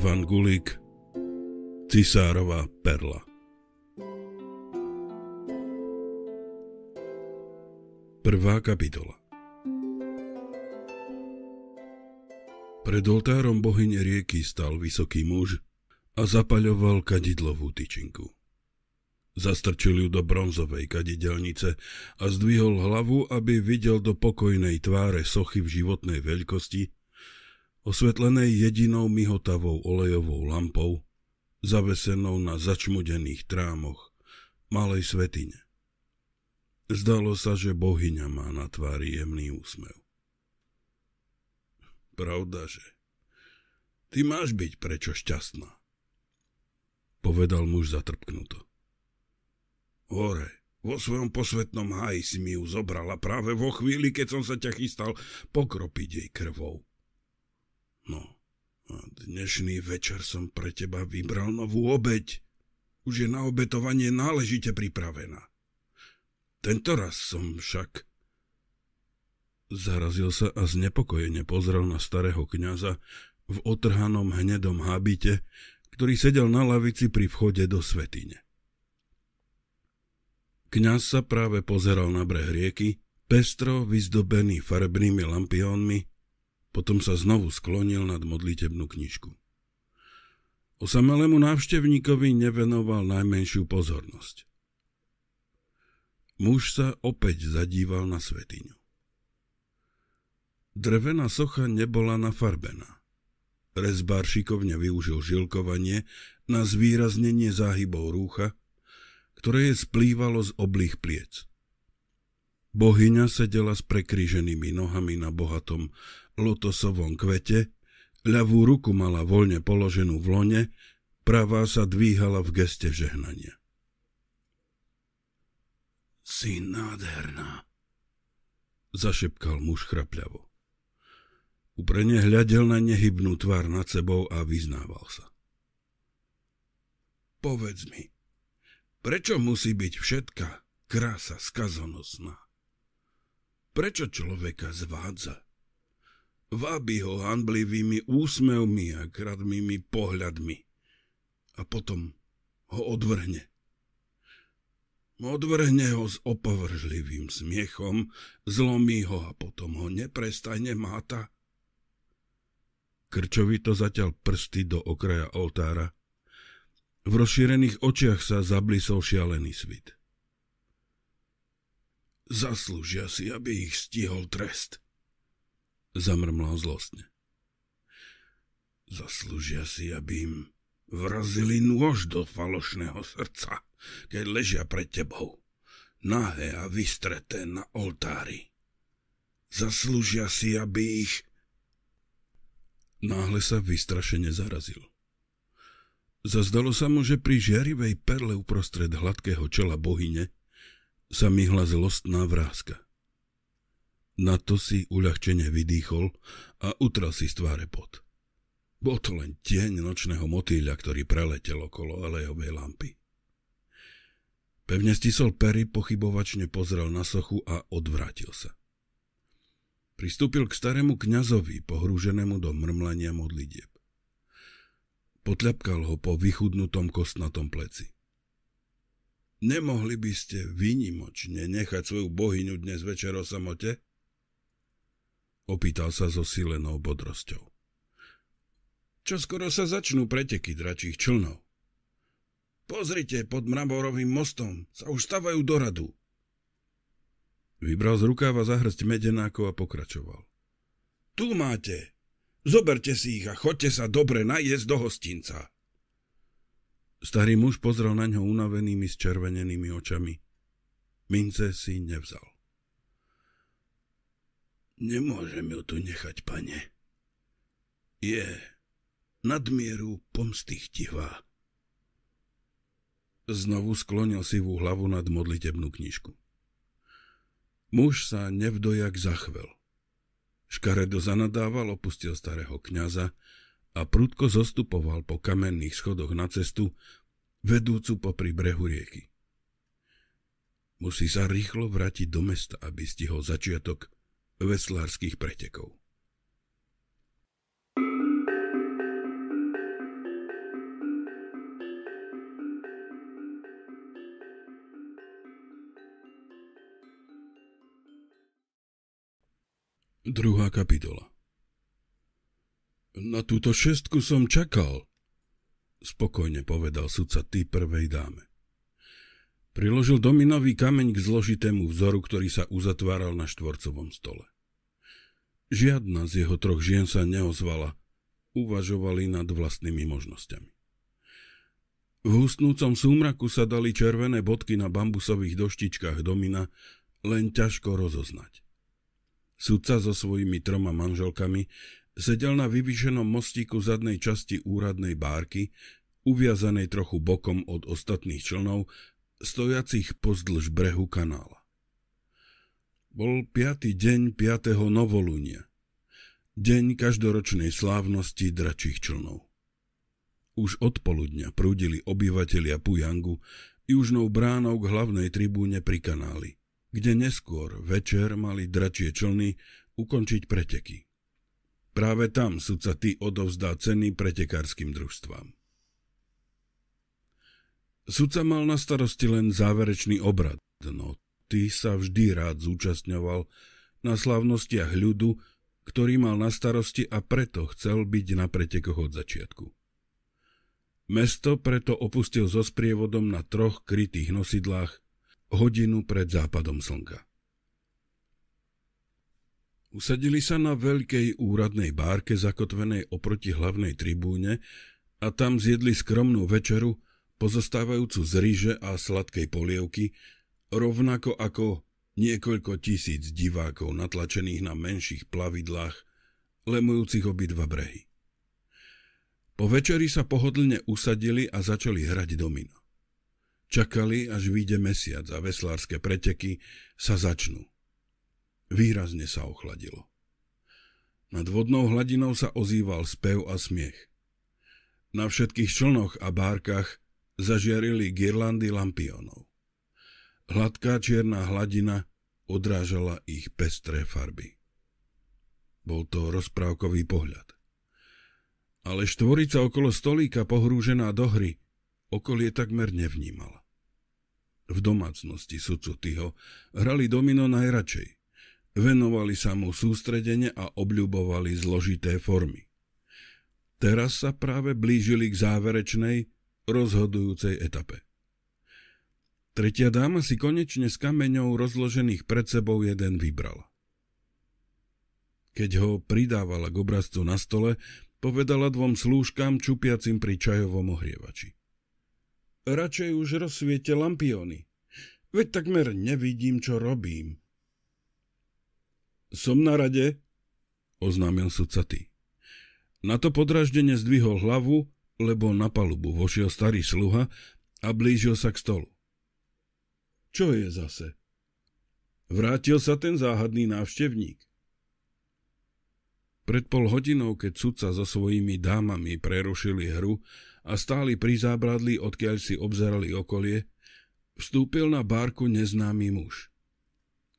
Van Gulík, Cisárová perla Prvá kapitola Pred oltárom bohyne rieky stal vysoký muž a zapaľoval kadidlovú tyčinku. Zastrčil ju do bronzovej kadidelnice a zdvihol hlavu, aby videl do pokojnej tváre sochy v životnej veľkosti, osvetlenej jedinou myhotavou olejovou lampou, zavesenou na začmudených trámoch malej svetine. Zdalo sa, že bohyňa má na tvári jemný úsmev. Pravda, že? Ty máš byť prečo šťastná, povedal muž zatrpknuto. Hore, vo svojom posvetnom háji si mi ju zobrala práve vo chvíli, keď som sa ťa chystal pokropiť jej krvou. No, a dnešný večer som pre teba vybral novú obeď. Už je na obetovanie náležite pripravená. Tento raz som však... Zarazil sa a znepokojene pozrel na starého kňaza v otrhanom hnedom habite, ktorý sedel na lavici pri vchode do svetine. Kňaz sa práve pozeral na breh rieky, pestro vyzdobený farebnými lampiónmi, potom sa znovu sklonil nad modlitebnú knižku. Osamelému návštevníkovi nevenoval najmenšiu pozornosť. Muž sa opäť zadíval na svetiňu. Drevená socha nebola nafarbená. Rezbár šikovne využil žilkovanie na zvýraznenie záhybov rúcha, ktoré je splývalo z oblých pliec. Bohyňa sedela s prekríženými nohami na bohatom lotosovom kvete, ľavú ruku mala voľne položenú v lone, pravá sa dvíhala v geste žehnania. Si nádherná, zašepkal muž chrapľavo. Uprene hľadel na nehybnú tvár nad sebou a vyznával sa. Povedz mi, prečo musí byť všetká krása skazonosná? Prečo človeka zvádza? Vábi ho hanblivými úsmevmi a kradmými pohľadmi. A potom ho odvrhne. Odvrhne ho s opovržlivým smiechom, zlomí ho a potom ho neprestane máta. Krčovito zatiaľ prsty do okraja oltára. V rozšírených očiach sa zablisol šialený svit. Zaslúžia si, aby ich stihol trest. Zamrmlal zlostne. Zaslúžia si, aby im vrazili nôž do falošného srdca, keď ležia pred tebou, nahé a vystreté na oltári. Zaslúžia si, aby ich... Náhle sa vystrašene zarazil. Zazdalo sa mu, že pri žiarivej perle uprostred hladkého čela bohyne sa myhla zlostná vrázka. Na to si uľahčene vydýchol a utral si z tváre pot. Bol to len tieň nočného motýľa, ktorý preletel okolo alejovej lampy. Pevne stisol pery, pochybovačne pozrel na sochu a odvrátil sa. Pristúpil k starému kňazovi, pohrúženému do mrmlania modlitieb. Potľapkal ho po vychudnutom kostnatom pleci. Nemohli by ste vynimočne nechať svoju bohyňu dnes večer o samote? Opýtal sa so silenou bodrosťou. Čo skoro sa začnú preteky dračích člnov. Pozrite, pod Mramorovým mostom sa už stavajú do radu. Vybral z rukáva zahrsť medenákov a pokračoval. Tu máte. Zoberte si ich a chodte sa dobre najesť do hostinca. Starý muž pozrel na ňo unavenými, zčervenenými očami. Mince si nevzal. Nemôžem ju tu nechať, pane. Je nadmieru pomstichtivá. Znovu sklonil sivú hlavu nad modlitebnú knižku. Muž sa nevdojak zachvel. Škaredo zanadával, opustil starého kňaza a prudko zostupoval po kamenných schodoch na cestu, vedúcu popri brehu rieky. Musí sa rýchlo vrátiť do mesta, aby stihol začiatok veslárskych pretekov. Druhá kapitola Na túto šestku som čakal, spokojne povedal sudca ty prvej dáme. Priložil dominový kameň k zložitému vzoru, ktorý sa uzatváral na štvorcovom stole. Žiadna z jeho troch žien sa neozvala, uvažovali nad vlastnými možnosťami. V hustnúcom súmraku sa dali červené bodky na bambusových doštičkách domina, len ťažko rozoznať. Sudca so svojimi troma manželkami sedel na vyvyšenom mostíku zadnej časti úradnej bárky, uviazanej trochu bokom od ostatných člnov stojacich pozdĺž brehu kanála. Bol piatý deň 5. novolunia, deň každoročnej slávnosti dračích člnov. Už od poludňa prúdili obyvatelia Pujangu južnou bránou k hlavnej tribúne pri kanáli, kde neskôr večer mali dračie člny ukončiť preteky. Práve tam sudca ty odovzdá ceny pretekárskym družstvám. Sudca mal na starosti len záverečný obrad, no ty sa vždy rád zúčastňoval na slavnostiach ľudu, ktorý mal na starosti a preto chcel byť na pretekoch od začiatku. Mesto preto opustil so sprievodom na troch krytých nosidlách hodinu pred západom slnka. Usadili sa na veľkej úradnej bárke zakotvenej oproti hlavnej tribúne a tam zjedli skromnú večeru, pozostávajúcu z ryže a sladkej polievky, rovnako ako niekoľko tisíc divákov natlačených na menších plavidlách, lemujúcich obidva brehy. Po večeri sa pohodlne usadili a začali hrať domino. Čakali, až vyjde mesiac a veslárske preteky sa začnú. Výrazne sa ochladilo. Nad vodnou hladinou sa ozýval spev a smiech. Na všetkých člnoch a bárkach zažiarili girlandy lampionov. Hladká čierna hladina odrážala ich pestré farby. Bol to rozprávkový pohľad. Ale štvorica okolo stolíka pohrúžená do hry okolie takmer nevnímala. V domácnosti Tyho hrali domino najradšej. Venovali sa mu sústredene a obľubovali zložité formy. Teraz sa práve blížili k záverečnej, rozhodujúcej etape. Tretia dáma si konečne s kameňou rozložených pred sebou jeden vybrala. Keď ho pridávala k obrazcu na stole, povedala dvom slúžkám čupiacim pri čajovom ohrievači. Radšej už rozsviete lampiony, veď takmer nevidím, čo robím. Som na rade, oznámil sudca ty. Na to podraždenie zdvihol hlavu lebo na palubu vošiel starý sluha a blížil sa k stolu. Čo je zase? Vrátil sa ten záhadný návštevník. Pred pol hodinou, keď sudca so svojimi dámami prerušili hru a stáli pri zábradli, odkiaľ si obzerali okolie, vstúpil na bárku neznámy muž.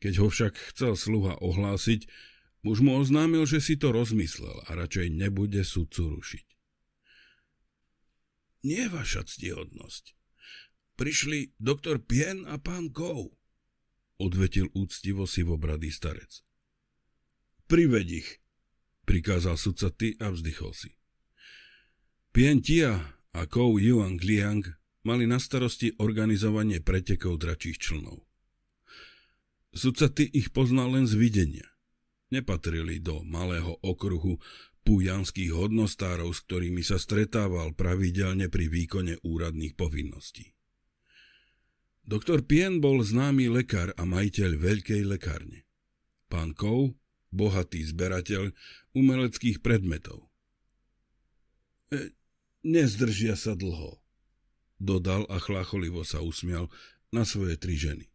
Keď ho však chcel sluha ohlásiť, muž mu oznámil, že si to rozmyslel a radšej nebude sudcu rušiť nie vaša ctihodnosť. Prišli doktor Pien a pán Kou, odvetil úctivo sivobradý starec. Prived ich, prikázal sudca ty a vzdychol si. Pien Tia a Kou Yuang Liang mali na starosti organizovanie pretekov dračích člnov. Sudca ty ich poznal len z videnia. Nepatrili do malého okruhu, pujanských hodnostárov, s ktorými sa stretával pravidelne pri výkone úradných povinností. Doktor Pien bol známy lekár a majiteľ veľkej lekárne. Pán Kou, bohatý zberateľ umeleckých predmetov. E, nezdržia sa dlho, dodal a chlácholivo sa usmial na svoje tri ženy.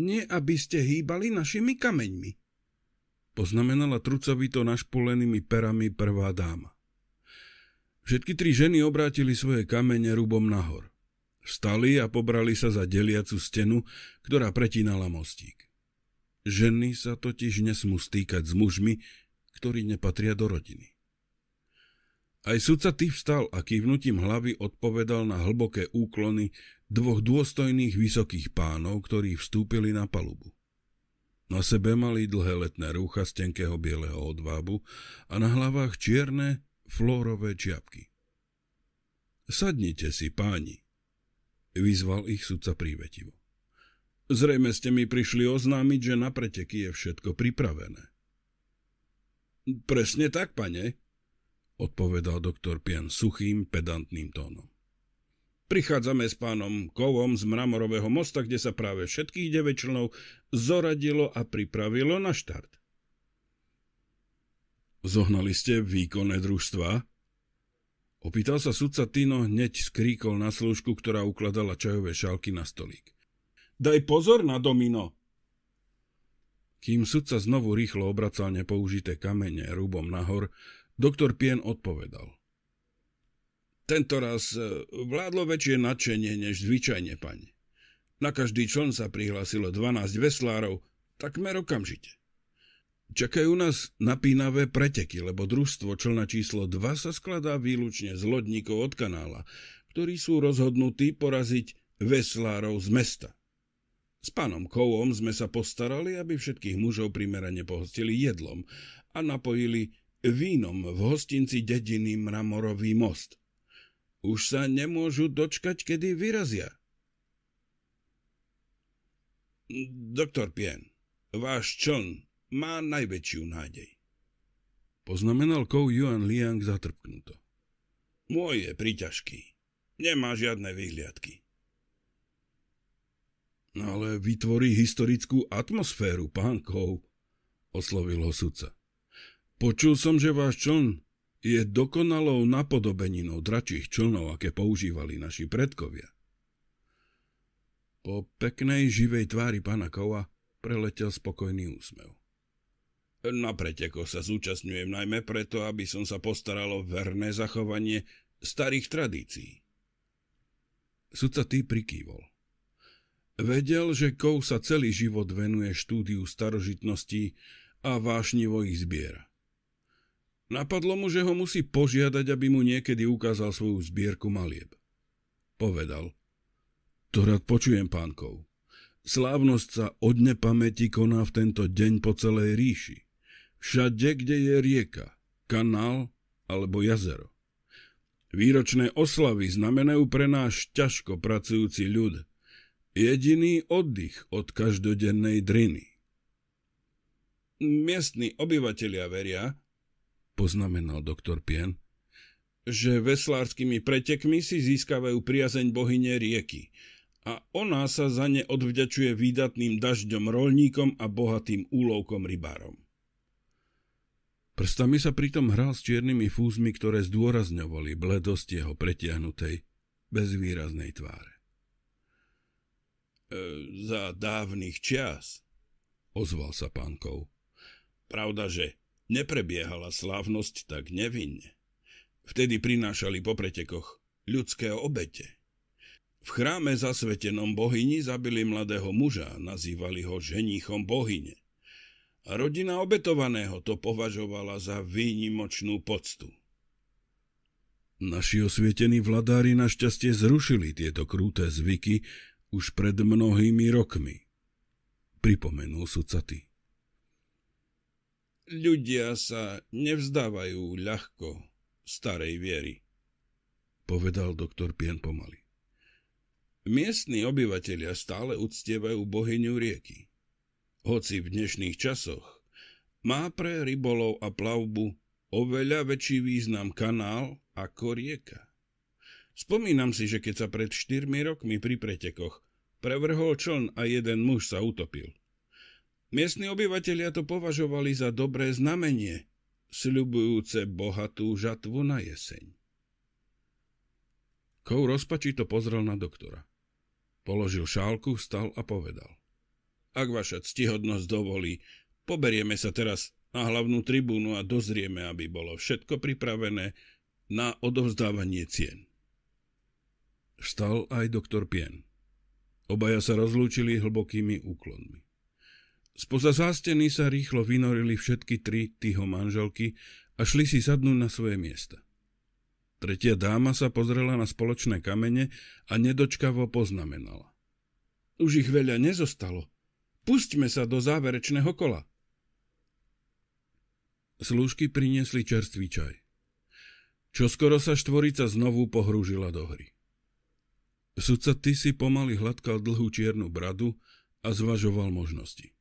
Nie, aby ste hýbali našimi kameňmi, poznamenala trucavito našpolenými perami prvá dáma. Všetky tri ženy obrátili svoje kamene rubom nahor. Vstali a pobrali sa za deliacu stenu, ktorá pretínala mostík. Ženy sa totiž nesmú stýkať s mužmi, ktorí nepatria do rodiny. Aj sudca ty vstal a kývnutím hlavy odpovedal na hlboké úklony dvoch dôstojných vysokých pánov, ktorí vstúpili na palubu. Na sebe mali dlhé letné rúcha z tenkého bieleho odvábu a na hlavách čierne flórové čiapky. Sadnite si, páni, vyzval ich sudca prívetivo. Zrejme ste mi prišli oznámiť, že na preteky je všetko pripravené. Presne tak, pane, odpovedal doktor Pian suchým, pedantným tónom. Prichádzame s pánom Kovom z Mramorového mosta, kde sa práve všetkých 9 členov zoradilo a pripravilo na štart. Zohnali ste výkonné družstva? Opýtal sa sudca Tino hneď skríkol na slúžku, ktorá ukladala čajové šálky na stolík. Daj pozor na domino! Kým sudca znovu rýchlo obracal nepoužité kamene rúbom nahor, doktor Pien odpovedal. Tento raz e, vládlo väčšie nadšenie než zvyčajne, pani. Na každý člen sa prihlásilo 12 veslárov, takmer okamžite. Čakajú nás napínavé preteky, lebo družstvo člna číslo 2 sa skladá výlučne z lodníkov od kanála, ktorí sú rozhodnutí poraziť veslárov z mesta. S pánom Kovom sme sa postarali, aby všetkých mužov primerane pohostili jedlom a napojili vínom v hostinci dediny Mramorový most. Už sa nemôžu dočkať, kedy vyrazia. Doktor Pien, váš čln má najväčšiu nádej. Poznamenal Kou Yuan Liang zatrpknuto. Môj je príťažký. Nemá žiadne vyhliadky. Ale vytvorí historickú atmosféru, pán Kou, oslovil ho sudca. Počul som, že váš čln je dokonalou napodobeninou dračích člnov, aké používali naši predkovia. Po peknej živej tvári pána Kova preletel spokojný úsmev. Na preteko sa zúčastňujem najmä preto, aby som sa postaral o verné zachovanie starých tradícií. Sudca tý prikývol. Vedel, že Kov sa celý život venuje štúdiu starožitností a vášnivo ich zbiera. Napadlo mu, že ho musí požiadať, aby mu niekedy ukázal svoju zbierku malieb. Povedal. To rád počujem, pánkov. Slávnosť sa od nepamäti koná v tento deň po celej ríši. Všade, kde je rieka, kanál alebo jazero. Výročné oslavy znamenajú pre náš ťažko pracujúci ľud jediný oddych od každodennej driny. Miestni obyvatelia veria, poznamenal doktor Pien, že veslárskymi pretekmi si získavajú priazeň bohyne rieky a ona sa za ne odvďačuje výdatným dažďom rolníkom a bohatým úlovkom rybárom. Prstami sa pritom hral s čiernymi fúzmi, ktoré zdôrazňovali bledosť jeho pretiahnutej, bezvýraznej tváre. E, za dávnych čias, ozval sa pánkov. Pravda, že Neprebiehala slávnosť tak nevinne. Vtedy prinášali po pretekoch ľudské obete. V chráme zasvetenom bohyni zabili mladého muža, nazývali ho ženichom bohyne. A rodina obetovaného to považovala za výnimočnú poctu. Naši osvietení vladári našťastie zrušili tieto krúte zvyky už pred mnohými rokmi. Pripomenul sudca ľudia sa nevzdávajú ľahko starej viery, povedal doktor Pien pomaly. Miestni obyvatelia stále uctievajú bohyňu rieky. Hoci v dnešných časoch má pre rybolov a plavbu oveľa väčší význam kanál ako rieka. Spomínam si, že keď sa pred štyrmi rokmi pri pretekoch prevrhol čln a jeden muž sa utopil, Miestni obyvatelia to považovali za dobré znamenie, sľubujúce bohatú žatvu na jeseň. Kou rozpačito pozrel na doktora. Položil šálku, vstal a povedal. Ak vaša ctihodnosť dovolí, poberieme sa teraz na hlavnú tribúnu a dozrieme, aby bolo všetko pripravené na odovzdávanie cien. Vstal aj doktor Pien. Obaja sa rozlúčili hlbokými úklonmi. Spoza zástený sa rýchlo vynorili všetky tri tyho manželky a šli si sadnúť na svoje miesta. Tretia dáma sa pozrela na spoločné kamene a nedočkavo poznamenala. Už ich veľa nezostalo. Pustíme sa do záverečného kola. Slúžky priniesli čerstvý čaj. Čoskoro sa štvorica znovu pohrúžila do hry. Sudca Tysi pomaly hladkal dlhú čiernu bradu a zvažoval možnosti.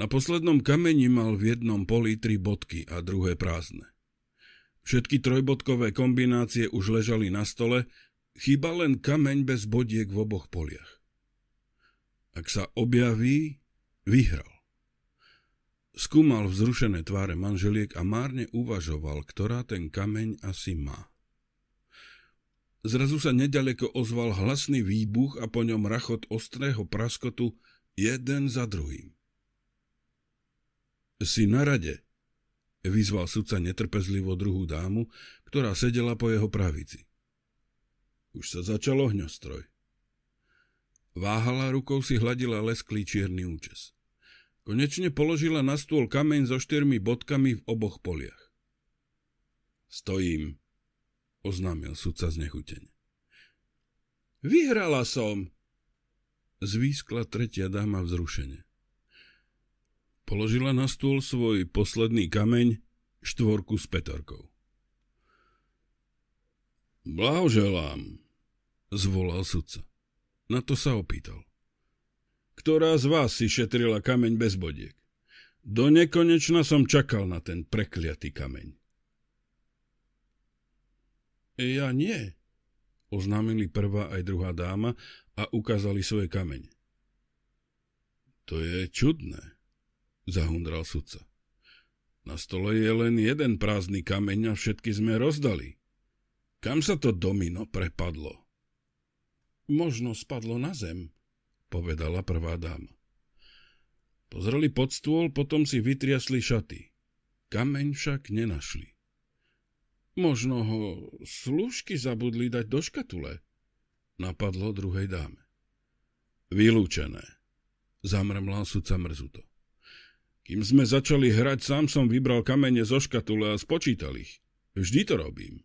Na poslednom kameni mal v jednom poli tri bodky a druhé prázdne. Všetky trojbodkové kombinácie už ležali na stole, chýba len kameň bez bodiek v oboch poliach. Ak sa objaví, vyhral. Skúmal vzrušené tváre manželiek a márne uvažoval, ktorá ten kameň asi má. Zrazu sa nedaleko ozval hlasný výbuch a po ňom rachot ostrého praskotu jeden za druhým. Si na rade, vyzval sudca netrpezlivo druhú dámu, ktorá sedela po jeho pravici. Už sa začalo hňostroj. Váhala rukou si hladila lesklý čierny účes. Konečne položila na stôl kameň so štyrmi bodkami v oboch poliach. Stojím, oznámil sudca znechutene. Vyhrala som, zvýskla tretia dáma vzrušene. Položila na stôl svoj posledný kameň, štvorku s petorkou. Blahoželám, zvolal sudca. Na to sa opýtal. Ktorá z vás si šetrila kameň bez bodiek? Do nekonečna som čakal na ten prekliatý kameň. Ja nie, oznámili prvá aj druhá dáma a ukázali svoje kamene. To je čudné, zahundral sudca. Na stole je len jeden prázdny kameň a všetky sme rozdali. Kam sa to domino prepadlo? Možno spadlo na zem, povedala prvá dáma. Pozreli pod stôl, potom si vytriasli šaty. Kameň však nenašli. Možno ho služky zabudli dať do škatule, napadlo druhej dáme. Vylúčené, zamrmlal sudca mrzuto. Kým sme začali hrať, sám som vybral kamene zo škatule a spočítal ich. Vždy to robím.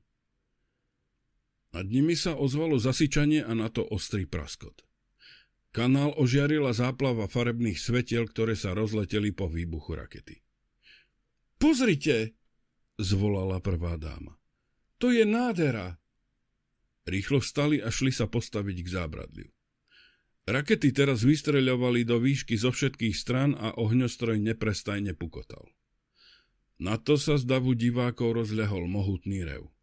Nad nimi sa ozvalo zasičanie a na to ostrý praskot. Kanál ožiarila záplava farebných svetiel, ktoré sa rozleteli po výbuchu rakety. Pozrite, zvolala prvá dáma. To je nádhera. Rýchlo vstali a šli sa postaviť k zábradliu. Rakety teraz vystreľovali do výšky zo všetkých stran a ohňostroj neprestajne pukotal. Na to sa z davu divákov rozľahol mohutný rev.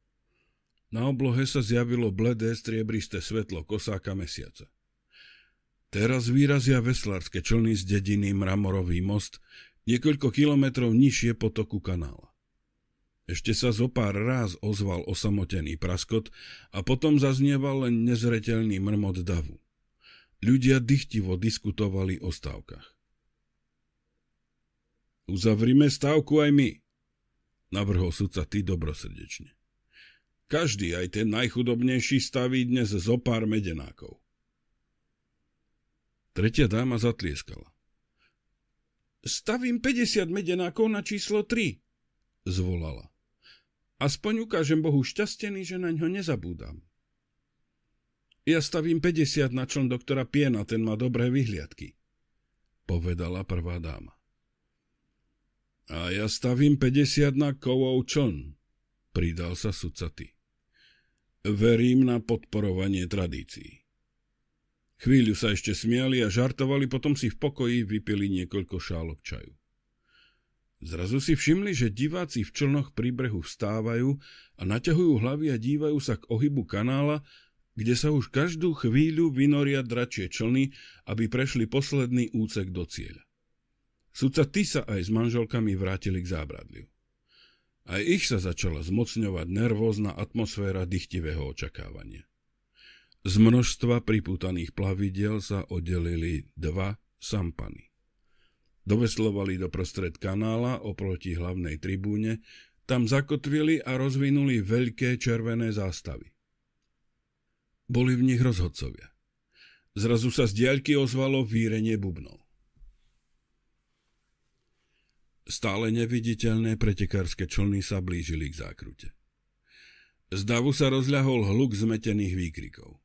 Na oblohe sa zjavilo bledé striebristé svetlo kosáka mesiaca. Teraz výrazia veslárske člny z dediny Mramorový most, niekoľko kilometrov nižšie potoku kanála. Ešte sa zo pár ráz ozval osamotený praskot a potom zaznieval len nezretelný mrmot davu. Ľudia dychtivo diskutovali o stavkách. Uzavrime stavku aj my, navrhol sudca ty dobrosrdečne. Každý, aj ten najchudobnejší, staví dnes zo pár medenákov. Tretia dáma zatlieskala. Stavím 50 medenákov na číslo 3, zvolala. Aspoň ukážem Bohu šťastený, že na ňo nezabúdam. Ja stavím 50 na člen doktora Piena, ten má dobré vyhliadky, povedala prvá dáma. A ja stavím 50 na Kovov čln, pridal sa sudcaty. Verím na podporovanie tradícií. Chvíľu sa ešte smiali a žartovali, potom si v pokoji vypili niekoľko šálok čaju. Zrazu si všimli, že diváci v člnoch pri brehu vstávajú a naťahujú hlavy a dívajú sa k ohybu kanála, kde sa už každú chvíľu vynoria dračie člny, aby prešli posledný úcek do cieľa. Sudca ty sa aj s manželkami vrátili k zábradliu. Aj ich sa začala zmocňovať nervózna atmosféra dychtivého očakávania. Z množstva priputaných plavidel sa oddelili dva sampany. Doveslovali do prostred kanála oproti hlavnej tribúne, tam zakotvili a rozvinuli veľké červené zástavy. Boli v nich rozhodcovia. Zrazu sa z diaľky ozvalo výrenie bubnov. Stále neviditeľné pretekárske člny sa blížili k zákrute. Z davu sa rozľahol hluk zmetených výkrikov.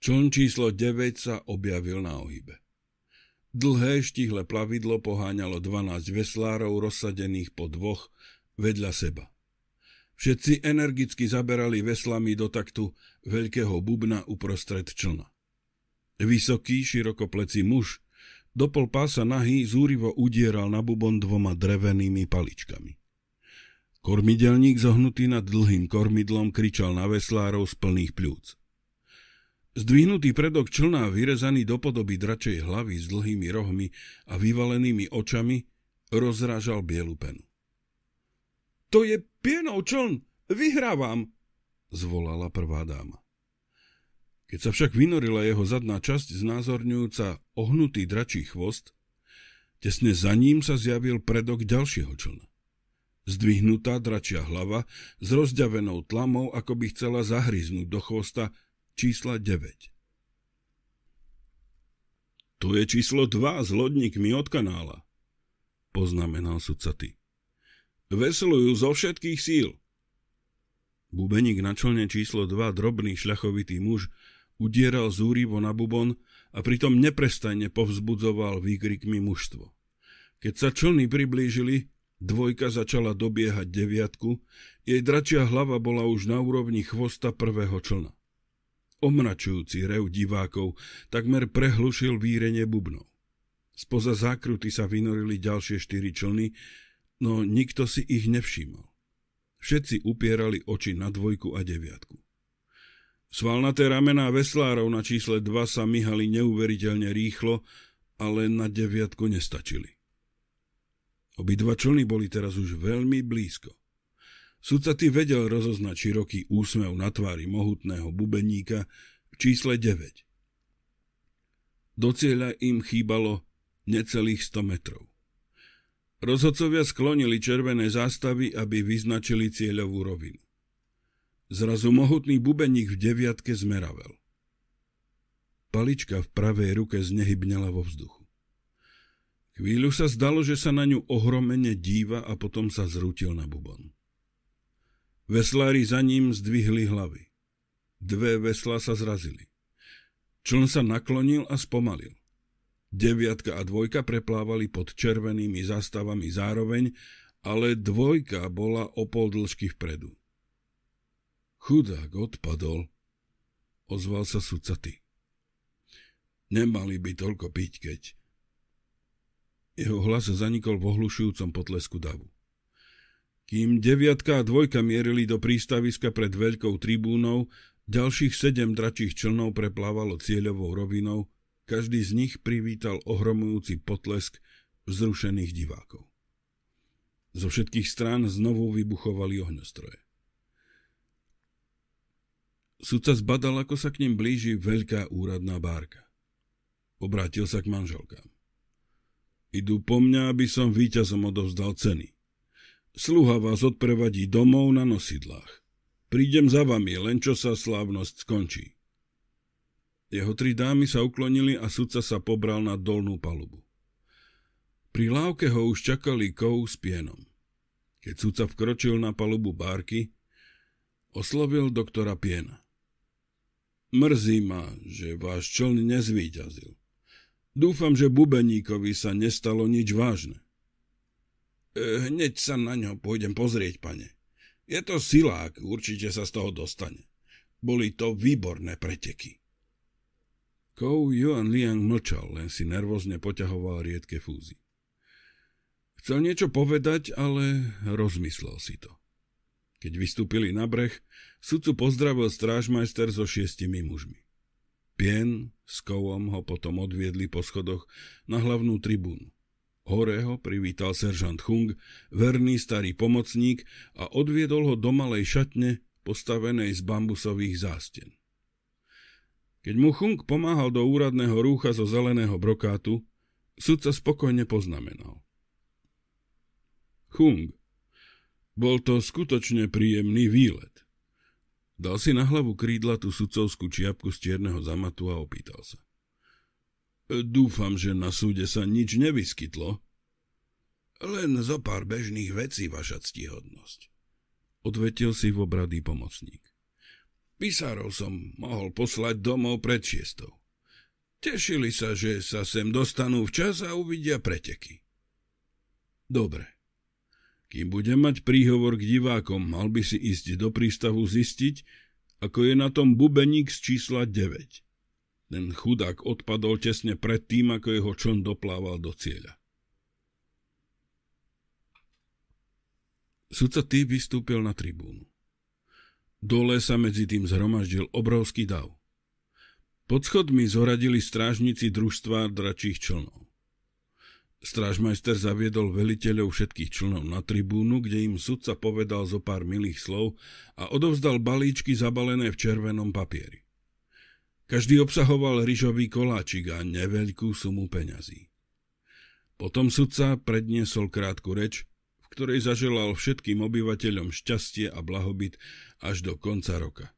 Čln číslo 9 sa objavil na ohybe. Dlhé štihle plavidlo poháňalo 12 veslárov rozsadených po dvoch vedľa seba. Všetci energicky zaberali veslami do taktu veľkého bubna uprostred člna. Vysoký, širokoplecí muž, do pol pása nahý zúrivo udieral na bubon dvoma drevenými paličkami. Kormidelník zohnutý nad dlhým kormidlom kričal na veslárov z plných pľúc. Zdvihnutý predok člná, vyrezaný do podoby dračej hlavy s dlhými rohmi a vyvalenými očami, rozrážal bielu penu. To je čln, vyhrávam, zvolala prvá dáma. Keď sa však vynorila jeho zadná časť znázorňujúca ohnutý dračí chvost, tesne za ním sa zjavil predok ďalšieho člna. Zdvihnutá dračia hlava s rozďavenou tlamou, ako by chcela zahryznúť do chvosta čísla 9. To je číslo 2 s lodníkmi od kanála, poznamenal sudca ty. Veselujú zo všetkých síl. Bubeník na člne číslo 2, drobný šľachovitý muž, udieral zúrivo na bubon a pritom neprestajne povzbudzoval výkrikmi mužstvo. Keď sa člny priblížili, dvojka začala dobiehať deviatku, jej dračia hlava bola už na úrovni chvosta prvého člna. Omračujúci rev divákov takmer prehlušil výrenie bubnov. Spoza zákruty sa vynorili ďalšie štyri člny, No nikto si ich nevšímal. Všetci upierali oči na dvojku a deviatku. Svalnaté ramená veslárov na čísle 2 sa myhali neuveriteľne rýchlo, ale na deviatku nestačili. Obidva člny boli teraz už veľmi blízko. Sudca vedel rozoznať široký úsmev na tvári mohutného bubeníka v čísle 9. Do cieľa im chýbalo necelých 100 metrov. Rozhodcovia sklonili červené zástavy, aby vyznačili cieľovú rovinu. Zrazu mohutný bubeník v deviatke zmeravel. Palička v pravej ruke znehybnela vo vzduchu. Chvíľu sa zdalo, že sa na ňu ohromene díva a potom sa zrútil na bubon. Veslári za ním zdvihli hlavy. Dve vesla sa zrazili. Čln sa naklonil a spomalil. Deviatka a dvojka preplávali pod červenými zastavami zároveň, ale dvojka bola o pol dĺžky vpredu. Chudák odpadol, ozval sa sucaty. Nemali by toľko piť, keď... Jeho hlas zanikol v ohlušujúcom potlesku davu. Kým deviatka a dvojka mierili do prístaviska pred veľkou tribúnou, ďalších sedem dračích člnov preplávalo cieľovou rovinou každý z nich privítal ohromujúci potlesk vzrušených divákov. Zo všetkých strán znovu vybuchovali ohňostroje. Sudca zbadal, ako sa k ním blíži veľká úradná bárka. Obrátil sa k manželkám. Idú po mňa, aby som víťazom odovzdal ceny. Sluha vás odprevadí domov na nosidlách. Prídem za vami, len čo sa slávnosť skončí. Jeho tri dámy sa uklonili a sudca sa pobral na dolnú palubu. Pri lávke ho už čakali kou s pienom. Keď sudca vkročil na palubu bárky, oslovil doktora Piena. Mrzí ma, že váš čln nezvíťazil. Dúfam, že Bubeníkovi sa nestalo nič vážne. E, hneď sa na ňo pôjdem pozrieť, pane. Je to silák, určite sa z toho dostane. Boli to výborné preteky. Kou Yuan Liang mlčal, len si nervózne poťahoval riedke fúzy. Chcel niečo povedať, ale rozmyslel si to. Keď vystúpili na breh, sudcu pozdravil strážmajster so šiestimi mužmi. Pien s Kouom ho potom odviedli po schodoch na hlavnú tribúnu. Hore ho privítal seržant Hung, verný starý pomocník a odviedol ho do malej šatne, postavenej z bambusových zásten. Keď mu Chung pomáhal do úradného rúcha zo zeleného brokátu, sudca spokojne poznamenal. Chung, bol to skutočne príjemný výlet. Dal si na hlavu krídla tú sudcovskú čiapku z čierneho zamatu a opýtal sa. Dúfam, že na súde sa nič nevyskytlo. Len zo pár bežných vecí, vaša ctihodnosť. Odvetil si v obradý pomocník. Pisárov som mohol poslať domov pred šiestou. Tešili sa, že sa sem dostanú včas a uvidia preteky. Dobre. Kým budem mať príhovor k divákom, mal by si ísť do prístavu zistiť, ako je na tom bubeník z čísla 9. Ten chudák odpadol tesne pred tým, ako jeho čon doplával do cieľa. Sudca T vystúpil na tribúnu. Dole sa medzi tým zhromaždil obrovský dav. Pod schodmi zoradili strážnici družstva dračích člnov. Strážmajster zaviedol veliteľov všetkých člnov na tribúnu, kde im sudca povedal zo pár milých slov a odovzdal balíčky zabalené v červenom papieri. Každý obsahoval ryžový koláčik a neveľkú sumu peňazí. Potom sudca predniesol krátku reč, ktorej zaželal všetkým obyvateľom šťastie a blahobyt až do konca roka.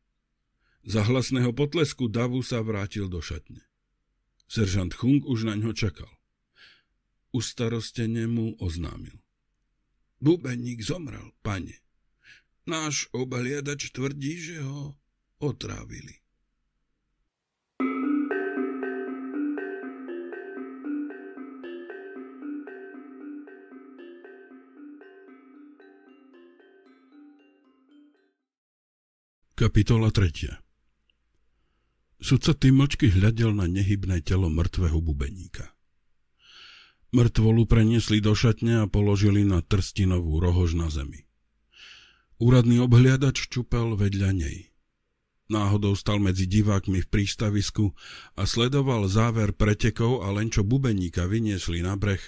Za hlasného potlesku davu sa vrátil do šatne. Seržant Chung už na ňo čakal. Ustarostene mu oznámil. Bubeník zomrel, pane. Náš obaliadač tvrdí, že ho otrávili. Kapitola 3. Sudca tým mlčky hľadel na nehybné telo mŕtvého bubeníka. Mŕtvolu preniesli do šatne a položili na trstinovú rohož na zemi. Úradný obhliadač čupel vedľa nej. Náhodou stal medzi divákmi v prístavisku a sledoval záver pretekov a len čo bubeníka vyniesli na breh,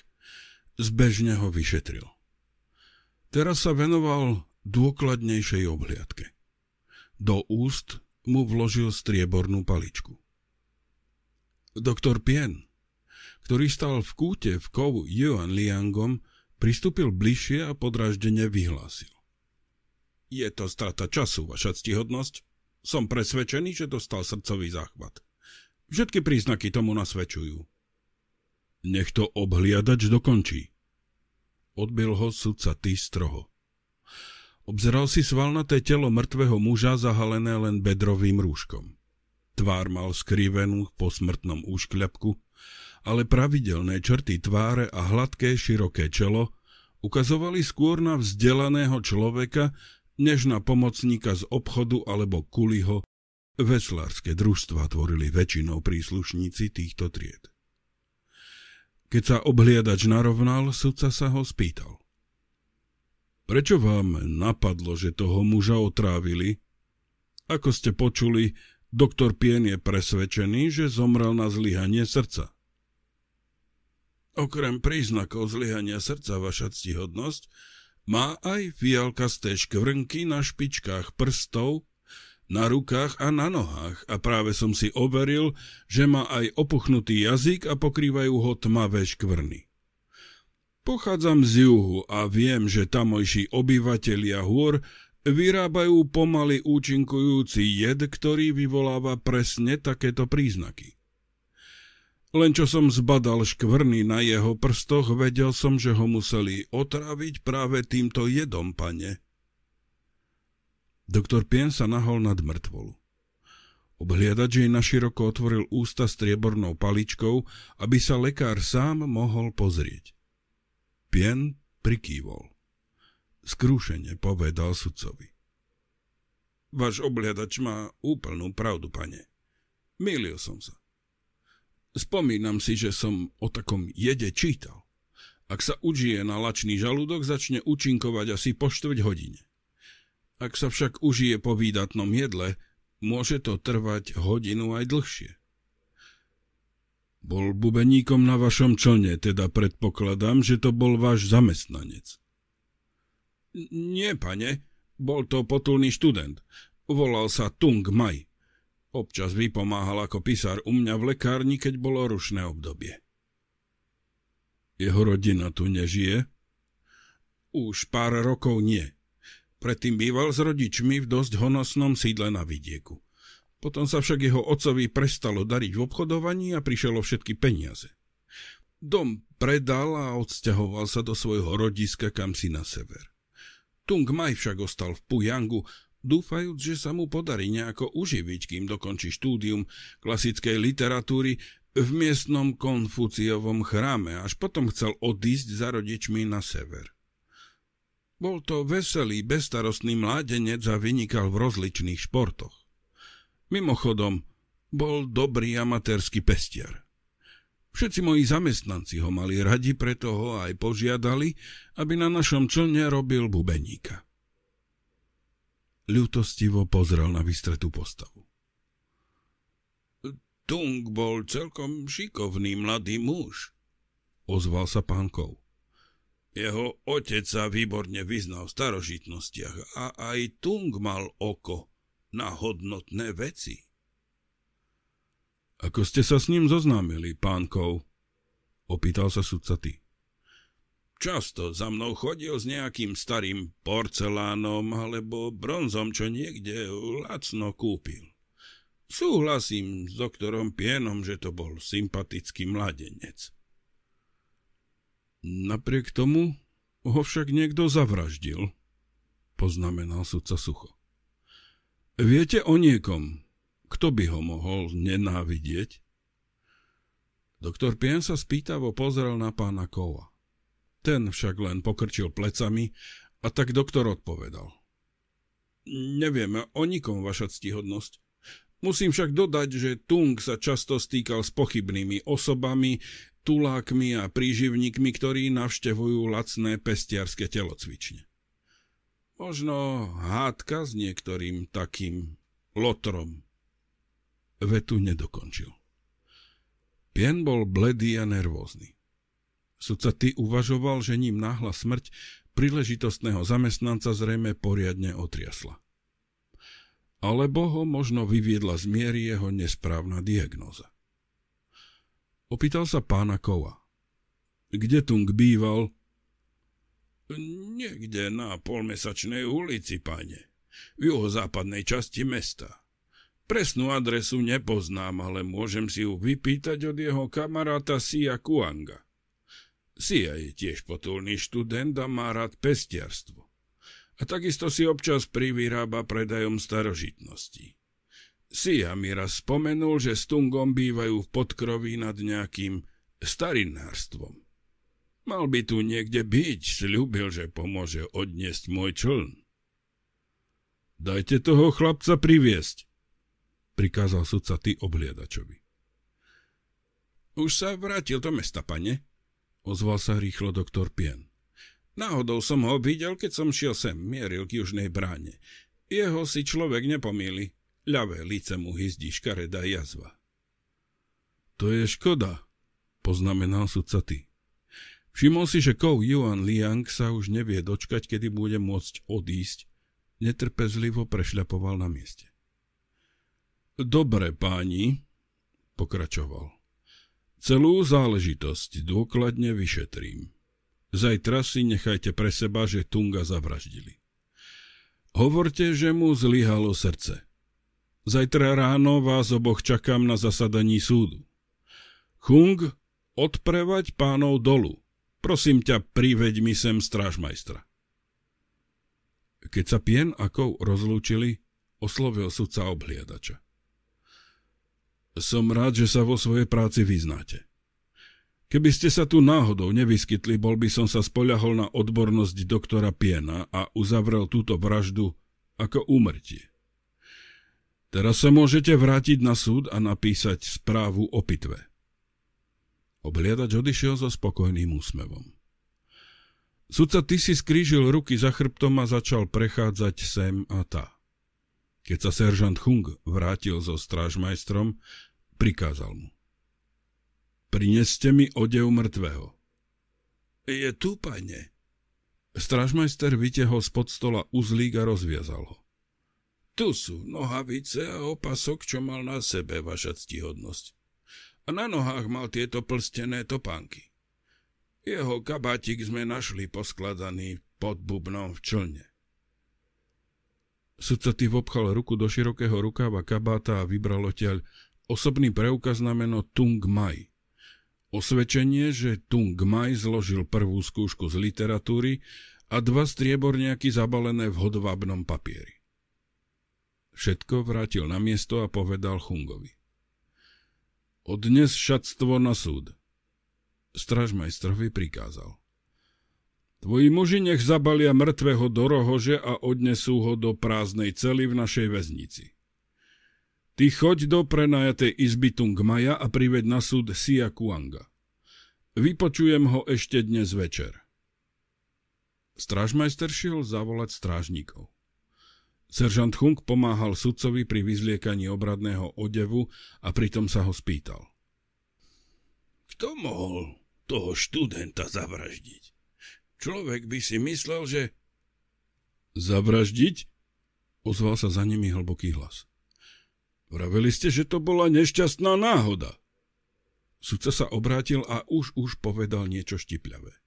zbežne ho vyšetril. Teraz sa venoval dôkladnejšej obhliadke. Do úst mu vložil striebornú paličku. Doktor Pien, ktorý stal v kúte v kovu Yuan Liangom, pristúpil bližšie a podraždene vyhlásil. Je to strata času, vaša ctihodnosť. Som presvedčený, že dostal srdcový záchvat. Všetky príznaky tomu nasvedčujú. Nech to obhliadač dokončí. Odbil ho sudca ty stroho. Obzeral si svalnaté telo mŕtvého muža zahalené len bedrovým rúškom. Tvár mal skrivenú po smrtnom úškľapku, ale pravidelné črty tváre a hladké široké čelo ukazovali skôr na vzdelaného človeka, než na pomocníka z obchodu alebo kuliho, veslárske družstva tvorili väčšinou príslušníci týchto tried. Keď sa obliadač narovnal, sudca sa ho spýtal. Prečo vám napadlo, že toho muža otrávili? Ako ste počuli, doktor Pien je presvedčený, že zomrel na zlyhanie srdca. Okrem príznakov zlyhania srdca, vaša ctihodnosť, má aj fialka z tej škvrnky na špičkách prstov, na rukách a na nohách a práve som si overil, že má aj opuchnutý jazyk a pokrývajú ho tmavé škvrny. Pochádzam z juhu a viem, že tamojší obyvatelia hôr vyrábajú pomaly účinkujúci jed, ktorý vyvoláva presne takéto príznaky. Len čo som zbadal škvrny na jeho prstoch, vedel som, že ho museli otraviť práve týmto jedom, pane. Doktor Pien sa nahol nad mŕtvolu. Obhliadač jej naširoko otvoril ústa striebornou paličkou, aby sa lekár sám mohol pozrieť. Pien prikývol. Skrúšene povedal sudcovi. Váš obliadač má úplnú pravdu, pane. Mýlil som sa. Spomínam si, že som o takom jede čítal. Ak sa užije na lačný žalúdok, začne účinkovať asi po štvrť hodine. Ak sa však užije po výdatnom jedle, môže to trvať hodinu aj dlhšie. Bol bubeníkom na vašom člne, teda predpokladám, že to bol váš zamestnanec. Nie, pane, bol to potulný študent. Volal sa Tung Mai. Občas vypomáhal ako pisár u mňa v lekárni, keď bolo rušné obdobie. Jeho rodina tu nežije? Už pár rokov nie. Predtým býval s rodičmi v dosť honosnom sídle na vidieku. Potom sa však jeho ocovi prestalo dariť v obchodovaní a prišiel o všetky peniaze. Dom predal a odsťahoval sa do svojho rodiska kam si na sever. Tung Mai však ostal v Pujangu, dúfajúc, že sa mu podarí nejako uživiť, kým dokončí štúdium klasickej literatúry v miestnom konfuciovom chráme, až potom chcel odísť za rodičmi na sever. Bol to veselý, bestarostný mládenec a vynikal v rozličných športoch. Mimochodom, bol dobrý amatérsky pestiar. Všetci moji zamestnanci ho mali radi, preto ho aj požiadali, aby na našom člne robil bubeníka. Ľutostivo pozrel na vystretú postavu. Tung bol celkom šikovný mladý muž, ozval sa pánkov. Jeho otec sa výborne vyznal v starožitnostiach a aj Tung mal oko na hodnotné veci. Ako ste sa s ním zoznámili, pánkov? Opýtal sa sudca ty. Často za mnou chodil s nejakým starým porcelánom alebo bronzom, čo niekde lacno kúpil. Súhlasím s doktorom Pienom, že to bol sympatický mladenec. Napriek tomu ho však niekto zavraždil, poznamenal sudca sucho. Viete o niekom, kto by ho mohol nenávidieť? Doktor Pien sa spýtavo pozrel na pána Kova. Ten však len pokrčil plecami a tak doktor odpovedal. Neviem o nikom, vaša ctihodnosť. Musím však dodať, že Tung sa často stýkal s pochybnými osobami, tulákmi a príživníkmi, ktorí navštevujú lacné pestiarske telocvične. Možno hádka s niektorým takým lotrom. Vetu nedokončil. Pien bol bledý a nervózny. Sudca ty uvažoval, že ním náhla smrť príležitostného zamestnanca zrejme poriadne otriasla. Alebo ho možno vyviedla z miery jeho nesprávna diagnóza. Opýtal sa pána Kova. Kde Tung býval, Niekde na polmesačnej ulici, pane, v juhozápadnej časti mesta. Presnú adresu nepoznám, ale môžem si ju vypýtať od jeho kamaráta Sia Kuanga. Sia je tiež potulný študent a má rád pestiarstvo. A takisto si občas privyrába predajom starožitností. Sia mi raz spomenul, že s Tungom bývajú v podkroví nad nejakým starinárstvom. Mal by tu niekde byť, slúbil, že pomôže odniesť môj čln. Dajte toho chlapca priviesť, prikázal sudca ty obliadačovi. Už sa vrátil do mesta, pane, ozval sa rýchlo doktor Pien. Náhodou som ho videl, keď som šiel sem, mieril k južnej bráne. Jeho si človek nepomýli. Ľavé lice mu hyzdí škareda jazva. To je škoda, poznamenal sudca ty. Všimol si, že Kou Yuan Liang sa už nevie dočkať, kedy bude môcť odísť. Netrpezlivo prešľapoval na mieste. Dobre, páni, pokračoval. Celú záležitosť dôkladne vyšetrím. Zajtra si nechajte pre seba, že Tunga zavraždili. Hovorte, že mu zlyhalo srdce. Zajtra ráno vás oboch čakám na zasadaní súdu. Chung, odprevať pánov dolu Prosím ťa, priveď mi sem strážmajstra. Keď sa Pien a Kov rozlúčili, oslovil sudca obhliadača. Som rád, že sa vo svojej práci vyznáte. Keby ste sa tu náhodou nevyskytli, bol by som sa spoľahol na odbornosť doktora Piena a uzavrel túto vraždu ako úmrtie. Teraz sa môžete vrátiť na súd a napísať správu o pitve. Obliadač odišiel so spokojným úsmevom. Sudca ty si skrížil ruky za chrbtom a začal prechádzať sem a tá. Keď sa seržant Chung vrátil so strážmajstrom, prikázal mu. Prineste mi odev mŕtvého. Je tu, pane. Strážmajster vytiehol spod stola uzlík a rozviazal ho. Tu sú nohavice a opasok, čo mal na sebe vaša ctihodnosť a na nohách mal tieto plstené topánky. Jeho kabátik sme našli poskladaný pod bubnom v člne. Sudca ty obchal ruku do širokého rukáva kabáta a vybral oteľ osobný preukaz na meno Tung Mai. Osvedčenie, že Tung Mai zložil prvú skúšku z literatúry a dva strieborniaky zabalené v hodvábnom papieri. Všetko vrátil na miesto a povedal Chungovi. Odnes šatstvo na súd. Stražmajstrovi prikázal. Tvoji muži nech zabalia mŕtvého do rohože a odnesú ho do prázdnej cely v našej väznici. Ty choď do prenajatej izby Tungmaja a priveď na súd Sia Kuanga. Vypočujem ho ešte dnes večer. Strážmajster šiel zavolať strážnikov. Seržant Hung pomáhal sudcovi pri vyzliekaní obradného odevu a pritom sa ho spýtal. Kto mohol toho študenta zavraždiť? Človek by si myslel, že... Zavraždiť? Ozval sa za nimi hlboký hlas. Vraveli ste, že to bola nešťastná náhoda. Sudca sa obrátil a už už povedal niečo štipľavé.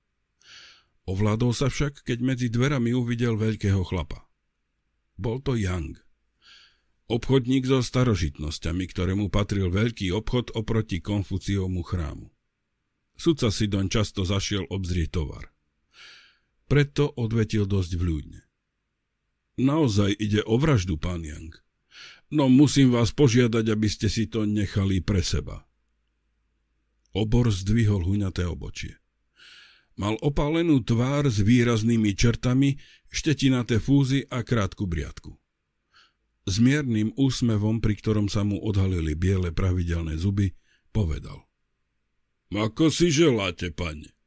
Ovládol sa však, keď medzi dverami uvidel veľkého chlapa. Bol to Young. Obchodník so starožitnosťami, ktorému patril veľký obchod oproti Konfuciovmu chrámu. Sudca Sidon často zašiel obzrieť tovar. Preto odvetil dosť vľúdne. Naozaj ide o vraždu, pán Yang. No musím vás požiadať, aby ste si to nechali pre seba. Obor zdvihol huňaté obočie. Mal opálenú tvár s výraznými čertami, štetinaté fúzy a krátku briadku. S miernym úsmevom, pri ktorom sa mu odhalili biele pravidelné zuby, povedal. Ako si želáte, pane?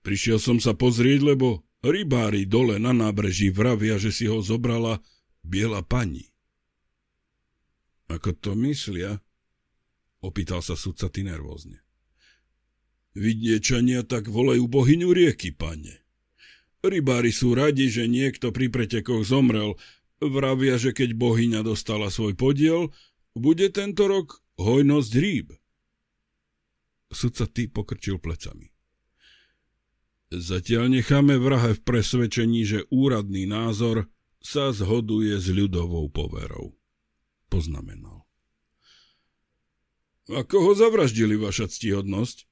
Prišiel som sa pozrieť, lebo rybári dole na nábreží vravia, že si ho zobrala biela pani. Ako to myslia? Opýtal sa sudca ty nervózne. Vidiečania tak volajú bohyňu rieky, pane. Rybári sú radi, že niekto pri pretekoch zomrel. Vravia, že keď bohyňa dostala svoj podiel, bude tento rok hojnosť rýb. Sudca ty pokrčil plecami. Zatiaľ necháme vrahe v presvedčení, že úradný názor sa zhoduje s ľudovou poverou. Poznamenal. Ako ho zavraždili, vaša ctihodnosť?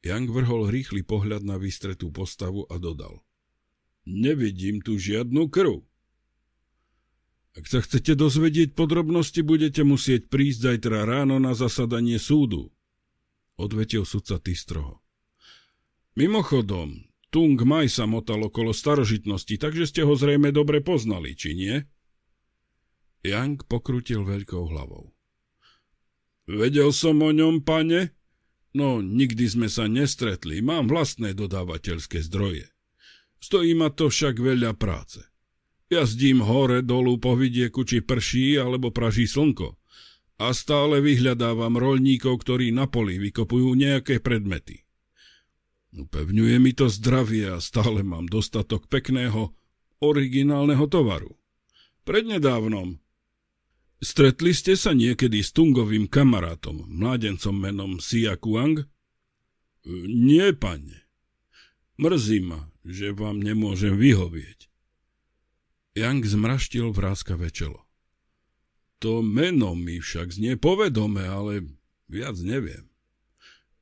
Jang vrhol rýchly pohľad na vystretú postavu a dodal. Nevidím tu žiadnu krv. Ak sa chcete dozvedieť podrobnosti, budete musieť prísť zajtra ráno na zasadanie súdu, odvetil sudca Tistroho. Mimochodom, Tung Maj sa motal okolo starožitnosti, takže ste ho zrejme dobre poznali, či nie? Yang pokrutil veľkou hlavou. Vedel som o ňom, pane, No, nikdy sme sa nestretli, mám vlastné dodávateľské zdroje. Stojí ma to však veľa práce. Jazdím hore dolu po vidieku, či prší alebo praží slnko. A stále vyhľadávam roľníkov, ktorí na poli vykopujú nejaké predmety. Upevňuje mi to zdravie a stále mám dostatok pekného, originálneho tovaru. Prednedávnom Stretli ste sa niekedy s Tungovým kamarátom, mládencom menom Sia Kuang? E, nie, pane. Mrzí ma, že vám nemôžem vyhovieť. Yang zmraštil vrázka večelo. To meno mi však znie povedome, ale viac neviem.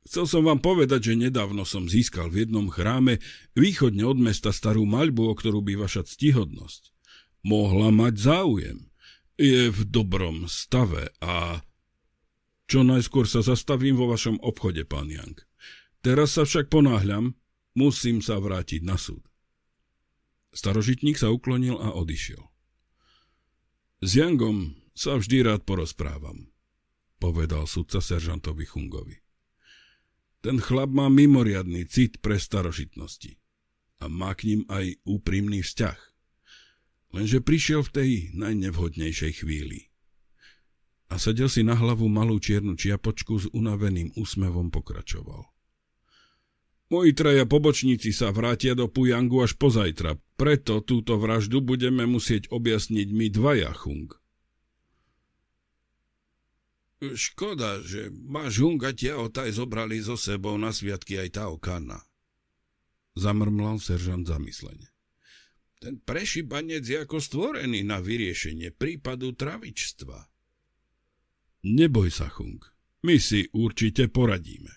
Chcel som vám povedať, že nedávno som získal v jednom chráme východne od mesta starú maľbu, o ktorú by vaša ctihodnosť mohla mať záujem je v dobrom stave a čo najskôr sa zastavím vo vašom obchode, pán Jank. Teraz sa však ponáhľam, musím sa vrátiť na súd. Starožitník sa uklonil a odišiel. S Jangom sa vždy rád porozprávam, povedal sudca seržantovi Chungovi. Ten chlap má mimoriadný cit pre starožitnosti a má k ním aj úprimný vzťah. Lenže prišiel v tej najnevhodnejšej chvíli. A sedel si na hlavu malú čiernu čiapočku s unaveným úsmevom pokračoval. Moji traja pobočníci sa vrátia do Pujangu až pozajtra, preto túto vraždu budeme musieť objasniť my dvaja, Hung. Škoda, že ma a tia otaj zobrali zo sebou na sviatky aj tá okana. Zamrmlal seržant zamyslene. Ten prešibanec je ako stvorený na vyriešenie prípadu travičstva. Neboj sa, Chung. My si určite poradíme.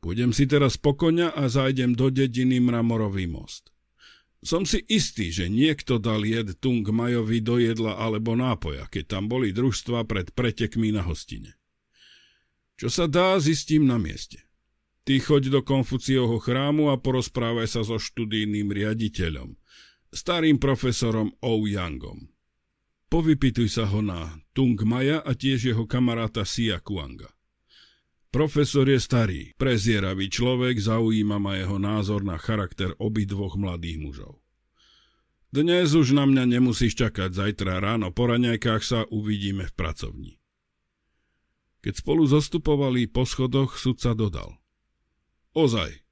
Pôjdem si teraz po konia a zájdem do dediny Mramorový most. Som si istý, že niekto dal jed Tung Majovi do jedla alebo nápoja, keď tam boli družstva pred pretekmi na hostine. Čo sa dá, zistím na mieste. Ty choď do Konfuciovho chrámu a porozprávaj sa so študijným riaditeľom – starým profesorom O. Yangom. Povypituj sa ho na Tung Maja a tiež jeho kamaráta Sia Kuanga. Profesor je starý, prezieravý človek, zaujíma ma jeho názor na charakter obidvoch mladých mužov. Dnes už na mňa nemusíš čakať, zajtra ráno po raňajkách sa uvidíme v pracovni. Keď spolu zostupovali po schodoch, sudca dodal. Ozaj.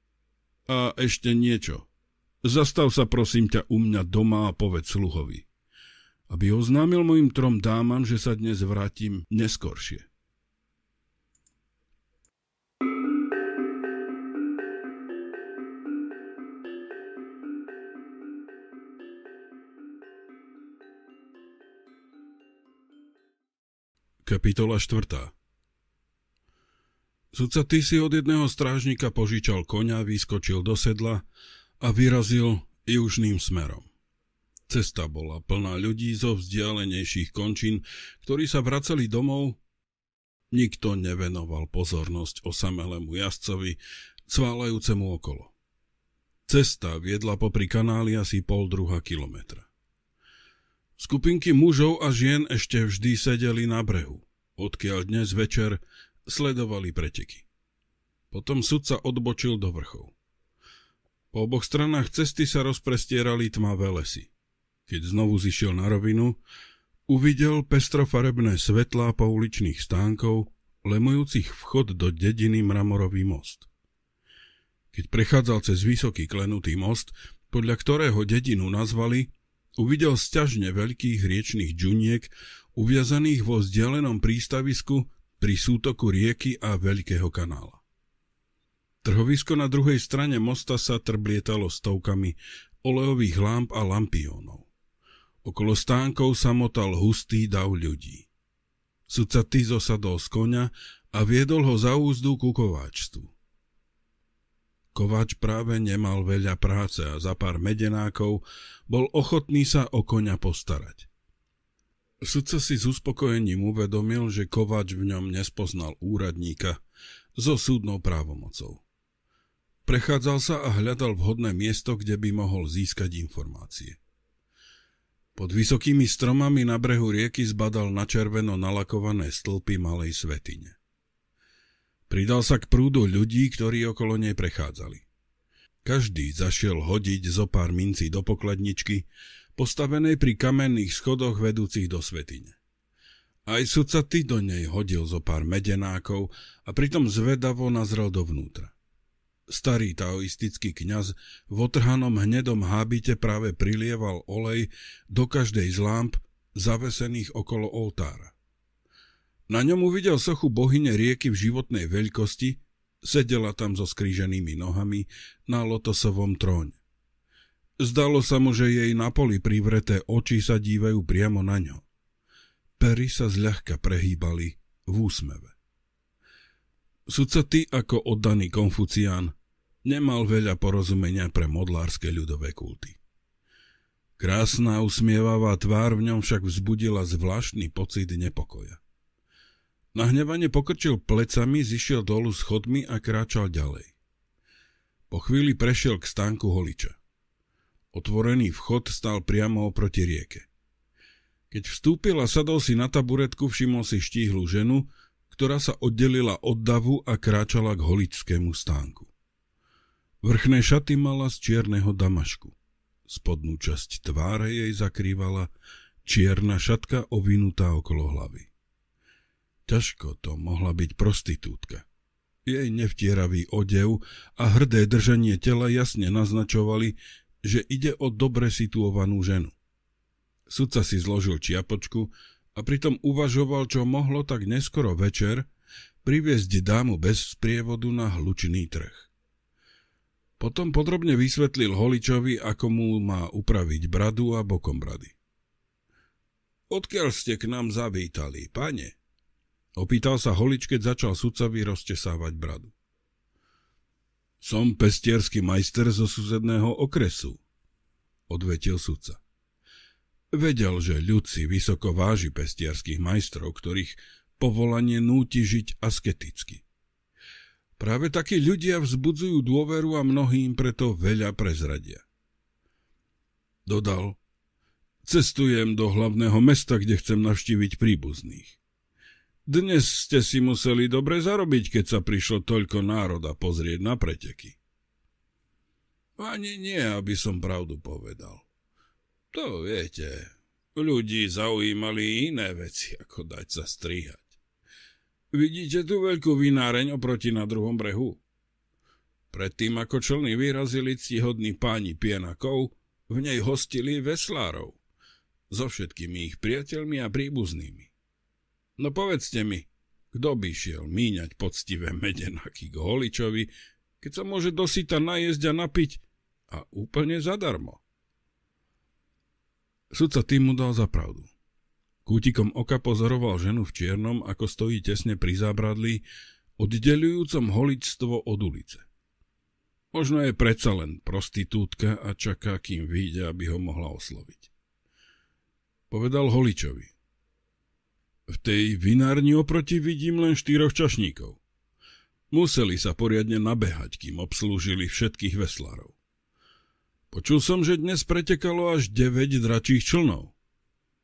A ešte niečo. Zastav sa prosím ťa u mňa doma a povedz sluhovi, aby oznámil mojim trom dámam, že sa dnes vrátim neskoršie. Kapitola 4. Sudca ty si od jedného strážnika požičal koňa, vyskočil do sedla a vyrazil južným smerom. Cesta bola plná ľudí zo vzdialenejších končín, ktorí sa vracali domov. Nikto nevenoval pozornosť osamelému jazdcovi, cválajúcemu okolo. Cesta viedla popri kanáli asi pol druha kilometra. Skupinky mužov a žien ešte vždy sedeli na brehu, odkiaľ dnes večer sledovali preteky. Potom sudca odbočil do vrchov. Po oboch stranách cesty sa rozprestierali tmavé lesy. Keď znovu zišiel na rovinu, uvidel pestrofarebné svetlá pouličných stánkov, lemujúcich vchod do dediny Mramorový most. Keď prechádzal cez vysoký klenutý most, podľa ktorého dedinu nazvali, uvidel sťažne veľkých riečných džuniek, uviazaných vo vzdialenom prístavisku pri sútoku rieky a veľkého kanála. Trhovisko na druhej strane mosta sa trblietalo stovkami olejových lámp a lampiónov. Okolo stánkov sa motal hustý dav ľudí. Sudca Tizo sadol z konia a viedol ho za úzdu ku kováčstvu. Kováč práve nemal veľa práce a za pár medenákov bol ochotný sa o konia postarať. Sudca si s uspokojením uvedomil, že Kováč v ňom nespoznal úradníka so súdnou právomocou. Prechádzal sa a hľadal vhodné miesto, kde by mohol získať informácie. Pod vysokými stromami na brehu rieky zbadal na červeno nalakované stĺpy malej svetine. Pridal sa k prúdu ľudí, ktorí okolo nej prechádzali. Každý zašiel hodiť zo pár minci do pokladničky, postavenej pri kamenných schodoch vedúcich do svetine. Aj sudca ty do nej hodil zo pár medenákov a pritom zvedavo nazrel dovnútra. Starý taoistický kňaz v otrhanom hnedom hábite práve prilieval olej do každej z lámp zavesených okolo oltára. Na ňom uvidel sochu bohyne rieky v životnej veľkosti, sedela tam so skríženými nohami na lotosovom tróne. Zdalo sa mu, že jej na poli privreté oči sa dívajú priamo na ňo. Pery sa zľahka prehýbali v úsmeve. Sudca ty ako oddaný konfucián nemal veľa porozumenia pre modlárske ľudové kulty. Krásna usmievavá tvár v ňom však vzbudila zvláštny pocit nepokoja. Nahnevane pokrčil plecami, zišiel dolu schodmi a kráčal ďalej. Po chvíli prešiel k stánku holiča. Otvorený vchod stal priamo oproti rieke. Keď vstúpil a sadol si na taburetku, všimol si štíhlu ženu, ktorá sa oddelila od davu a kráčala k holičskému stánku. Vrchné šaty mala z čierneho damašku. Spodnú časť tváre jej zakrývala čierna šatka ovinutá okolo hlavy. Ťažko to mohla byť prostitútka. Jej nevtieravý odev a hrdé držanie tela jasne naznačovali, že ide o dobre situovanú ženu. Sudca si zložil čiapočku a pritom uvažoval, čo mohlo tak neskoro večer priviesť dámu bez sprievodu na hlučný trh. Potom podrobne vysvetlil holičovi, ako mu má upraviť bradu a bokom brady. Odkiaľ ste k nám zavítali, pane? Opýtal sa holič, keď začal sudcovi roztesávať bradu. Som pestierský majster zo susedného okresu, odvetil sudca. Vedel, že ľudci vysoko váži pestierských majstrov, ktorých povolanie núti žiť asketicky. Práve takí ľudia vzbudzujú dôveru a mnohým preto veľa prezradia. Dodal, cestujem do hlavného mesta, kde chcem navštíviť príbuzných. Dnes ste si museli dobre zarobiť, keď sa prišlo toľko národa pozrieť na preteky. Ani nie, aby som pravdu povedal. To viete, ľudí zaujímali iné veci, ako dať sa strihať. Vidíte tu veľkú vináreň oproti na druhom brehu? Predtým, ako člny vyrazili ctihodní páni pienakov, v nej hostili veslárov, so všetkými ich priateľmi a príbuznými. No povedzte mi, kto by šiel míňať poctivé medenaky k holičovi, keď sa môže dosyta najesť a napiť a úplne zadarmo. Sudca tým mu dal za pravdu. Kútikom oka pozoroval ženu v čiernom, ako stojí tesne pri zábradli, oddelujúcom holičstvo od ulice. Možno je predsa len prostitútka a čaká, kým vyjde, aby ho mohla osloviť. Povedal holičovi. V tej vinárni oproti vidím len štyroch čašníkov. Museli sa poriadne nabehať, kým obslúžili všetkých veslárov. Počul som, že dnes pretekalo až 9 dračích člnov.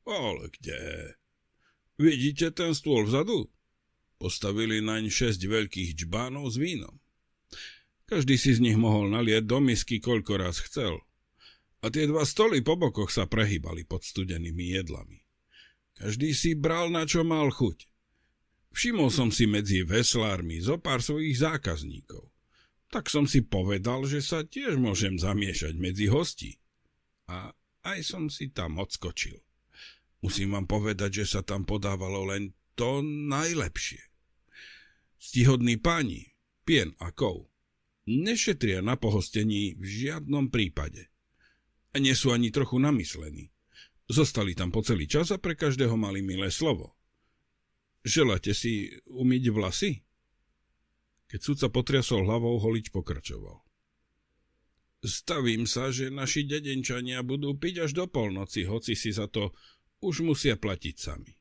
Ale kde? Vidíte ten stôl vzadu? Postavili naň šesť veľkých džbánov s vínom. Každý si z nich mohol nalieť do misky, koľko raz chcel. A tie dva stoly po bokoch sa prehýbali pod studenými jedlami. Každý si bral, na čo mal chuť. Všimol som si medzi veslármi zo pár svojich zákazníkov. Tak som si povedal, že sa tiež môžem zamiešať medzi hosti. A aj som si tam odskočil. Musím vám povedať, že sa tam podávalo len to najlepšie. Stihodní páni, pien a kov, nešetria na pohostení v žiadnom prípade. A nie sú ani trochu namyslení. Zostali tam po celý čas a pre každého mali milé slovo. Želáte si umyť vlasy? Keď súca potriasol hlavou, holič pokračoval. Stavím sa, že naši dedenčania budú piť až do polnoci, hoci si za to už musia platiť sami.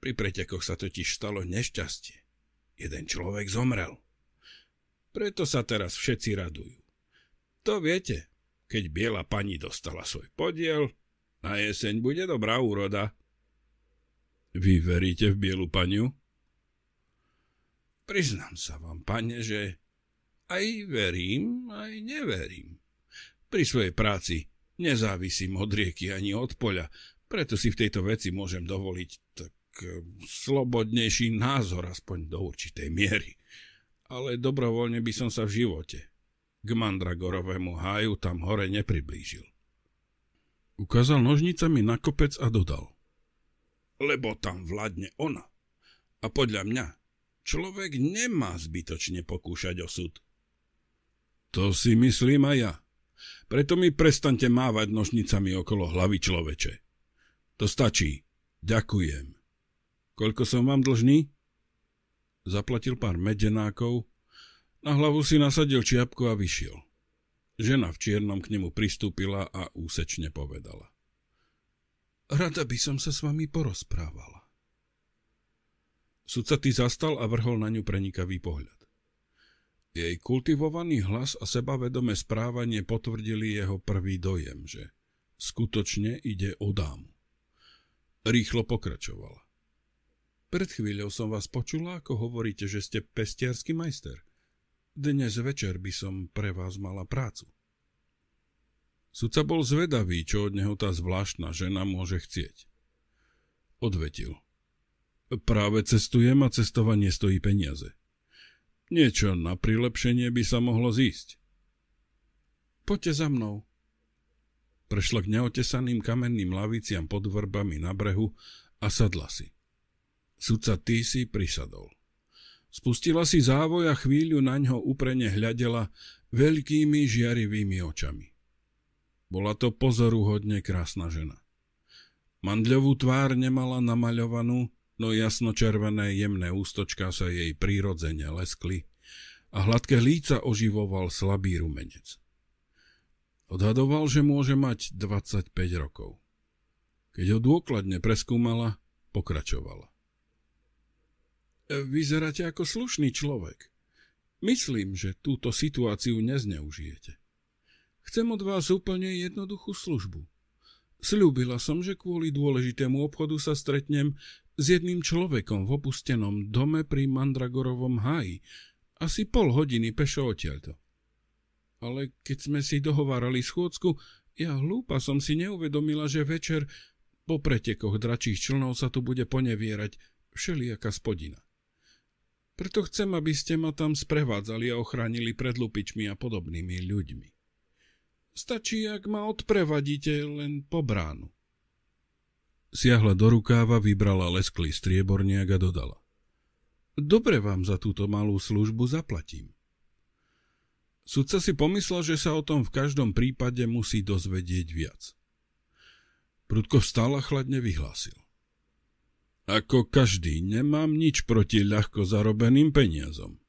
Pri pretekoch sa totiž stalo nešťastie. Jeden človek zomrel. Preto sa teraz všetci radujú. To viete, keď biela pani dostala svoj podiel, na jeseň bude dobrá úroda. Vy veríte v bielu paniu? Priznám sa vám, pane, že aj verím, aj neverím. Pri svojej práci nezávisím od rieky ani od poľa, preto si v tejto veci môžem dovoliť tak eh, slobodnejší názor, aspoň do určitej miery. Ale dobrovoľne by som sa v živote k mandragorovému háju tam hore nepriblížil. Ukázal nožnicami na kopec a dodal. Lebo tam vládne ona. A podľa mňa, človek nemá zbytočne pokúšať osud. To si myslím aj ja. Preto mi prestante mávať nožnicami okolo hlavy človeče. To stačí. Ďakujem. Koľko som vám dlžný? Zaplatil pár medenákov, na hlavu si nasadil čiapku a vyšiel. Žena v čiernom k nemu pristúpila a úsečne povedala. Rada by som sa s vami porozprávala. Sudca ty zastal a vrhol na ňu prenikavý pohľad. Jej kultivovaný hlas a sebavedomé správanie potvrdili jeho prvý dojem, že skutočne ide o dámu. Rýchlo pokračovala. Pred chvíľou som vás počula, ako hovoríte, že ste pestiarsky majster. Dnes večer by som pre vás mala prácu. Sudca bol zvedavý, čo od neho tá zvláštna žena môže chcieť. Odvetil. Práve cestujem a cestovanie stojí peniaze. Niečo na prilepšenie by sa mohlo zísť. Poďte za mnou, prešla k neotesaným kamenným laviciam pod vrbami na brehu a sadla si. Sudca Týsi prisadol. Spustila si závoj a chvíľu na ňo uprene hľadela veľkými žiarivými očami. Bola to pozoruhodne krásna žena. Mandľovú tvár nemala namaľovanú, no jasnočervené jemné ústočka sa jej prírodzene leskli a hladké líca oživoval slabý rumenec. Odhadoval, že môže mať 25 rokov. Keď ho dôkladne preskúmala, pokračovala. E, vyzeráte ako slušný človek. Myslím, že túto situáciu nezneužijete. Chcem od vás úplne jednoduchú službu. Sľúbila som, že kvôli dôležitému obchodu sa stretnem s jedným človekom v opustenom dome pri Mandragorovom háji, asi pol hodiny pešo odtiaľto ale keď sme si dohovárali schôdzku, ja hlúpa som si neuvedomila, že večer po pretekoch dračích člnov sa tu bude ponevierať všelijaká spodina. Preto chcem, aby ste ma tam sprevádzali a ochránili pred lupičmi a podobnými ľuďmi. Stačí, ak ma odprevadíte len po bránu. Siahla do rukáva, vybrala lesklý strieborniak a dodala. Dobre vám za túto malú službu zaplatím. Sudca si pomyslel, že sa o tom v každom prípade musí dozvedieť viac. Prudko vstal a chladne vyhlásil. Ako každý, nemám nič proti ľahko zarobeným peniazom.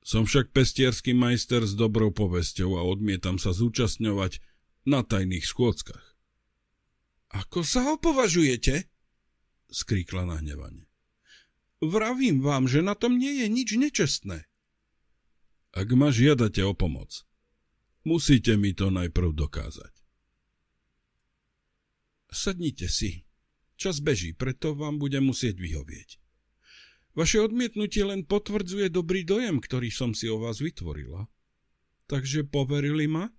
Som však pestierský majster s dobrou povesťou a odmietam sa zúčastňovať na tajných skôckach. Ako sa ho považujete? skríkla nahnevane. Vravím vám, že na tom nie je nič nečestné. Ak ma žiadate o pomoc, musíte mi to najprv dokázať. Sadnite si. Čas beží, preto vám budem musieť vyhovieť. Vaše odmietnutie len potvrdzuje dobrý dojem, ktorý som si o vás vytvorila. Takže poverili ma,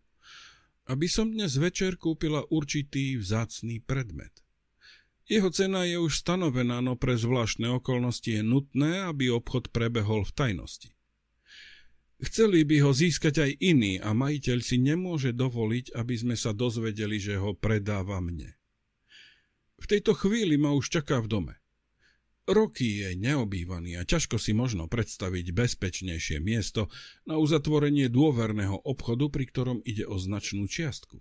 aby som dnes večer kúpila určitý vzácný predmet. Jeho cena je už stanovená, no pre zvláštne okolnosti je nutné, aby obchod prebehol v tajnosti. Chceli by ho získať aj iní a majiteľ si nemôže dovoliť, aby sme sa dozvedeli, že ho predáva mne. V tejto chvíli ma už čaká v dome. Roky je neobývaný a ťažko si možno predstaviť bezpečnejšie miesto na uzatvorenie dôverného obchodu, pri ktorom ide o značnú čiastku.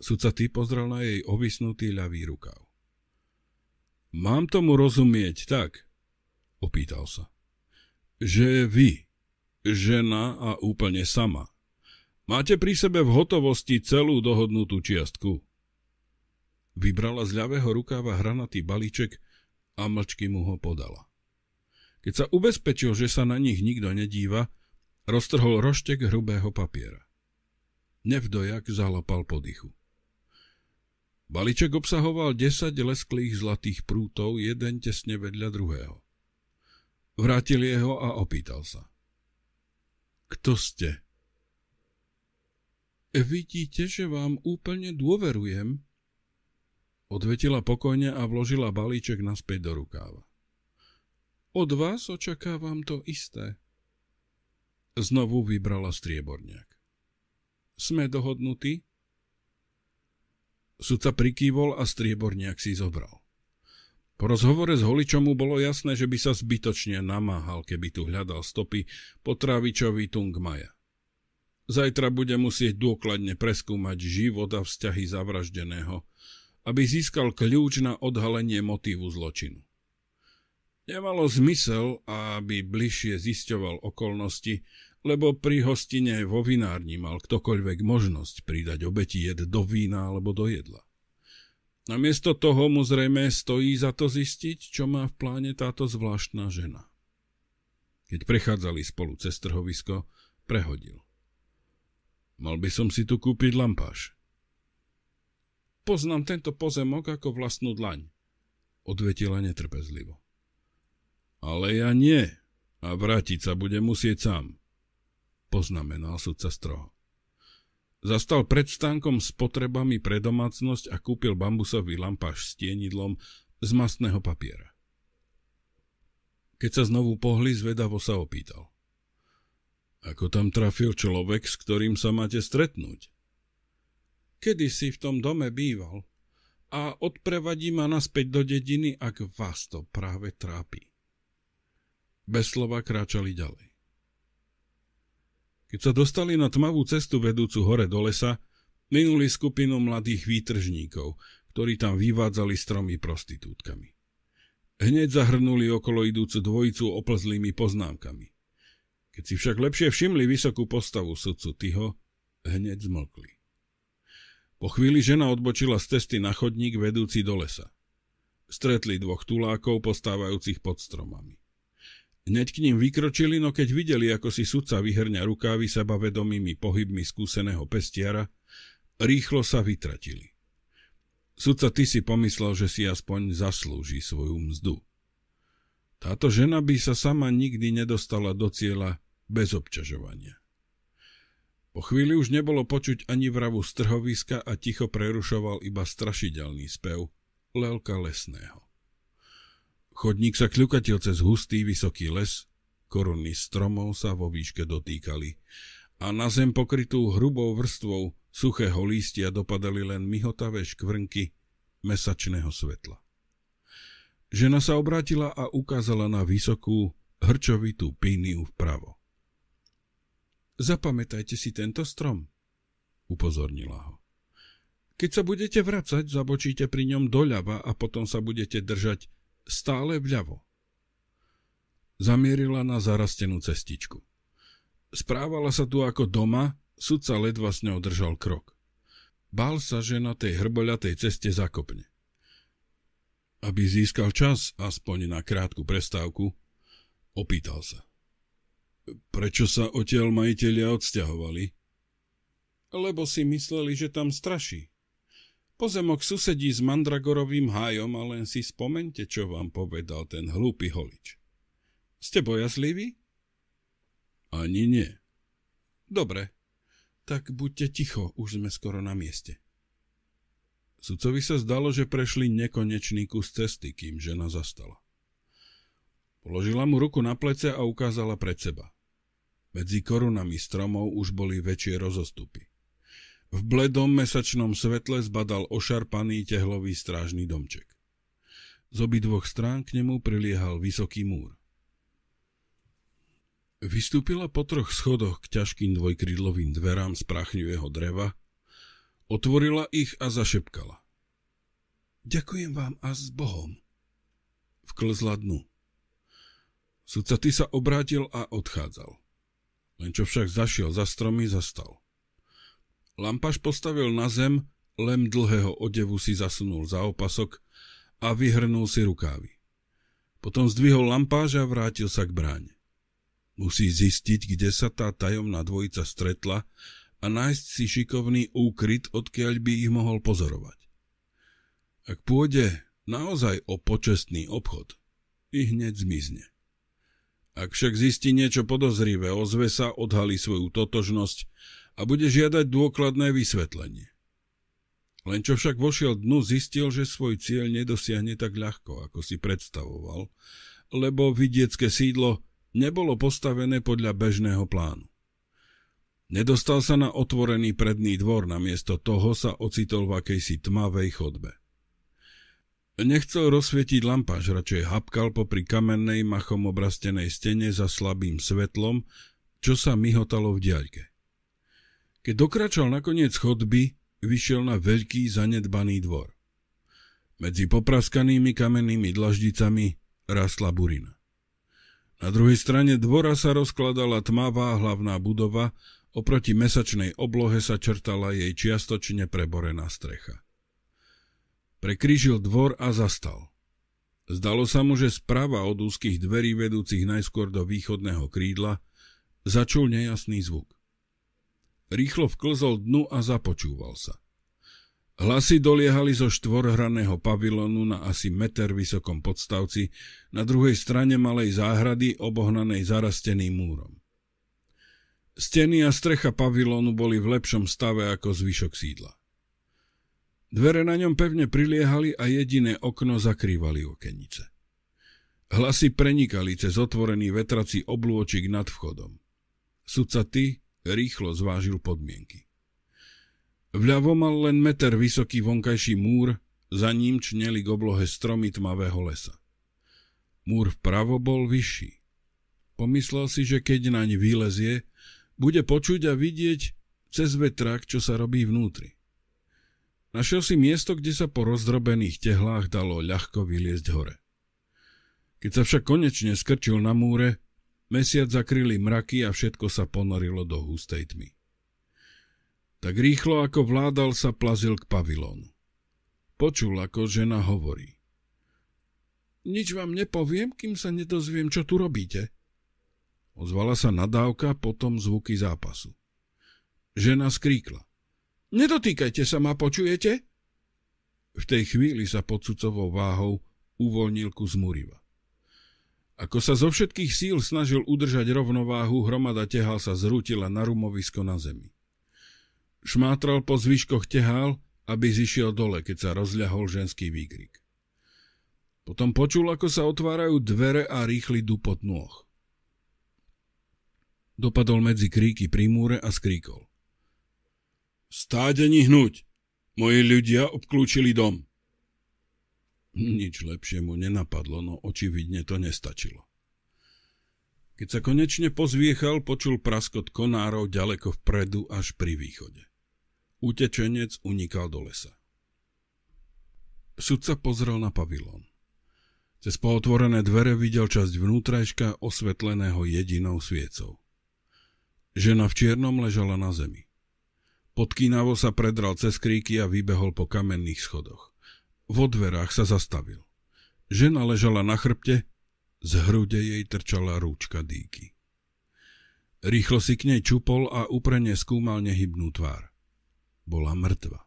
Sudca ty pozrel na jej ovisnutý ľavý rukav. Mám tomu rozumieť tak, opýtal sa, že vy žena a úplne sama. Máte pri sebe v hotovosti celú dohodnutú čiastku. Vybrala z ľavého rukáva hranatý balíček a mlčky mu ho podala. Keď sa ubezpečil, že sa na nich nikto nedíva, roztrhol roštek hrubého papiera. Nevdojak zalapal podychu. Balíček obsahoval 10 lesklých zlatých prútov, jeden tesne vedľa druhého. Vrátil jeho a opýtal sa kto ste. Vidíte, že vám úplne dôverujem, odvetila pokojne a vložila balíček naspäť do rukáva. Od vás očakávam to isté. Znovu vybrala strieborniak. Sme dohodnutí? Sudca prikývol a strieborniak si zobral. Po rozhovore s Holičom mu bolo jasné, že by sa zbytočne namáhal, keby tu hľadal stopy po Travičovi Tungmaja. Zajtra bude musieť dôkladne preskúmať život a vzťahy zavraždeného, aby získal kľúč na odhalenie motívu zločinu. Nemalo zmysel, aby bližšie zisťoval okolnosti, lebo pri hostine vo vinárni mal ktokoľvek možnosť pridať obeti jed do vína alebo do jedla. Namiesto toho mu zrejme stojí za to zistiť, čo má v pláne táto zvláštna žena. Keď prechádzali spolu cez trhovisko, prehodil. Mal by som si tu kúpiť lampáš. Poznám tento pozemok ako vlastnú dlaň, odvetila netrpezlivo. Ale ja nie a vrátiť sa budem musieť sám, poznamenal sudca stroho. Zastal pred stánkom s potrebami pre domácnosť a kúpil bambusový lampáš s tienidlom z mastného papiera. Keď sa znovu pohli, zvedavo sa opýtal. Ako tam trafil človek, s ktorým sa máte stretnúť? Kedy si v tom dome býval a odprevadí ma naspäť do dediny, ak vás to práve trápi. Bez slova kráčali ďalej. Keď sa dostali na tmavú cestu vedúcu hore do lesa, minuli skupinu mladých výtržníkov, ktorí tam vyvádzali stromy prostitútkami. Hneď zahrnuli okolo idúcu dvojicu oplzlými poznámkami. Keď si však lepšie všimli vysokú postavu sudcu Tyho, hneď zmlkli. Po chvíli žena odbočila z cesty na chodník vedúci do lesa. Stretli dvoch tulákov postávajúcich pod stromami. Hneď k ním vykročili, no keď videli, ako si sudca vyhrňa rukávy sebavedomými pohybmi skúseného pestiara, rýchlo sa vytratili. Sudca ty si pomyslel, že si aspoň zaslúži svoju mzdu. Táto žena by sa sama nikdy nedostala do cieľa bez obťažovania. Po chvíli už nebolo počuť ani vravu strhoviska a ticho prerušoval iba strašidelný spev Lelka Lesného. Chodník sa kľukatil cez hustý vysoký les, koruny stromov sa vo výške dotýkali a na zem pokrytú hrubou vrstvou suchého lístia dopadali len myhotavé škvrnky mesačného svetla. Žena sa obrátila a ukázala na vysokú, hrčovitú píniu vpravo. Zapamätajte si tento strom, upozornila ho. Keď sa budete vracať, zabočíte pri ňom doľava a potom sa budete držať stále vľavo. Zamierila na zarastenú cestičku. Správala sa tu ako doma, sudca ledva s ňou držal krok. Bál sa, že na tej hrboľatej ceste zakopne. Aby získal čas, aspoň na krátku prestávku, opýtal sa. Prečo sa odtiaľ majiteľia odsťahovali? Lebo si mysleli, že tam straší, Pozemok susedí s mandragorovým hájom a len si spomente, čo vám povedal ten hlúpy holič. Ste bojazliví? Ani nie. Dobre, tak buďte ticho, už sme skoro na mieste. Sudcovi sa zdalo, že prešli nekonečný kus cesty, kým žena zastala. Položila mu ruku na plece a ukázala pred seba. Medzi korunami stromov už boli väčšie rozostupy. V bledom mesačnom svetle zbadal ošarpaný tehlový strážny domček. Z obidvoch strán k nemu priliehal vysoký múr. Vystúpila po troch schodoch k ťažkým dvojkrydlovým dverám z prachňujého dreva, otvorila ich a zašepkala. Ďakujem vám a s Bohom. Vklzla dnu. Sudca ty sa obrátil a odchádzal. Len čo však zašiel za stromy, zastal. Lampaš postavil na zem, lem dlhého odevu si zasunul za opasok a vyhrnul si rukávy. Potom zdvihol lampáž a vrátil sa k bráne. Musí zistiť, kde sa tá tajomná dvojica stretla a nájsť si šikovný úkryt, odkiaľ by ich mohol pozorovať. Ak pôjde naozaj o počestný obchod, i hneď zmizne. Ak však zistí niečo podozrivé, ozve sa, odhalí svoju totožnosť a bude žiadať dôkladné vysvetlenie. Len čo však vošiel dnu, zistil, že svoj cieľ nedosiahne tak ľahko, ako si predstavoval, lebo vidiecké sídlo nebolo postavené podľa bežného plánu. Nedostal sa na otvorený predný dvor, namiesto toho sa ocitol v akejsi tmavej chodbe. Nechcel rozsvietiť lampáž, radšej hapkal popri kamennej, machom obrastenej stene za slabým svetlom, čo sa myhotalo v diaľke. Keď dokračal nakoniec chodby, vyšiel na veľký zanedbaný dvor. Medzi popraskanými kamennými dlaždicami rastla burina. Na druhej strane dvora sa rozkladala tmavá hlavná budova, oproti mesačnej oblohe sa črtala jej čiastočne preborená strecha. Prekrížil dvor a zastal. Zdalo sa mu, že sprava od úzkých dverí vedúcich najskôr do východného krídla začul nejasný zvuk. Rýchlo vklzol dnu a započúval sa. Hlasy doliehali zo štvorhraného pavilonu na asi meter vysokom podstavci na druhej strane malej záhrady obohnanej zarasteným múrom. Steny a strecha pavilonu boli v lepšom stave ako zvyšok sídla. Dvere na ňom pevne priliehali a jediné okno zakrývali okenice. Hlasy prenikali cez otvorený vetrací oblúočik nad vchodom. Sudca ty, Rýchlo zvážil podmienky. Vľavo mal len meter vysoký vonkajší múr, za ním čneli k oblohe stromy tmavého lesa. Múr vpravo bol vyšší. Pomyslel si, že keď naň vylezie, bude počuť a vidieť cez vetrak, čo sa robí vnútri. Našiel si miesto, kde sa po rozdrobených tehlách dalo ľahko vyliezť hore. Keď sa však konečne skrčil na múre, Mesiac zakryli mraky a všetko sa ponorilo do hustej tmy. Tak rýchlo ako vládal sa plazil k pavilónu. Počul, ako žena hovorí. Nič vám nepoviem, kým sa nedozviem, čo tu robíte. Ozvala sa nadávka, potom zvuky zápasu. Žena skríkla. Nedotýkajte sa ma, počujete? V tej chvíli sa pod váhou uvoľnil kus muriva. Ako sa zo všetkých síl snažil udržať rovnováhu, hromada tehal sa zrútila na rumovisko na zemi. Šmátral po zvyškoch tehal, aby zišiel dole, keď sa rozľahol ženský výkrik. Potom počul, ako sa otvárajú dvere a rýchly dupot nôh. Dopadol medzi kríky pri múre a skríkol. Stáde ni hnúť. Moji ľudia obklúčili dom. Nič lepšie mu nenapadlo, no očividne to nestačilo. Keď sa konečne pozviechal, počul praskot konárov ďaleko vpredu až pri východe. Utečenec unikal do lesa. Sudca pozrel na pavilón. Cez pootvorené dvere videl časť vnútrajška osvetleného jedinou sviecou. Žena v čiernom ležala na zemi. Podkýnavo sa predral cez kríky a vybehol po kamenných schodoch. Vo dverách sa zastavil. Žena ležala na chrbte, z hrude jej trčala rúčka dýky. Rýchlo si k nej čupol a uprene skúmal nehybnú tvár. Bola mŕtva.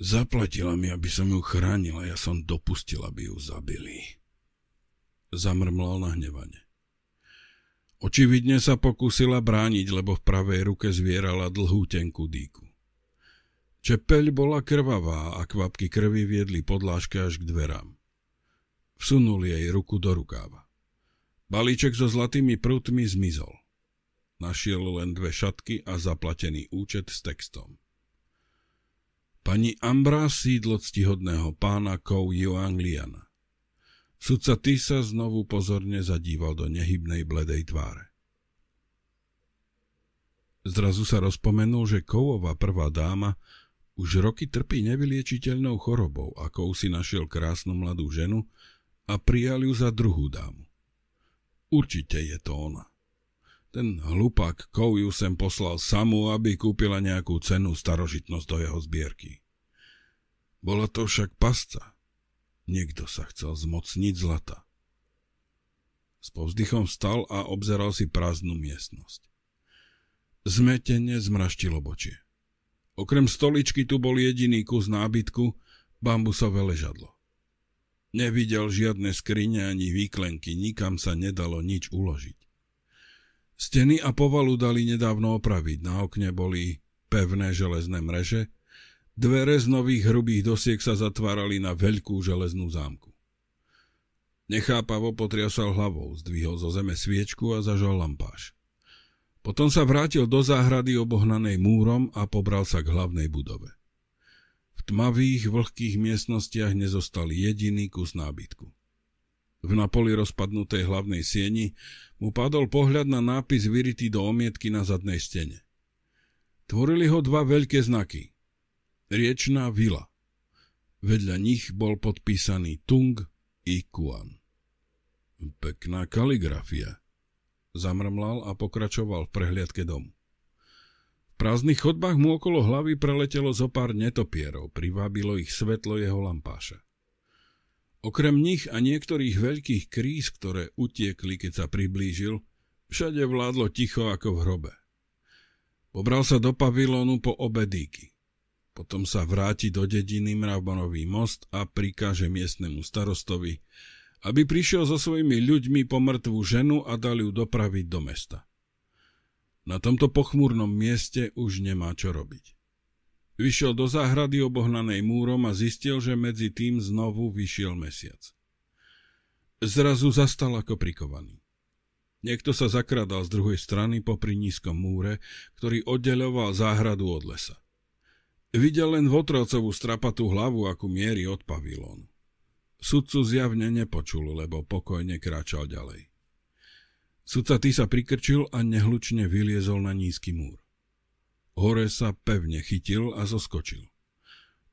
Zaplatila mi, aby som ju chránila, ja som dopustil, aby ju zabili. Zamrmlal hnevane. Očividne sa pokúsila brániť, lebo v pravej ruke zvierala dlhú tenkú dýku. Čepeľ bola krvavá a kvapky krvi viedli podlážke až k dverám. Vsunul jej ruku do rukáva. Balíček so zlatými prútmi zmizol. Našiel len dve šatky a zaplatený účet s textom. Pani Ambra sídlo ctihodného pána Kou Yuangliana. Sudca ty sa znovu pozorne zadíval do nehybnej bledej tváre. Zrazu sa rozpomenul, že Kouova prvá dáma už roky trpí nevyliečiteľnou chorobou, ako si našiel krásnu mladú ženu a prijal ju za druhú dámu. Určite je to ona. Ten hlupák Kov ju sem poslal samú, aby kúpila nejakú cenu starožitnosť do jeho zbierky. Bola to však pasca. Niekto sa chcel zmocniť zlata. S povzdychom vstal a obzeral si prázdnu miestnosť. Zmetenie zmraštilo bočie. Okrem stoličky tu bol jediný kus nábytku, bambusové ležadlo. Nevidel žiadne skrine ani výklenky, nikam sa nedalo nič uložiť. Steny a povalu dali nedávno opraviť, na okne boli pevné železné mreže, dvere z nových hrubých dosiek sa zatvárali na veľkú železnú zámku. Nechápavo potriasal hlavou, zdvihol zo zeme sviečku a zažal lampáš. Potom sa vrátil do záhrady obohnanej múrom a pobral sa k hlavnej budove. V tmavých, vlhkých miestnostiach nezostal jediný kus nábytku. V napoli rozpadnutej hlavnej sieni mu padol pohľad na nápis vyritý do omietky na zadnej stene. Tvorili ho dva veľké znaky. Riečná vila. Vedľa nich bol podpísaný Tung i Kuan. Pekná kaligrafia, Zamrmlal a pokračoval v prehliadke domu. V prázdnych chodbách mu okolo hlavy preletelo zo pár netopierov, privábilo ich svetlo jeho lampáša. Okrem nich a niektorých veľkých kríz, ktoré utiekli, keď sa priblížil, všade vládlo ticho ako v hrobe. Pobral sa do pavilónu po obedíky. Potom sa vráti do dediny Mravbanový most a prikáže miestnemu starostovi, aby prišiel so svojimi ľuďmi po mŕtvú ženu a dali ju dopraviť do mesta. Na tomto pochmúrnom mieste už nemá čo robiť. Vyšiel do záhrady obohnanej múrom a zistil, že medzi tým znovu vyšiel mesiac. Zrazu zastal ako prikovaný. Niekto sa zakradal z druhej strany popri nízkom múre, ktorý oddeloval záhradu od lesa. Videl len votrovcovú strapatú hlavu, akú miery od pavilónu. Sudcu zjavne nepočul, lebo pokojne kráčal ďalej. Sudca ty sa prikrčil a nehlučne vyliezol na nízky múr. Hore sa pevne chytil a zoskočil.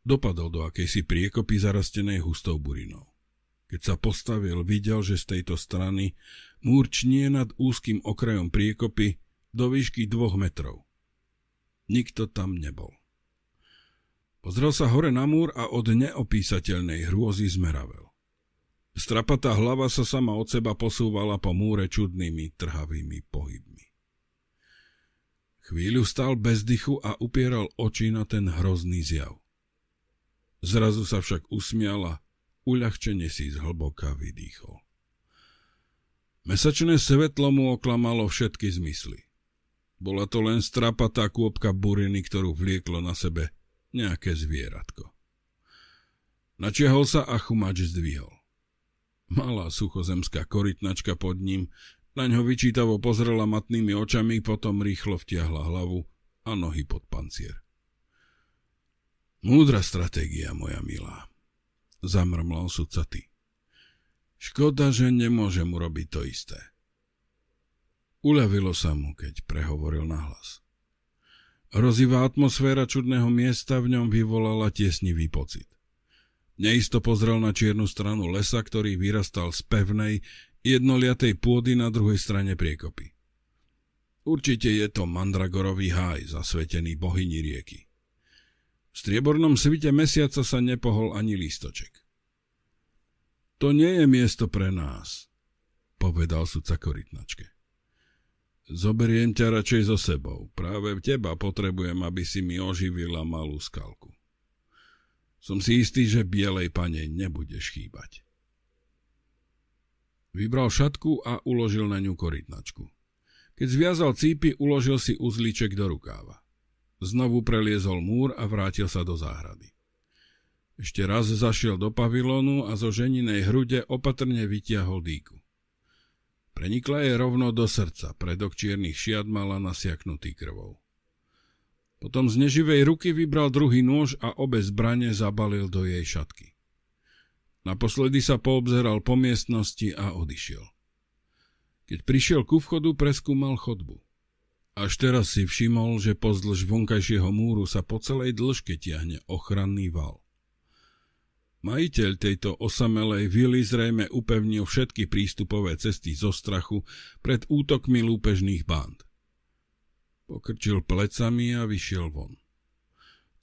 Dopadol do akejsi priekopy zarastenej hustou burinou. Keď sa postavil, videl, že z tejto strany múr čnie nad úzkým okrajom priekopy do výšky dvoch metrov. Nikto tam nebol. Pozrel sa hore na múr a od neopísateľnej hrôzy zmeravel. Strapatá hlava sa sama od seba posúvala po múre čudnými trhavými pohybmi. Chvíľu stal bez dychu a upieral oči na ten hrozný zjav. Zrazu sa však usmiala, uľahčene si zhlboka vydýchol. Mesačné svetlo mu oklamalo všetky zmysly. Bola to len strapatá kôpka buriny, ktorú vlieklo na sebe Nejaké zvieratko. Načiahol sa a chumač zdvihol. Malá suchozemská korytnačka pod ním na ňo vyčítavo pozrela matnými očami, potom rýchlo vtiahla hlavu a nohy pod pancier. Múdra stratégia, moja milá, zamrmlal sudca ty. Škoda, že nemôžem urobiť to isté. Uľavilo sa mu, keď prehovoril nahlas. Hrozivá atmosféra čudného miesta v ňom vyvolala tiesnivý pocit. Neisto pozrel na čiernu stranu lesa, ktorý vyrastal z pevnej, jednoliatej pôdy na druhej strane priekopy. Určite je to mandragorový háj, zasvetený bohyni rieky. V striebornom svite mesiaca sa nepohol ani lístoček. To nie je miesto pre nás, povedal sudca koritnačke. Zoberiem ťa radšej so sebou. Práve teba potrebujem, aby si mi oživila malú skalku. Som si istý, že bielej pane nebudeš chýbať. Vybral šatku a uložil na ňu korytnačku. Keď zviazal cípy, uložil si uzliček do rukáva. Znovu preliezol múr a vrátil sa do záhrady. Ešte raz zašiel do pavilónu a zo ženinej hrude opatrne vytiahol dýku. Prenikla je rovno do srdca, predok čiernych šiat mala nasiaknutý krvou. Potom z neživej ruky vybral druhý nôž a obe zbranie zabalil do jej šatky. Naposledy sa poobzeral po miestnosti a odišiel. Keď prišiel ku vchodu, preskúmal chodbu. Až teraz si všimol, že pozdĺž vonkajšieho múru sa po celej dĺžke tiahne ochranný val. Majiteľ tejto osamelej vily zrejme upevnil všetky prístupové cesty zo strachu pred útokmi lúpežných band. Pokrčil plecami a vyšiel von.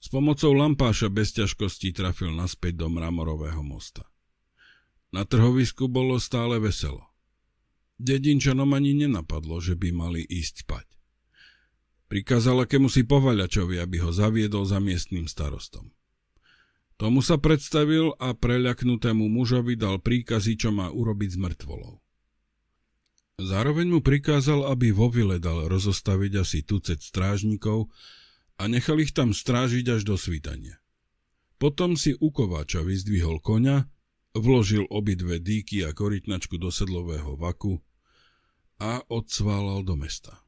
S pomocou lampáša bez ťažkostí trafil naspäť do mramorového mosta. Na trhovisku bolo stále veselo. Dedinčanom ani nenapadlo, že by mali ísť spať. Prikázal akému si povaľačovi, aby ho zaviedol za miestnym starostom. Tomu sa predstavil a preľaknutému mužovi dal príkazy, čo má urobiť s mŕtvolou. Zároveň mu prikázal, aby vo vile dal rozostaviť asi tucet strážnikov a nechal ich tam strážiť až do svítania. Potom si u kováča vyzdvihol konia, vložil obidve dýky a korytnačku do sedlového vaku a odsválal do mesta.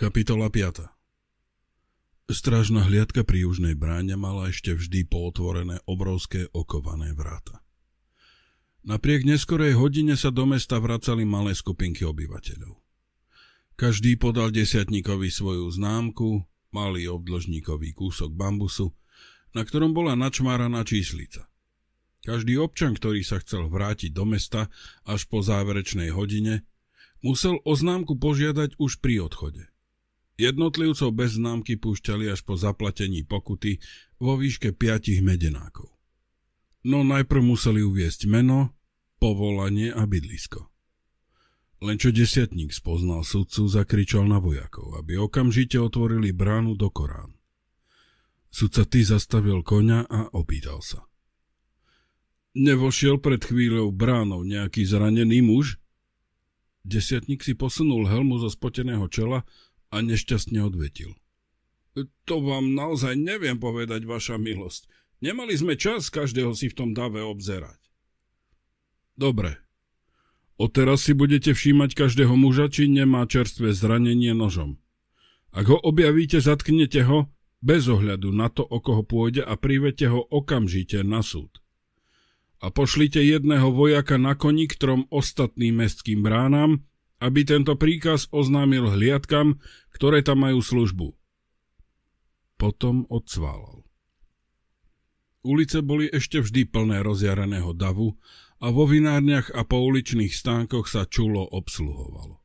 Kapitola 5. Strážna hliadka pri južnej bráne mala ešte vždy pootvorené obrovské okované vráta. Napriek neskorej hodine sa do mesta vracali malé skupinky obyvateľov. Každý podal desiatníkovi svoju známku, malý obdložníkový kúsok bambusu, na ktorom bola načmáraná číslica. Každý občan, ktorý sa chcel vrátiť do mesta až po záverečnej hodine, musel o známku požiadať už pri odchode – Jednotlivcov bez známky púšťali až po zaplatení pokuty vo výške 5 medenákov. No najprv museli uviesť meno, povolanie a bydlisko. Len čo desiatník spoznal sudcu, zakričal na vojakov, aby okamžite otvorili bránu do Korán. Sudca ty zastavil koňa a opýtal sa. Nevošiel pred chvíľou bránou nejaký zranený muž? Desiatník si posunul helmu zo spoteného čela a nešťastne odvetil. To vám naozaj neviem povedať, vaša milosť. Nemali sme čas každého si v tom dave obzerať. Dobre. teraz si budete všímať každého muža, či nemá čerstvé zranenie nožom. Ak ho objavíte, zatknete ho bez ohľadu na to, o koho pôjde a privete ho okamžite na súd. A pošlite jedného vojaka na koni k trom ostatným mestským bránam, aby tento príkaz oznámil hliadkam, ktoré tam majú službu. Potom odsválal. Ulice boli ešte vždy plné rozjareného davu a vo vinárniach a pouličných stánkoch sa čulo obsluhovalo.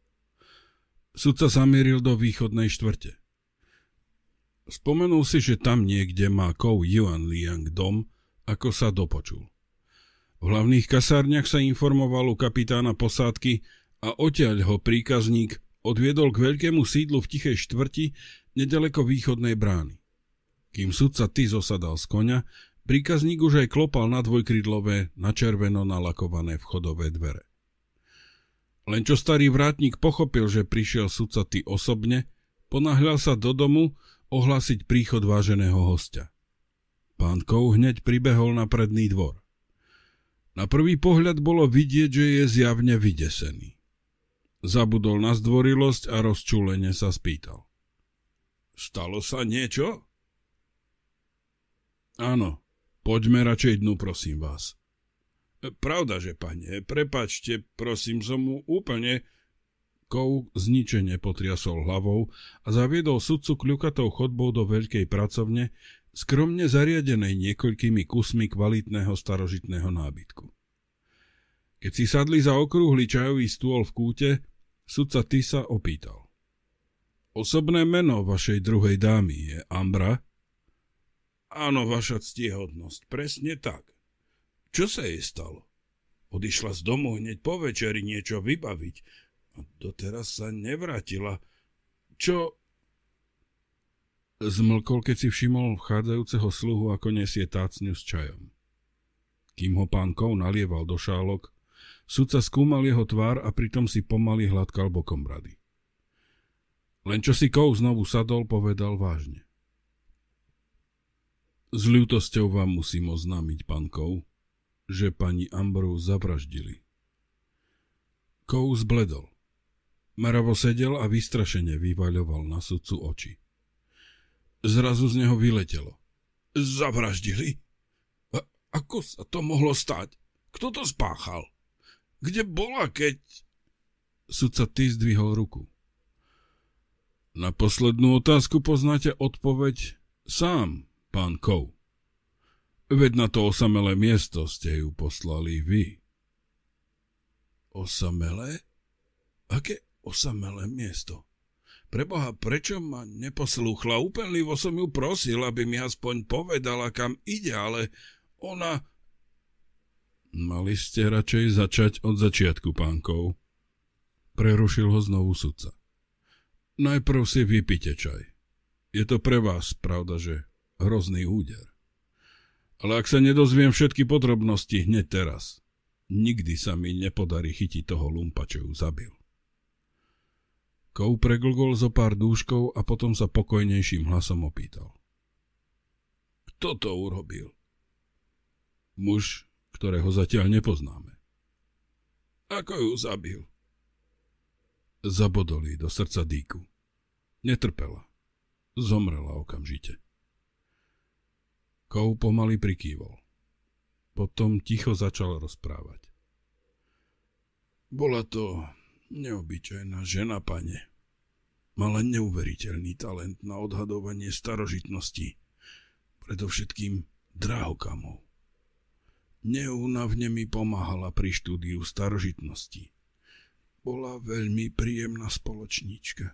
Sudca zamieril do východnej štvrte. Spomenul si, že tam niekde má Kou Yuan Liang dom, ako sa dopočul. V hlavných kasárniach sa informovalo kapitána posádky a odtiaľ ho príkazník odviedol k veľkému sídlu v tichej štvrti nedaleko východnej brány. Kým sudca ty zosadal z konia, príkazník už aj klopal na dvojkrydlové, na červeno nalakované vchodové dvere. Len čo starý vrátnik pochopil, že prišiel sudca ty osobne, ponáhľal sa do domu ohlásiť príchod váženého hostia. Pán Kou hneď pribehol na predný dvor. Na prvý pohľad bolo vidieť, že je zjavne vydesený. Zabudol na zdvorilosť a rozčúlenie sa spýtal. Stalo sa niečo? Áno, poďme radšej dnu, prosím vás. Pravda, že pane, prepačte, prosím, som mu úplne... Kov zničenie potriasol hlavou a zaviedol sudcu kľukatou chodbou do veľkej pracovne, skromne zariadenej niekoľkými kusmi kvalitného starožitného nábytku. Keď si sadli za okrúhly čajový stôl v kúte, Sudca Tisa opýtal. Osobné meno vašej druhej dámy je Ambra? Áno, vaša ctihodnosť, presne tak. Čo sa jej stalo? Odišla z domu hneď po večeri niečo vybaviť a doteraz sa nevrátila. Čo... Zmlkol, keď si všimol vchádzajúceho sluhu, ako nesie tácňu s čajom. Kým ho pán Kou nalieval do šálok, Sudca skúmal jeho tvár a pritom si pomaly hladkal bokom brady. Len čo si Kou znovu sadol, povedal vážne. S ľútosťou vám musím oznámiť, pán Kou, že pani Ambrou zavraždili. Kou zbledol. Maravo sedel a vystrašene vyvaľoval na sudcu oči. Zrazu z neho vyletelo. Zavraždili? A- ako sa to mohlo stať? Kto to spáchal? Kde bola, keď... Sudca ty zdvihol ruku. Na poslednú otázku poznáte odpoveď sám, pán Kou. Veď na to osamelé miesto ste ju poslali vy. Osamelé? Aké osamelé miesto? Preboha, prečo ma neposlúchla? Úplnivo som ju prosil, aby mi aspoň povedala, kam ide, ale ona Mali ste radšej začať od začiatku, pánkov. Prerušil ho znovu sudca. Najprv si vypite čaj. Je to pre vás, pravda, že hrozný úder. Ale ak sa nedozviem všetky podrobnosti hneď teraz, nikdy sa mi nepodarí chytiť toho lumpa, čo ju zabil. Kou preglgol zo pár dúškov a potom sa pokojnejším hlasom opýtal. Kto to urobil? Muž ktorého zatiaľ nepoznáme. Ako ju zabil? Zabodoli do srdca dýku. Netrpela. Zomrela okamžite. Kou pomaly prikývol. Potom ticho začal rozprávať. Bola to neobyčajná žena, pane. Mala neuveriteľný talent na odhadovanie starožitnosti, predovšetkým drahokamov. Neúnavne mi pomáhala pri štúdiu starožitnosti. Bola veľmi príjemná spoločníčka.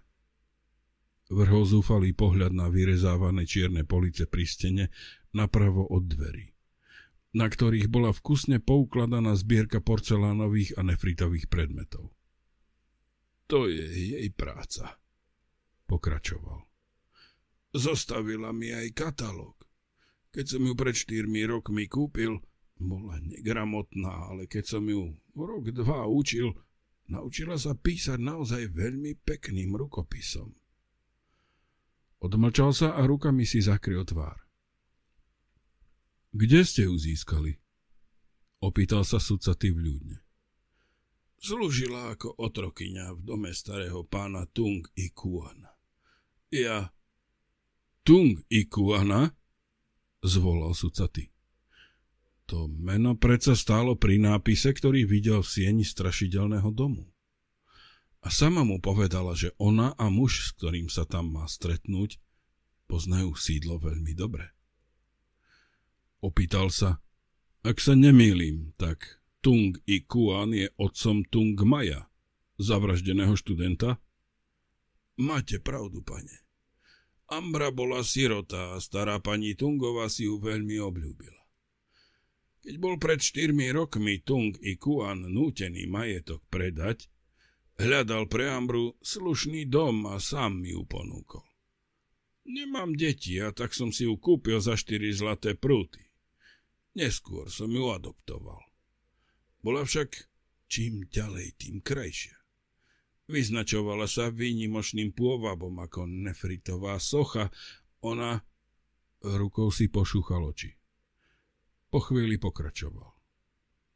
Vrhol zúfalý pohľad na vyrezávané čierne police pri stene napravo od dverí, na ktorých bola vkusne poukladaná zbierka porcelánových a nefritových predmetov. To je jej práca, pokračoval. Zostavila mi aj katalóg. Keď som ju pred štyrmi rokmi kúpil, bola negramotná, ale keď som ju rok, dva učil, naučila sa písať naozaj veľmi pekným rukopisom. Odmlčal sa a rukami si zakryl tvár. Kde ste ju získali? Opýtal sa sudca v ľudne. Slúžila ako otrokyňa v dome starého pána Tung i Kuana. Ja... Tung i Kuana? Zvolal sudca ty. To meno predsa stálo pri nápise, ktorý videl v sieni strašidelného domu. A sama mu povedala, že ona a muž, s ktorým sa tam má stretnúť, poznajú sídlo veľmi dobre. Opýtal sa, ak sa nemýlim, tak Tung i Kuan je otcom Tung Maja, zavraždeného študenta? Máte pravdu, pane. Ambra bola sirota a stará pani Tungova si ju veľmi obľúbila. Keď bol pred štyrmi rokmi Tung i Kuan nútený majetok predať, hľadal pre Ambru slušný dom a sám mi ju ponúkol. Nemám deti a tak som si ju kúpil za štyri zlaté prúty. Neskôr som ju adoptoval. Bola však čím ďalej, tým krajšia. Vyznačovala sa výnimočným pôvabom ako nefritová socha. Ona rukou si pošúchal oči. Po chvíli pokračoval.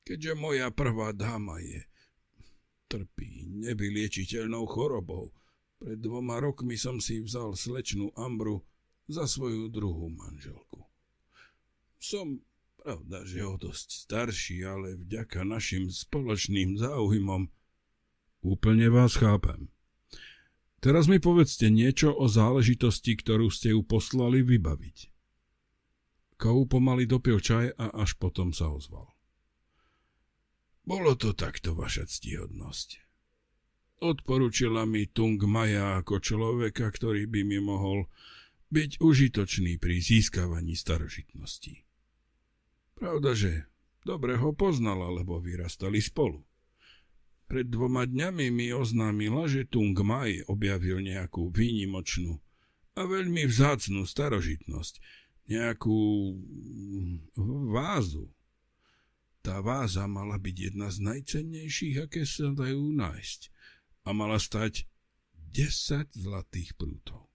Keďže moja prvá dáma je trpí nevyliečiteľnou chorobou, pred dvoma rokmi som si vzal slečnú Ambru za svoju druhú manželku. Som, pravda, že o dosť starší, ale vďaka našim spoločným záujmom úplne vás chápem. Teraz mi povedzte niečo o záležitosti, ktorú ste ju poslali vybaviť. Kou pomaly dopil čaj a až potom sa ozval. Bolo to takto, vaša ctihodnosť. Odporučila mi Tung Maja ako človeka, ktorý by mi mohol byť užitočný pri získavaní Pravda, Pravdaže, dobre ho poznala, lebo vyrastali spolu. Pred dvoma dňami mi oznámila, že Tung Maj objavil nejakú výnimočnú a veľmi vzácnú starožitnosť, nejakú mm, vázu. Tá váza mala byť jedna z najcennejších, aké sa dajú nájsť. A mala stať 10 zlatých prútov.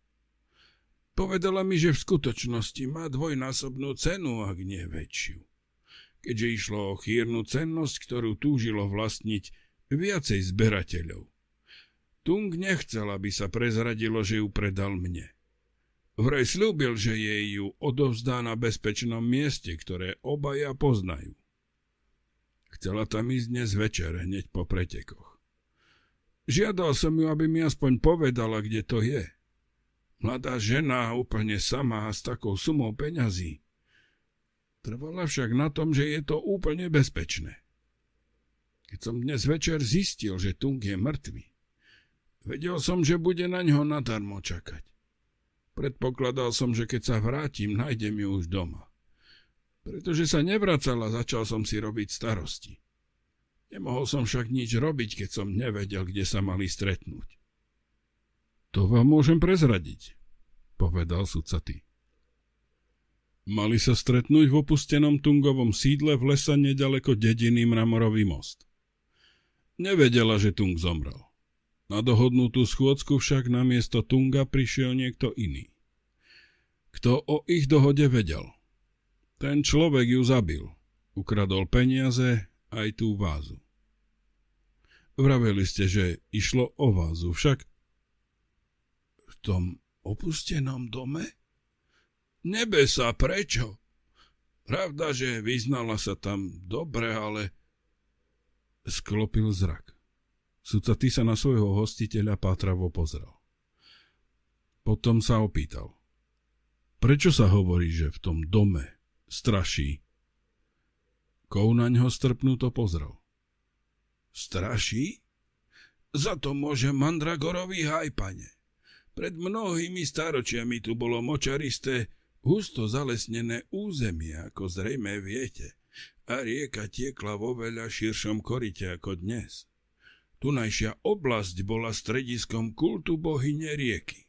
Povedala mi, že v skutočnosti má dvojnásobnú cenu, ak nie väčšiu. Keďže išlo o chýrnu cennosť, ktorú túžilo vlastniť viacej zberateľov. Tung nechcel, aby sa prezradilo, že ju predal mne. Vraj slúbil, že jej ju odovzdá na bezpečnom mieste, ktoré obaja poznajú. Chcela tam ísť dnes večer, hneď po pretekoch. Žiadal som ju, aby mi aspoň povedala, kde to je. Mladá žena, úplne samá, s takou sumou peňazí. Trvala však na tom, že je to úplne bezpečné. Keď som dnes večer zistil, že Tung je mŕtvy, vedel som, že bude na ňo nadarmo čakať. Predpokladal som, že keď sa vrátim, nájdem ju už doma. Pretože sa nevracala, začal som si robiť starosti. Nemohol som však nič robiť, keď som nevedel, kde sa mali stretnúť. To vám môžem prezradiť, povedal sudcaty. Mali sa stretnúť v opustenom Tungovom sídle v lesa nedaleko dediny Mramorový most. Nevedela, že Tung zomrel. Na dohodnutú schôdzku však na miesto Tunga prišiel niekto iný. Kto o ich dohode vedel? Ten človek ju zabil. Ukradol peniaze aj tú vázu. Vraveli ste, že išlo o vázu, však... V tom opustenom dome? Nebe sa, prečo? Pravda, že vyznala sa tam dobre, ale... Sklopil zrak ty sa na svojho hostiteľa pátravo pozrel. Potom sa opýtal. Prečo sa hovorí, že v tom dome straší? Kou naň ho strpnuto pozrel. Straší? Za to môže Mandragorovi hajpane. Pred mnohými staročiami tu bolo močaristé, husto zalesnené územie, ako zrejme viete, a rieka tiekla vo veľa širšom korite ako dnes. Tunajšia oblasť bola strediskom kultu bohyne rieky.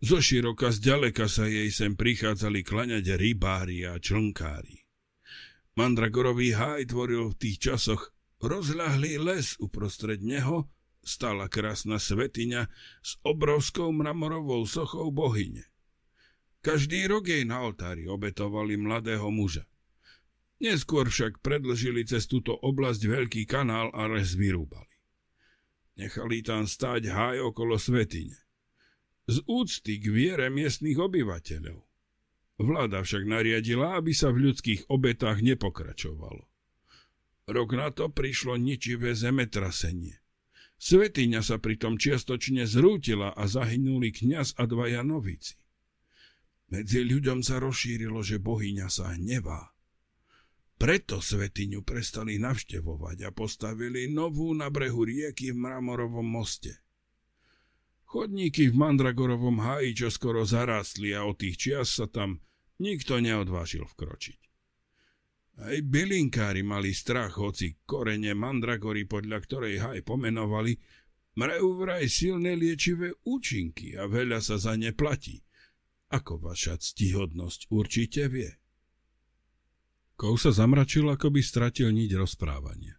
Zo široka zďaleka sa jej sem prichádzali klaňať rybári a člnkári. Mandragorový háj tvoril v tých časoch rozľahlý les uprostred neho, stala krásna svetiňa s obrovskou mramorovou sochou bohyne. Každý rok jej na oltári obetovali mladého muža. Neskôr však predlžili cez túto oblasť veľký kanál a les vyrúbal. Nechali tam stať háj okolo svetine. Z úcty k viere miestných obyvateľov. Vláda však nariadila, aby sa v ľudských obetách nepokračovalo. Rok na to prišlo ničivé zemetrasenie. Svetiňa sa pritom čiastočne zrútila a zahynuli kňaz a dvaja novici. Medzi ľuďom sa rozšírilo, že bohyňa sa hnevá preto svetiňu prestali navštevovať a postavili novú na brehu rieky v mramorovom moste. Chodníky v Mandragorovom háji čo skoro zarastli a od tých čias sa tam nikto neodvážil vkročiť. Aj bylinkári mali strach, hoci korene Mandragory, podľa ktorej haj pomenovali, majú vraj silné liečivé účinky a veľa sa za ne platí, ako vaša ctihodnosť určite vie. Kou sa zamračil, ako by stratil niť rozprávania.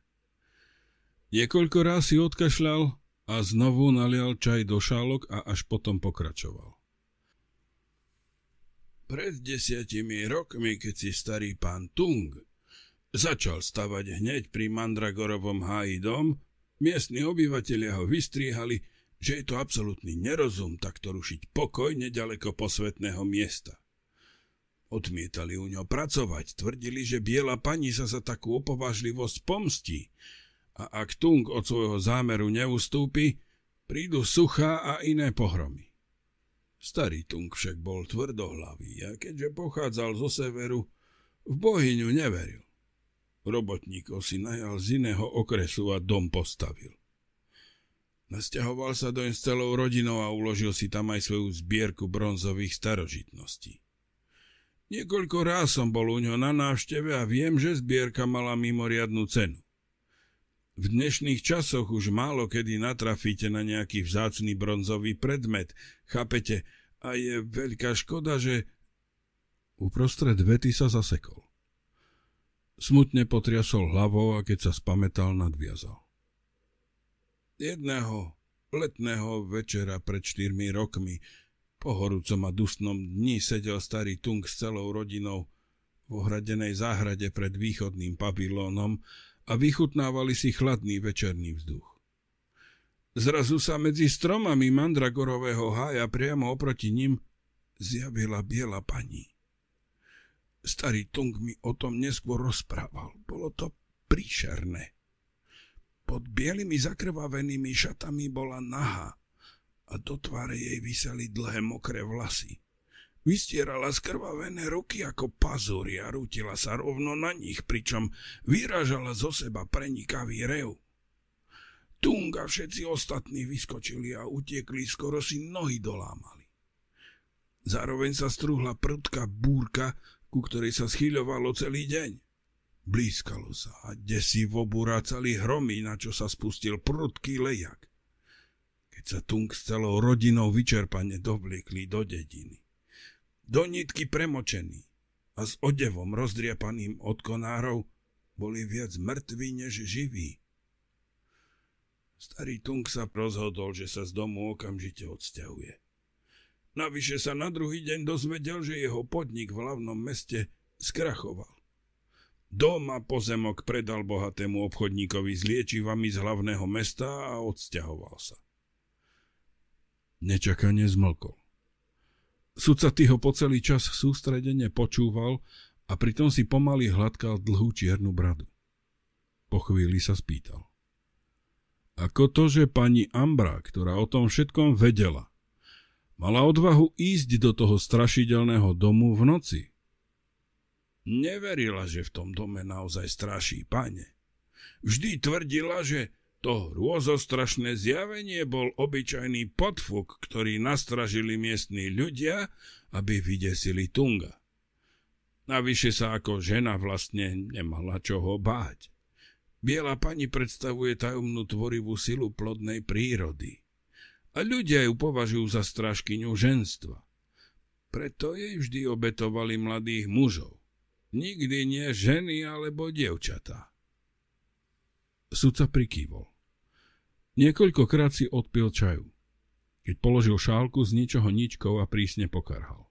Niekoľko raz si odkašľal a znovu nalial čaj do šálok a až potom pokračoval. Pred desiatimi rokmi, keď si starý pán Tung začal stavať hneď pri Mandragorovom háji dom, miestni obyvateľia ho vystriehali, že je to absolútny nerozum takto rušiť pokoj nedaleko posvetného miesta. Odmietali u ňo pracovať, tvrdili, že biela pani sa za takú opovažlivosť pomstí a ak Tung od svojho zámeru neustúpi, prídu suchá a iné pohromy. Starý Tung však bol tvrdohlavý a keďže pochádzal zo severu, v bohyňu neveril. Robotníkov si najal z iného okresu a dom postavil. Nasťahoval sa doň s celou rodinou a uložil si tam aj svoju zbierku bronzových starožitností. Niekoľko ráz som bol u ňo na návšteve a viem, že zbierka mala mimoriadnu cenu. V dnešných časoch už málo kedy natrafíte na nejaký vzácný bronzový predmet, chápete, a je veľká škoda, že... Uprostred vety sa zasekol. Smutne potriasol hlavou a keď sa spametal, nadviazal. Jedného letného večera pred štyrmi rokmi po horúcom a dusnom dni sedel starý Tung s celou rodinou v ohradenej záhrade pred východným pavilónom a vychutnávali si chladný večerný vzduch. Zrazu sa medzi stromami mandragorového hája priamo oproti nim zjavila biela pani. Starý Tung mi o tom neskôr rozprával. Bolo to príšerné. Pod bielými zakrvavenými šatami bola naha a do tváre jej vyseli dlhé mokré vlasy. Vystierala skrvavené ruky ako pazúry a rútila sa rovno na nich, pričom vyražala zo seba prenikavý rev. Tung a všetci ostatní vyskočili a utiekli, skoro si nohy dolámali. Zároveň sa strúhla prudká búrka, ku ktorej sa schyľovalo celý deň. Blízkalo sa a desivo burácali hromy, na čo sa spustil prudký lejak keď sa Tung s celou rodinou vyčerpane dovliekli do dediny. Do nitky premočený a s odevom rozdriepaným od konárov boli viac mŕtvi než živí. Starý Tung sa rozhodol, že sa z domu okamžite odsťahuje. Navyše sa na druhý deň dozvedel, že jeho podnik v hlavnom meste skrachoval. Dom a pozemok predal bohatému obchodníkovi s liečivami z hlavného mesta a odsťahoval sa. Nečakane zmlkol. Sudca ty ho po celý čas sústredene počúval a pritom si pomaly hladkal dlhú čiernu bradu. Po chvíli sa spýtal. Ako to, že pani Ambra, ktorá o tom všetkom vedela, mala odvahu ísť do toho strašidelného domu v noci? Neverila, že v tom dome naozaj straší, pane. Vždy tvrdila, že to hrôzostrašné zjavenie bol obyčajný podfuk, ktorý nastražili miestni ľudia, aby vydesili Tunga. Navyše sa ako žena vlastne nemala čoho báť. Biela pani predstavuje tajomnú tvorivú silu plodnej prírody. A ľudia ju považujú za strážkyňu ženstva. Preto jej vždy obetovali mladých mužov. Nikdy nie ženy alebo dievčatá. Sudca prikývol. Niekoľkokrát si odpil čaju. Keď položil šálku, z ničoho ničkou a prísne pokarhal.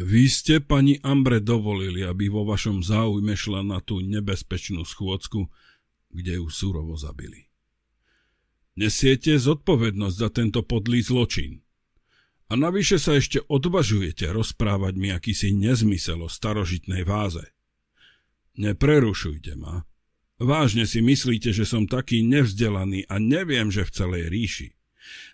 Vy ste, pani Ambre, dovolili, aby vo vašom záujme šla na tú nebezpečnú schôdzku, kde ju súrovo zabili. Nesiete zodpovednosť za tento podlý zločin. A navyše sa ešte odvažujete rozprávať mi akýsi nezmysel o starožitnej váze. Neprerušujte ma, Vážne si myslíte, že som taký nevzdelaný a neviem, že v celej ríši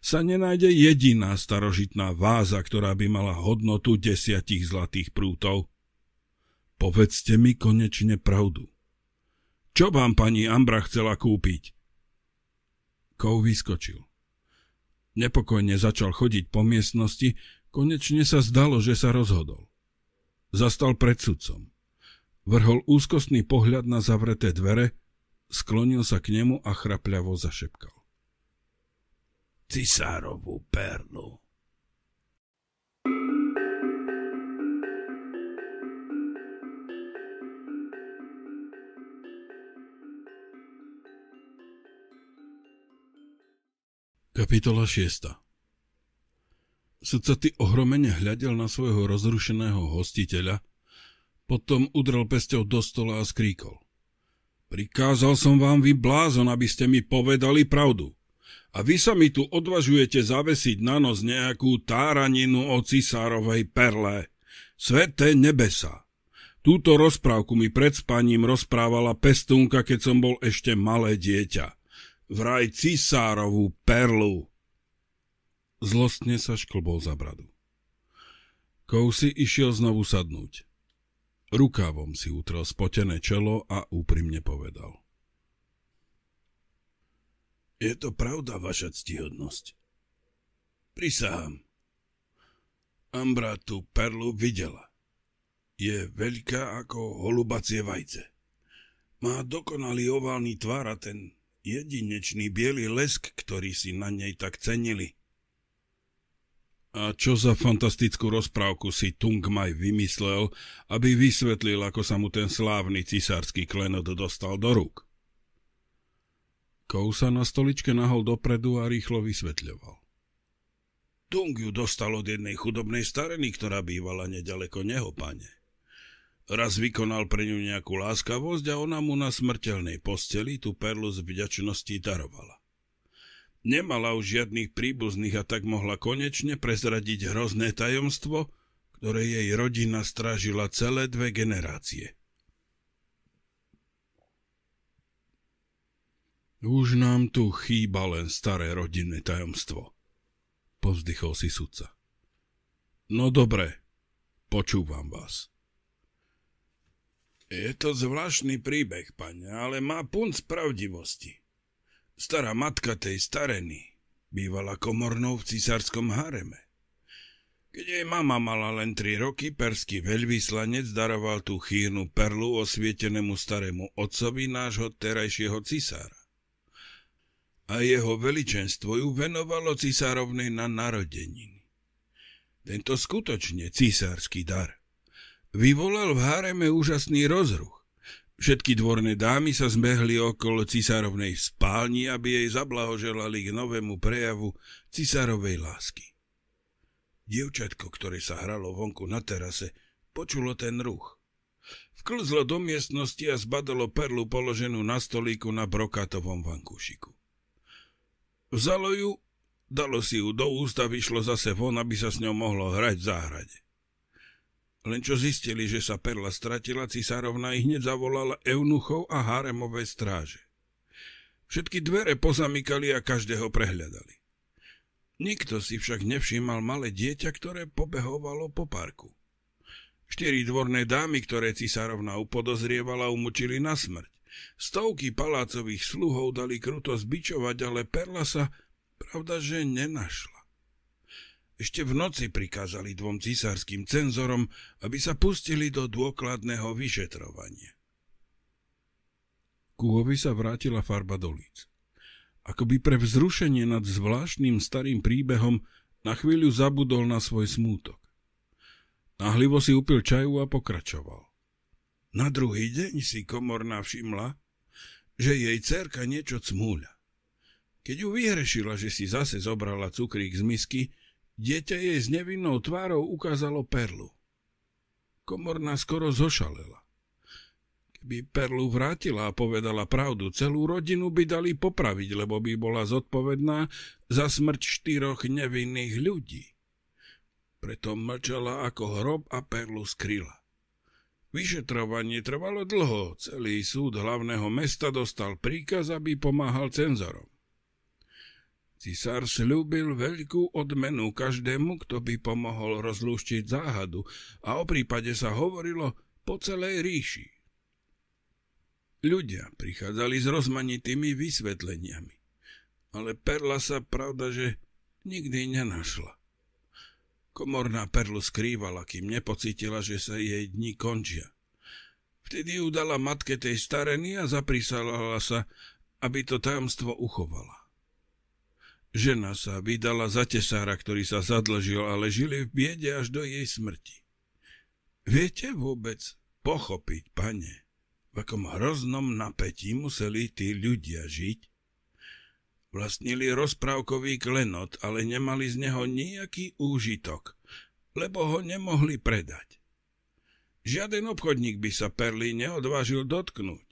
sa nenájde jediná starožitná váza, ktorá by mala hodnotu desiatich zlatých prútov. Povedzte mi konečne pravdu. Čo vám pani Ambra chcela kúpiť? Kou vyskočil. Nepokojne začal chodiť po miestnosti, konečne sa zdalo, že sa rozhodol. Zastal pred sudcom. Vrhol úzkostný pohľad na zavreté dvere, sklonil sa k nemu a chrapľavo zašepkal. Cisárovú perlu. Kapitola 6 Sudca ty ohromene hľadel na svojho rozrušeného hostiteľa, potom udrel pesťou do stola a skríkol. Prikázal som vám, vy blázon, aby ste mi povedali pravdu. A vy sa mi tu odvažujete zavesiť na nos nejakú táraninu o cisárovej perle. Sveté nebesa. Túto rozprávku mi pred spaním rozprávala pestúnka, keď som bol ešte malé dieťa. Vraj cisárovú perlu. Zlostne sa šklbol za bradu. Kousi išiel znovu sadnúť. Rukávom si utrel spotené čelo a úprimne povedal. Je to pravda, vaša ctihodnosť. Prisahám. Ambra tú perlu videla. Je veľká ako holubacie vajce. Má dokonalý oválny tvár a ten jedinečný biely lesk, ktorý si na nej tak cenili. A čo za fantastickú rozprávku si Tungmaj vymyslel, aby vysvetlil, ako sa mu ten slávny cisársky klenot dostal do rúk. Kou sa na stoličke nahol dopredu a rýchlo vysvetľoval. Tung ju dostal od jednej chudobnej stareny, ktorá bývala nedaleko neho, pane. Raz vykonal pre ňu nejakú láskavosť a ona mu na smrteľnej posteli tú perlu z vďačnosti darovala. Nemala už žiadnych príbuzných a tak mohla konečne prezradiť hrozné tajomstvo, ktoré jej rodina strážila celé dve generácie. Už nám tu chýba len staré rodinné tajomstvo, povzdychol si sudca. No dobre, počúvam vás. Je to zvláštny príbeh, pane, ale má punc pravdivosti. Stará matka tej stareny bývala komornou v cisárskom hareme. Keď jej mama mala len tri roky, perský veľvyslanec daroval tú chýrnu perlu osvietenému starému otcovi nášho terajšieho cisára. A jeho veličenstvo ju venovalo cisárovnej na narodeniny. Tento skutočne cisársky dar vyvolal v hareme úžasný rozruch. Všetky dvorné dámy sa zmehli okolo cisárovnej spálni, aby jej zablahoželali k novému prejavu cisárovej lásky. Dievčatko, ktoré sa hralo vonku na terase, počulo ten ruch. Vklzlo do miestnosti a zbadalo perlu položenú na stolíku na brokatovom vankúšiku. Vzalo ju, dalo si ju do ústa, vyšlo zase von, aby sa s ňou mohlo hrať v záhrade. Len čo zistili, že sa perla stratila, cisárovna ich hneď zavolala eunuchov a háremové stráže. Všetky dvere pozamykali a každého prehľadali. Nikto si však nevšímal malé dieťa, ktoré pobehovalo po parku. Štyri dvorné dámy, ktoré cisárovna upodozrievala, umúčili na smrť. Stovky palácových sluhov dali kruto zbičovať, ale perla sa, pravda, že nenašla. Ešte v noci prikázali dvom cisárským cenzorom, aby sa pustili do dôkladného vyšetrovania. Kúhovi sa vrátila farba do líc. Akoby pre vzrušenie nad zvláštnym starým príbehom na chvíľu zabudol na svoj smútok. Nahlivo si upil čaju a pokračoval. Na druhý deň si komorná všimla, že jej cerka niečo cmúľa. Keď ju vyhrešila, že si zase zobrala cukrík z misky, Dieťa jej s nevinnou tvárou ukázalo perlu. Komorná skoro zošalela. Keby perlu vrátila a povedala pravdu, celú rodinu by dali popraviť, lebo by bola zodpovedná za smrť štyroch nevinných ľudí. Preto mlčala ako hrob a perlu skryla. Vyšetrovanie trvalo dlho, celý súd hlavného mesta dostal príkaz, aby pomáhal cenzorom. Cisár slúbil veľkú odmenu každému, kto by pomohol rozlúštiť záhadu a o prípade sa hovorilo po celej ríši. Ľudia prichádzali s rozmanitými vysvetleniami, ale perla sa pravda, že nikdy nenašla. Komorná perlu skrývala, kým nepocítila, že sa jej dni končia. Vtedy ju dala matke tej stareny a zaprísalala sa, aby to tajomstvo uchovala. Žena sa vydala za tesára, ktorý sa zadlžil, ale žili v biede až do jej smrti. Viete vôbec pochopiť, pane, v akom hroznom napätí museli tí ľudia žiť? Vlastnili rozprávkový klenot, ale nemali z neho nejaký úžitok, lebo ho nemohli predať. Žiaden obchodník by sa perly neodvážil dotknúť.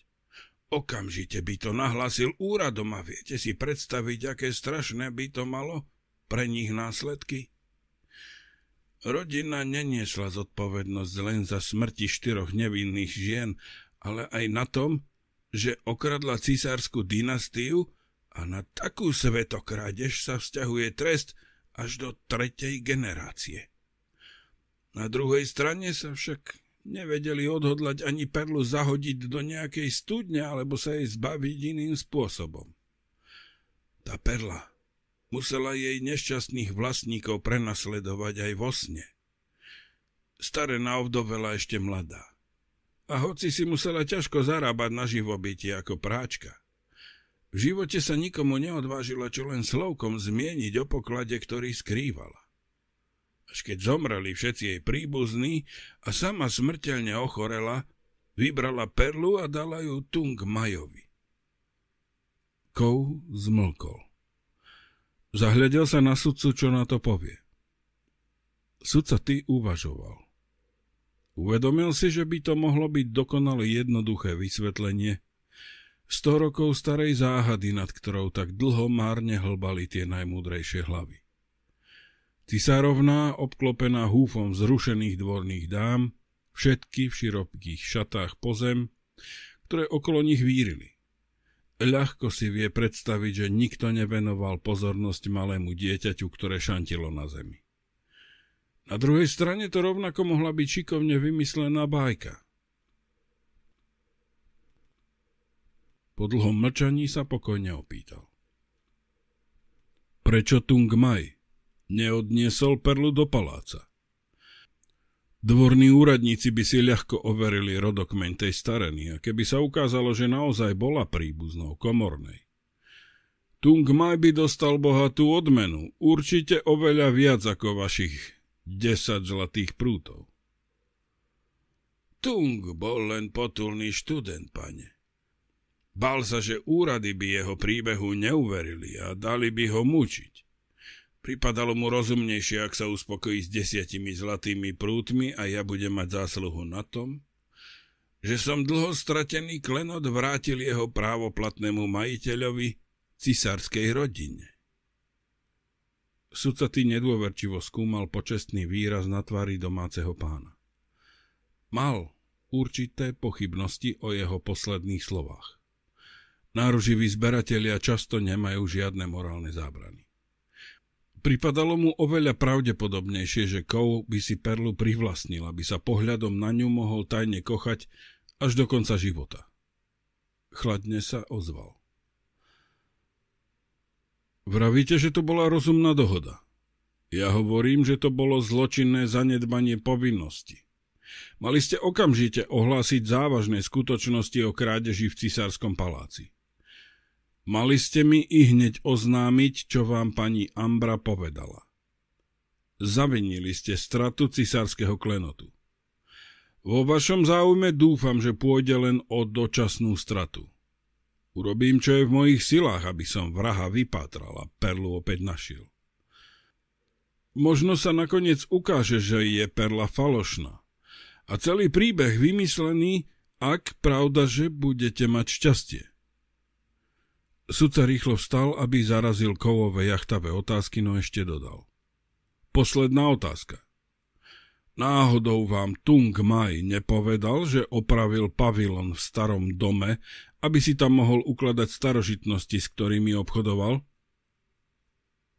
Okamžite by to nahlasil úradom a viete si predstaviť, aké strašné by to malo pre nich následky? Rodina neniesla zodpovednosť len za smrti štyroch nevinných žien, ale aj na tom, že okradla cisárskú dynastiu a na takú svetokrádež sa vzťahuje trest až do tretej generácie. Na druhej strane sa však Nevedeli odhodlať ani perlu zahodiť do nejakej studne alebo sa jej zbaviť iným spôsobom. Tá perla musela jej nešťastných vlastníkov prenasledovať aj vo sne. Staré naovdovela ešte mladá. A hoci si musela ťažko zarábať na živobytie ako práčka, v živote sa nikomu neodvážila čo len slovkom zmieniť o poklade, ktorý skrývala až keď zomreli všetci jej príbuzní a sama smrteľne ochorela, vybrala perlu a dala ju Tung Majovi. Kou zmlkol. Zahľadil sa na sudcu, čo na to povie. Sudca ty uvažoval. Uvedomil si, že by to mohlo byť dokonale jednoduché vysvetlenie, 100 rokov starej záhady, nad ktorou tak dlho márne hlbali tie najmúdrejšie hlavy. Cisárovna, obklopená húfom zrušených dvorných dám, všetky v širokých šatách pozem, ktoré okolo nich vírili. Ľahko si vie predstaviť, že nikto nevenoval pozornosť malému dieťaťu, ktoré šantilo na zemi. Na druhej strane to rovnako mohla byť šikovne vymyslená bájka – Po dlhom mlčaní sa pokojne opýtal. Prečo Tung Maj? neodniesol perlu do paláca. Dvorní úradníci by si ľahko overili rodokmeň tej stareny a keby sa ukázalo, že naozaj bola príbuznou komornej. Tung Maj by dostal bohatú odmenu, určite oveľa viac ako vašich 10 zlatých prútov. Tung bol len potulný študent, pane. Bal sa, že úrady by jeho príbehu neuverili a dali by ho mučiť. Pripadalo mu rozumnejšie, ak sa uspokojí s desiatimi zlatými prútmi a ja budem mať zásluhu na tom, že som dlho stratený klenot vrátil jeho právoplatnému majiteľovi, cisárskej rodine. Sucatý nedôverčivo skúmal počestný výraz na tvári domáceho pána. Mal určité pochybnosti o jeho posledných slovách. Náruživí zberatelia často nemajú žiadne morálne zábrany. Pripadalo mu oveľa pravdepodobnejšie, že Kou by si perlu privlastnil, aby sa pohľadom na ňu mohol tajne kochať až do konca života. Chladne sa ozval. Vravíte, že to bola rozumná dohoda. Ja hovorím, že to bolo zločinné zanedbanie povinnosti. Mali ste okamžite ohlásiť závažné skutočnosti o krádeži v cisárskom paláci. Mali ste mi i hneď oznámiť, čo vám pani Ambra povedala. Zavinili ste stratu cisárskeho klenotu. Vo vašom záujme dúfam, že pôjde len o dočasnú stratu. Urobím, čo je v mojich silách, aby som vraha vypátral a perlu opäť našiel. Možno sa nakoniec ukáže, že je perla falošná. A celý príbeh vymyslený, ak pravda, že budete mať šťastie. Sudca rýchlo vstal, aby zarazil kovové jachtavé otázky, no ešte dodal. Posledná otázka. Náhodou vám Tung Maj nepovedal, že opravil pavilon v starom dome, aby si tam mohol ukladať starožitnosti, s ktorými obchodoval?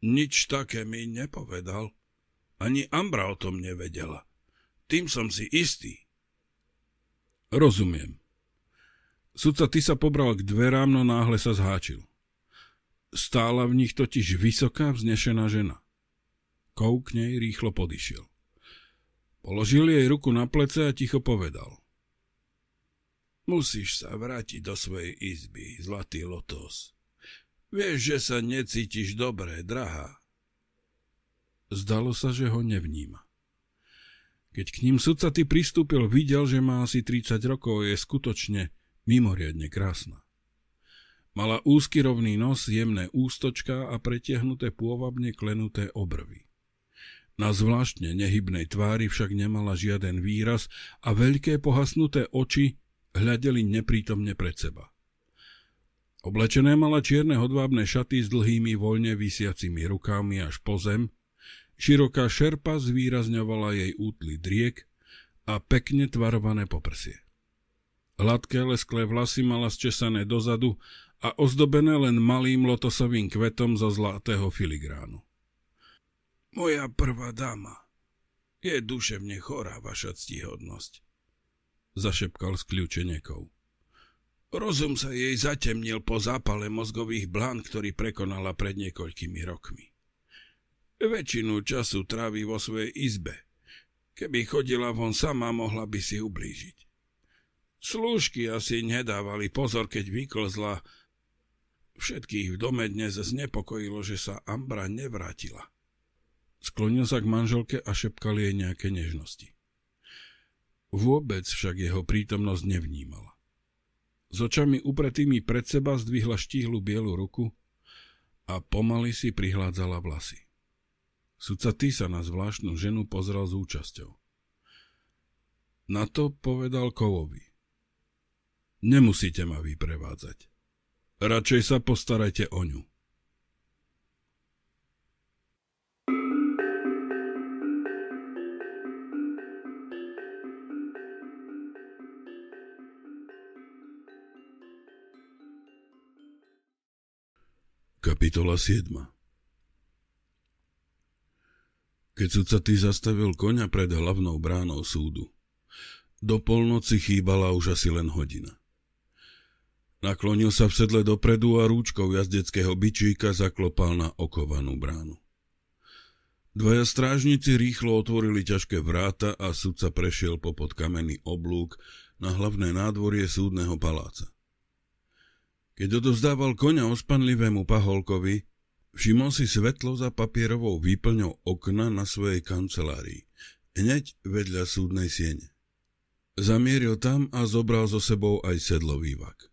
Nič také mi nepovedal. Ani Ambra o tom nevedela. Tým som si istý. Rozumiem. Sudca ty sa pobral k dverám, no náhle sa zháčil. Stála v nich totiž vysoká vznešená žena. Kou k nej rýchlo podišiel. Položil jej ruku na plece a ticho povedal. Musíš sa vrátiť do svojej izby, zlatý lotos. Vieš, že sa necítiš dobre, drahá. Zdalo sa, že ho nevníma. Keď k ním sudca ty pristúpil, videl, že má asi 30 rokov, je skutočne mimoriadne krásna. Mala úzky rovný nos, jemné ústočka a pretiahnuté pôvabne klenuté obrvy. Na zvláštne nehybnej tvári však nemala žiaden výraz a veľké pohasnuté oči hľadeli neprítomne pred seba. Oblečené mala čierne hodvábne šaty s dlhými voľne vysiacimi rukami až po zem, široká šerpa zvýrazňovala jej útly driek a pekne tvarované poprsie. Hladké lesklé vlasy mala zčesané dozadu a ozdobené len malým lotosovým kvetom zo zlatého filigránu. Moja prvá dáma, je duševne chorá vaša ctihodnosť, zašepkal skľúčenekov. Rozum sa jej zatemnil po zápale mozgových blán, ktorý prekonala pred niekoľkými rokmi. Väčšinu času trávi vo svojej izbe. Keby chodila von sama, mohla by si ublížiť. Slúžky asi nedávali pozor, keď vyklzla. Všetkých v dome dnes znepokojilo, že sa Ambra nevrátila. Sklonil sa k manželke a šepkal jej nejaké nežnosti. Vôbec však jeho prítomnosť nevnímala. S očami upretými pred seba zdvihla štíhlu bielu ruku a pomaly si prihládzala vlasy. Sudca sa na zvláštnu ženu pozrel s účasťou. Na to povedal Kovovi. Nemusíte ma vyprevádzať. Radšej sa postarajte o ňu. Kapitola 7 Keď ty zastavil koňa pred hlavnou bránou súdu, do polnoci chýbala už asi len hodina. Naklonil sa v sedle dopredu a rúčkou jazdeckého bičíka zaklopal na okovanú bránu. Dvaja strážnici rýchlo otvorili ťažké vráta a sudca prešiel popod kamenný oblúk na hlavné nádvorie súdneho paláca. Keď odovzdával koňa ospanlivému paholkovi, všimol si svetlo za papierovou výplňou okna na svojej kancelárii, hneď vedľa súdnej siene. Zamieril tam a zobral so sebou aj sedlový vak.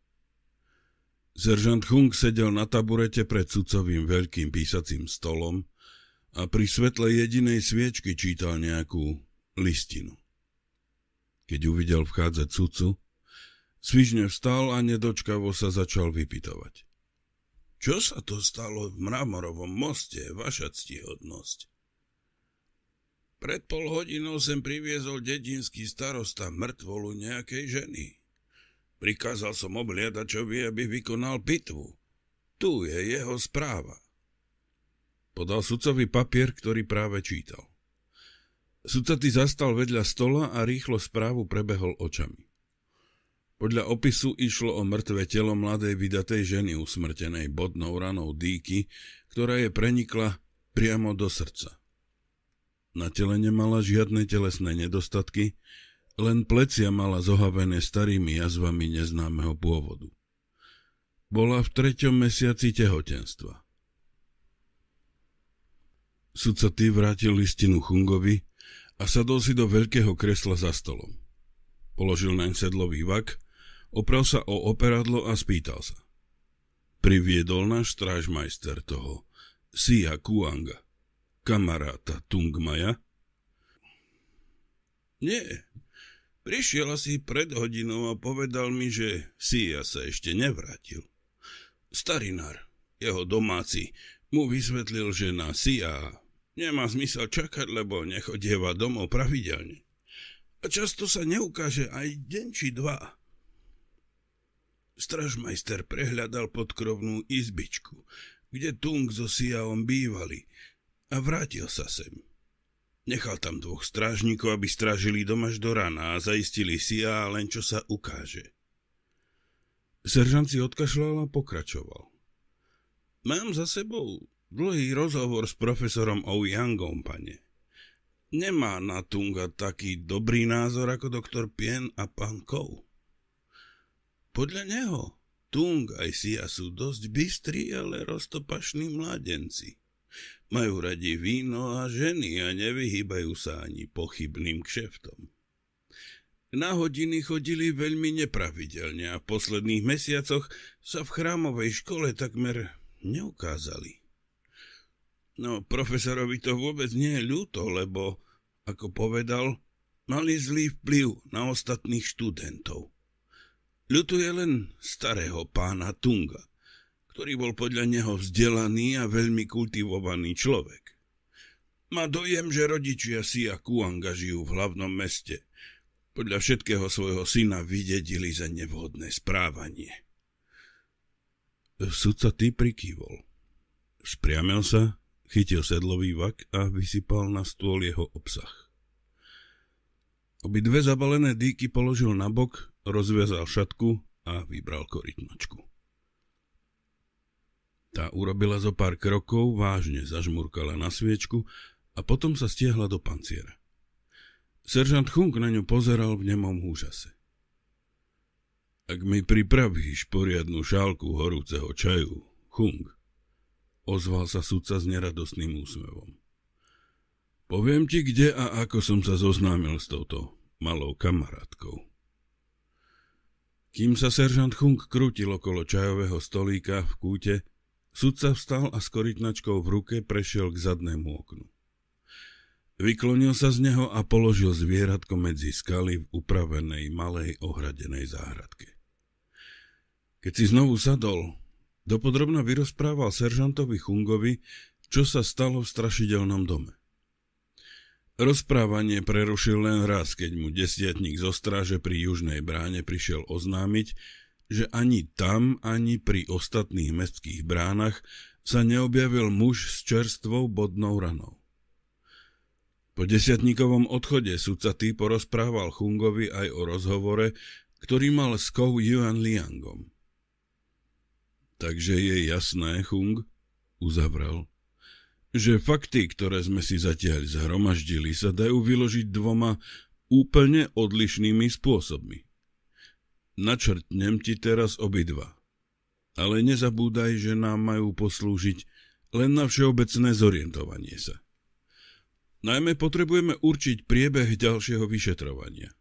Seržant Hung sedel na taburete pred sudcovým veľkým písacím stolom a pri svetle jedinej sviečky čítal nejakú listinu. Keď uvidel vchádzať sudcu, svižne vstal a nedočkavo sa začal vypitovať. Čo sa to stalo v mramorovom moste, vaša ctihodnosť? Pred pol hodinou sem priviezol dedinský starosta mŕtvolu nejakej ženy, Prikázal som obliadačovi, aby vykonal pitvu. Tu je jeho správa. Podal sudcovi papier, ktorý práve čítal. Sudca ty zastal vedľa stola a rýchlo správu prebehol očami. Podľa opisu išlo o mŕtve telo mladej vydatej ženy usmrtenej bodnou ranou dýky, ktorá je prenikla priamo do srdca. Na tele nemala žiadne telesné nedostatky, len plecia mala zohavené starými jazvami neznámeho pôvodu. Bola v treťom mesiaci tehotenstva. Sudca Ty vrátil listinu Chungovi a sadol si do veľkého kresla za stolom. Položil naň sedlový vak, opral sa o operadlo a spýtal sa. Priviedol náš strážmajster toho, Sia Kuanga, kamaráta Tungmaja? Nie, Prišiel asi pred hodinou a povedal mi, že Sia sa ešte nevrátil. Starinár, jeho domáci, mu vysvetlil, že na Sia nemá zmysel čakať, lebo nechodieva domov pravidelne. A často sa neukáže aj deň či dva. Stražmajster prehľadal podkrovnú izbičku, kde Tung so Siaom bývali a vrátil sa sem. Nechal tam dvoch strážnikov, aby strážili dom až do rana a zaistili si a len čo sa ukáže. Seržant si odkašľal a pokračoval. Mám za sebou dlhý rozhovor s profesorom Youngom, pane. Nemá na Tunga taký dobrý názor ako doktor Pien a pán Kou. Podľa neho Tung aj Sia sú dosť bystrí, ale roztopašní mládenci. Majú radi víno a ženy a nevyhýbajú sa ani pochybným kšeftom. Na hodiny chodili veľmi nepravidelne a v posledných mesiacoch sa v chrámovej škole takmer neukázali. No, profesorovi to vôbec nie je ľúto, lebo, ako povedal, mali zlý vplyv na ostatných študentov. Ľutuje len starého pána Tunga – ktorý bol podľa neho vzdelaný a veľmi kultivovaný človek. Má dojem, že rodičia a Kuanga žijú v hlavnom meste. Podľa všetkého svojho syna vydedili za nevhodné správanie. Sudca ty prikývol. Spriamil sa, chytil sedlový vak a vysypal na stôl jeho obsah. Obidve zabalené dýky položil na bok, rozviazal šatku a vybral korytnačku. Tá urobila zo pár krokov, vážne zažmurkala na sviečku a potom sa stiahla do panciera. Seržant Chung na ňu pozeral v nemom úžase. Ak mi pripravíš poriadnu šálku horúceho čaju, Chung, ozval sa sudca s neradosným úsmevom. Poviem ti, kde a ako som sa zoznámil s touto malou kamarátkou. Kým sa seržant Chung krútil okolo čajového stolíka v kúte, Sudca vstal a s korytnačkou v ruke prešiel k zadnému oknu. Vyklonil sa z neho a položil zvieratko medzi skaly v upravenej malej ohradenej záhradke. Keď si znovu sadol, dopodrobna vyrozprával seržantovi Chungovi, čo sa stalo v strašidelnom dome. Rozprávanie prerušil len raz, keď mu desiatník zo stráže pri južnej bráne prišiel oznámiť, že ani tam, ani pri ostatných mestských bránach sa neobjavil muž s čerstvou bodnou ranou. Po desiatníkovom odchode Tý porozprával Chungovi aj o rozhovore, ktorý mal s Kou Yuan Liangom. Takže je jasné, Chung, uzavrel, že fakty, ktoré sme si zatiaľ zhromaždili, sa dajú vyložiť dvoma úplne odlišnými spôsobmi. Načrtnem ti teraz obidva. Ale nezabúdaj, že nám majú poslúžiť len na všeobecné zorientovanie sa. Najmä potrebujeme určiť priebeh ďalšieho vyšetrovania.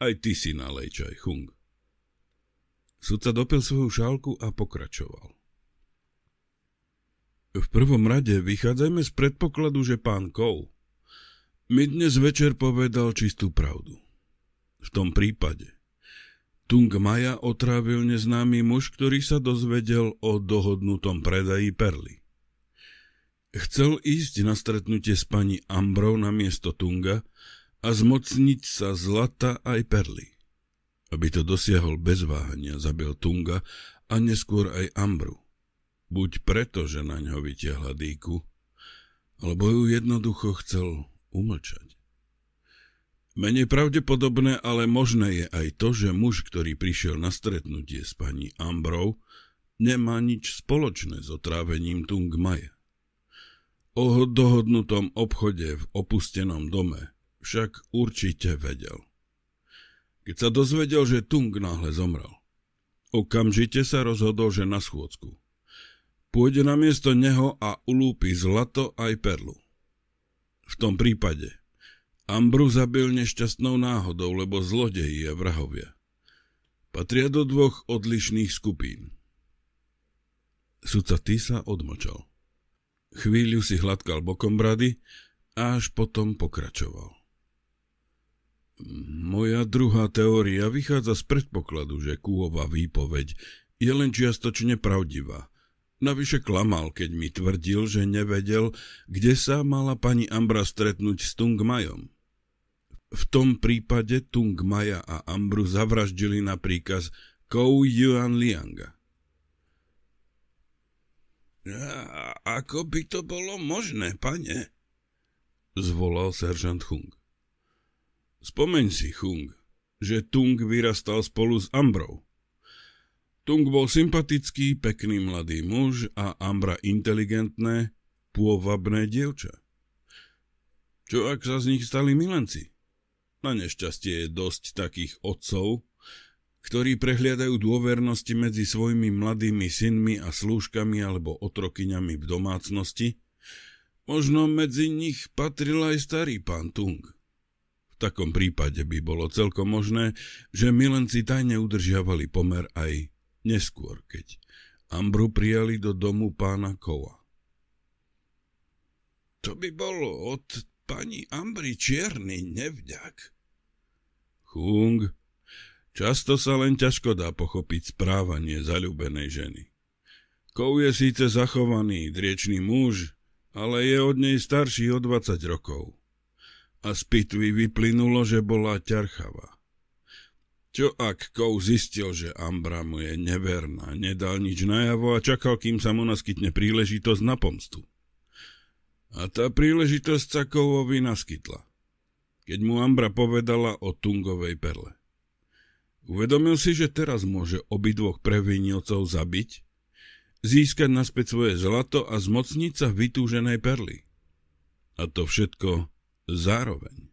Aj ty si nalejčaj, Chung. Sudca dopil svoju šálku a pokračoval. V prvom rade vychádzajme z predpokladu, že pán Kou mi dnes večer povedal čistú pravdu. V tom prípade Tung Maja otrávil neznámy muž, ktorý sa dozvedel o dohodnutom predaji perly. Chcel ísť na stretnutie s pani Ambrou na miesto Tunga a zmocniť sa zlata aj perly. Aby to dosiahol bez váhania, zabil Tunga a neskôr aj Ambru. Buď preto, že na ňo vytiahla dýku, alebo ju jednoducho chcel umlčať. Menej pravdepodobné, ale možné je aj to, že muž, ktorý prišiel na stretnutie s pani Ambrou, nemá nič spoločné s otrávením Tungmaja. O dohodnutom obchode v opustenom dome však určite vedel. Keď sa dozvedel, že Tung náhle zomrel, okamžite sa rozhodol, že na schôdzku. Pôjde na miesto neho a ulúpi zlato aj perlu. V tom prípade – Ambru zabil nešťastnou náhodou, lebo zlodeji a vrahovia. Patria do dvoch odlišných skupín. Sudca Tisa odmočal. Chvíľu si hladkal bokom brady a až potom pokračoval. Moja druhá teória vychádza z predpokladu, že Kúhova výpoveď je len čiastočne pravdivá. Navyše klamal, keď mi tvrdil, že nevedel, kde sa mala pani Ambra stretnúť s Tungmajom. V tom prípade Tung Maja a Ambru zavraždili na príkaz Kou Yuan Lianga. A ako by to bolo možné, pane? Zvolal seržant Hung. Spomeň si, Hung, že Tung vyrastal spolu s Ambrou. Tung bol sympatický, pekný mladý muž a Ambra inteligentné, pôvabné dievča. Čo ak sa z nich stali milenci? Na nešťastie je dosť takých otcov, ktorí prehliadajú dôvernosti medzi svojimi mladými synmi a slúžkami alebo otrokyňami v domácnosti. Možno medzi nich patril aj starý pán Tung. V takom prípade by bolo celkom možné, že milenci tajne udržiavali pomer aj neskôr, keď Ambru prijali do domu pána Kova. To by bolo od pani Ambry čierny nevďak, Kung, často sa len ťažko dá pochopiť správanie zalúbenej ženy. Kou je síce zachovaný, driečný muž, ale je od nej starší o 20 rokov. A z pitvy vyplynulo, že bola ťarchava. Čo ak Kou zistil, že Ambra mu je neverná, nedal nič najavo a čakal, kým sa mu naskytne príležitosť na pomstu. A tá príležitosť sa Kouovi naskytla keď mu Ambra povedala o Tungovej perle. Uvedomil si, že teraz môže obidvoch previnilcov zabiť, získať naspäť svoje zlato a zmocniť sa vytúženej perly. A to všetko zároveň.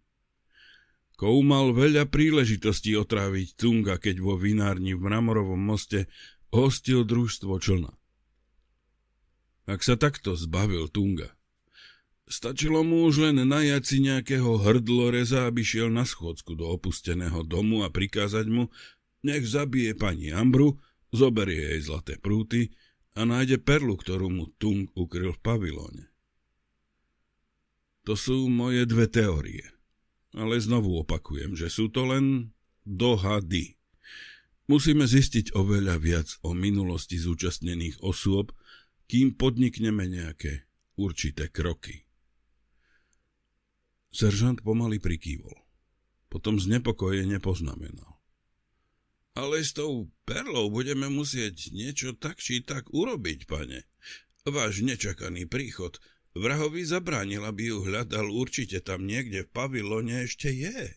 Kou mal veľa príležitostí otráviť Tunga, keď vo vinárni v Mramorovom moste hostil družstvo člna. Ak sa takto zbavil Tunga, Stačilo mu už len najať si nejakého hrdloreza, aby šiel na schôdzku do opusteného domu a prikázať mu, nech zabije pani Ambru, zoberie jej zlaté prúty a nájde perlu, ktorú mu Tung ukryl v pavilóne. To sú moje dve teórie. Ale znovu opakujem, že sú to len dohady. Musíme zistiť oveľa viac o minulosti zúčastnených osôb, kým podnikneme nejaké určité kroky. Seržant pomaly prikývol. Potom znepokoje poznamenal. Ale s tou perlou budeme musieť niečo tak či tak urobiť, pane. Váš nečakaný príchod vrahovi zabránil, aby ju hľadal, určite tam niekde v pavilone ešte je.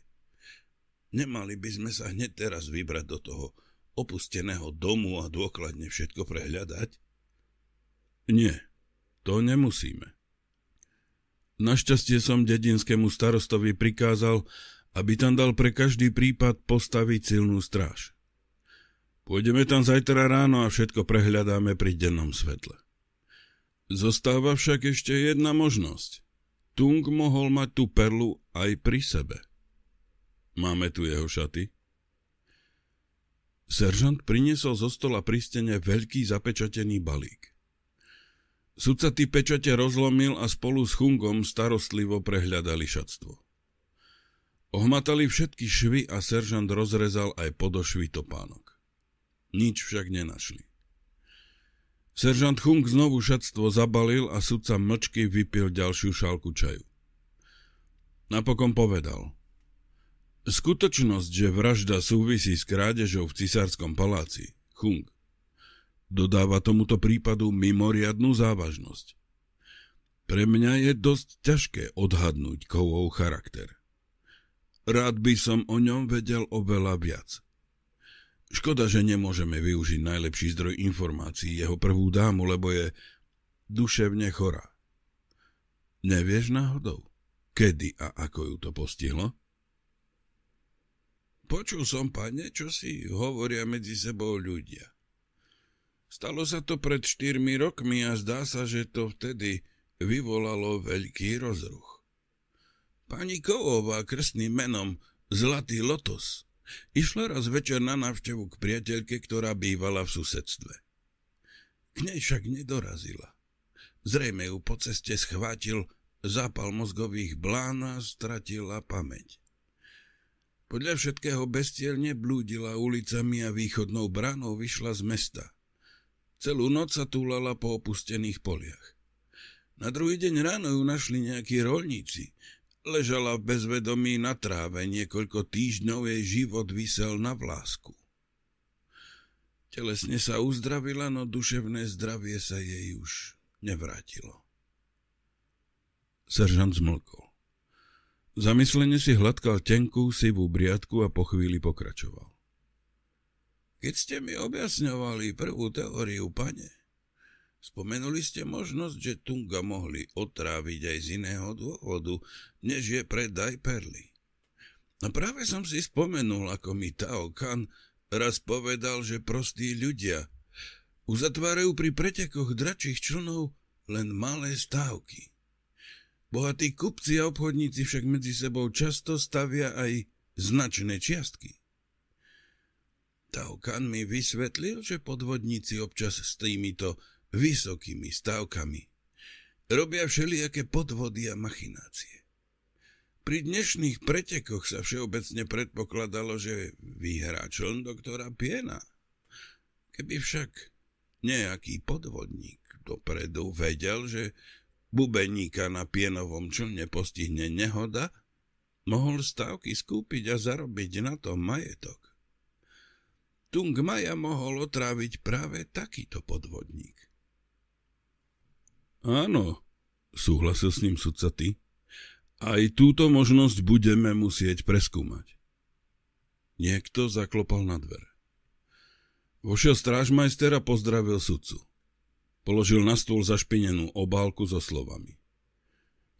Nemali by sme sa hneď teraz vybrať do toho opusteného domu a dôkladne všetko prehľadať? Nie, to nemusíme. Našťastie som dedinskému starostovi prikázal, aby tam dal pre každý prípad postaviť silnú stráž. Pôjdeme tam zajtra ráno a všetko prehľadáme pri dennom svetle. Zostáva však ešte jedna možnosť. Tung mohol mať tú perlu aj pri sebe. Máme tu jeho šaty? Seržant priniesol zo stola pri stene veľký zapečatený balík. Sudca ty pečate rozlomil a spolu s Chungom starostlivo prehľadali šatstvo. Ohmatali všetky švy a seržant rozrezal aj podošvy topánok. Nič však nenašli. Seržant Chung znovu šatstvo zabalil a sudca mlčky vypil ďalšiu šálku čaju. Napokon povedal. Skutočnosť, že vražda súvisí s krádežou v cisárskom paláci, Chung, dodáva tomuto prípadu mimoriadnú závažnosť. Pre mňa je dosť ťažké odhadnúť kovov charakter. Rád by som o ňom vedel oveľa viac. Škoda, že nemôžeme využiť najlepší zdroj informácií jeho prvú dámu, lebo je duševne chorá. Nevieš náhodou, kedy a ako ju to postihlo? Počul som, pane, čo si hovoria medzi sebou ľudia. Stalo sa to pred štyrmi rokmi a zdá sa, že to vtedy vyvolalo veľký rozruch. Pani Kovová krstným menom Zlatý Lotos išla raz večer na návštevu k priateľke, ktorá bývala v susedstve. K nej však nedorazila. Zrejme ju po ceste schvátil zápal mozgových blán a stratila pamäť. Podľa všetkého bestielne blúdila ulicami a východnou bránou vyšla z mesta – Celú noc sa túlala po opustených poliach. Na druhý deň ráno ju našli nejakí rolníci. Ležala v bezvedomí na tráve, niekoľko týždňov jej život vysel na vlásku. Telesne sa uzdravila, no duševné zdravie sa jej už nevrátilo. Seržant zmlkol. Zamyslene si hladkal tenkú sivú briadku a po chvíli pokračoval. Keď ste mi objasňovali prvú teóriu, pane, spomenuli ste možnosť, že Tunga mohli otráviť aj z iného dôvodu, než je predaj perly. A no práve som si spomenul, ako mi Tao Kan raz povedal, že prostí ľudia uzatvárajú pri pretekoch dračích člnov len malé stávky. Bohatí kupci a obchodníci však medzi sebou často stavia aj značné čiastky. Taukan mi vysvetlil, že podvodníci občas s týmito vysokými stavkami. robia všelijaké podvody a machinácie. Pri dnešných pretekoch sa všeobecne predpokladalo, že vyhrá člen doktora Piena. Keby však nejaký podvodník dopredu vedel, že bubeníka na pienovom člne postihne nehoda, mohol stávky skúpiť a zarobiť na to majetok. Tung Maja mohol otráviť práve takýto podvodník. Áno, súhlasil s ním sudca ty. Aj túto možnosť budeme musieť preskúmať. Niekto zaklopal na dvere. Vošiel strážmajster a pozdravil sudcu. Položil na stôl zašpinenú obálku so slovami.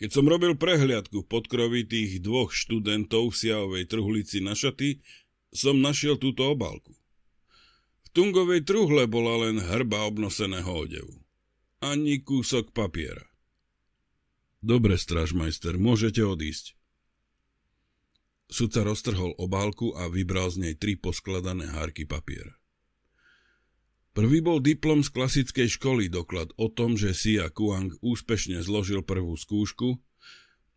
Keď som robil prehliadku v podkrovi tých dvoch študentov v Siaovej trhulici na šaty, som našiel túto obálku. Tungovej truhle bola len hrba obnoseného odevu. Ani kúsok papiera. Dobre, stražmajster, môžete odísť. Sudca roztrhol obálku a vybral z nej tri poskladané hárky papiera. Prvý bol diplom z klasickej školy doklad o tom, že Sia Kuang úspešne zložil prvú skúšku,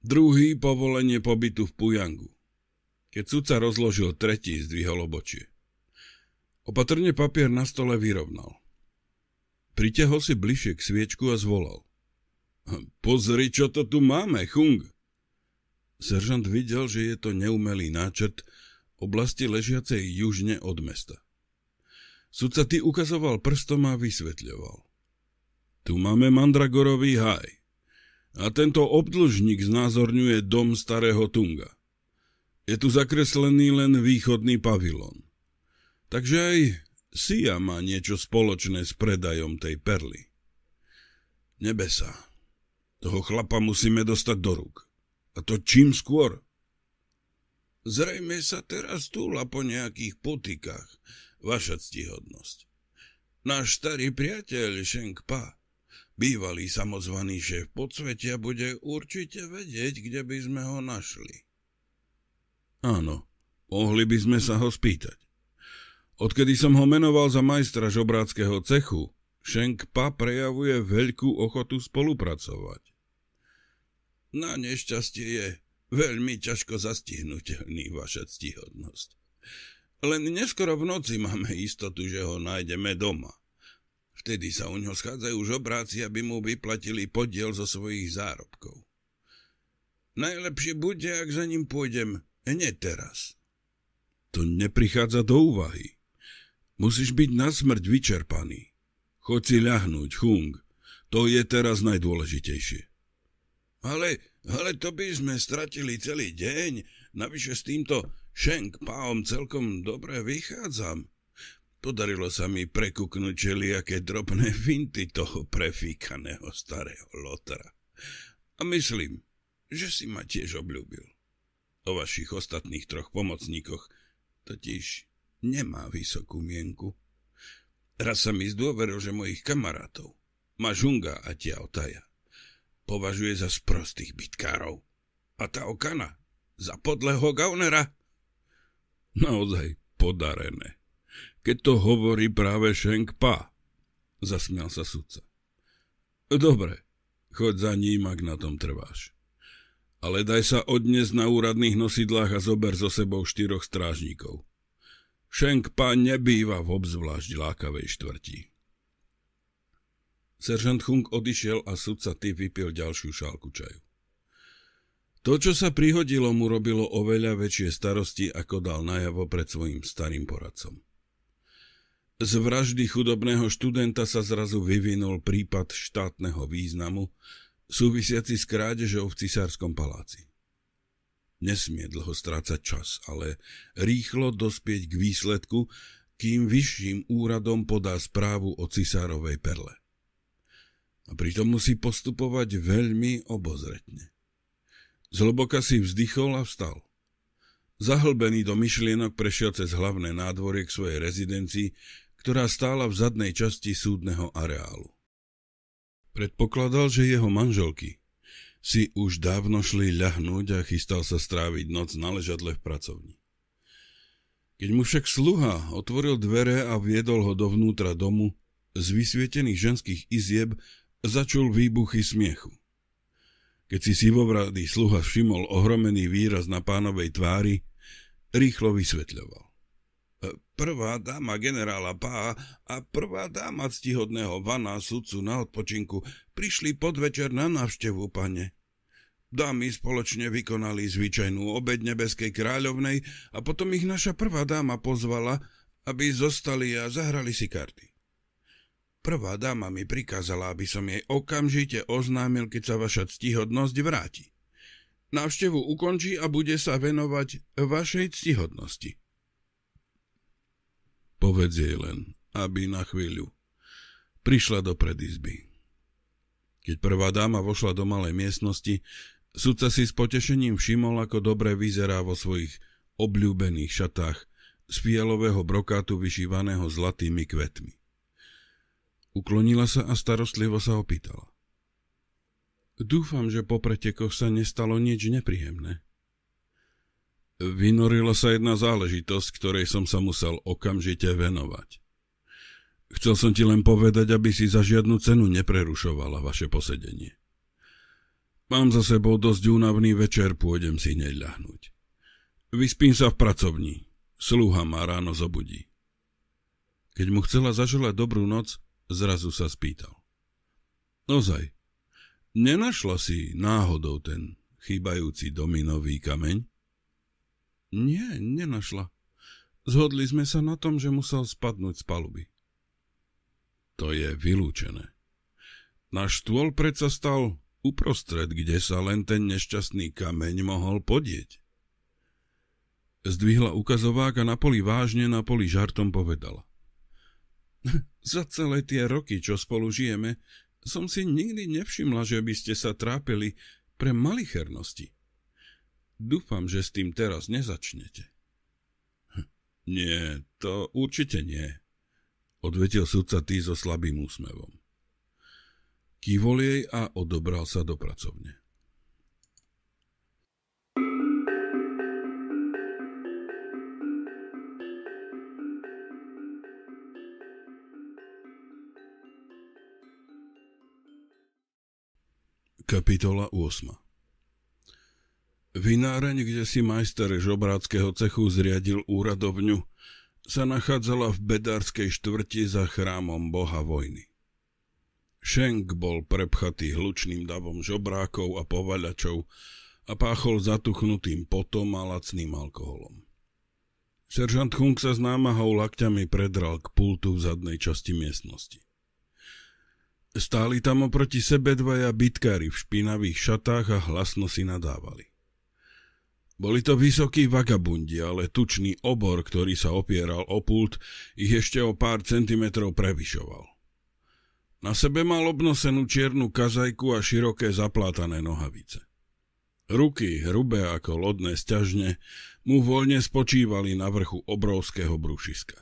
druhý povolenie pobytu v Pujangu. Keď sudca rozložil tretí, zdvihol obočie. Opatrne papier na stole vyrovnal. Priťahol si bližšie k sviečku a zvolal. Pozri, čo to tu máme, Chung! Seržant videl, že je to neumelý náčrt oblasti ležiacej južne od mesta. Sudca ty ukazoval prstom a vysvetľoval. Tu máme Mandragorový haj. A tento obdlžník znázorňuje dom starého Tunga. Je tu zakreslený len východný pavilón. Takže aj Sia má niečo spoločné s predajom tej perly. Nebesa. Toho chlapa musíme dostať do rúk. A to čím skôr. Zrejme sa teraz túla po nejakých potikách, vaša ctihodnosť. Náš starý priateľ Šenk Pa, bývalý samozvaný šéf podsvetia, bude určite vedieť, kde by sme ho našli. Áno, mohli by sme sa ho spýtať. Odkedy som ho menoval za majstra žobráckého cechu, pa prejavuje veľkú ochotu spolupracovať. Na nešťastie je veľmi ťažko zastihnutelný vaša ctihodnosť. Len neskoro v noci máme istotu, že ho nájdeme doma. Vtedy sa u ňo schádzajú žobráci, aby mu vyplatili podiel zo svojich zárobkov. Najlepšie bude, ak za ním pôjdem hneď teraz. To neprichádza do úvahy, Musíš byť na smrť vyčerpaný. Chod si ľahnúť, Chung. To je teraz najdôležitejšie. Ale, ale to by sme stratili celý deň. Navyše s týmto Sheng Paom celkom dobre vychádzam. Podarilo sa mi prekuknúť čeliaké drobné vinty toho prefíkaného starého lotra. A myslím, že si ma tiež obľúbil. O vašich ostatných troch pomocníkoch totiž nemá vysokú mienku. Raz sa mi zdôveril, že mojich kamarátov má žunga a tia otaja. Považuje za sprostých bitkárov. A tá okana za podlého gaunera. Naozaj podarené. Keď to hovorí práve Šenk Pa, zasmial sa sudca. Dobre, choď za ním, ak na tom trváš. Ale daj sa odnes na úradných nosidlách a zober so sebou štyroch strážnikov. Šenkpa nebýva v obzvlášť lákavej štvrti. Seržant Chung odišiel a sudca ty vypil ďalšiu šálku čaju. To, čo sa prihodilo, mu robilo oveľa väčšie starosti, ako dal najavo pred svojim starým poradcom. Z vraždy chudobného študenta sa zrazu vyvinul prípad štátneho významu, súvisiaci s krádežou v cisárskom paláci. Nesmie dlho strácať čas, ale rýchlo dospieť k výsledku, kým vyšším úradom podá správu o cisárovej perle. A pritom musí postupovať veľmi obozretne. Zhlboka si vzdychol a vstal. Zahlbený do myšlienok prešiel cez hlavné nádvorie k svojej rezidencii, ktorá stála v zadnej časti súdneho areálu. Predpokladal, že jeho manželky, si už dávno šli ľahnúť a chystal sa stráviť noc na ležadle v pracovni. Keď mu však sluha otvoril dvere a viedol ho dovnútra domu, z vysvietených ženských izieb začul výbuchy smiechu. Keď si sivovradý sluha všimol ohromený výraz na pánovej tvári, rýchlo vysvetľoval prvá dáma generála Pá a prvá dáma ctihodného Vana sudcu na odpočinku prišli podvečer na návštevu, pane. Dámy spoločne vykonali zvyčajnú obed nebeskej kráľovnej a potom ich naša prvá dáma pozvala, aby zostali a zahrali si karty. Prvá dáma mi prikázala, aby som jej okamžite oznámil, keď sa vaša ctihodnosť vráti. Návštevu ukončí a bude sa venovať vašej ctihodnosti. Povedz jej len, aby na chvíľu prišla do predizby. Keď prvá dáma vošla do malej miestnosti, sudca si s potešením všimol, ako dobre vyzerá vo svojich obľúbených šatách z fialového brokátu vyšívaného zlatými kvetmi. Uklonila sa a starostlivo sa opýtala. Dúfam, že po pretekoch sa nestalo nič nepríjemné vynorila sa jedna záležitosť, ktorej som sa musel okamžite venovať. Chcel som ti len povedať, aby si za žiadnu cenu neprerušovala vaše posedenie. Mám za sebou dosť únavný večer, pôjdem si hneď ľahnúť. Vyspím sa v pracovni. Sluha ma ráno zobudí. Keď mu chcela zaželať dobrú noc, zrazu sa spýtal. Ozaj, nenašla si náhodou ten chýbajúci dominový kameň? Nie, nenašla. Zhodli sme sa na tom, že musel spadnúť z paluby. To je vylúčené. Náš stôl predsa stal uprostred, kde sa len ten nešťastný kameň mohol podieť. Zdvihla ukazovák a na poli vážne, na poli žartom povedala. Za celé tie roky, čo spolu žijeme, som si nikdy nevšimla, že by ste sa trápili pre malichernosti. Dúfam, že s tým teraz nezačnete. Hm, nie, to určite nie, odvetil sudca tý so slabým úsmevom. Kývol jej a odobral sa do pracovne. Kapitola 8 Vináreň, kde si majster žobráckého cechu zriadil úradovňu, sa nachádzala v bedárskej štvrti za chrámom boha vojny. Šenk bol prepchatý hlučným davom žobrákov a povaľačov a páchol zatuchnutým potom a lacným alkoholom. Seržant Hung sa s námahou lakťami predral k pultu v zadnej časti miestnosti. Stáli tam oproti sebe dvaja bitkári v špinavých šatách a hlasno si nadávali. Boli to vysokí vagabundi, ale tučný obor, ktorý sa opieral o pult, ich ešte o pár centimetrov prevyšoval. Na sebe mal obnosenú čiernu kazajku a široké zaplátané nohavice. Ruky, hrubé ako lodné sťažne, mu voľne spočívali na vrchu obrovského brušiska.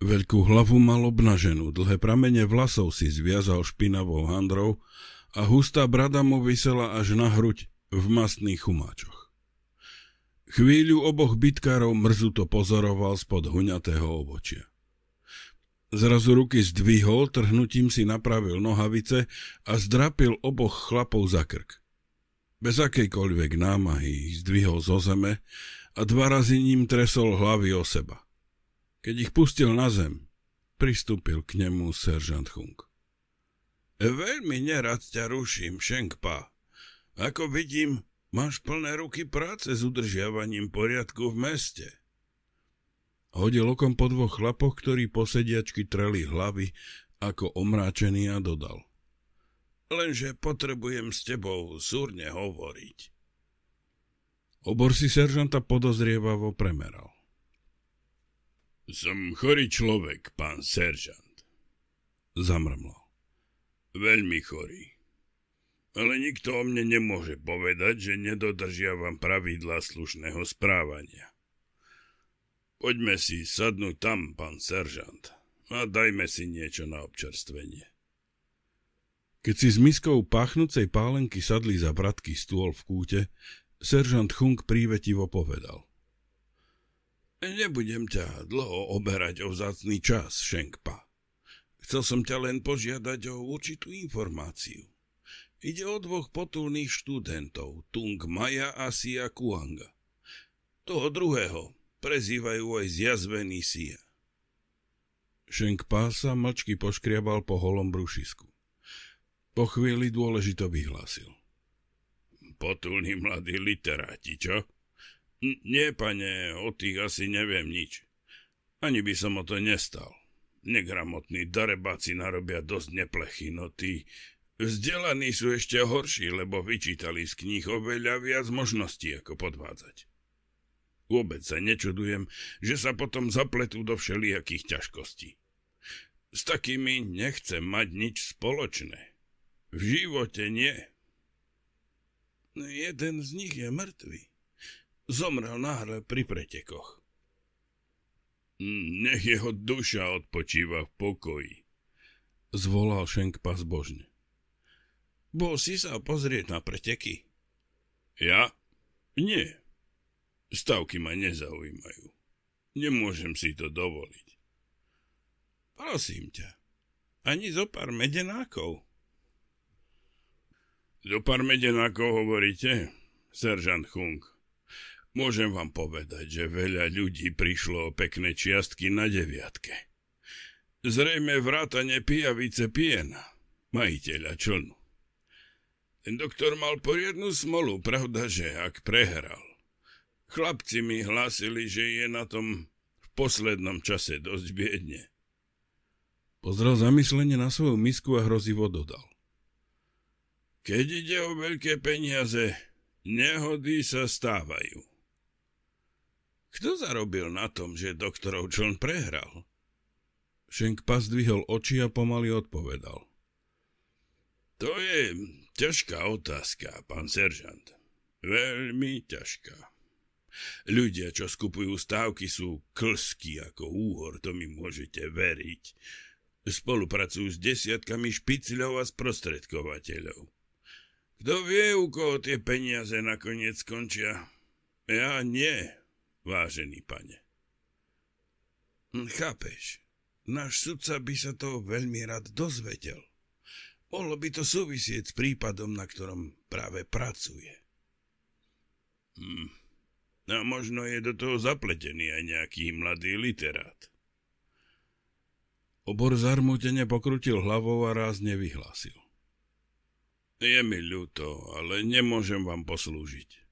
Veľkú hlavu mal obnaženú, dlhé pramene vlasov si zviazal špinavou handrou a hustá brada mu vysela až na hruď v mastných chumáčoch. Chvíľu oboch bitkárov mrzuto pozoroval spod huňatého ovočia. Zrazu ruky zdvihol, trhnutím si napravil nohavice a zdrapil oboch chlapov za krk. Bez akejkoľvek námahy ich zdvihol zo zeme a dva razy ním tresol hlavy o seba. Keď ich pustil na zem, pristúpil k nemu seržant Hung. Veľmi nerad ťa ruším, Šenkpa. Ako vidím, Máš plné ruky práce s udržiavaním poriadku v meste. Hodil okom po dvoch chlapoch, ktorí posediačky treli hlavy, ako omráčený a dodal. Lenže potrebujem s tebou súrne hovoriť. Obor si seržanta podozrievavo premeral. Som chorý človek, pán seržant, zamrmlal. Veľmi chorý ale nikto o mne nemôže povedať, že nedodržiavam pravidlá slušného správania. Poďme si sadnúť tam, pán seržant, a dajme si niečo na občerstvenie. Keď si s miskou páchnúcej pálenky sadli za bratky stôl v kúte, seržant Chung prívetivo povedal. Nebudem ťa dlho oberať o vzácný čas, Šenkpa. Chcel som ťa len požiadať o určitú informáciu. Ide o dvoch potulných študentov, Tung Maja a Sia Kuanga. Toho druhého prezývajú aj zjazvený Sia. Šenk pása mlčky poškriabal po holom brušisku. Po chvíli dôležito vyhlásil. Potulní mladí literáti, čo? N- nie, pane, o tých asi neviem nič. Ani by som o to nestal. Negramotní darebáci narobia dosť neplechy, no tí Vzdelaní sú ešte horší, lebo vyčítali z kníh oveľa viac možností, ako podvádzať. Vôbec sa nečudujem, že sa potom zapletú do všelijakých ťažkostí. S takými nechcem mať nič spoločné. V živote nie. Jeden z nich je mŕtvý. Zomrel náhle pri pretekoch. Nech jeho duša odpočíva v pokoji, zvolal Šenkpa zbožne. Bol si sa pozrieť na preteky? Ja? Nie. Stavky ma nezaujímajú. Nemôžem si to dovoliť. Prosím ťa, ani zo pár medenákov. Zo pár medenákov hovoríte, seržant Chung. Môžem vám povedať, že veľa ľudí prišlo o pekné čiastky na deviatke. Zrejme vrátane pijavice Piena, majiteľa člnu. Doktor mal poriadnu smolu, pravda, že ak prehral. Chlapci mi hlásili, že je na tom v poslednom čase dosť biedne. Pozrel zamyslenie na svoju misku a hrozivo dodal. Keď ide o veľké peniaze, nehody sa stávajú. Kto zarobil na tom, že doktorov čln prehral? Šenk pas dvihol oči a pomaly odpovedal. To je Ťažká otázka, pán seržant. Veľmi ťažká. Ľudia, čo skupujú stávky, sú klsky ako úhor, to mi môžete veriť. Spolupracujú s desiatkami špicľov a sprostredkovateľov. Kto vie, u koho tie peniaze nakoniec skončia? Ja nie, vážený pane. Chápeš, náš sudca by sa to veľmi rád dozvedel. Mohlo by to súvisieť s prípadom, na ktorom práve pracuje. Hm. A no, možno je do toho zapletený aj nejaký mladý literát. Obor zarmútene pokrutil hlavou a rázne vyhlásil. Je mi ľúto, ale nemôžem vám poslúžiť.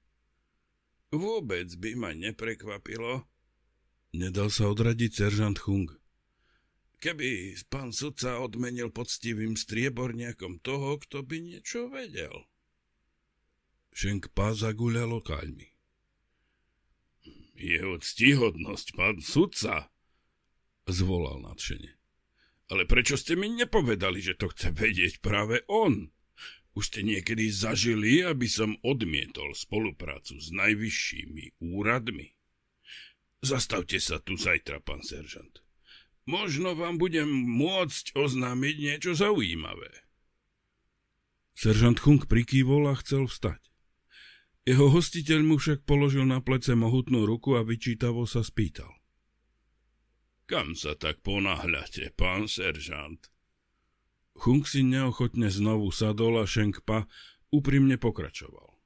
Vôbec by ma neprekvapilo. Nedal sa odradiť seržant Chung. Keby pán sudca odmenil poctivým strieborniakom toho, kto by niečo vedel. Šenk páza guľa kaľmi. Jeho ctihodnosť, pán sudca, zvolal nadšene. Ale prečo ste mi nepovedali, že to chce vedieť práve on? Už ste niekedy zažili, aby som odmietol spoluprácu s najvyššími úradmi? Zastavte sa tu zajtra, pán seržant. Možno vám budem môcť oznámiť niečo zaujímavé. Seržant Chung prikývol a chcel vstať. Jeho hostiteľ mu však položil na plece mohutnú ruku a vyčítavo sa spýtal. Kam sa tak ponáhľate, pán seržant? Chung si neochotne znovu sadol a Šenkpa úprimne pokračoval.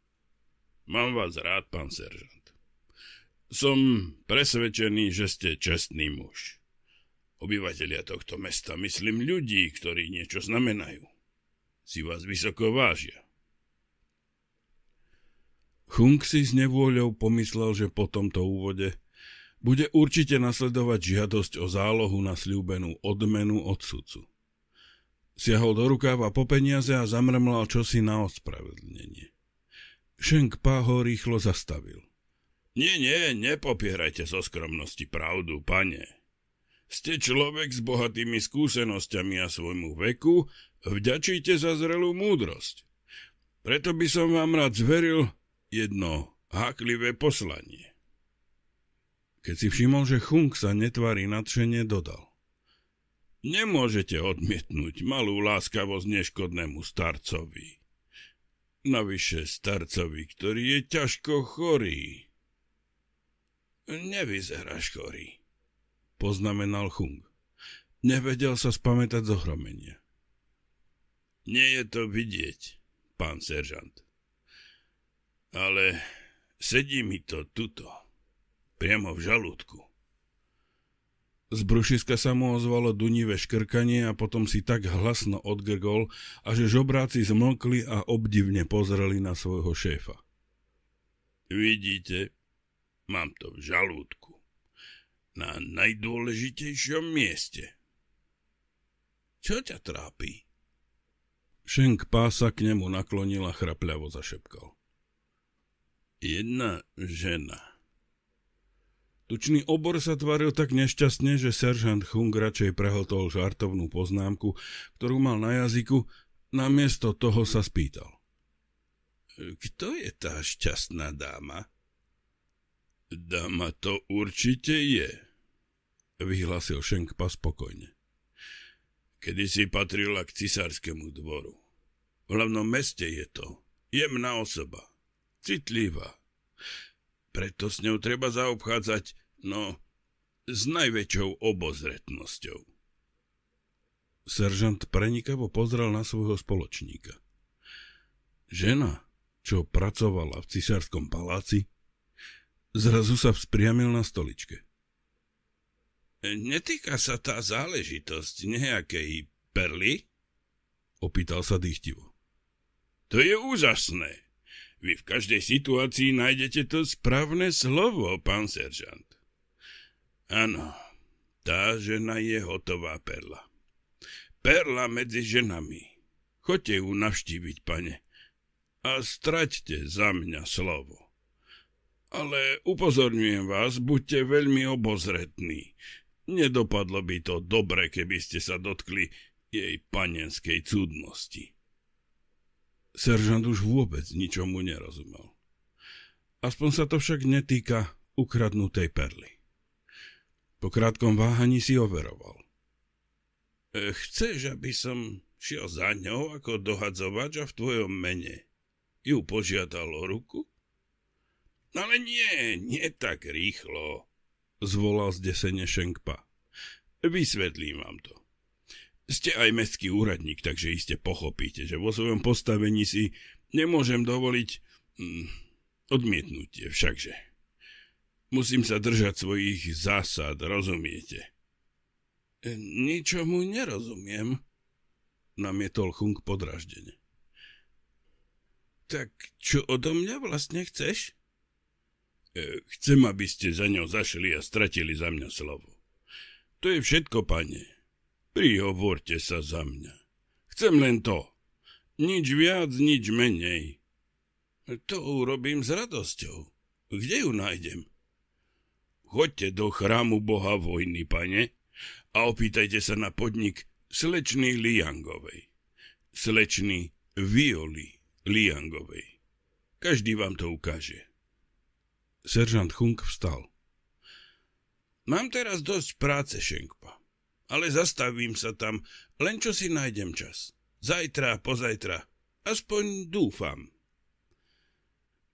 Mám vás rád, pán seržant. Som presvedčený, že ste čestný muž obyvateľia tohto mesta, myslím ľudí, ktorí niečo znamenajú. Si vás vysoko vážia. Chung si s nevôľou pomyslel, že po tomto úvode bude určite nasledovať žiadosť o zálohu na slúbenú odmenu od sudcu. Siahol do rukáva po peniaze a zamrmlal čosi na ospravedlnenie. Šenk Pá ho rýchlo zastavil. Nie, nie, nepopierajte zo skromnosti pravdu, pane. Ste človek s bohatými skúsenosťami a svojmu veku, vďačíte za zrelú múdrosť. Preto by som vám rád zveril jedno háklivé poslanie. Keď si všimol, že Chung sa netvári nadšenie dodal. Nemôžete odmietnúť malú láskavosť neškodnému starcovi. Navyše starcovi, ktorý je ťažko chorý. Nevyzeráš chorý, poznamenal Chung. Nevedel sa spamätať zohromenia. Nie je to vidieť, pán seržant. Ale sedí mi to tuto, priamo v žalúdku. Z brušiska sa mu ozvalo dunivé škrkanie a potom si tak hlasno odgrgol, až žobráci zmlkli a obdivne pozreli na svojho šéfa. Vidíte, mám to v žalúdku na najdôležitejšom mieste. Čo ťa trápi? Šenk pása k nemu naklonil a chrapľavo zašepkal. Jedna žena. Tučný obor sa tvaril tak nešťastne, že seržant Chung radšej prehltol žartovnú poznámku, ktorú mal na jazyku, namiesto toho sa spýtal. Kto je tá šťastná dáma? Dama to určite je, vyhlásil Šenkpa spokojne. Kedy si patrila k cisárskému dvoru. V hlavnom meste je to. Jemná osoba. Citlivá. Preto s ňou treba zaobchádzať, no, s najväčšou obozretnosťou. Seržant prenikavo pozrel na svojho spoločníka. Žena, čo pracovala v cisárskom paláci, Zrazu sa vzpriamil na stoličke. Netýka sa tá záležitosť nejakej perly? Opýtal sa dýchtivo. To je úžasné. Vy v každej situácii nájdete to správne slovo, pán seržant. Áno, tá žena je hotová perla. Perla medzi ženami. Choďte ju navštíviť, pane. A straťte za mňa slovo ale upozorňujem vás, buďte veľmi obozretní. Nedopadlo by to dobre, keby ste sa dotkli jej panenskej cudnosti. Seržant už vôbec ničomu nerozumel. Aspoň sa to však netýka ukradnutej perly. Po krátkom váhaní si overoval. E, chceš, aby som šiel za ňou ako dohadzovač a v tvojom mene? Ju požiadal o ruku? No ale nie, nie tak rýchlo, zvolal zdesene Šenkpa. Vysvetlím vám to. Ste aj mestský úradník, takže iste pochopíte, že vo svojom postavení si nemôžem dovoliť mm, odmietnutie, všakže. Musím sa držať svojich zásad, rozumiete? E, ničomu nerozumiem, namietol Chung podraždene. Tak čo odo mňa vlastne chceš? E, chcem, aby ste za ňou zašli a stratili za mňa slovo. To je všetko, pane. Prihovorte sa za mňa. Chcem len to. Nič viac, nič menej. To urobím s radosťou. Kde ju nájdem? Choďte do chrámu boha vojny, pane, a opýtajte sa na podnik slečny Liangovej. Slečny Violi Liangovej. Každý vám to ukáže. Seržant Chung vstal. Mám teraz dosť práce, Šenkpa. Ale zastavím sa tam, len čo si nájdem čas. Zajtra, pozajtra. Aspoň dúfam.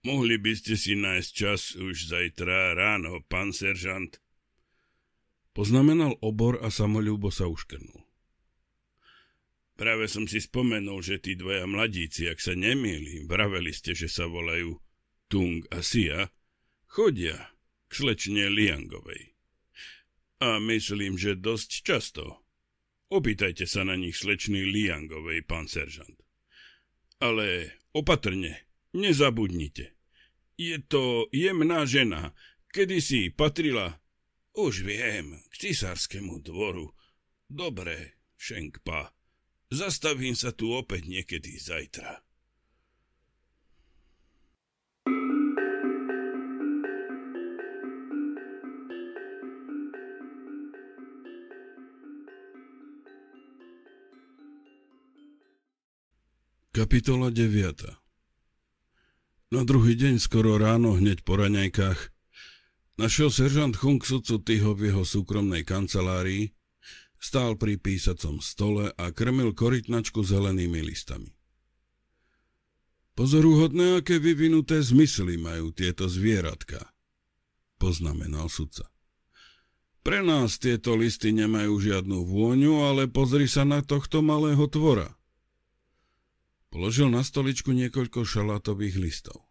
Mohli by ste si nájsť čas už zajtra ráno, pán seržant. Poznamenal obor a samolúbo sa uškrnul. Práve som si spomenul, že tí dvaja mladíci, ak sa nemýlim, vraveli ste, že sa volajú Tung a Sia, chodia k slečne Liangovej. A myslím, že dosť často. Opýtajte sa na nich slečny Liangovej, pán seržant. Ale opatrne, nezabudnite. Je to jemná žena, kedy si patrila... Už viem, k cisárskému dvoru. Dobre, Šenkpa, zastavím sa tu opäť niekedy zajtra. Kapitola 9 Na druhý deň skoro ráno, hneď po raňajkách, našiel seržant Hung Sucu Tyho v jeho súkromnej kancelárii, stál pri písacom stole a krmil korytnačku zelenými listami. Pozorúhodné, aké vyvinuté zmysly majú tieto zvieratka, poznamenal sudca. Pre nás tieto listy nemajú žiadnu vôňu, ale pozri sa na tohto malého tvora – Položil na stoličku niekoľko šalátových listov.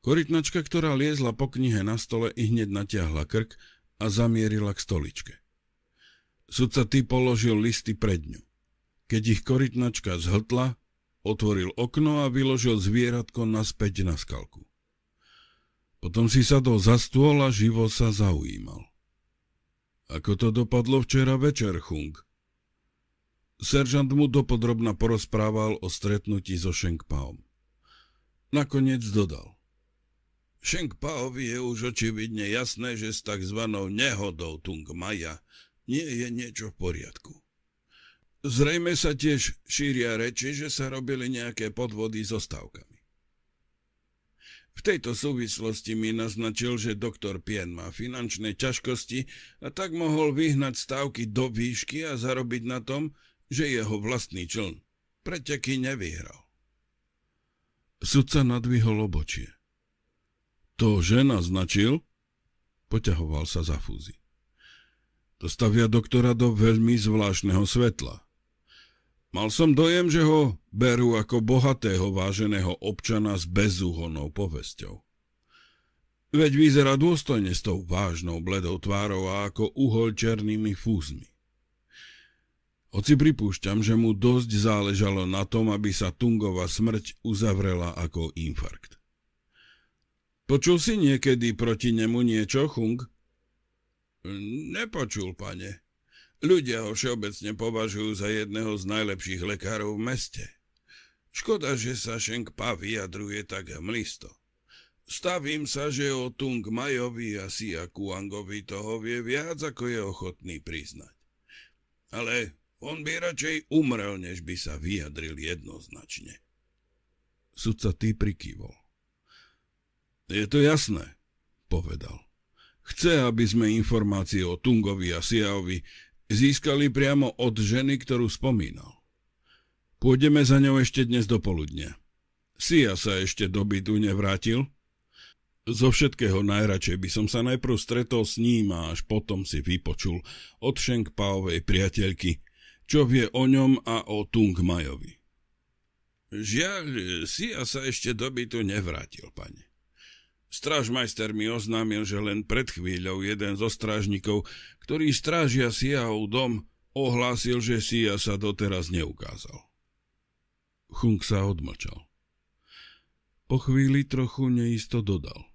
Korytnačka, ktorá liezla po knihe na stole, i hneď natiahla krk a zamierila k stoličke. Sudca ty položil listy pred ňu. Keď ich korytnačka zhltla, otvoril okno a vyložil zvieratko naspäť na skalku. Potom si sadol za stôl a živo sa zaujímal. Ako to dopadlo včera večer, Chung? Seržant mu dopodrobna porozprával o stretnutí so Šenkpaom. Nakoniec dodal. Šenkpaovi je už očividne jasné, že s tzv. nehodou Maja nie je niečo v poriadku. Zrejme sa tiež šíria reči, že sa robili nejaké podvody so stavkami. V tejto súvislosti mi naznačil, že doktor Pien má finančné ťažkosti a tak mohol vyhnať stavky do výšky a zarobiť na tom, že jeho vlastný čln preteky nevyhral. Sudca nadvihol obočie. To, že naznačil, poťahoval sa za fúzi. To stavia doktora do veľmi zvláštneho svetla. Mal som dojem, že ho berú ako bohatého váženého občana s bezúhonnou povesťou. Veď vyzerá dôstojne s tou vážnou bledou tvárou a ako uhol černými fúzmi. Hoci pripúšťam, že mu dosť záležalo na tom, aby sa Tungova smrť uzavrela ako infarkt. Počul si niekedy proti nemu niečo, Chung? Nepočul, pane. Ľudia ho všeobecne považujú za jedného z najlepších lekárov v meste. Škoda, že sa pa vyjadruje tak mlisto. Stavím sa, že o Tung Majovi a Sia Kuangovi toho vie viac, ako je ochotný priznať. Ale on by radšej umrel, než by sa vyjadril jednoznačne. Sudca ty prikývol. Je to jasné, povedal. Chce, aby sme informácie o Tungovi a Siaovi získali priamo od ženy, ktorú spomínal. Pôjdeme za ňou ešte dnes do poludnia. Sia sa ešte do bytu nevrátil? Zo všetkého najradšej by som sa najprv stretol s ním a až potom si vypočul od pávovej priateľky, čo vie o ňom a o Tungmajovi. Žiaľ, Sia sa ešte do bytu nevrátil, pane. Strážmajster mi oznámil, že len pred chvíľou jeden zo strážnikov, ktorý strážia Siahov dom, ohlásil, že Sia sa doteraz neukázal. Chung sa odmlčal. Po chvíli trochu neisto dodal.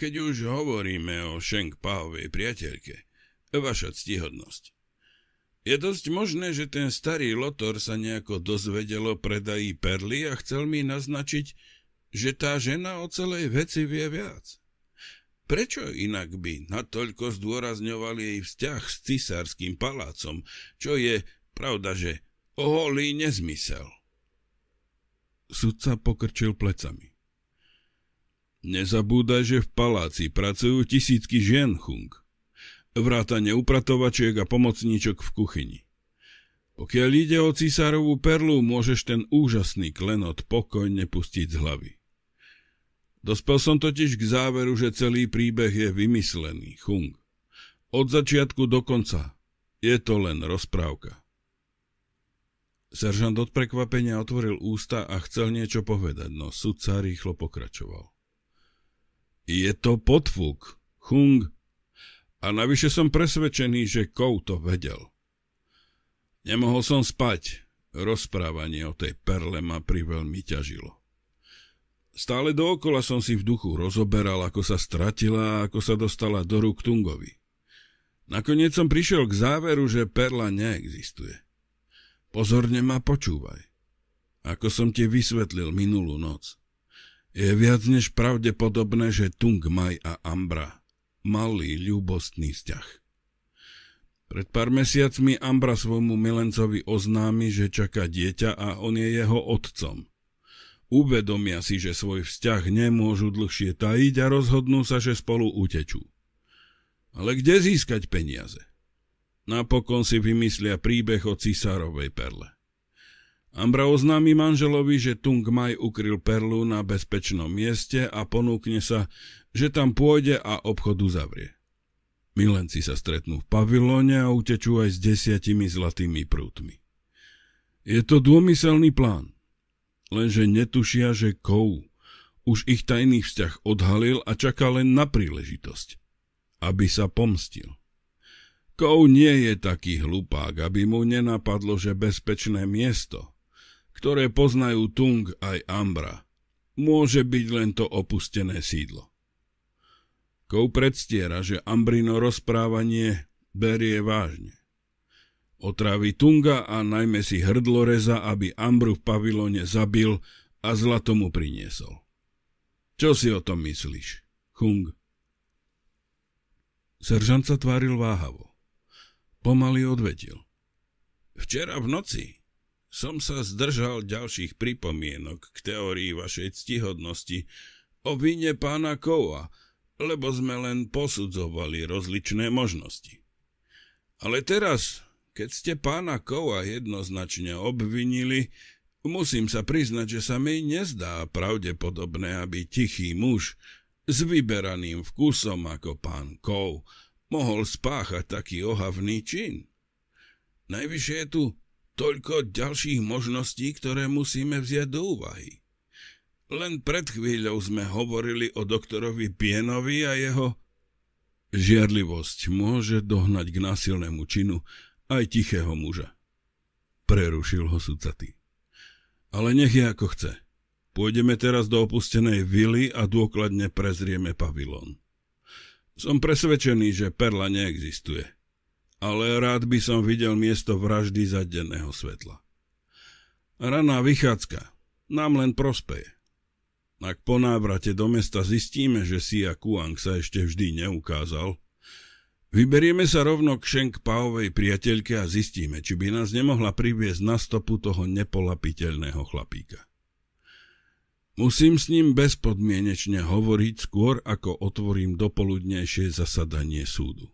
Keď už hovoríme o Šenk Páhovej priateľke, vaša ctihodnosť, je dosť možné, že ten starý Lotor sa nejako dozvedel o predají perly a chcel mi naznačiť, že tá žena o celej veci vie viac. Prečo inak by natoľko zdôrazňoval jej vzťah s cisárským palácom, čo je, pravda, že oholý nezmysel? Sudca pokrčil plecami. Nezabúdaj, že v paláci pracujú tisícky žien, Chung vrátane upratovačiek a pomocníčok v kuchyni. Pokiaľ ide o cisárovú perlu, môžeš ten úžasný klenot pokojne pustiť z hlavy. Dospel som totiž k záveru, že celý príbeh je vymyslený, Chung. Od začiatku do konca. Je to len rozprávka. Seržant od prekvapenia otvoril ústa a chcel niečo povedať, no sudca rýchlo pokračoval. Je to potvuk, Chung, a navyše som presvedčený, že Kou to vedel. Nemohol som spať, rozprávanie o tej perle ma priveľmi ťažilo. Stále dookola som si v duchu rozoberal, ako sa stratila a ako sa dostala do rúk Tungovi. Nakoniec som prišiel k záveru, že perla neexistuje. Pozorne ma počúvaj. Ako som ti vysvetlil minulú noc. Je viac než pravdepodobné, že Tung Maj a Ambra Malý ľubostný vzťah. Pred pár mesiacmi Ambra svojmu milencovi oznámi, že čaká dieťa a on je jeho otcom. Uvedomia si, že svoj vzťah nemôžu dlhšie tajiť a rozhodnú sa, že spolu utečú. Ale kde získať peniaze? Napokon si vymyslia príbeh o cisárovej perle. Ambra oznámi manželovi, že Tung Maj ukryl perlu na bezpečnom mieste a ponúkne sa, že tam pôjde a obchod zavrie. Milenci sa stretnú v pavilóne a utečú aj s desiatimi zlatými prútmi. Je to dômyselný plán, lenže netušia, že Kou už ich tajný vzťah odhalil a čaká len na príležitosť, aby sa pomstil. Kou nie je taký hlupák, aby mu nenapadlo, že bezpečné miesto – ktoré poznajú Tung aj Ambra. Môže byť len to opustené sídlo. Kou predstiera, že Ambrino rozprávanie berie vážne. Otrávi Tunga a najmä si hrdloreza, aby Ambru v pavilone zabil a zlato mu priniesol. Čo si o tom myslíš, Chung? Seržant sa tváril váhavo. Pomaly odvetil. Včera v noci som sa zdržal ďalších pripomienok k teórii vašej ctihodnosti o vine pána Kova, lebo sme len posudzovali rozličné možnosti. Ale teraz, keď ste pána Kova jednoznačne obvinili, musím sa priznať, že sa mi nezdá pravdepodobné, aby tichý muž s vyberaným vkusom ako pán Kov mohol spáchať taký ohavný čin. Najvyššie je tu toľko ďalších možností, ktoré musíme vziať do úvahy. Len pred chvíľou sme hovorili o doktorovi Pienovi a jeho... Žiarlivosť môže dohnať k násilnému činu aj tichého muža. Prerušil ho sudcatý. Ale nech je ako chce. Pôjdeme teraz do opustenej vily a dôkladne prezrieme pavilón. Som presvedčený, že perla neexistuje ale rád by som videl miesto vraždy zadeného svetla. Raná vychádzka nám len prospeje. Ak po návrate do mesta zistíme, že Sia Kuang sa ešte vždy neukázal, vyberieme sa rovno k Šenk Paovej priateľke a zistíme, či by nás nemohla priviesť na stopu toho nepolapiteľného chlapíka. Musím s ním bezpodmienečne hovoriť skôr, ako otvorím dopoludnejšie zasadanie súdu.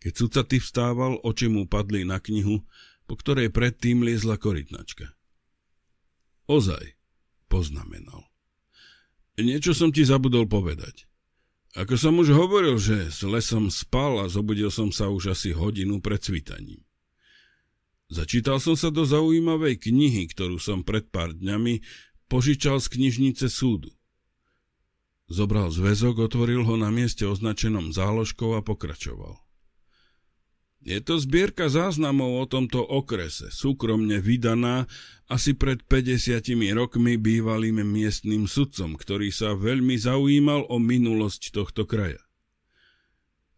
Keď Cucaty vstával, oči mu padli na knihu, po ktorej predtým liezla korytnačka. Ozaj, poznamenal. Niečo som ti zabudol povedať. Ako som už hovoril, že s lesom spal a zobudil som sa už asi hodinu pred svitaním. Začítal som sa do zaujímavej knihy, ktorú som pred pár dňami požičal z knižnice súdu. Zobral zväzok, otvoril ho na mieste označenom záložkou a pokračoval. Je to zbierka záznamov o tomto okrese, súkromne vydaná asi pred 50 rokmi bývalým miestnym sudcom, ktorý sa veľmi zaujímal o minulosť tohto kraja.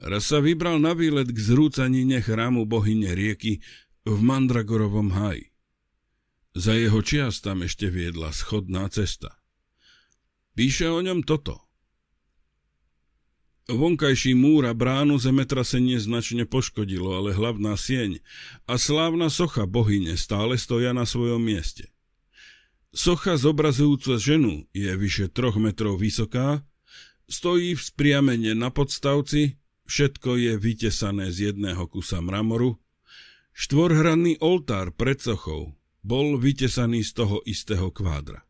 Raz sa vybral na výlet k zrúcanine chrámu bohyne rieky v Mandragorovom haji. Za jeho čias tam ešte viedla schodná cesta. Píše o ňom toto – Vonkajší múr a bránu zemetrasenie značne poškodilo, ale hlavná sieň a slávna socha bohyne stále stoja na svojom mieste. Socha zobrazujúca ženu je vyše troch metrov vysoká, stojí v spriamene na podstavci, všetko je vytesané z jedného kusa mramoru, štvorhranný oltár pred sochou bol vytesaný z toho istého kvádra.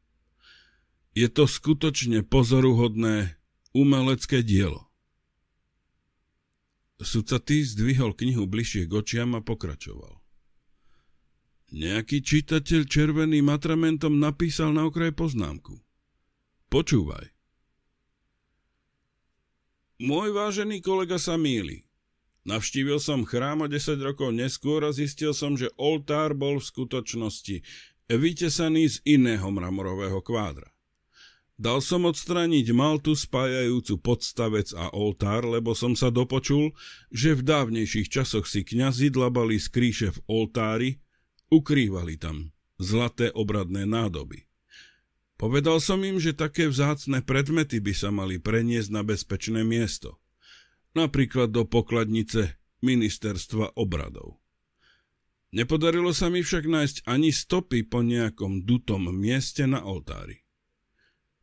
Je to skutočne pozoruhodné umelecké dielo. Sucatý zdvihol knihu bližšie k očiam a pokračoval. Nejaký čitateľ červeným atramentom napísal na okraj poznámku. Počúvaj. Môj vážený kolega sa míli. Navštívil som chrám o 10 rokov neskôr a zistil som, že oltár bol v skutočnosti vytesaný z iného mramorového kvádra. Dal som odstraniť maltu spájajúcu podstavec a oltár, lebo som sa dopočul, že v dávnejších časoch si kňazi dlabali z kríše v oltári, ukrývali tam zlaté obradné nádoby. Povedal som im, že také vzácne predmety by sa mali preniesť na bezpečné miesto, napríklad do pokladnice ministerstva obradov. Nepodarilo sa mi však nájsť ani stopy po nejakom dutom mieste na oltári.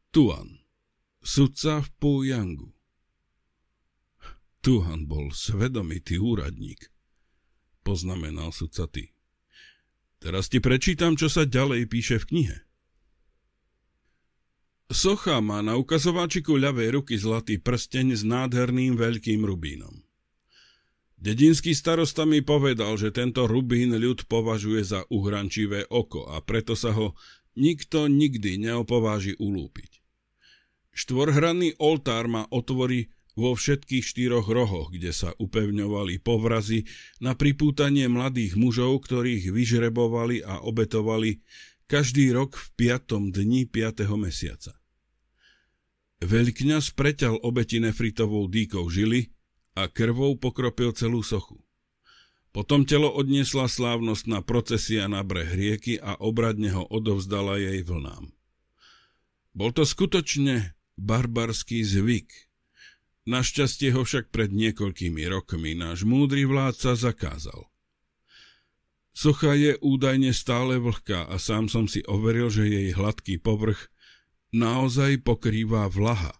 Tuan, sudca v Pujangu. Tuhan bol svedomitý úradník, poznamenal sudca ty. Teraz ti prečítam, čo sa ďalej píše v knihe. Socha má na ukazováčiku ľavej ruky zlatý prsteň s nádherným veľkým rubínom. Dedinský starosta mi povedal, že tento rubín ľud považuje za uhrančivé oko a preto sa ho nikto nikdy neopováži ulúpiť. Štvorhranný oltár má otvory vo všetkých štyroch rohoch, kde sa upevňovali povrazy na pripútanie mladých mužov, ktorých vyžrebovali a obetovali každý rok v piatom dni 5. mesiaca. Veľkňaz preťal obeti nefritovou dýkou žily a krvou pokropil celú sochu. Potom telo odniesla slávnostná procesia na breh rieky a obradne ho odovzdala jej vlnám. Bol to skutočne barbarský zvyk. Našťastie ho však pred niekoľkými rokmi náš múdry vládca zakázal. Socha je údajne stále vlhká a sám som si overil, že jej hladký povrch naozaj pokrýva vlaha.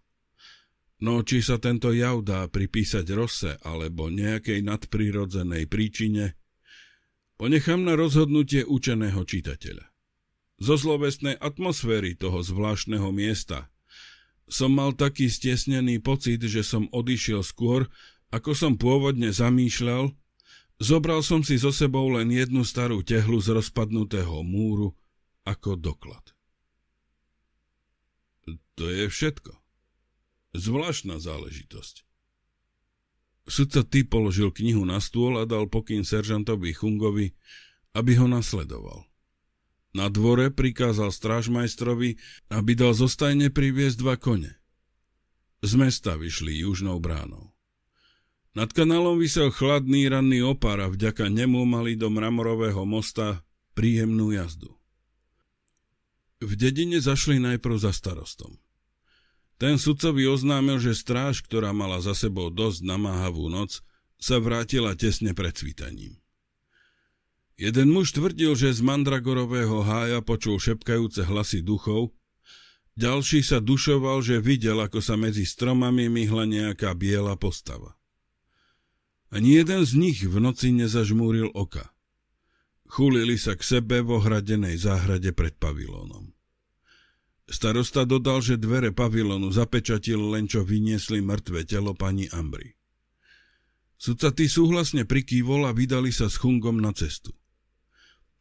No či sa tento jav dá pripísať rose alebo nejakej nadprirodzenej príčine, ponechám na rozhodnutie učeného čitateľa. Zo slovesnej atmosféry toho zvláštneho miesta som mal taký stesnený pocit, že som odišiel skôr, ako som pôvodne zamýšľal, zobral som si so sebou len jednu starú tehlu z rozpadnutého múru ako doklad. To je všetko. Zvláštna záležitosť. Sudca ty položil knihu na stôl a dal pokyn seržantovi Chungovi, aby ho nasledoval. Na dvore prikázal strážmajstrovi, aby dal zostajne priviesť dva kone. Z mesta vyšli južnou bránou. Nad kanálom vysel chladný ranný opar a vďaka nemu mali do mramorového mosta príjemnú jazdu. V dedine zašli najprv za starostom. Ten sudcovi oznámil, že stráž, ktorá mala za sebou dosť namáhavú noc, sa vrátila tesne pred svítaním. Jeden muž tvrdil, že z mandragorového hája počul šepkajúce hlasy duchov, ďalší sa dušoval, že videl, ako sa medzi stromami myhla nejaká biela postava. Ani jeden z nich v noci nezažmúril oka. Chulili sa k sebe v ohradenej záhrade pred pavilónom. Starosta dodal, že dvere pavilónu zapečatil len čo vyniesli mŕtve telo pani Ambry. Sudca tý súhlasne prikývol a vydali sa s Chungom na cestu.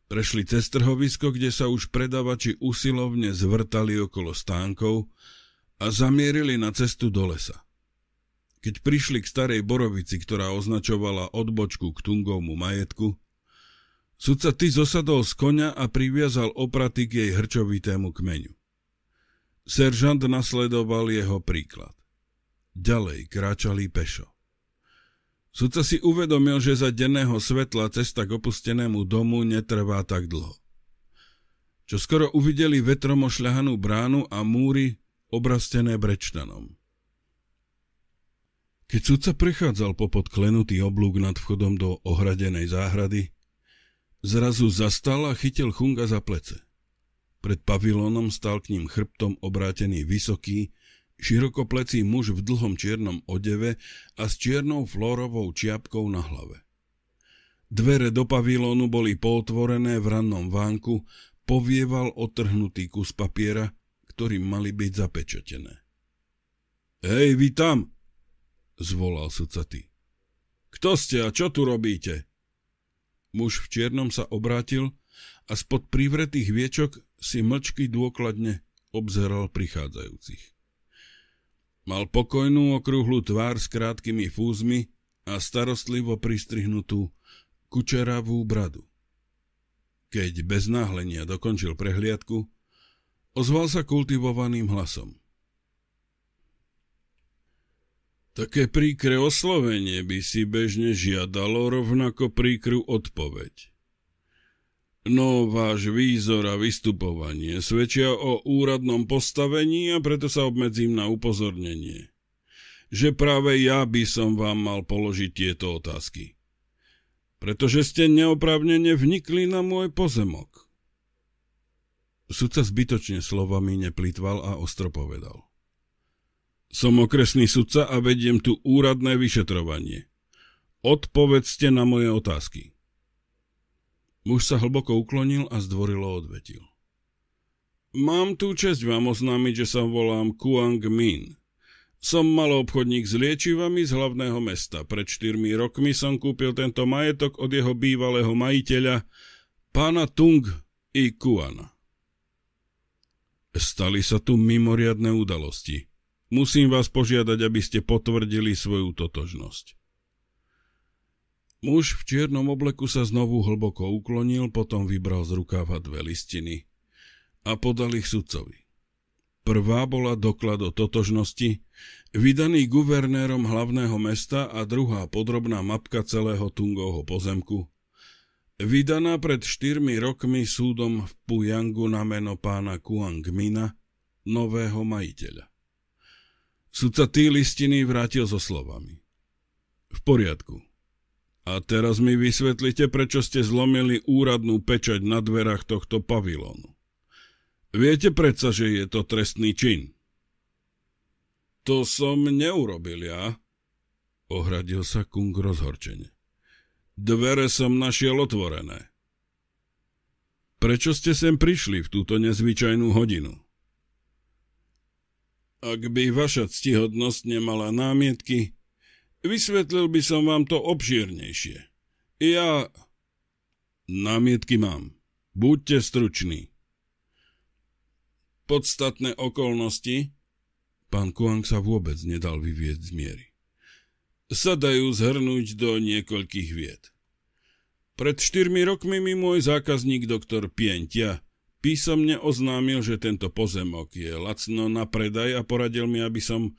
Prešli cez trhovisko, kde sa už predavači usilovne zvrtali okolo stánkov a zamierili na cestu do lesa. Keď prišli k starej borovici, ktorá označovala odbočku k Tungovmu majetku, sudca ty zosadol z konia a priviazal opraty k jej hrčovitému kmeňu. Seržant nasledoval jeho príklad. Ďalej kráčali pešo. Sudca si uvedomil, že za denného svetla cesta k opustenému domu netrvá tak dlho. Čo skoro uvideli vetrom ošľahanú bránu a múry obrastené brečtanom. Keď sudca prechádzal po podklenutý oblúk nad vchodom do ohradenej záhrady, zrazu zastal a chytil Chunga za plece. Pred pavilónom stal k ním chrbtom obrátený vysoký, Širokoplecí muž v dlhom čiernom odeve a s čiernou flórovou čiapkou na hlave. Dvere do pavilónu boli potvorené v rannom vánku, povieval otrhnutý kus papiera, ktorým mali byť zapečatené. Hej, vy tam! zvolal srdcatý. Kto ste a čo tu robíte? Muž v čiernom sa obrátil a spod privretých viečok si mlčky dôkladne obzeral prichádzajúcich. Mal pokojnú okrúhlu tvár s krátkými fúzmi a starostlivo pristrihnutú kučeravú bradu. Keď bez náhlenia dokončil prehliadku, ozval sa kultivovaným hlasom. Také príkre oslovenie by si bežne žiadalo rovnako príkru odpoveď. No váš výzor a vystupovanie svedčia o úradnom postavení a preto sa obmedzím na upozornenie, že práve ja by som vám mal položiť tieto otázky. Pretože ste neoprávnene vnikli na môj pozemok. Sudca zbytočne slovami neplýtval a ostro povedal. Som okresný sudca a vediem tu úradné vyšetrovanie. Odpovedzte na moje otázky. Muž sa hlboko uklonil a zdvorilo odvetil. Mám tú čest vám oznámiť, že sa volám Kuang Min. Som maloobchodník s liečivami z hlavného mesta. Pred čtyrmi rokmi som kúpil tento majetok od jeho bývalého majiteľa, pána Tung i Kuana. Stali sa tu mimoriadne udalosti. Musím vás požiadať, aby ste potvrdili svoju totožnosť. Muž v čiernom obleku sa znovu hlboko uklonil, potom vybral z rukáva dve listiny a podal ich sudcovi. Prvá bola doklad o totožnosti, vydaný guvernérom hlavného mesta a druhá podrobná mapka celého Tungovho pozemku, vydaná pred štyrmi rokmi súdom v Pujangu na meno pána Kuangmina, nového majiteľa. Sudca tý listiny vrátil so slovami. V poriadku, a teraz mi vysvetlite, prečo ste zlomili úradnú pečať na dverách tohto pavilónu. Viete predsa, že je to trestný čin. To som neurobil ja, ohradil sa Kung rozhorčene. Dvere som našiel otvorené. Prečo ste sem prišli v túto nezvyčajnú hodinu? Ak by vaša ctihodnosť nemala námietky, Vysvetlil by som vám to obšírnejšie. Ja... Námietky mám. Buďte struční. Podstatné okolnosti, pán Kuang sa vôbec nedal vyvieť z miery, sa dajú zhrnúť do niekoľkých vied. Pred štyrmi rokmi mi môj zákazník doktor Pientia písomne oznámil, že tento pozemok je lacno na predaj a poradil mi, aby som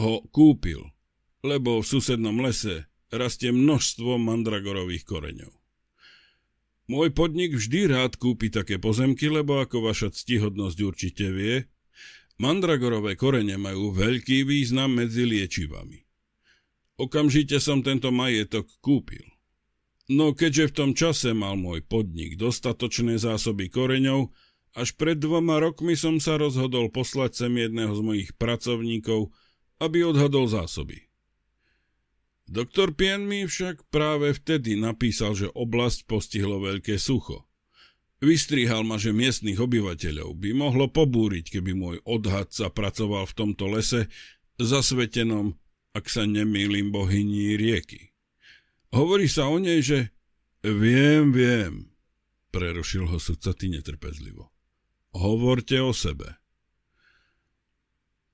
ho kúpil lebo v susednom lese rastie množstvo mandragorových koreňov. Môj podnik vždy rád kúpi také pozemky, lebo ako vaša ctihodnosť určite vie, mandragorové korene majú veľký význam medzi liečivami. Okamžite som tento majetok kúpil. No keďže v tom čase mal môj podnik dostatočné zásoby koreňov, až pred dvoma rokmi som sa rozhodol poslať sem jedného z mojich pracovníkov, aby odhadol zásoby. Doktor mi však práve vtedy napísal, že oblasť postihlo veľké sucho. Vystrihal ma, že miestnych obyvateľov by mohlo pobúriť, keby môj odhad sa pracoval v tomto lese, zasvetenom, ak sa nemýlim, bohyní rieky. Hovorí sa o nej, že viem, viem, prerušil ho sudca ty netrpezlivo. Hovorte o sebe.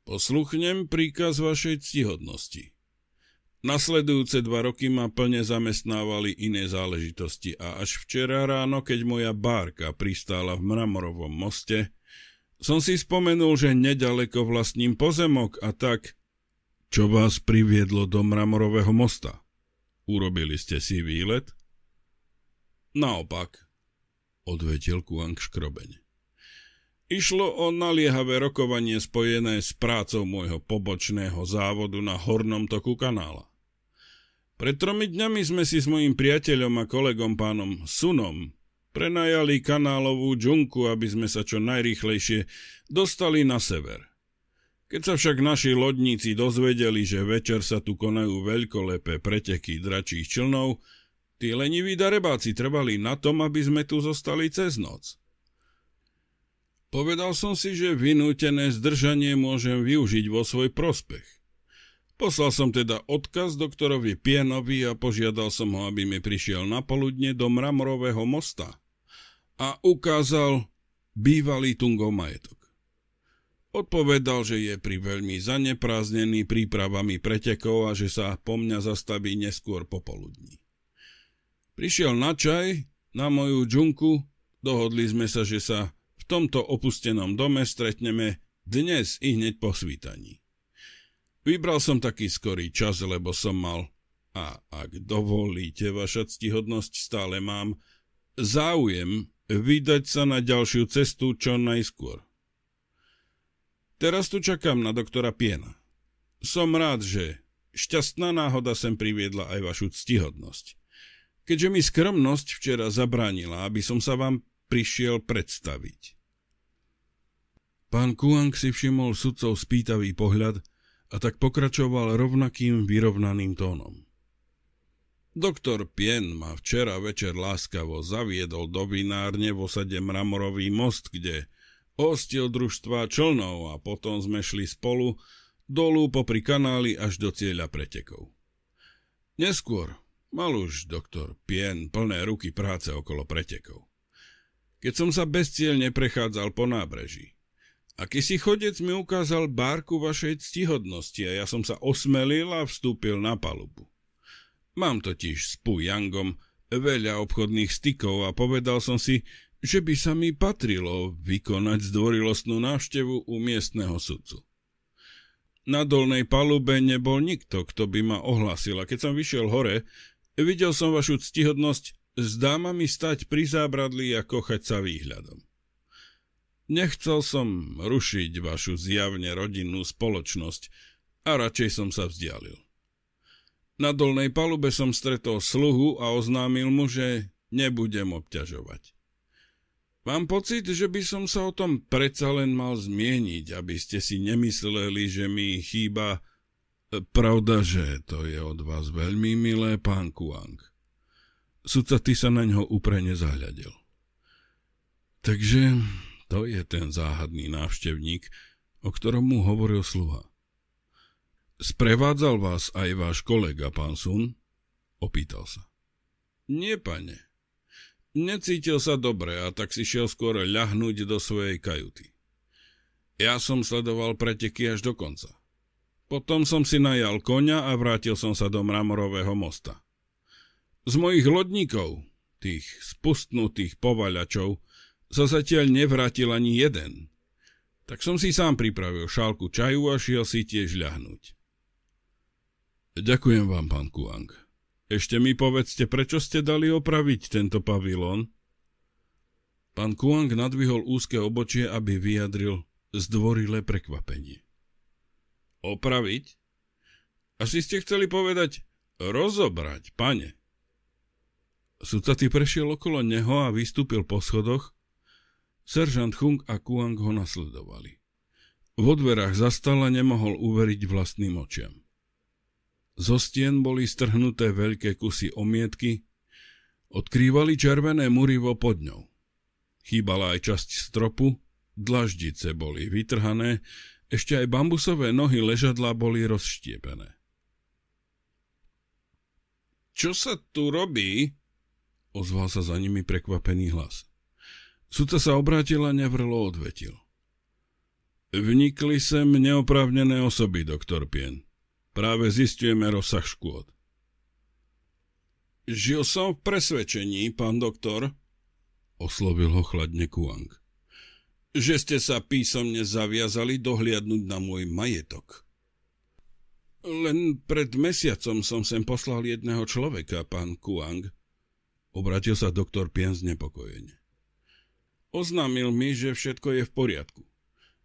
Posluchnem príkaz vašej ctihodnosti, Nasledujúce dva roky ma plne zamestnávali iné záležitosti a až včera ráno, keď moja bárka pristála v mramorovom moste, som si spomenul, že nedaleko vlastním pozemok a tak... Čo vás priviedlo do mramorového mosta? Urobili ste si výlet? Naopak, odvetil Kuang škrobeň. Išlo o naliehavé rokovanie spojené s prácou môjho pobočného závodu na hornom toku kanála. Pred tromi dňami sme si s mojim priateľom a kolegom pánom Sunom prenajali kanálovú džunku, aby sme sa čo najrýchlejšie dostali na sever. Keď sa však naši lodníci dozvedeli, že večer sa tu konajú veľkolepé preteky dračích člnov, tí leniví darebáci trvali na tom, aby sme tu zostali cez noc. Povedal som si, že vynútené zdržanie môžem využiť vo svoj prospech. Poslal som teda odkaz doktorovi Pienovi a požiadal som ho, aby mi prišiel na poludne do mramorového mosta a ukázal bývalý Tungov majetok. Odpovedal, že je pri veľmi zanepráznený prípravami pretekov a že sa po mňa zastaví neskôr popoludní. Prišiel na čaj, na moju džunku, dohodli sme sa, že sa v tomto opustenom dome stretneme dnes i hneď po svítaní. Vybral som taký skorý čas, lebo som mal, a ak dovolíte, vaša ctihodnosť stále mám, záujem vydať sa na ďalšiu cestu čo najskôr. Teraz tu čakám na doktora Piena. Som rád, že šťastná náhoda sem priviedla aj vašu ctihodnosť. Keďže mi skromnosť včera zabránila, aby som sa vám prišiel predstaviť. Pán Kuang si všimol sudcov spýtavý pohľad a tak pokračoval rovnakým vyrovnaným tónom. Doktor Pien ma včera večer láskavo zaviedol do vinárne v osade Mramorový most, kde hostil družstva člnov a potom sme šli spolu dolu popri kanáli až do cieľa pretekov. Neskôr mal už doktor Pien plné ruky práce okolo pretekov. Keď som sa bezcielne prechádzal po nábreží, Akýsi chodec mi ukázal bárku vašej ctihodnosti a ja som sa osmelil a vstúpil na palubu. Mám totiž s Yangom veľa obchodných stykov a povedal som si, že by sa mi patrilo vykonať zdvorilostnú návštevu u miestneho sudcu. Na dolnej palube nebol nikto, kto by ma ohlasil a keď som vyšiel hore, videl som vašu ctihodnosť s dámami stať pri zábradlí a kochať sa výhľadom. Nechcel som rušiť vašu zjavne rodinnú spoločnosť a radšej som sa vzdialil. Na dolnej palube som stretol sluhu a oznámil mu, že nebudem obťažovať. Mám pocit, že by som sa o tom predsa len mal zmieniť, aby ste si nemysleli, že mi chýba... Pravda, že to je od vás veľmi milé, pán Kuang. Sudca ty sa na ňo úprene zahľadil. Takže to je ten záhadný návštevník, o ktorom mu hovoril sluha. Sprevádzal vás aj váš kolega, pán Sun? Opýtal sa. Nie, pane. Necítil sa dobre a tak si šiel skôr ľahnúť do svojej kajuty. Ja som sledoval preteky až do konca. Potom som si najal koňa a vrátil som sa do mramorového mosta. Z mojich lodníkov, tých spustnutých povaľačov, sa zatiaľ nevrátil ani jeden. Tak som si sám pripravil šálku čaju a šiel si tiež ľahnuť. Ďakujem vám, pán Kuang. Ešte mi povedzte, prečo ste dali opraviť tento pavilón? Pán Kuang nadvihol úzke obočie, aby vyjadril zdvorilé prekvapenie. Opraviť? Asi ste chceli povedať rozobrať, pane. Sudca ty prešiel okolo neho a vystúpil po schodoch, Seržant Hung a Kuang ho nasledovali. Vo dverách zastala nemohol uveriť vlastným očiam. Zo stien boli strhnuté veľké kusy omietky, odkrývali červené murivo pod ňou. Chýbala aj časť stropu, dlaždice boli vytrhané, ešte aj bambusové nohy ležadla boli rozštiepené. Čo sa tu robí? ozval sa za nimi prekvapený hlas. Sudca sa obrátil a nevrlo odvetil. Vnikli sem neoprávnené osoby, doktor Pien. Práve zistujeme rozsah škôd. Žil som v presvedčení, pán doktor, oslovil ho chladne Kuang, že ste sa písomne zaviazali dohliadnúť na môj majetok. Len pred mesiacom som sem poslal jedného človeka, pán Kuang. Obratil sa doktor Pien znepokojene. Oznámil mi, že všetko je v poriadku.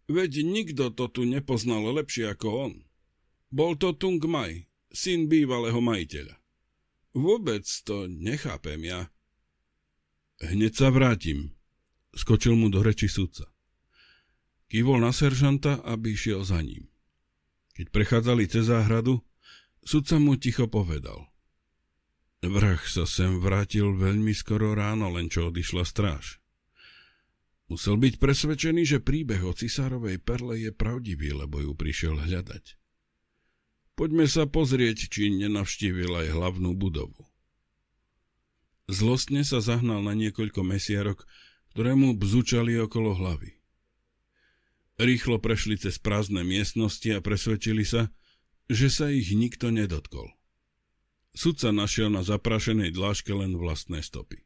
Veď nikto to tu nepoznal lepšie ako on. Bol to Tung Mai, syn bývalého majiteľa. Vôbec to nechápem ja. Hneď sa vrátim, skočil mu do reči sudca. Kývol na seržanta, aby šiel za ním. Keď prechádzali cez záhradu, sudca mu ticho povedal. Vrah sa sem vrátil veľmi skoro ráno, len čo odišla stráž. Musel byť presvedčený, že príbeh o cisárovej perle je pravdivý, lebo ju prišiel hľadať. Poďme sa pozrieť, či nenavštívil aj hlavnú budovu. Zlostne sa zahnal na niekoľko mesiarok, ktoré mu bzučali okolo hlavy. Rýchlo prešli cez prázdne miestnosti a presvedčili sa, že sa ich nikto nedotkol. Sudca našiel na zaprašenej dláške len vlastné stopy.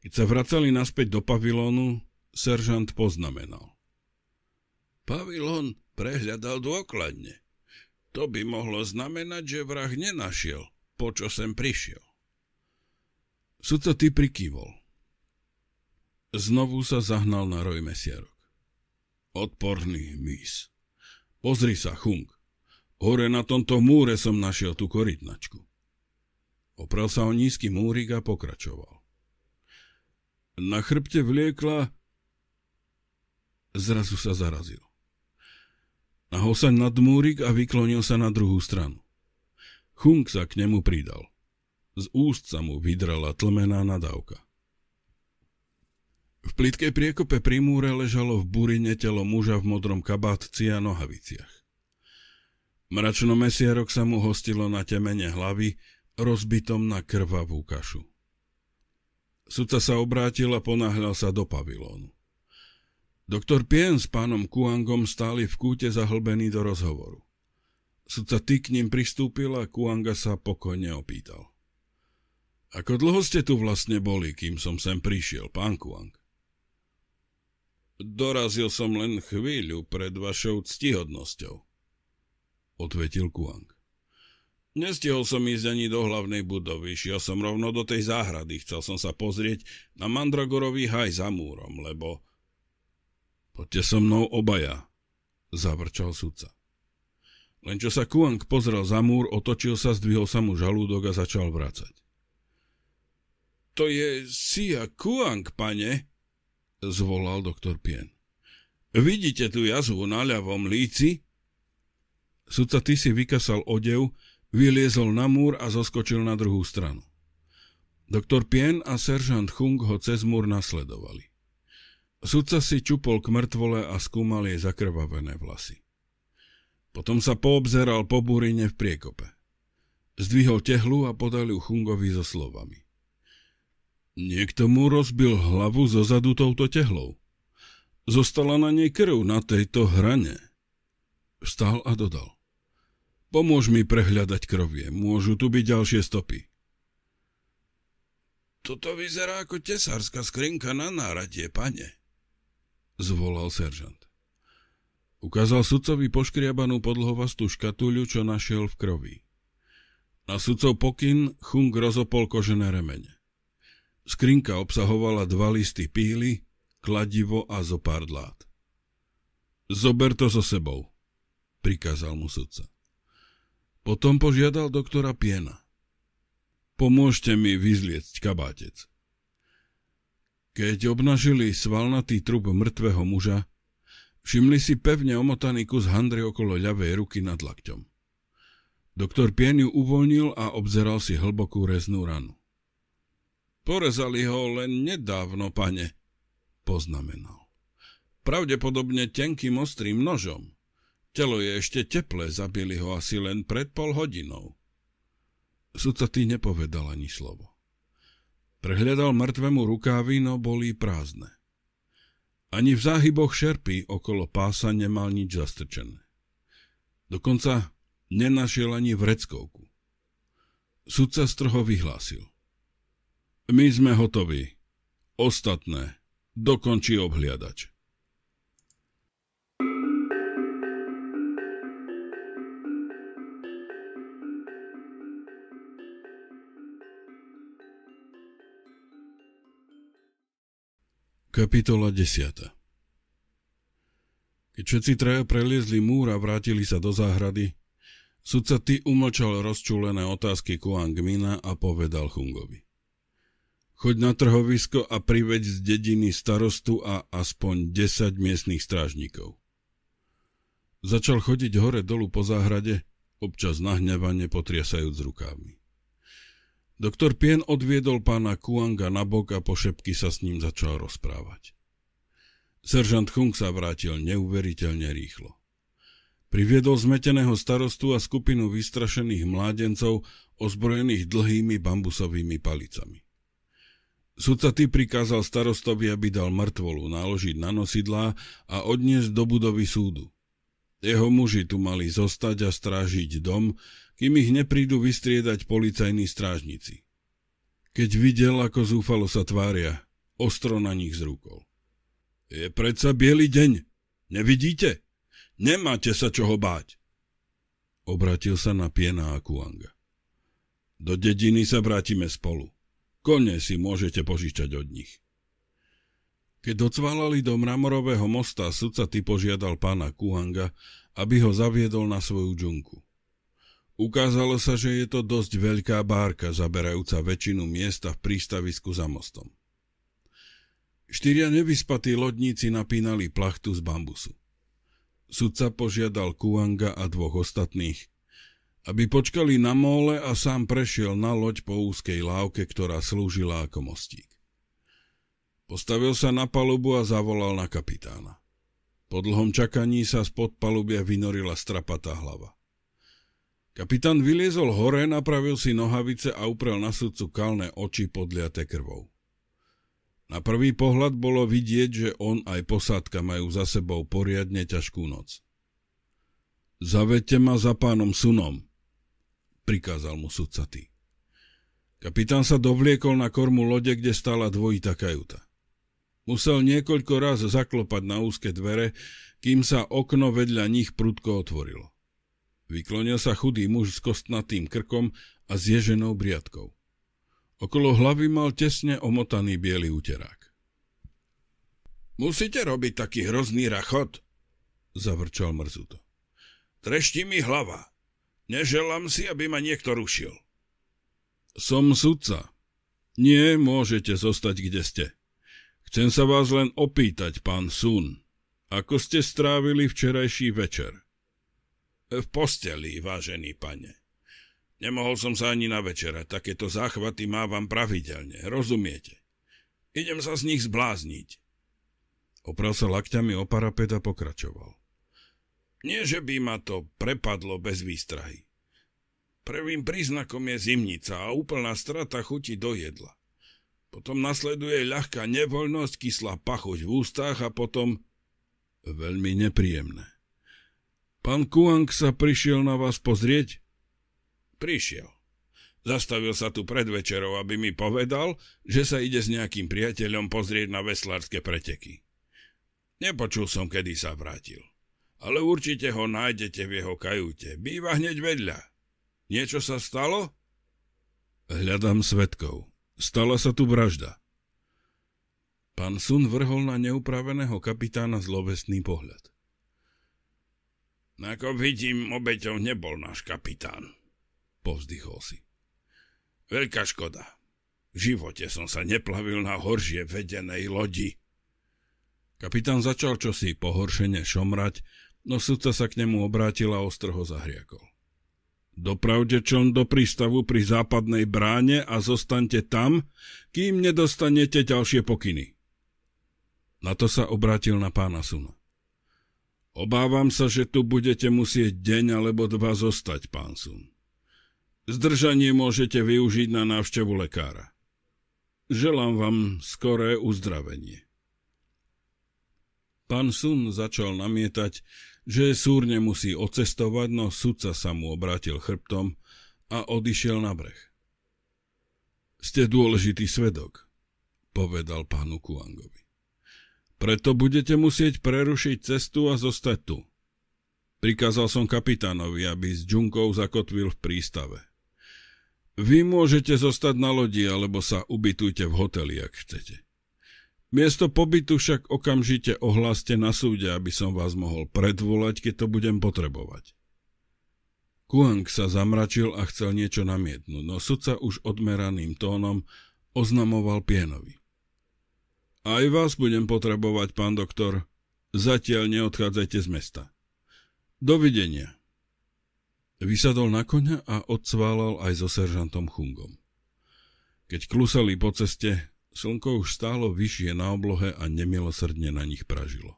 Keď sa vracali naspäť do pavilónu, seržant poznamenal. Pavilón prehľadal dôkladne. To by mohlo znamenať, že vrah nenašiel, po čo sem prišiel. Sudca ty prikývol. Znovu sa zahnal na roj mesiarok. Odporný mis. Pozri sa, Chung. Hore na tomto múre som našiel tú korytnačku. Opral sa o nízky múrik a pokračoval. Na chrbte vliekla... Zrazu sa zarazil. Nahol sa nad múrik a vyklonil sa na druhú stranu. Chung sa k nemu pridal. Z úst sa mu vydrala tlmená nadávka. V plitkej priekope pri múre ležalo v burine telo muža v modrom kabátci a nohaviciach. Mračno mesiarok sa mu hostilo na temene hlavy, rozbitom na krvavú kašu. Sudca sa obrátil a ponáhľal sa do pavilónu. Doktor Pien s pánom Kuangom stáli v kúte zahlbení do rozhovoru. Sudca ty k ním pristúpil a Kuanga sa pokojne opýtal. Ako dlho ste tu vlastne boli, kým som sem prišiel, pán Kuang? Dorazil som len chvíľu pred vašou ctihodnosťou, odvetil Kuang. Nestihol som ísť ani do hlavnej budovy, šiel som rovno do tej záhrady, chcel som sa pozrieť na Mandragorový haj za múrom, lebo... Poďte so mnou obaja, zavrčal sudca. Len čo sa Kuang pozrel za múr, otočil sa, zdvihol sa mu žalúdok a začal vracať. To je Sia Kuang, pane, zvolal doktor Pien. Vidíte tú jazvu na ľavom líci? Sudca ty si vykasal odev, Vyliezol na múr a zoskočil na druhú stranu. Doktor Pien a seržant Chung ho cez múr nasledovali. Sudca si čupol k mŕtvole a skúmal jej zakrvavené vlasy. Potom sa poobzeral po búrine v priekope. Zdvihol tehlu a podal ju Chungovi so slovami. Niekto mu rozbil hlavu zo zadu touto tehlou. Zostala na nej krv na tejto hrane. Vstal a dodal. Pomôž mi prehľadať krovie, môžu tu byť ďalšie stopy. Toto vyzerá ako tesárska skrinka na náradie, pane, zvolal seržant. Ukázal sudcovi poškriabanú podlhovastú škatuľu, čo našiel v krovi. Na sudcov pokyn Chung rozopol kožené remene. Skrinka obsahovala dva listy píly, kladivo a zopár dlát. Zober to so sebou, prikázal mu sudca. Potom požiadal doktora Piena. Pomôžte mi vyzliecť kabátec. Keď obnažili svalnatý trup mŕtvého muža, všimli si pevne omotaný kus handry okolo ľavej ruky nad lakťom. Doktor Pien ju uvoľnil a obzeral si hlbokú reznú ranu. Porezali ho len nedávno, pane, poznamenal. Pravdepodobne tenkým ostrým nožom. Telo je ešte teplé, zabili ho asi len pred pol hodinou. Sudca ty nepovedal ani slovo. Prehľadal mŕtvemu rukávy, no boli prázdne. Ani v záhyboch šerpy okolo pása nemal nič zastrčené. Dokonca nenašiel ani vreckovku. Sudca strho vyhlásil. My sme hotoví. Ostatné dokončí obhliadač. Kapitola 10 Keď všetci traja preliezli múr a vrátili sa do záhrady, sudca Ty umlčal rozčúlené otázky Kuang Mina a povedal Chungovi. Choď na trhovisko a priveď z dediny starostu a aspoň 10 miestnych strážnikov. Začal chodiť hore dolu po záhrade, občas nahňavane potriasajúc rukávmi. Doktor Pien odviedol pána Kuanga na bok a po šepky sa s ním začal rozprávať. Seržant Chung sa vrátil neuveriteľne rýchlo. Priviedol zmeteného starostu a skupinu vystrašených mládencov ozbrojených dlhými bambusovými palicami. Sudca ty prikázal starostovi, aby dal mŕtvolu naložiť na nosidlá a odniesť do budovy súdu. Jeho muži tu mali zostať a strážiť dom, kým ich neprídu vystriedať policajní strážnici. Keď videl, ako zúfalo sa tvária, ostro na nich zrúkol. Je predsa biely deň, nevidíte? Nemáte sa čoho báť. Obratil sa na Piena a Kuanga. Do dediny sa vrátime spolu. Kone si môžete požičať od nich. Keď docvalali do mramorového mosta, sudca ty požiadal pána Kuhanga, aby ho zaviedol na svoju džunku. Ukázalo sa, že je to dosť veľká bárka, zaberajúca väčšinu miesta v prístavisku za mostom. Štyria nevyspatí lodníci napínali plachtu z bambusu. Sudca požiadal Kuanga a dvoch ostatných, aby počkali na mole a sám prešiel na loď po úzkej lávke, ktorá slúžila ako mostík. Postavil sa na palubu a zavolal na kapitána. Po dlhom čakaní sa spod palubia vynorila strapatá hlava. Kapitán vyliezol hore, napravil si nohavice a uprel na sudcu kalné oči podliate krvou. Na prvý pohľad bolo vidieť, že on aj posádka majú za sebou poriadne ťažkú noc. Zavete ma za pánom Sunom, prikázal mu sudcatý. Kapitán sa dovliekol na kormu lode, kde stála dvojitá kajuta. Musel niekoľko raz zaklopať na úzke dvere, kým sa okno vedľa nich prudko otvorilo. Vyklonil sa chudý muž s kostnatým krkom a zježenou briadkou. Okolo hlavy mal tesne omotaný biely úterák. Musíte robiť taký hrozný rachot, zavrčal mrzuto. Trešti mi hlava. Neželám si, aby ma niekto rušil. Som sudca. Nie, môžete zostať, kde ste. Chcem sa vás len opýtať, pán Sun, ako ste strávili včerajší večer. V posteli, vážený pane. Nemohol som sa ani na večera, takéto záchvaty mávam pravidelne, rozumiete? Idem sa z nich zblázniť. Opral sa lakťami o parapet a pokračoval. Nie, že by ma to prepadlo bez výstrahy. Prvým príznakom je zimnica a úplná strata chuti do jedla. Potom nasleduje ľahká nevoľnosť, kyslá pachuť v ústach a potom veľmi nepríjemné. Pán Kuang sa prišiel na vás pozrieť? Prišiel. Zastavil sa tu pred večerou, aby mi povedal, že sa ide s nejakým priateľom pozrieť na veslárske preteky. Nepočul som, kedy sa vrátil. Ale určite ho nájdete v jeho kajúte. Býva hneď vedľa. Niečo sa stalo? Hľadám svetkov. Stala sa tu vražda. Pán Sun vrhol na neupraveného kapitána zlovestný pohľad. Ako vidím, obeťou nebol náš kapitán, povzdychol si. Veľká škoda. V živote som sa neplavil na horšie vedenej lodi. Kapitán začal čosi pohoršene šomrať, no sudca sa k nemu obrátil a ostro ho zahriakol. Dopravde čon do prístavu pri západnej bráne a zostaňte tam, kým nedostanete ďalšie pokyny. Na to sa obrátil na pána Suna. Obávam sa, že tu budete musieť deň alebo dva zostať, pán Sun. Zdržanie môžete využiť na návštevu lekára. Želám vám skoré uzdravenie. Pán Sun začal namietať, že súrne musí odcestovať, no sudca sa mu obrátil chrbtom a odišiel na breh. Ste dôležitý svedok, povedal pánu Kuangovi. Preto budete musieť prerušiť cestu a zostať tu. Prikázal som kapitánovi, aby s džunkou zakotvil v prístave. Vy môžete zostať na lodi, alebo sa ubytujte v hoteli, ak chcete. Miesto pobytu však okamžite ohláste na súde, aby som vás mohol predvolať, keď to budem potrebovať. Kuang sa zamračil a chcel niečo namietnúť, no sudca už odmeraným tónom oznamoval Pienovi. Aj vás budem potrebovať, pán doktor. Zatiaľ neodchádzajte z mesta. Dovidenia. Vysadol na koňa a odsválal aj so seržantom Chungom. Keď klusali po ceste, slnko už stálo vyššie na oblohe a nemilosrdne na nich pražilo.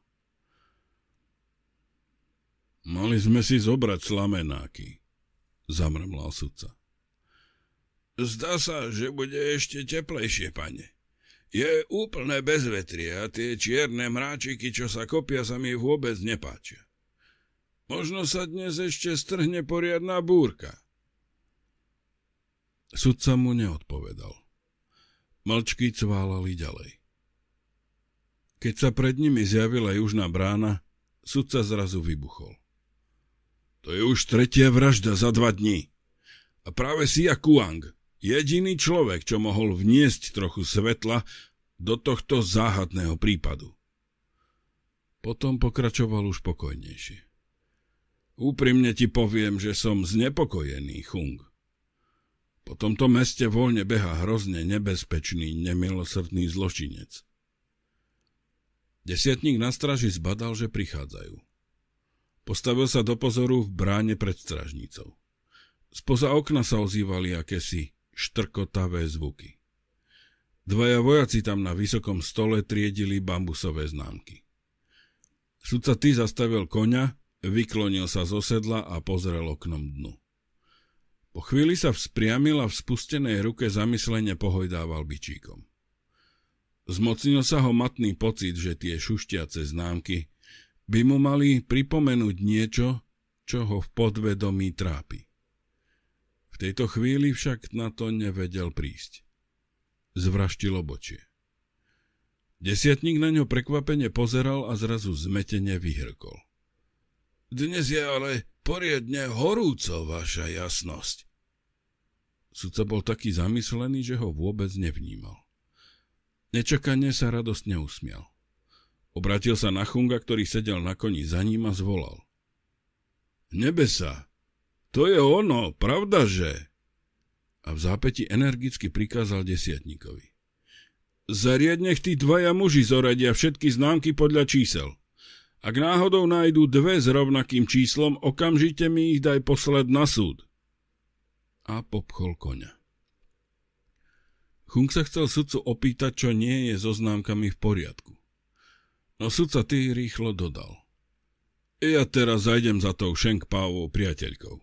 Mali sme si zobrať slamenáky, zamrmlal sudca. Zdá sa, že bude ešte teplejšie, pane. Je úplné bezvetrie a tie čierne mráčiky, čo sa kopia, sa mi vôbec nepáčia. Možno sa dnes ešte strhne poriadná búrka. Sudca mu neodpovedal. Mlčky cválali ďalej. Keď sa pred nimi zjavila južná brána, sudca zrazu vybuchol. To je už tretia vražda za dva dní. A práve si ja Kuang. Jediný človek, čo mohol vniesť trochu svetla do tohto záhadného prípadu. Potom pokračoval už pokojnejšie. Úprimne ti poviem, že som znepokojený, Chung. Po tomto meste voľne beha hrozne nebezpečný, nemilosrdný zločinec. Desiatník na straži zbadal, že prichádzajú. Postavil sa do pozoru v bráne pred stražnicou. Spoza okna sa ozývali akési štrkotavé zvuky. Dvaja vojaci tam na vysokom stole triedili bambusové známky. Sudca ty zastavil koňa, vyklonil sa zo sedla a pozrel oknom dnu. Po chvíli sa vzpriamil a v spustenej ruke zamyslene pohojdával bičíkom. Zmocnil sa ho matný pocit, že tie šušťace známky by mu mali pripomenúť niečo, čo ho v podvedomí trápi. V tejto chvíli však na to nevedel prísť. Zvraštil obočie. Desiatník na ňo prekvapene pozeral a zrazu zmetene vyhrkol. Dnes je ale poriadne horúco, vaša jasnosť. Sudca bol taký zamyslený, že ho vôbec nevnímal. Nečakane sa radostne usmial. Obratil sa na Chunga, ktorý sedel na koni za ním a zvolal. Nebesa, sa, to je ono, pravda že? A v zápäti energicky prikázal desiatníkovi. Zariad nech tí dvaja muži zoradia všetky známky podľa čísel. Ak náhodou nájdu dve s rovnakým číslom, okamžite mi ich daj posled na súd. A popchol konia. Chung sa chcel sudcu opýtať, čo nie je so známkami v poriadku. No sudca ty rýchlo dodal. Ja teraz zajdem za tou Šenk Pávou priateľkou.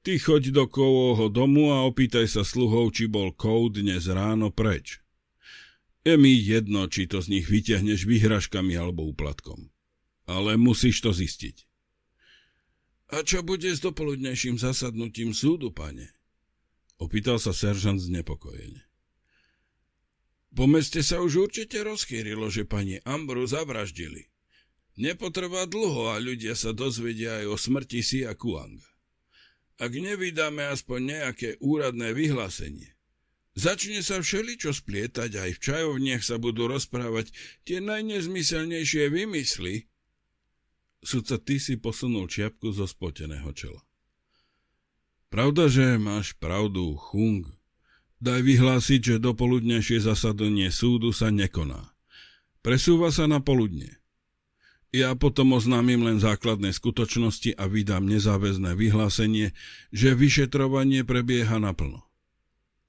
Ty choď do kovoho domu a opýtaj sa sluhov, či bol kou dnes ráno preč. Je mi jedno, či to z nich vyťahneš vyhražkami alebo úplatkom. Ale musíš to zistiť. A čo bude s dopoludnejším zasadnutím súdu, pane? Opýtal sa seržant znepokojene. Po meste sa už určite rozchýrilo, že pani Ambru zavraždili. Nepotrvá dlho a ľudia sa dozvedia aj o smrti Sia Kuanga ak nevydáme aspoň nejaké úradné vyhlásenie. Začne sa všeličo splietať, aj v čajovniach sa budú rozprávať tie najnezmyselnejšie vymysly. Sudca ty si posunul čiapku zo spoteného čela. Pravda, že máš pravdu, Chung. Daj vyhlásiť, že dopoludnejšie zasadanie súdu sa nekoná. Presúva sa na poludne. Ja potom oznámim len základné skutočnosti a vydám nezáväzné vyhlásenie, že vyšetrovanie prebieha naplno.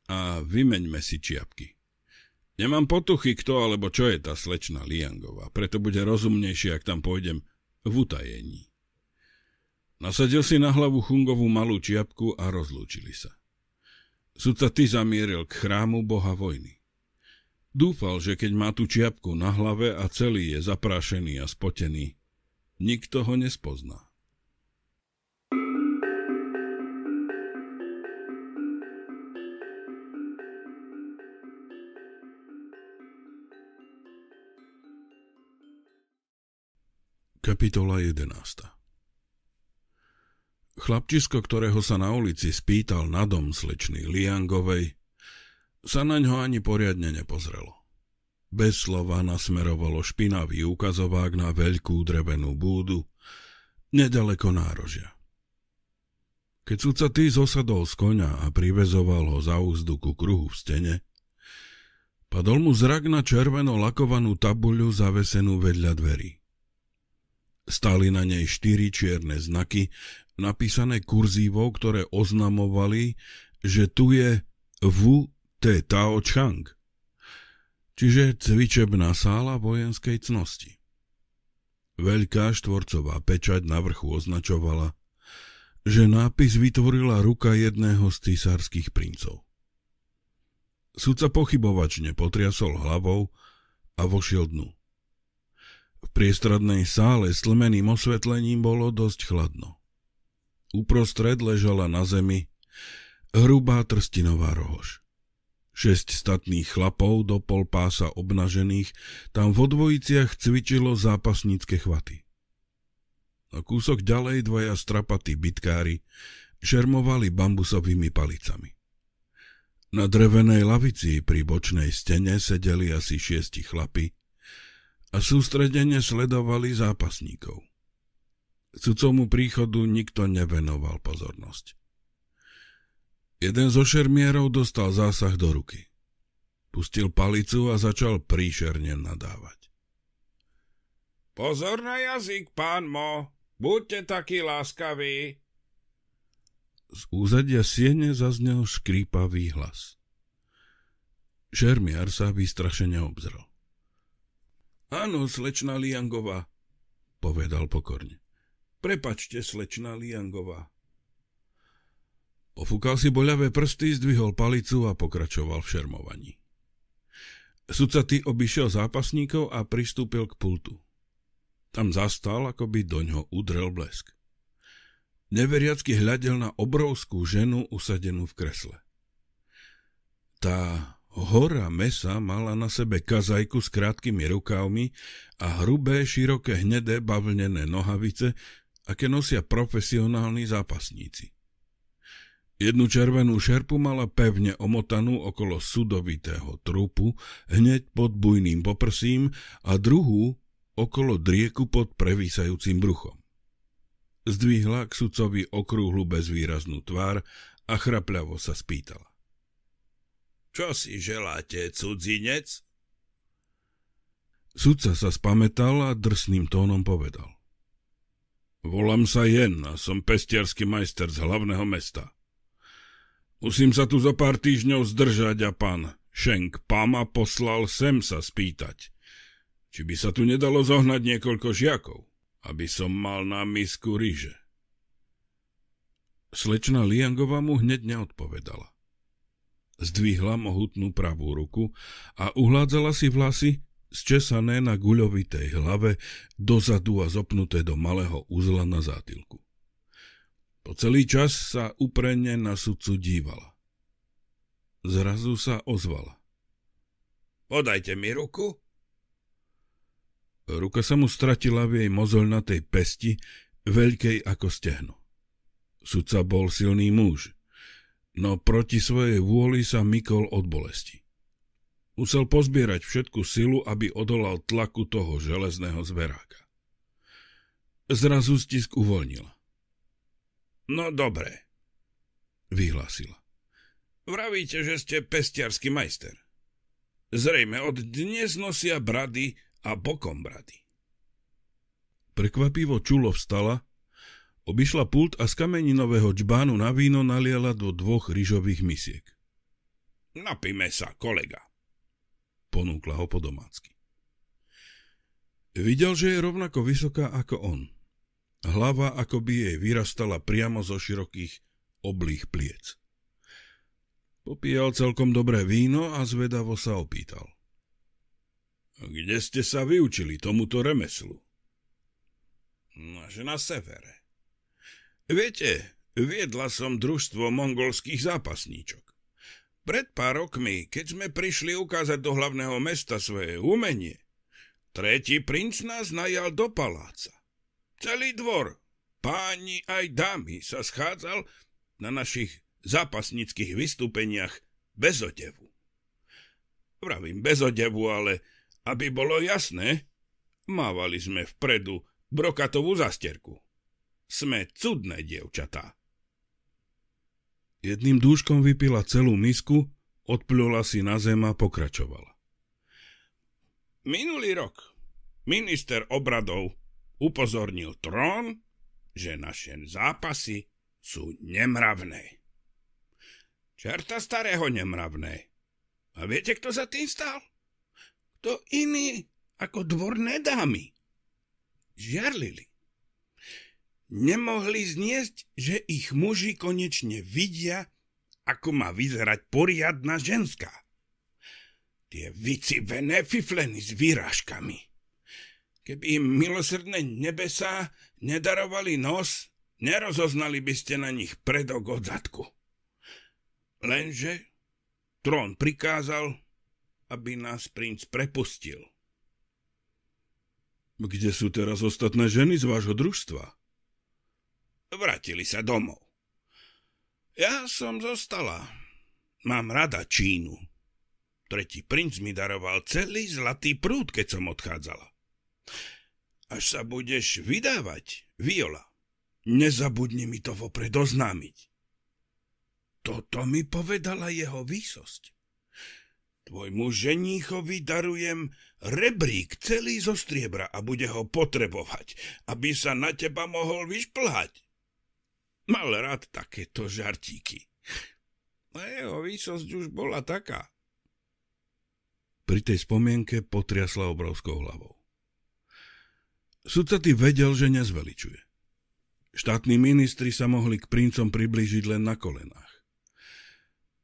A vymeňme si čiapky. Nemám potuchy, kto alebo čo je tá slečna Liangová, preto bude rozumnejšie, ak tam pôjdem v utajení. Nasadil si na hlavu Chungovú malú čiapku a rozlúčili sa. Sudca ty zamieril k chrámu boha vojny. Dúfal, že keď má tú čiapku na hlave a celý je zaprášený a spotený, nikto ho nespozná. Kapitola 11 Chlapčisko, ktorého sa na ulici spýtal na dom slečny Liangovej, sa na ňo ani poriadne nepozrelo. Bez slova nasmerovalo špinavý ukazovák na veľkú drevenú búdu, nedaleko nárožia. Keď tý zosadol z konia a privezoval ho za úzdu ku kruhu v stene, padol mu zrak na červeno lakovanú tabuľu zavesenú vedľa dverí. Stali na nej štyri čierne znaky, napísané kurzívou, ktoré oznamovali, že tu je V to je Tao Chang, čiže cvičebná sála vojenskej cnosti. Veľká štvorcová pečať na vrchu označovala, že nápis vytvorila ruka jedného z cisárskych princov. Súca pochybovačne potriasol hlavou a vošiel dnu. V priestradnej sále s tlmeným osvetlením bolo dosť chladno. Uprostred ležala na zemi hrubá trstinová rohož. Šesť statných chlapov do pol pása obnažených tam vo dvojiciach cvičilo zápasnícke chvaty. A kúsok ďalej dvaja strapatí bitkári šermovali bambusovými palicami. Na drevenej lavici pri bočnej stene sedeli asi šiesti chlapi a sústredene sledovali zápasníkov. Cudcomu príchodu nikto nevenoval pozornosť. Jeden zo šermierov dostal zásah do ruky. Pustil palicu a začal príšerne nadávať. Pozor na jazyk, pán Mo, buďte takí láskaví. Z úzadia siene zaznel škrípavý hlas. Šermiar sa vystrašene obzrel. Áno, slečna Liangová, povedal pokorne. Prepačte, slečna Liangová. Ofúkal si boľavé prsty, zdvihol palicu a pokračoval v šermovaní. Sudca ty obišiel zápasníkov a pristúpil k pultu. Tam zastal, ako by doňho udrel blesk. Neveriacky hľadel na obrovskú ženu usadenú v kresle. Tá hora mesa mala na sebe kazajku s krátkými rukávmi a hrubé, široké, hnedé, bavlnené nohavice, aké nosia profesionálni zápasníci. Jednu červenú šerpu mala pevne omotanú okolo sudovitého trupu, hneď pod bujným poprsím a druhú okolo drieku pod prevísajúcim bruchom. Zdvihla k sudcovi okrúhlu bezvýraznú tvár a chrapľavo sa spýtala. Čo si želáte, cudzinec? Sudca sa spametal a drsným tónom povedal. Volám sa Jen a som pestiarský majster z hlavného mesta. Musím sa tu za pár týždňov zdržať a pán Šenk Pama poslal sem sa spýtať, či by sa tu nedalo zohnať niekoľko žiakov, aby som mal na misku ryže. Slečna Liangová mu hneď neodpovedala. Zdvihla mohutnú pravú ruku a uhládzala si vlasy, zčesané na guľovitej hlave, dozadu a zopnuté do malého uzla na zátilku. Po celý čas sa uprene na sudcu dívala. Zrazu sa ozvala. Podajte mi ruku. Ruka sa mu stratila v jej mozolnatej pesti, veľkej ako stehno. Sudca bol silný muž, no proti svojej vôli sa mykol od bolesti. Musel pozbierať všetku silu, aby odolal tlaku toho železného zveráka. Zrazu stisk uvoľnila. No dobre, vyhlásila. Vravíte, že ste pestiarský majster. Zrejme od dnes nosia brady a bokom brady. Prekvapivo čulo vstala, obišla pult a z kameninového džbánu na víno naliala do dvoch ryžových misiek. Napíme sa, kolega, ponúkla ho po domácky. Videl, že je rovnako vysoká ako on. Hlava akoby jej vyrastala priamo zo širokých oblých pliec. Popíjal celkom dobré víno a zvedavo sa opýtal. Kde ste sa vyučili tomuto remeslu? No, že na severe. Viete, viedla som družstvo mongolských zápasníčok. Pred pár rokmi, keď sme prišli ukázať do hlavného mesta svoje umenie, tretí princ nás najal do paláca. Celý dvor, páni aj dámy, sa schádzal na našich zápasnických vystúpeniach bez odevu. Vravím bez odevu, ale aby bolo jasné, mávali sme vpredu brokatovú zastierku. Sme cudné dievčatá. Jedným dúškom vypila celú misku, odplula si na zem a pokračovala. Minulý rok minister obradov upozornil trón, že naše zápasy sú nemravné. Čerta starého nemravné. A viete, kto za tým stal? Kto iný ako dvorné dámy. Žiarlili. Nemohli zniesť, že ich muži konečne vidia, ako má vyzerať poriadna ženská. Tie vycibené fifleny s výražkami. Keby im milosrdné nebesá nedarovali nos, nerozoznali by ste na nich predok od zadku. Lenže trón prikázal, aby nás princ prepustil. Kde sú teraz ostatné ženy z vášho družstva? Vratili sa domov. Ja som zostala. Mám rada Čínu. Tretí princ mi daroval celý zlatý prúd, keď som odchádzala. Až sa budeš vydávať, Viola, nezabudni mi to vopred oznámiť. Toto mi povedala jeho výsosť. Tvojmu ženíchovi darujem rebrík celý zo striebra a bude ho potrebovať, aby sa na teba mohol vyšplhať. Mal rád takéto žartíky. A jeho výsosť už bola taká. Pri tej spomienke potriasla obrovskou hlavou. Sudca ty vedel, že nezveličuje. Štátni ministri sa mohli k princom priblížiť len na kolenách.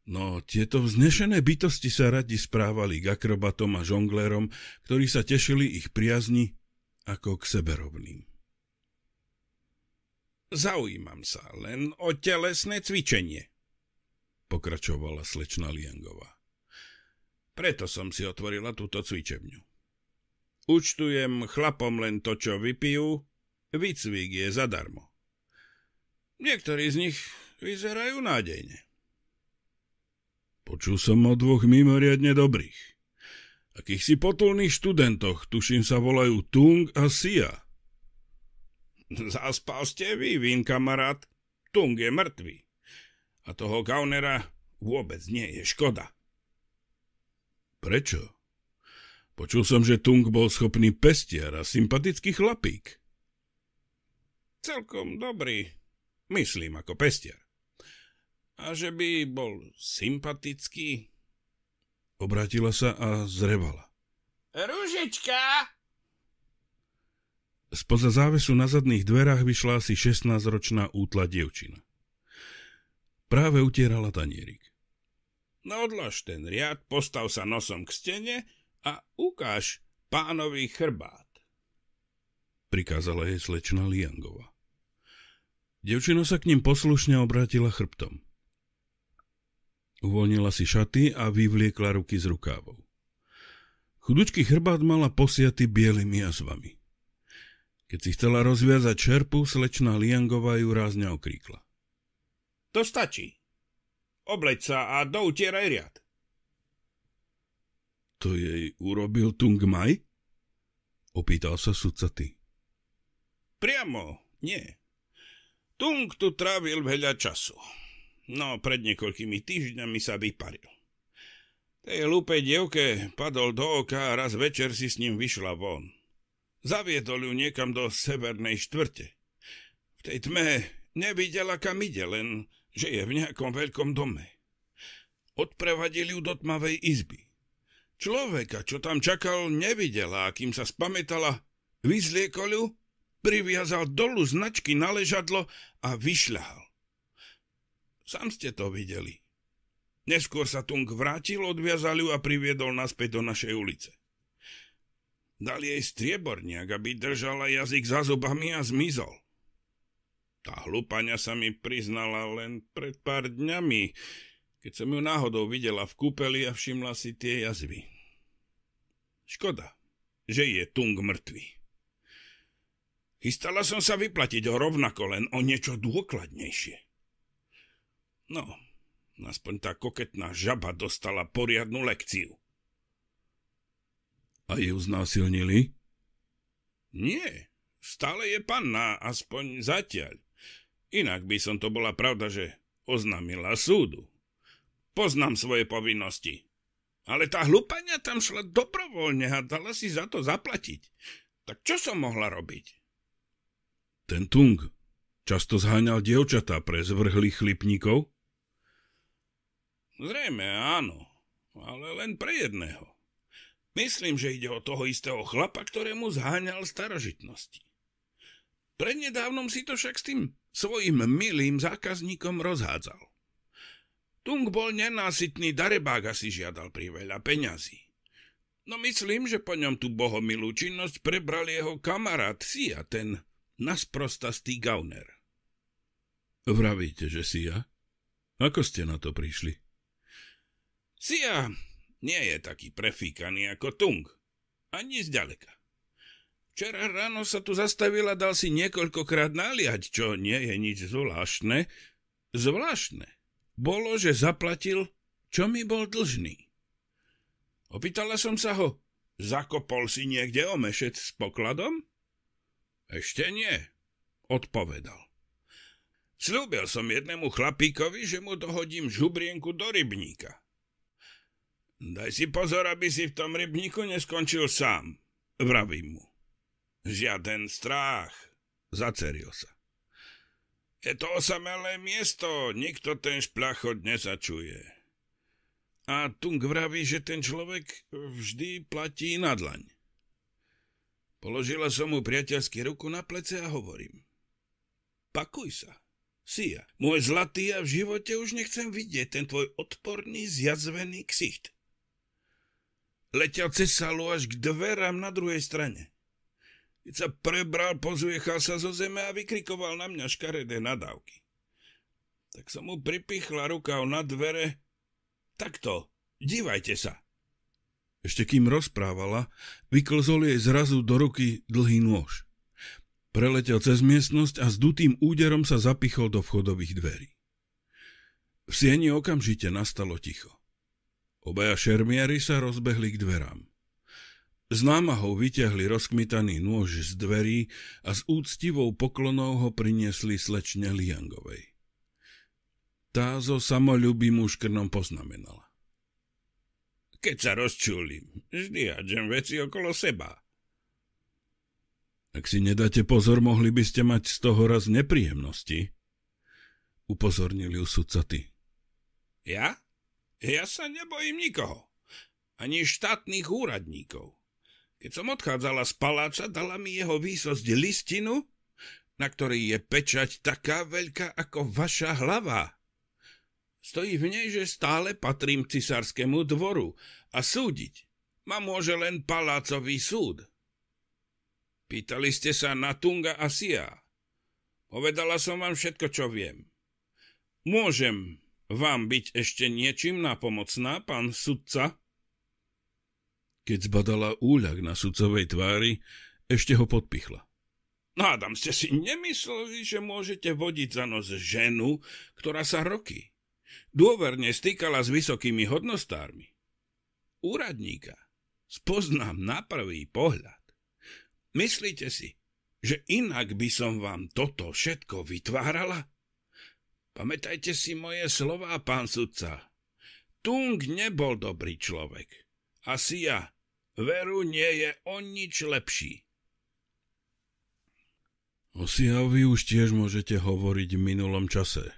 No, tieto vznešené bytosti sa radi správali k akrobatom a žonglérom, ktorí sa tešili ich priazni ako k seberovným. Zaujímam sa len o telesné cvičenie, pokračovala slečna Liangová. Preto som si otvorila túto cvičebňu. Učtujem chlapom len to, čo vypijú, výcvik je zadarmo. Niektorí z nich vyzerajú nádejne. Počul som o dvoch mimoriadne dobrých. Akých si potulných študentoch, tuším sa volajú Tung a Sia. Zaspal ste vy, vín kamarát. Tung je mŕtvý. A toho Gaunera vôbec nie je škoda. Prečo? Počul som, že Tung bol schopný pestiar a sympatický chlapík. Celkom dobrý, myslím ako pestiar. A že by bol sympatický? Obratila sa a zrevala. Ružička. Spoza závesu na zadných dverách vyšla asi 16-ročná útla dievčina. Práve utierala tanierik. No odlož ten riad, postav sa nosom k stene a ukáž pánovi chrbát. Prikázala jej slečna Liangova. Devčina sa k ním poslušne obrátila chrbtom. Uvoľnila si šaty a vyvliekla ruky z rukávov. Chudučký chrbát mala posiaty bielými jazvami. Keď si chcela rozviazať čerpu, slečná Liangová ju rázne okríkla. To stačí. Obleď sa a doutieraj riad. To jej urobil Tung Maj? Opýtal sa sudca ty. Priamo, nie. Tung tu trávil veľa času. No, pred niekoľkými týždňami sa vyparil. Tej lúpej dievke padol do oka a raz večer si s ním vyšla von. Zaviedol ju niekam do severnej štvrte. V tej tme nevidela, kam ide, len že je v nejakom veľkom dome. Odprevadili ju do tmavej izby. Človeka, čo tam čakal, nevidela a kým sa spametala, vyzliekol ju, priviazal dolu značky na ležadlo a vyšľahal. Sam ste to videli. Neskôr sa Tung vrátil, odviazal ju a priviedol naspäť do našej ulice. Dal jej strieborniak, aby držala jazyk za zubami a zmizol. Tá hlupania sa mi priznala len pred pár dňami, keď som ju náhodou videla v kúpeli a všimla si tie jazvy. Škoda, že je Tung mŕtvy. Chystala som sa vyplatiť ho rovnako, len o niečo dôkladnejšie. No, aspoň tá koketná žaba dostala poriadnu lekciu. A ju znásilnili? Nie, stále je panna aspoň zatiaľ. Inak by som to bola pravda, že oznámila súdu. Poznám svoje povinnosti. Ale tá hlupania tam šla dobrovoľne a dala si za to zaplatiť. Tak čo som mohla robiť? Ten Tung často zháňal dievčatá pre zvrhlých chlipníkov? Zrejme áno, ale len pre jedného. Myslím, že ide o toho istého chlapa, ktorému zháňal starožitnosti. Prednedávnom si to však s tým svojim milým zákazníkom rozhádzal. Tung bol nenásytný darebák a si žiadal priveľa peňazí. No myslím, že po ňom tú bohomilú činnosť prebral jeho kamarát Sia, ten nasprostastý gauner. Vravíte, že Sia? Ako ste na to prišli? Sia nie je taký prefíkaný ako Tung. Ani zďaleka. Včera ráno sa tu zastavila, dal si niekoľkokrát naliať, čo nie je nič zvláštne. Zvláštne bolo, že zaplatil, čo mi bol dlžný. Opýtala som sa ho, zakopol si niekde mešec s pokladom? Ešte nie, odpovedal. Sľúbil som jednému chlapíkovi, že mu dohodím žubrienku do rybníka. Daj si pozor, aby si v tom rybníku neskončil sám, vravím mu. Žiaden strach, zaceril sa. Je to osamelé miesto, nikto ten šplachot nezačuje. A Tung vraví, že ten človek vždy platí na dlaň. Položila som mu priateľsky ruku na plece a hovorím. Pakuj sa, Sia. Môj zlatý, ja v živote už nechcem vidieť ten tvoj odporný, zjazvený ksicht. Letel cez salu až k dverám na druhej strane. Keď sa prebral, pozujechal sa zo zeme a vykrikoval na mňa škaredé nadávky. Tak som mu pripichla rukav na dvere. Takto, dívajte sa. Ešte kým rozprávala, vyklzol jej zrazu do ruky dlhý nôž. Preletel cez miestnosť a s dutým úderom sa zapichol do vchodových dverí. V sieni okamžite nastalo ticho. Obaja šermiary sa rozbehli k dverám. Z námahou vyťahli rozkmitaný nôž z dverí a s úctivou poklonou ho priniesli slečne Liangovej. Tá zo samolubým úškrnom poznamenala. Keď sa rozčulím, vždy hádžem veci okolo seba. Ak si nedáte pozor, mohli by ste mať z toho raz nepríjemnosti, upozornili ju Ja? Ja sa nebojím nikoho. Ani štátnych úradníkov. Keď som odchádzala z paláca, dala mi jeho výsosť listinu, na ktorej je pečať taká veľká ako vaša hlava. Stojí v nej, že stále patrím cisárskému dvoru a súdiť ma môže len palácový súd. Pýtali ste sa na Tunga a Sia. Povedala som vám všetko, čo viem. Môžem vám byť ešte niečím napomocná, pán sudca? Keď zbadala úľak na sudcovej tvári, ešte ho podpichla. Hádam, ste si nemysleli, že môžete vodiť za nos ženu, ktorá sa roky dôverne stýkala s vysokými hodnostármi. Úradníka spoznám na prvý pohľad. Myslíte si, že inak by som vám toto všetko vytvárala? Pamätajte si moje slová, pán sudca. Tung nebol dobrý človek. Asi ja Veru nie je o nič lepší. O Siavi už tiež môžete hovoriť v minulom čase,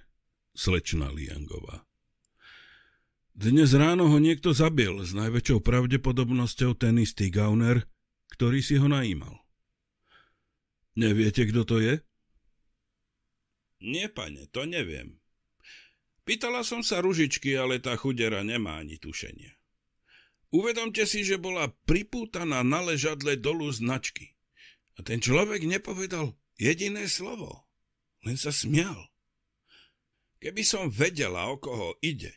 slečna Liangová. Dnes ráno ho niekto zabil, s najväčšou pravdepodobnosťou ten istý Gauner, ktorý si ho najímal. Neviete, kto to je? Nie, pane, to neviem. Pýtala som sa ružičky, ale tá chudera nemá ani tušenie. Uvedomte si, že bola pripútaná na ležadle dolu značky. A ten človek nepovedal jediné slovo, len sa smial. Keby som vedela, o koho ide,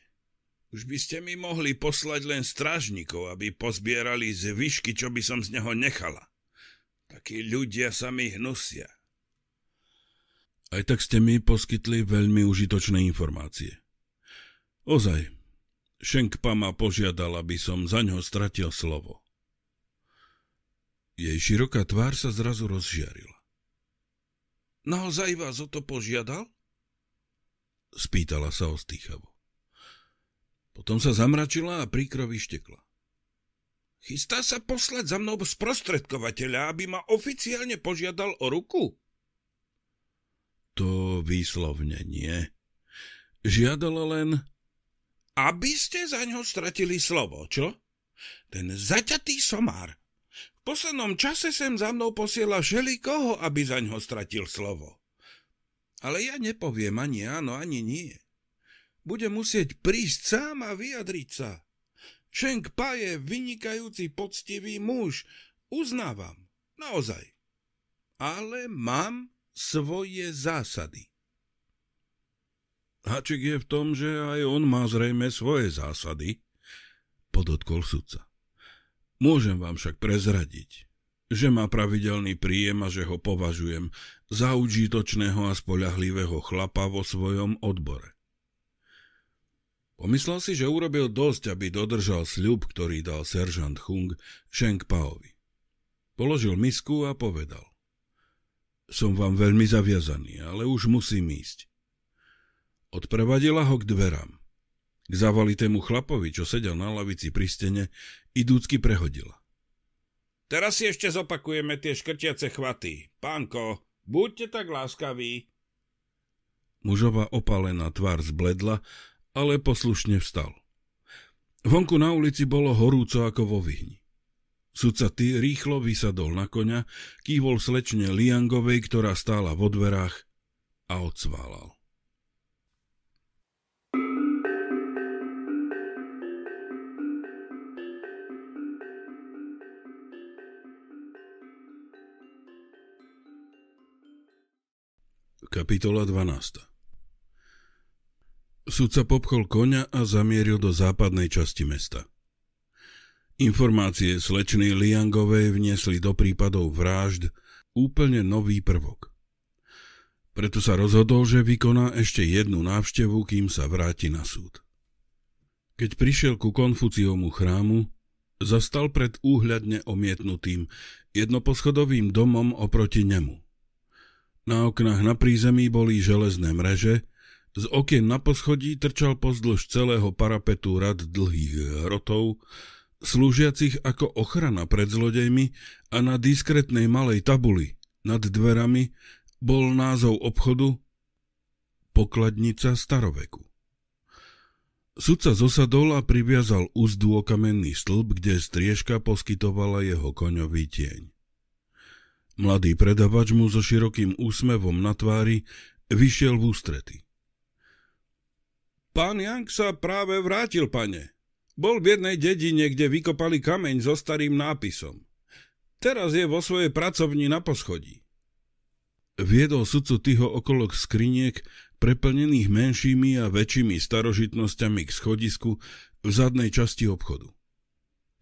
už by ste mi mohli poslať len strážnikov, aby pozbierali zvyšky, čo by som z neho nechala. Takí ľudia sa mi hnusia. Aj tak ste mi poskytli veľmi užitočné informácie. Ozaj, Šenkpa ma požiadal, aby som za ňo stratil slovo. Jej široká tvár sa zrazu rozžiarila. Naozaj vás o to požiadal? Spýtala sa ostýchavo. Potom sa zamračila a príkro vyštekla. Chystá sa poslať za mnou sprostredkovateľa, aby ma oficiálne požiadal o ruku? To výslovne nie. Žiadala len, aby ste za ňo stratili slovo, čo? Ten zaťatý somár. V poslednom čase sem za mnou posiela koho, aby za ňo stratil slovo. Ale ja nepoviem ani áno, ani nie. Bude musieť prísť sám a vyjadriť sa. Šenk Pa je vynikajúci poctivý muž, uznávam, naozaj. Ale mám svoje zásady. Háček je v tom, že aj on má zrejme svoje zásady, podotkol sudca. Môžem vám však prezradiť, že má pravidelný príjem a že ho považujem za užitočného a spoľahlivého chlapa vo svojom odbore. Pomyslel si, že urobil dosť, aby dodržal sľub, ktorý dal seržant Hung Sheng Paovi. Položil misku a povedal. Som vám veľmi zaviazaný, ale už musím ísť. Odprevadila ho k dverám. K zavalitému chlapovi, čo sedel na lavici pri stene, idúcky prehodila. Teraz si ešte zopakujeme tie škrtiace chvaty. Pánko, buďte tak láskaví. Mužová opálená tvár zbledla, ale poslušne vstal. Vonku na ulici bolo horúco ako vo vyhni. Sudca ty rýchlo vysadol na koňa, kývol slečne Liangovej, ktorá stála vo dverách a odsválal. Kapitola 12 Sudca popchol konia a zamieril do západnej časti mesta. Informácie slečnej Liangovej vniesli do prípadov vražd úplne nový prvok. Preto sa rozhodol, že vykoná ešte jednu návštevu, kým sa vráti na súd. Keď prišiel ku konfuciomu chrámu, zastal pred úhľadne omietnutým jednoposchodovým domom oproti nemu. Na oknách na prízemí boli železné mreže, z okien na poschodí trčal pozdĺž celého parapetu rad dlhých hrotov, slúžiacich ako ochrana pred zlodejmi a na diskretnej malej tabuli nad dverami bol názov obchodu Pokladnica staroveku. Sudca zosadol a priviazal úzdu o kamenný stĺp, kde striežka poskytovala jeho koňový tieň. Mladý predavač mu so širokým úsmevom na tvári vyšiel v ústrety. Pán Jank sa práve vrátil, pane. Bol v jednej dedine, kde vykopali kameň so starým nápisom. Teraz je vo svojej pracovni na poschodí. Viedol sudcu Tyho okolo skriniek, preplnených menšími a väčšími starožitnosťami k schodisku v zadnej časti obchodu.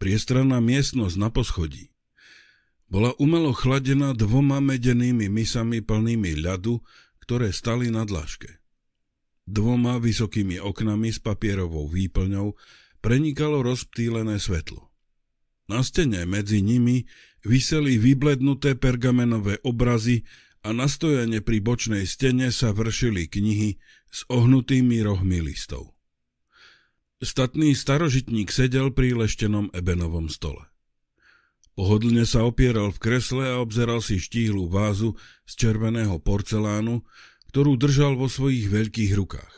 Priestranná miestnosť na poschodí, bola umelo chladená dvoma medenými misami plnými ľadu, ktoré stali na dlažke. Dvoma vysokými oknami s papierovou výplňou prenikalo rozptýlené svetlo. Na stene medzi nimi vyseli vyblednuté pergamenové obrazy a na stojane pri bočnej stene sa vršili knihy s ohnutými rohmi listov. Statný starožitník sedel pri leštenom ebenovom stole. Pohodlne sa opieral v kresle a obzeral si štíhlu vázu z červeného porcelánu, ktorú držal vo svojich veľkých rukách.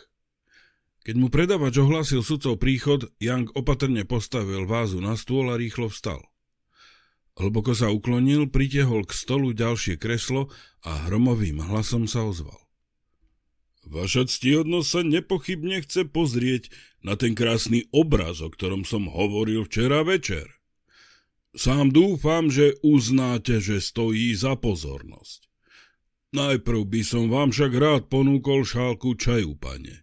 Keď mu predavač ohlásil sudcov príchod, Yang opatrne postavil vázu na stôl a rýchlo vstal. Hlboko sa uklonil, pritiehol k stolu ďalšie kreslo a hromovým hlasom sa ozval. Vaša ctihodnosť sa nepochybne chce pozrieť na ten krásny obraz, o ktorom som hovoril včera večer. Sám dúfam, že uznáte, že stojí za pozornosť. Najprv by som vám však rád ponúkol šálku čaju, pane.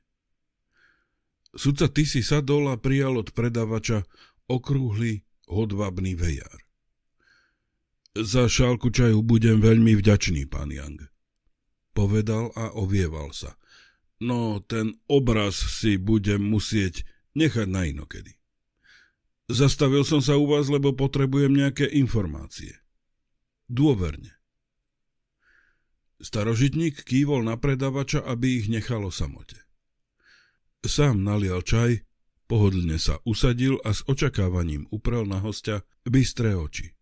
Sudca ty sadol a prijal od predavača okrúhly hodvabný vejar. Za šálku čaju budem veľmi vďačný, pán Yang. Povedal a ovieval sa. No, ten obraz si budem musieť nechať na inokedy. Zastavil som sa u vás, lebo potrebujem nejaké informácie. Dôverne. Starožitník kývol na predavača, aby ich nechalo samote. Sám nalial čaj, pohodlne sa usadil a s očakávaním uprel na hostia bystré oči.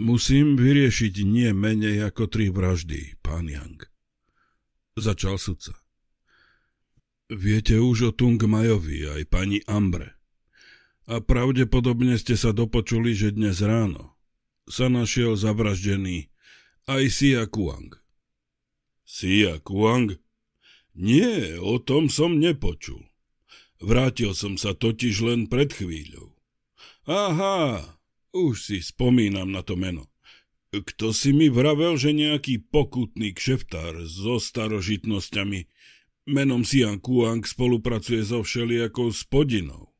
Musím vyriešiť nie menej ako tri vraždy, pán Yang. Začal sudca. Viete už o Tung Majovi aj pani Ambre a pravdepodobne ste sa dopočuli, že dnes ráno sa našiel zavraždený aj Sia Kuang. Sia Kuang? Nie, o tom som nepočul. Vrátil som sa totiž len pred chvíľou. Aha, už si spomínam na to meno. Kto si mi vravel, že nejaký pokutný kšeftár so starožitnosťami menom Sian Kuang spolupracuje so všelijakou spodinou?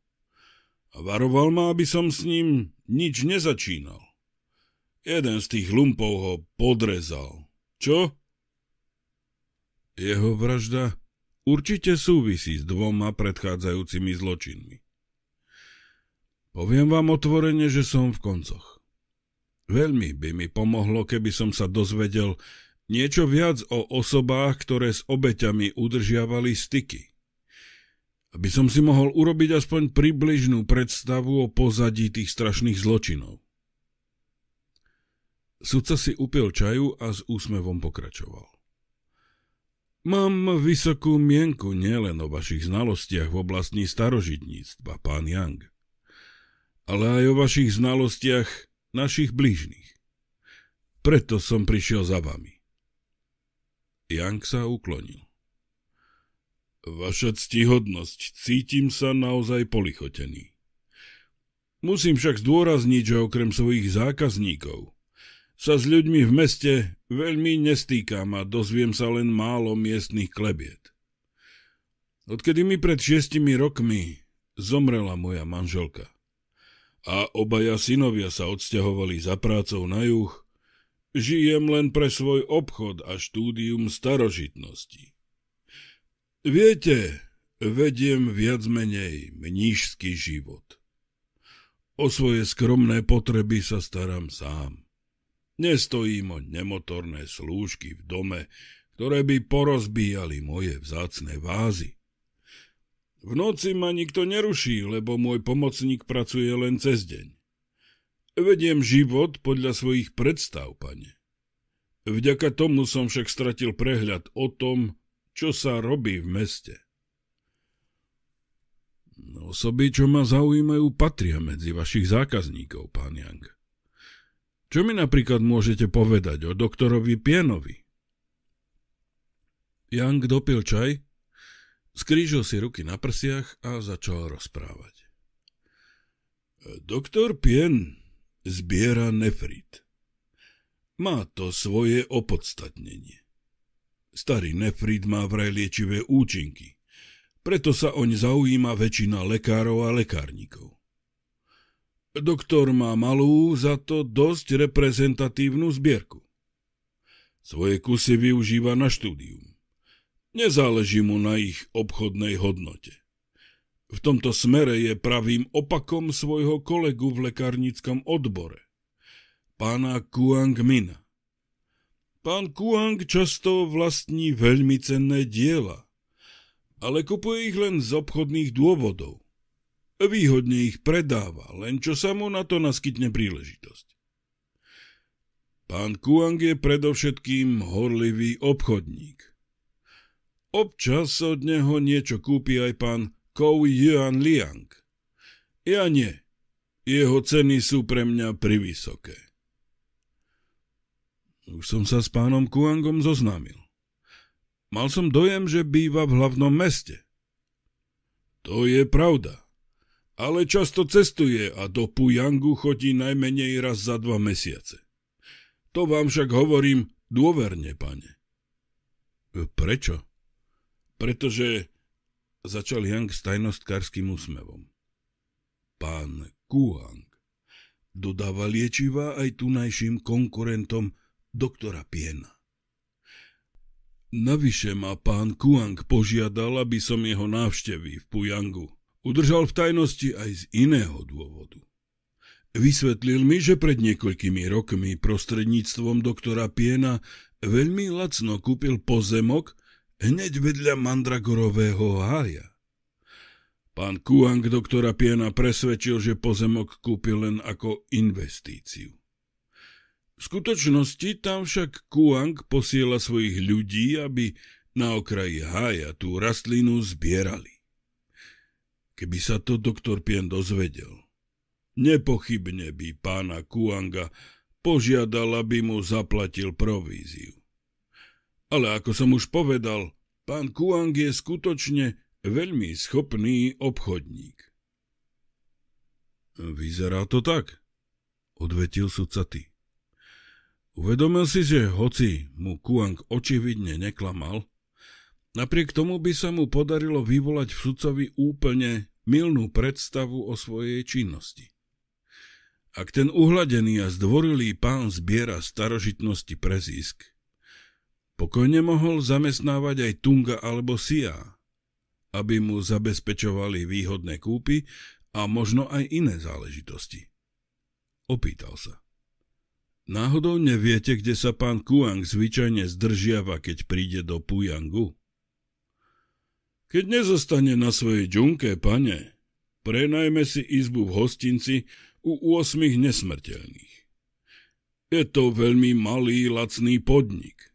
a varoval ma, aby som s ním nič nezačínal. Jeden z tých lumpov ho podrezal. Čo? Jeho vražda určite súvisí s dvoma predchádzajúcimi zločinmi. Poviem vám otvorene, že som v koncoch. Veľmi by mi pomohlo, keby som sa dozvedel niečo viac o osobách, ktoré s obeťami udržiavali styky aby som si mohol urobiť aspoň približnú predstavu o pozadí tých strašných zločinov. Sudca si upil čaju a s úsmevom pokračoval. Mám vysokú mienku nielen o vašich znalostiach v oblasti starožitníctva, pán Yang, ale aj o vašich znalostiach našich blížnych. Preto som prišiel za vami. Yang sa uklonil. Vaša ctihodnosť, cítim sa naozaj polichotený. Musím však zdôrazniť, že okrem svojich zákazníkov sa s ľuďmi v meste veľmi nestýkam a dozviem sa len málo miestnych klebiet. Odkedy mi pred šiestimi rokmi zomrela moja manželka a obaja synovia sa odsťahovali za prácou na juh, žijem len pre svoj obchod a štúdium starožitnosti. Viete, vediem viac menej mnížský život. O svoje skromné potreby sa starám sám. Nestojím o nemotorné slúžky v dome, ktoré by porozbíjali moje vzácne vázy. V noci ma nikto neruší, lebo môj pomocník pracuje len cez deň. Vediem život podľa svojich predstav, pane. Vďaka tomu som však stratil prehľad o tom, čo sa robí v meste. Osoby, čo ma zaujímajú, patria medzi vašich zákazníkov, pán Yang. Čo mi napríklad môžete povedať o doktorovi Pienovi? Yang dopil čaj, skrížil si ruky na prsiach a začal rozprávať. Doktor Pien zbiera nefrit. Má to svoje opodstatnenie. Starý nefrit má vraj liečivé účinky, preto sa oň zaujíma väčšina lekárov a lekárnikov. Doktor má malú, za to dosť reprezentatívnu zbierku. Svoje kusy využíva na štúdium. Nezáleží mu na ich obchodnej hodnote. V tomto smere je pravým opakom svojho kolegu v lekárnickom odbore, pána Kuang Mina. Pán Kuang často vlastní veľmi cenné diela, ale kupuje ich len z obchodných dôvodov. Výhodne ich predáva, len čo sa mu na to naskytne príležitosť. Pán Kuang je predovšetkým horlivý obchodník. Občas od neho niečo kúpi aj pán Kou Yuan Liang. Ja nie. Jeho ceny sú pre mňa privysoké. Už som sa s pánom Kuangom zoznámil. Mal som dojem, že býva v hlavnom meste. To je pravda. Ale často cestuje a do Pujangu chodí najmenej raz za dva mesiace. To vám však hovorím dôverne, pane. E, prečo? Pretože, začal Yang s tajnostkárským úsmevom. Pán Kuang dodáva liečiva aj tunajším konkurentom doktora Piena. Navyše ma pán Kuang požiadal, aby som jeho návštevy v Pujangu udržal v tajnosti aj z iného dôvodu. Vysvetlil mi, že pred niekoľkými rokmi prostredníctvom doktora Piena veľmi lacno kúpil pozemok hneď vedľa Mandragorového hája. Pán Kuang doktora Piena presvedčil, že pozemok kúpil len ako investíciu. V skutočnosti tam však Kuang posiela svojich ľudí, aby na okraji hája tú rastlinu zbierali. Keby sa to doktor Pien dozvedel, nepochybne by pána Kuanga požiadal, aby mu zaplatil províziu. Ale ako som už povedal, pán Kuang je skutočne veľmi schopný obchodník. Vyzerá to tak, odvetil sudca ty. Uvedomil si, že hoci mu Kuang očividne neklamal, napriek tomu by sa mu podarilo vyvolať v sudcovi úplne milnú predstavu o svojej činnosti. Ak ten uhladený a zdvorilý pán zbiera starožitnosti pre zisk, pokojne mohol zamestnávať aj Tunga alebo Sia, aby mu zabezpečovali výhodné kúpy a možno aj iné záležitosti. Opýtal sa. Náhodou neviete, kde sa pán Kuang zvyčajne zdržiava, keď príde do Pujangu? Keď nezostane na svojej džunke, pane, prenajme si izbu v hostinci u 8 nesmrteľných. Je to veľmi malý, lacný podnik,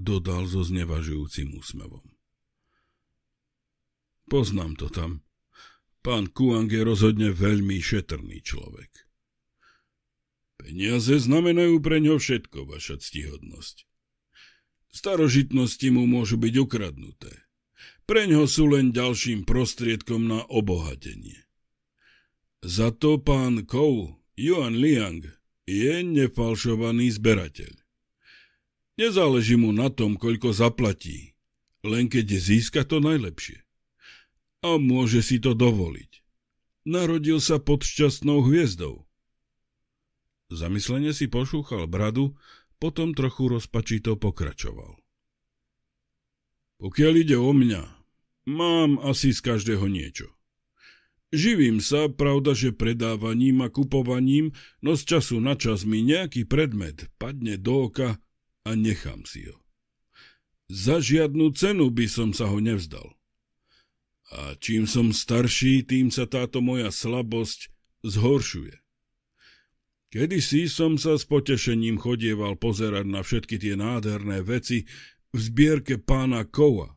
dodal so znevažujúcim úsmevom. Poznám to tam. Pán Kuang je rozhodne veľmi šetrný človek. Peniaze znamenajú pre ňo všetko, vaša ctihodnosť. Starožitnosti mu môžu byť ukradnuté. Pre ňo sú len ďalším prostriedkom na obohatenie. Za to pán Kou, Yuan Liang, je nefalšovaný zberateľ. Nezáleží mu na tom, koľko zaplatí, len keď získa to najlepšie. A môže si to dovoliť. Narodil sa pod šťastnou hviezdou – Zamyslene si pošúchal bradu, potom trochu rozpačito pokračoval. Pokiaľ ide o mňa, mám asi z každého niečo. Živím sa, pravda, že predávaním a kupovaním, no z času na čas mi nejaký predmet padne do oka a nechám si ho. Za žiadnu cenu by som sa ho nevzdal. A čím som starší, tým sa táto moja slabosť zhoršuje. Kedysi som sa s potešením chodieval pozerať na všetky tie nádherné veci v zbierke pána Kova.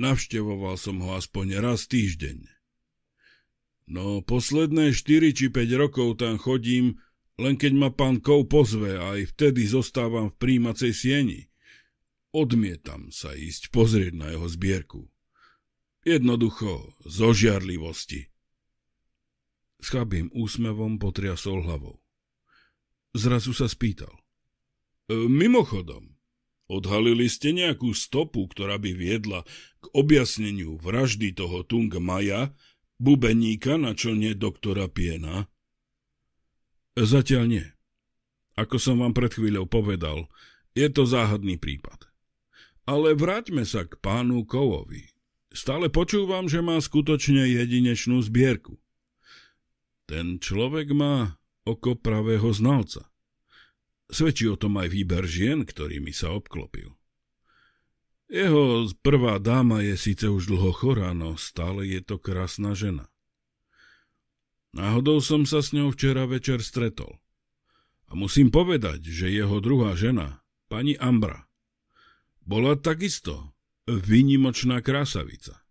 Navštevoval som ho aspoň raz týždeň. No posledné 4 či 5 rokov tam chodím, len keď ma pán Kov pozve a aj vtedy zostávam v príjímacej sieni. Odmietam sa ísť pozrieť na jeho zbierku. Jednoducho, zo žiarlivosti. Schabým úsmevom potriasol hlavou. Zrazu sa spýtal. E, mimochodom, odhalili ste nejakú stopu, ktorá by viedla k objasneniu vraždy toho Tung Maja, bubeníka na člne doktora Piena? Zatiaľ nie. Ako som vám pred chvíľou povedal, je to záhadný prípad. Ale vráťme sa k pánu Kovovi. Stále počúvam, že má skutočne jedinečnú zbierku. Ten človek má oko pravého znalca. Svedčí o tom aj výber žien, ktorými sa obklopil. Jeho prvá dáma je síce už dlho chorá, no stále je to krásna žena. Náhodou som sa s ňou včera večer stretol. A musím povedať, že jeho druhá žena, pani Ambra, bola takisto vynimočná krásavica.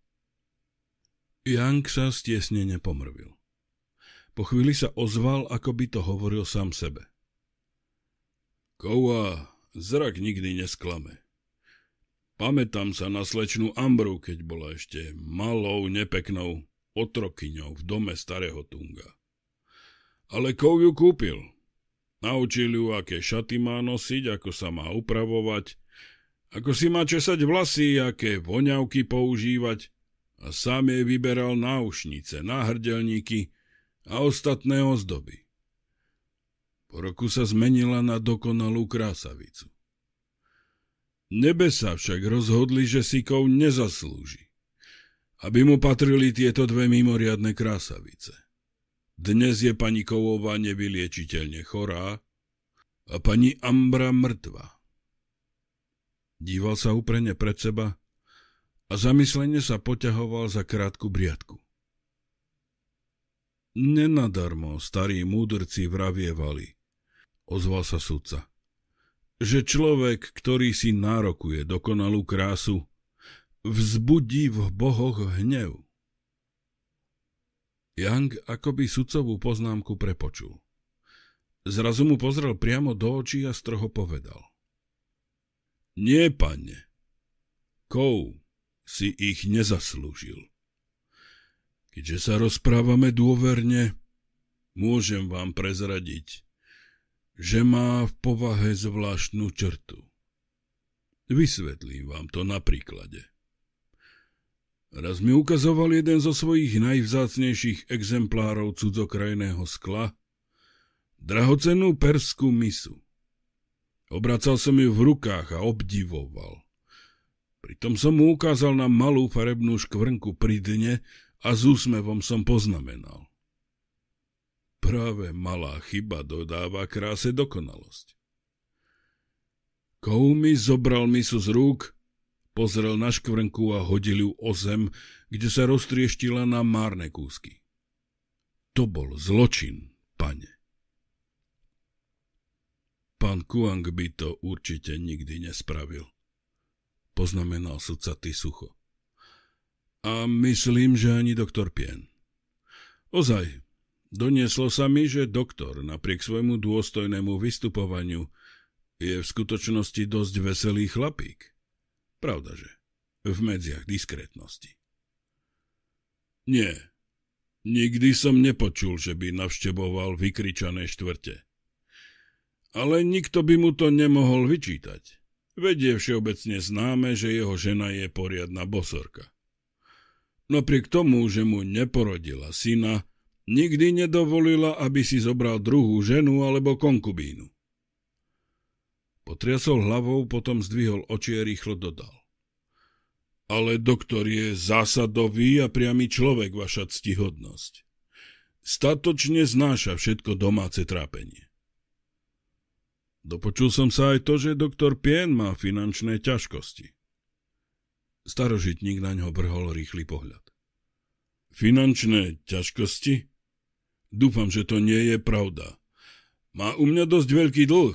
Jank sa stiesne nepomrvil. Po chvíli sa ozval, ako by to hovoril sám sebe. Kouá, zrak nikdy nesklame. Pamätám sa na slečnú Ambru, keď bola ešte malou, nepeknou otrokyňou v dome starého Tunga. Ale Kou ju kúpil. Naučil ju, aké šaty má nosiť, ako sa má upravovať, ako si má česať vlasy, aké voňavky používať a sám jej vyberal náušnice, náhrdelníky a ostatné ozdoby. Po roku sa zmenila na dokonalú krásavicu. Nebesa však rozhodli, že Sikov nezaslúži, aby mu patrili tieto dve mimoriadne krásavice. Dnes je pani Kovová nevyliečiteľne chorá a pani Ambra mŕtva. Díval sa úprene pred seba a zamyslene sa poťahoval za krátku briadku. Nenadarmo starí múdrci vravievali, ozval sa sudca, že človek, ktorý si nárokuje dokonalú krásu, vzbudí v bohoch hnev. Yang akoby sudcovú poznámku prepočul. Zrazu mu pozrel priamo do očí a stroho povedal. Nie, pane, kou si ich nezaslúžil. Keďže sa rozprávame dôverne, môžem vám prezradiť, že má v povahe zvláštnu črtu. Vysvetlím vám to na príklade. Raz mi ukazoval jeden zo svojich najvzácnejších exemplárov cudzokrajného skla, drahocenú perskú misu. Obracal som ju v rukách a obdivoval. Pritom som mu ukázal na malú farebnú škvrnku pri dne, a s úsmevom som poznamenal. Práve malá chyba dodáva kráse dokonalosť. Koumi zobral misu z rúk, pozrel na škvrnku a hodil ju o zem, kde sa roztrieštila na márne kúsky. To bol zločin, pane. Pán Kuang by to určite nikdy nespravil, poznamenal sudca ty sucho. A myslím, že ani doktor Pien. Ozaj, donieslo sa mi, že doktor napriek svojmu dôstojnému vystupovaniu je v skutočnosti dosť veselý chlapík. Pravdaže, v medziach diskrétnosti. Nie, nikdy som nepočul, že by navštevoval vykričané štvrte. Ale nikto by mu to nemohol vyčítať. Vedie všeobecne známe, že jeho žena je poriadna bosorka. Napriek tomu, že mu neporodila syna, nikdy nedovolila, aby si zobral druhú ženu alebo konkubínu. Potriasol hlavou, potom zdvihol oči a rýchlo dodal. Ale doktor je zásadový a priamy človek, vaša ctihodnosť. Statočne znáša všetko domáce trápenie. Dopočul som sa aj to, že doktor Pien má finančné ťažkosti. Starožitník na ňo brhol rýchly pohľad. Finančné ťažkosti? Dúfam, že to nie je pravda. Má u mňa dosť veľký dlh.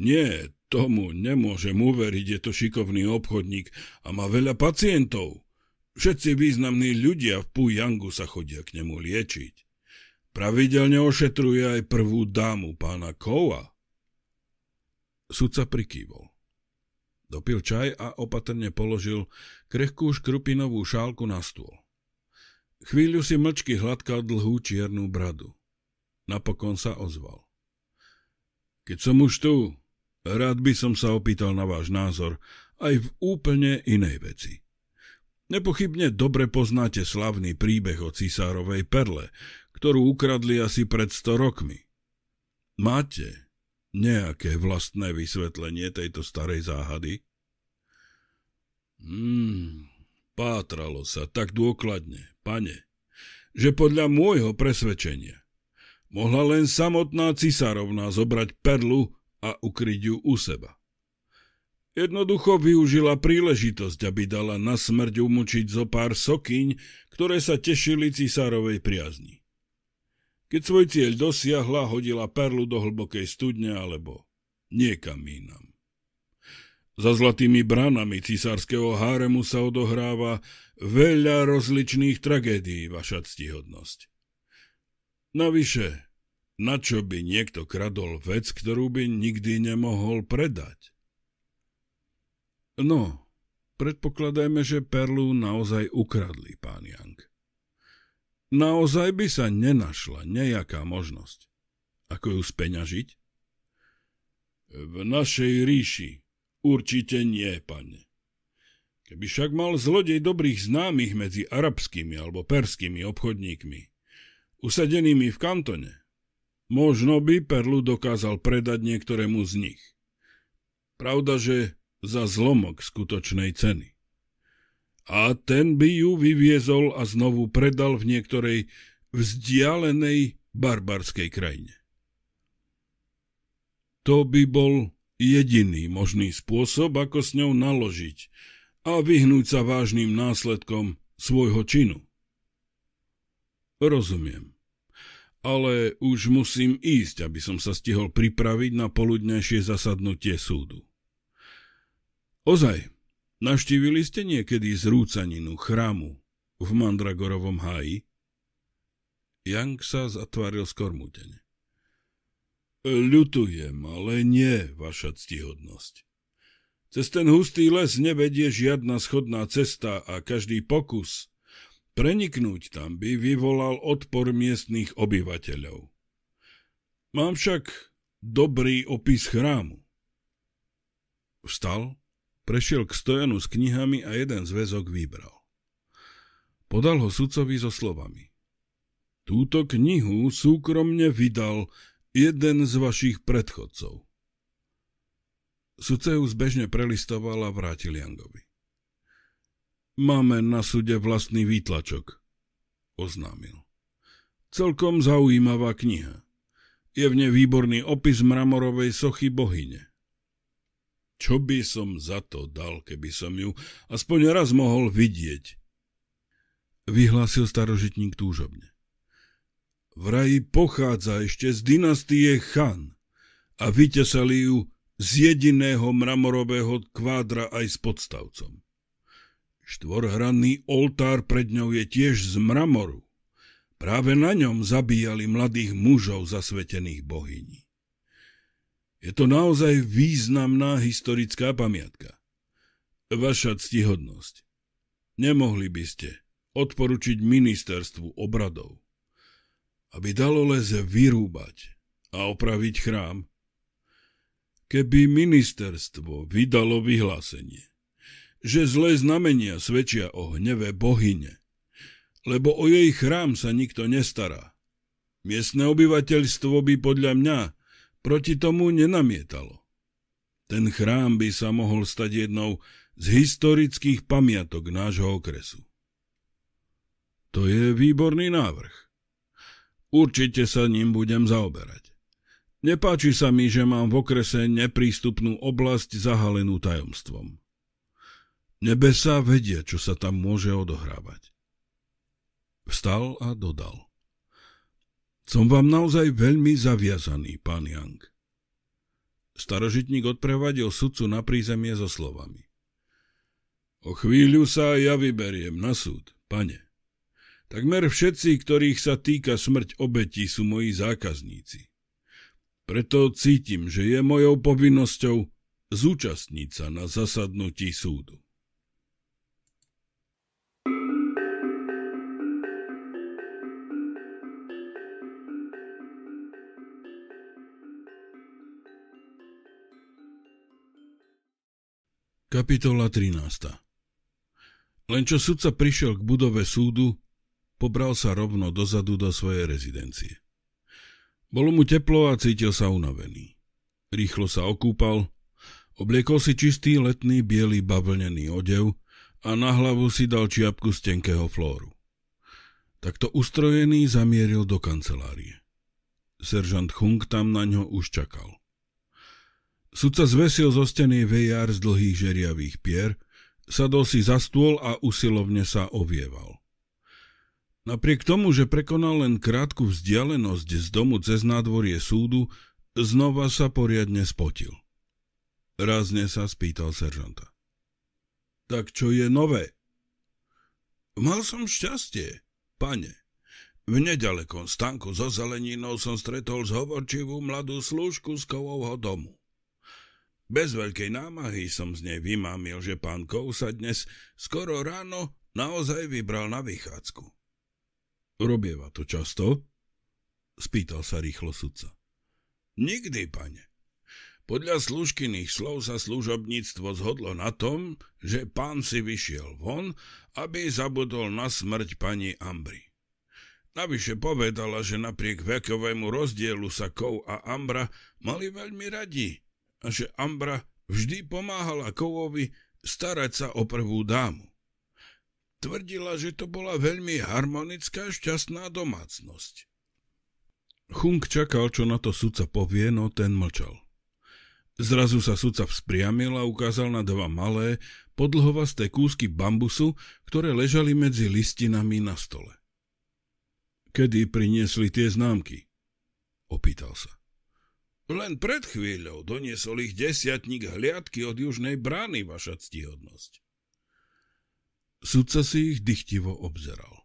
Nie, tomu nemôžem uveriť, je to šikovný obchodník a má veľa pacientov. Všetci významní ľudia v Pujangu sa chodia k nemu liečiť. Pravidelne ošetruje aj prvú dámu pána Kova. Sudca prikývol. Dopil čaj a opatrne položil krehkú škrupinovú šálku na stôl. Chvíľu si mlčky hladkal dlhú čiernu bradu. Napokon sa ozval. Keď som už tu, rád by som sa opýtal na váš názor aj v úplne inej veci. Nepochybne dobre poznáte slavný príbeh o cisárovej perle, ktorú ukradli asi pred 100 rokmi. Máte nejaké vlastné vysvetlenie tejto starej záhady? Hmm, pátralo sa tak dôkladne, pane, že podľa môjho presvedčenia mohla len samotná cisárovná zobrať perlu a ukryť ju u seba. Jednoducho využila príležitosť, aby dala na smrť umučiť zo pár sokyň, ktoré sa tešili cisárovej priazni. Keď svoj cieľ dosiahla, hodila perlu do hlbokej studne alebo niekam inam. Za zlatými branami císarského háremu sa odohráva veľa rozličných tragédií, vaša ctihodnosť. Navyše, na čo by niekto kradol vec, ktorú by nikdy nemohol predať? No, predpokladajme, že perlu naozaj ukradli, pán Jank. Naozaj by sa nenašla nejaká možnosť. Ako ju speňažiť? V našej ríši určite nie, pane. Keby však mal zlodej dobrých známych medzi arabskými alebo perskými obchodníkmi, usadenými v kantone, možno by perlu dokázal predať niektorému z nich. Pravda, že za zlomok skutočnej ceny a ten by ju vyviezol a znovu predal v niektorej vzdialenej barbarskej krajine. To by bol jediný možný spôsob, ako s ňou naložiť a vyhnúť sa vážnym následkom svojho činu. Rozumiem. Ale už musím ísť, aby som sa stihol pripraviť na poludnejšie zasadnutie súdu. Ozaj, Naštívili ste niekedy zrúcaninu chrámu v Mandragorovom háji? Jank sa zatváril skormútene. Ľutujem, ale nie, vaša ctihodnosť. Cez ten hustý les nevedie žiadna schodná cesta a každý pokus preniknúť tam by vyvolal odpor miestných obyvateľov. Mám však dobrý opis chrámu. Vstal Prešiel k stojanu s knihami a jeden zväzok vybral. Podal ho sudcovi so slovami. Túto knihu súkromne vydal jeden z vašich predchodcov. Sudce ju zbežne prelistoval a vrátil Jangovi. Máme na súde vlastný výtlačok, oznámil. Celkom zaujímavá kniha. Je v nej výborný opis mramorovej sochy bohyne. Čo by som za to dal, keby som ju aspoň raz mohol vidieť? Vyhlásil starožitník túžobne. Vraj pochádza ešte z dynastie Chan a vytesali ju z jediného mramorového kvádra aj s podstavcom. Štvorhranný oltár pred ňou je tiež z mramoru. Práve na ňom zabíjali mladých mužov zasvetených bohyní. Je to naozaj významná historická pamiatka. Vaša ctihodnosť. Nemohli by ste odporučiť ministerstvu obradov, aby dalo leze vyrúbať a opraviť chrám? Keby ministerstvo vydalo vyhlásenie, že zlé znamenia svedčia o hneve bohyne, lebo o jej chrám sa nikto nestará. Miestne obyvateľstvo by podľa mňa proti tomu nenamietalo. Ten chrám by sa mohol stať jednou z historických pamiatok nášho okresu. To je výborný návrh. Určite sa ním budem zaoberať. Nepáči sa mi, že mám v okrese neprístupnú oblasť zahalenú tajomstvom. Nebesa vedia, čo sa tam môže odohrávať. Vstal a dodal. Som vám naozaj veľmi zaviazaný, pán Yang. Starožitník odprevadil sudcu na prízemie so slovami. O chvíľu sa ja vyberiem na súd, pane. Takmer všetci, ktorých sa týka smrť obeti, sú moji zákazníci. Preto cítim, že je mojou povinnosťou zúčastniť sa na zasadnutí súdu. Kapitola 13. Len čo sudca prišiel k budove súdu, pobral sa rovno dozadu do svojej rezidencie. Bolo mu teplo a cítil sa unavený. Rýchlo sa okúpal, obliekol si čistý letný biely bavlnený odev a na hlavu si dal čiapku z tenkého flóru. Takto ustrojený zamieril do kancelárie. Seržant Hung tam na ňo už čakal. Sudca zvesil zo steny vejar z dlhých žeriavých pier, sadol si za stôl a usilovne sa ovieval. Napriek tomu, že prekonal len krátku vzdialenosť z domu cez nádvorie súdu, znova sa poriadne spotil. Rázne sa spýtal seržanta. Tak čo je nové? Mal som šťastie, pane. V nedalekom stanku so zeleninou som stretol zhovorčivú mladú služku z kovovho domu. Bez veľkej námahy som z nej vymámil, že pán Kou sa dnes skoro ráno naozaj vybral na vychádzku. Robieva to často? Spýtal sa rýchlo sudca. Nikdy, pane. Podľa služkyných slov sa služobníctvo zhodlo na tom, že pán si vyšiel von, aby zabudol na smrť pani Ambry. Navyše povedala, že napriek vekovému rozdielu sa Kou a Ambra mali veľmi radi že Ambra vždy pomáhala Kovovi starať sa o prvú dámu. Tvrdila, že to bola veľmi harmonická, šťastná domácnosť. Chung čakal, čo na to sudca povie, no ten mlčal. Zrazu sa sudca vzpriamil a ukázal na dva malé, podlhovasté kúsky bambusu, ktoré ležali medzi listinami na stole. Kedy priniesli tie známky? Opýtal sa. Len pred chvíľou doniesol ich desiatník hliadky od južnej brány, vaša ctihodnosť. Sudca si ich dychtivo obzeral.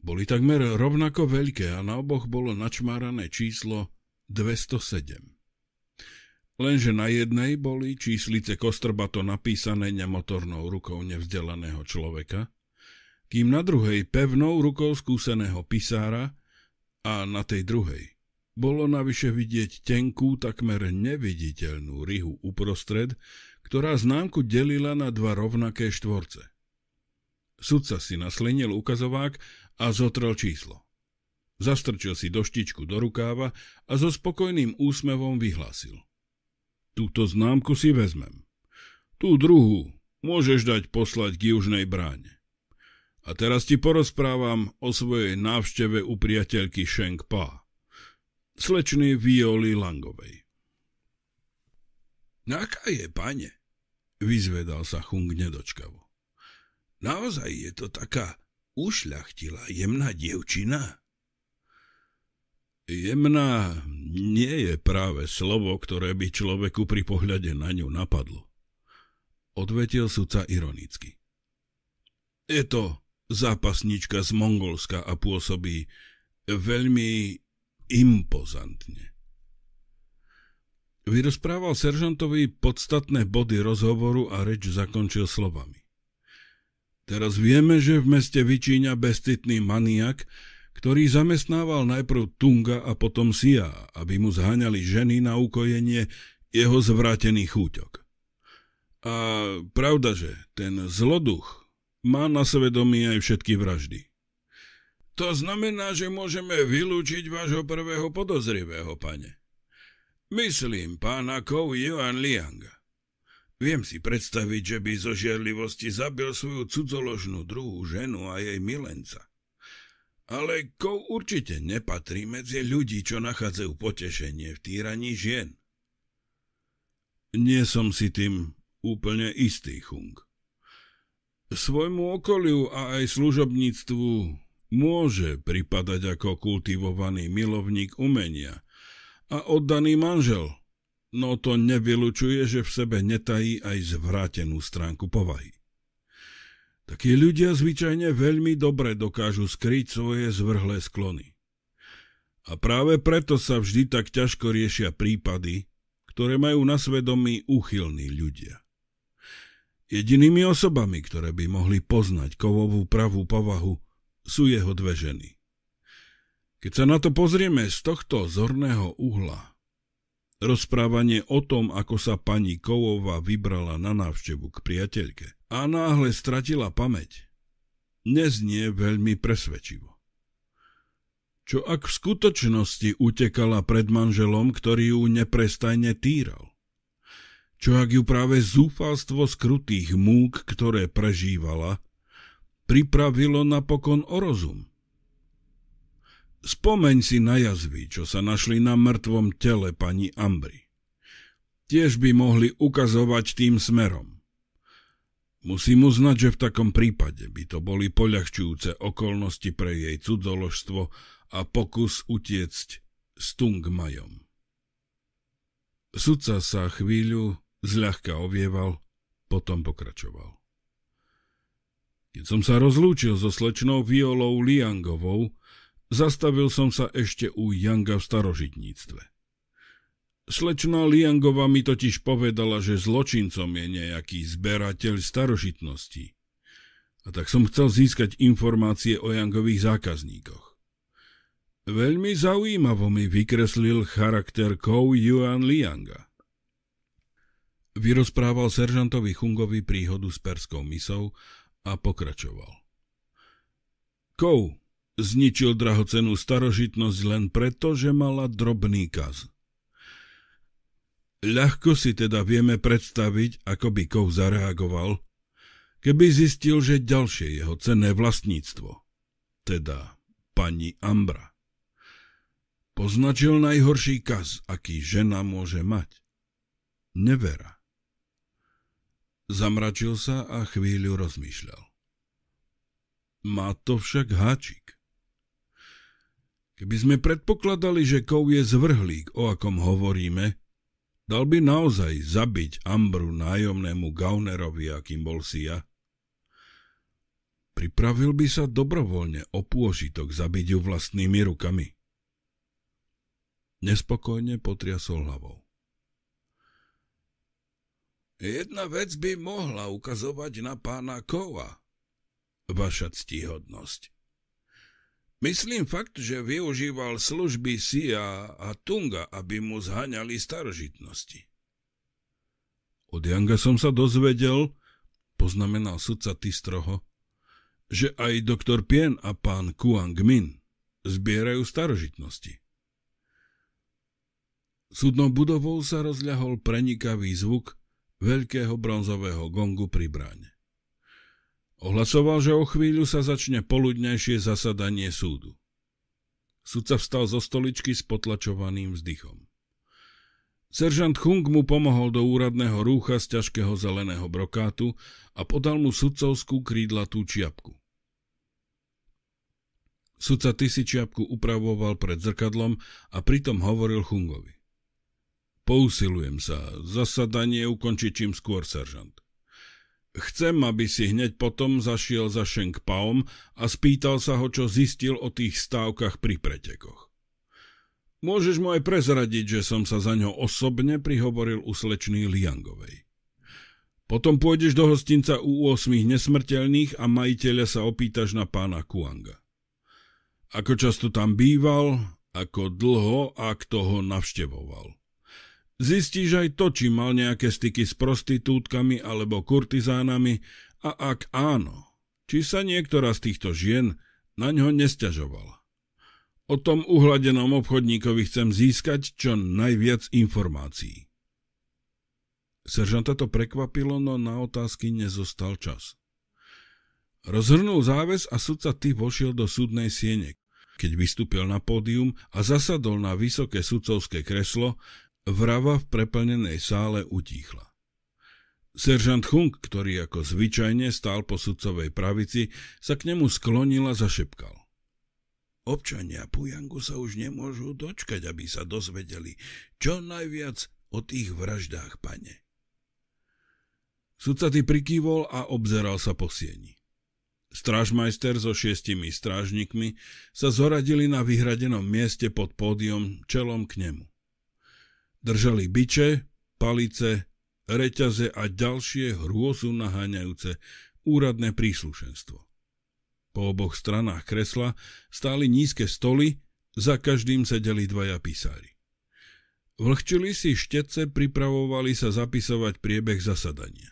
Boli takmer rovnako veľké a na oboch bolo načmárané číslo 207. Lenže na jednej boli číslice kostrbato napísané nemotornou rukou nevzdelaného človeka, kým na druhej pevnou rukou skúseného pisára a na tej druhej bolo navyše vidieť tenkú, takmer neviditeľnú rihu uprostred, ktorá známku delila na dva rovnaké štvorce. Sudca si naslenil ukazovák a zotrel číslo. Zastrčil si doštičku do rukáva a so spokojným úsmevom vyhlásil. Túto známku si vezmem. Tú druhú môžeš dať poslať k južnej bráne. A teraz ti porozprávam o svojej návšteve u priateľky Sheng Pa slečnej Violi Langovej. No aká je, pane? Vyzvedal sa Chung nedočkavo. Naozaj je to taká ušľachtilá, jemná dievčina? Jemná nie je práve slovo, ktoré by človeku pri pohľade na ňu napadlo. Odvetil sudca ironicky. Je to zápasnička z Mongolska a pôsobí veľmi impozantne. Vyrozprával seržantovi podstatné body rozhovoru a reč zakončil slovami. Teraz vieme, že v meste vyčíňa bestitný maniak, ktorý zamestnával najprv Tunga a potom Sia, aby mu zháňali ženy na ukojenie jeho zvrátených chúťok. A pravda, že ten zloduch má na svedomí aj všetky vraždy. To znamená, že môžeme vylúčiť vášho prvého podozrivého, pane. Myslím pána Kou Joan Lianga. Viem si predstaviť, že by zo žiadlivosti zabil svoju cudzoložnú druhú ženu a jej milenca. Ale Kou určite nepatrí medzi ľudí, čo nachádzajú potešenie v týraní žien. Nie som si tým úplne istý, Hung. Svojmu okoliu a aj služobníctvu môže pripadať ako kultivovaný milovník umenia a oddaný manžel, no to nevylučuje, že v sebe netají aj zvrátenú stránku povahy. Takí ľudia zvyčajne veľmi dobre dokážu skryť svoje zvrhlé sklony. A práve preto sa vždy tak ťažko riešia prípady, ktoré majú na svedomí úchylní ľudia. Jedinými osobami, ktoré by mohli poznať kovovú pravú povahu, sú jeho dve ženy. Keď sa na to pozrieme z tohto zorného uhla, rozprávanie o tom, ako sa pani Kovova vybrala na návštevu k priateľke a náhle stratila pamäť, neznie veľmi presvedčivo. Čo ak v skutočnosti utekala pred manželom, ktorý ju neprestajne týral? Čo ak ju práve zúfalstvo skrutých múk, ktoré prežívala, pripravilo napokon o rozum. Spomeň si na jazvy, čo sa našli na mŕtvom tele pani Ambry. Tiež by mohli ukazovať tým smerom. Musím uznať, že v takom prípade by to boli poľahčujúce okolnosti pre jej cudzoložstvo a pokus utiecť s Tungmajom. Sudca sa chvíľu zľahka ovieval, potom pokračoval. Keď som sa rozlúčil so slečnou Violou Liangovou, zastavil som sa ešte u Yanga v starožitníctve. Slečná Liangova mi totiž povedala, že zločincom je nejaký zberateľ starožitností. A tak som chcel získať informácie o Jangových zákazníkoch. Veľmi zaujímavo mi vykreslil charakter Kou Yuan Lianga. Vyrozprával seržantovi Chungovi príhodu s perskou misou a pokračoval. Kov zničil drahocenú starožitnosť len preto, že mala drobný kaz. Ľahko si teda vieme predstaviť, ako by Kov zareagoval, keby zistil, že ďalšie jeho cenné vlastníctvo, teda pani Ambra, poznačil najhorší kaz, aký žena môže mať. Nevera. Zamračil sa a chvíľu rozmýšľal. Má to však háčik. Keby sme predpokladali, že kov je zvrhlík, o akom hovoríme, dal by naozaj zabiť Ambru nájomnému Gaunerovi, akým bol si ja. Pripravil by sa dobrovoľne o pôžitok zabiť ju vlastnými rukami. Nespokojne potriasol hlavou. Jedna vec by mohla ukazovať na pána Kova. Vaša ctihodnosť. Myslím fakt, že využíval služby Sia a Tunga, aby mu zhaňali starožitnosti. Od Janga som sa dozvedel, poznamenal sudca Tistroho, že aj doktor Pien a pán Kuang Min zbierajú starožitnosti. Súdnou budovou sa rozľahol prenikavý zvuk, veľkého bronzového gongu pri bráne. Ohlasoval, že o chvíľu sa začne poludnejšie zasadanie súdu. Sudca vstal zo stoličky s potlačovaným vzdychom. Seržant Chung mu pomohol do úradného rúcha z ťažkého zeleného brokátu a podal mu sudcovskú krídlatú čiapku. Sudca si čiapku upravoval pred zrkadlom a pritom hovoril Chungovi. Pousilujem sa zasadanie ukončí čím skôr, seržant. Chcem, aby si hneď potom zašiel za Šenk Paom a spýtal sa ho, čo zistil o tých stávkach pri pretekoch. Môžeš mu aj prezradiť, že som sa za ňo osobne prihovoril u slečný Liangovej. Potom pôjdeš do hostinca u 8 nesmrteľných a majiteľa sa opýtaš na pána Kuanga. Ako často tam býval, ako dlho a kto ho navštevoval. Zistíš aj to, či mal nejaké styky s prostitútkami alebo kurtizánami a ak áno, či sa niektorá z týchto žien na ňo nesťažovala. O tom uhladenom obchodníkovi chcem získať čo najviac informácií. Seržanta to prekvapilo, no na otázky nezostal čas. Rozhrnul záves a sudca ty vošiel do súdnej siene. Keď vystúpil na pódium a zasadol na vysoké sudcovské kreslo, Vrava v preplnenej sále utíchla. Seržant Hung, ktorý ako zvyčajne stál po sudcovej pravici, sa k nemu sklonil a zašepkal. Občania Pujangu sa už nemôžu dočkať, aby sa dozvedeli čo najviac o tých vraždách, pane. Sudca ty prikývol a obzeral sa po sieni. Strážmajster so šiestimi strážnikmi sa zoradili na vyhradenom mieste pod pódium čelom k nemu. Držali biče, palice, reťaze a ďalšie hrôzu naháňajúce úradné príslušenstvo. Po oboch stranách kresla stáli nízke stoly, za každým sedeli dvaja písári. Vlhčili si štetce, pripravovali sa zapisovať priebeh zasadania.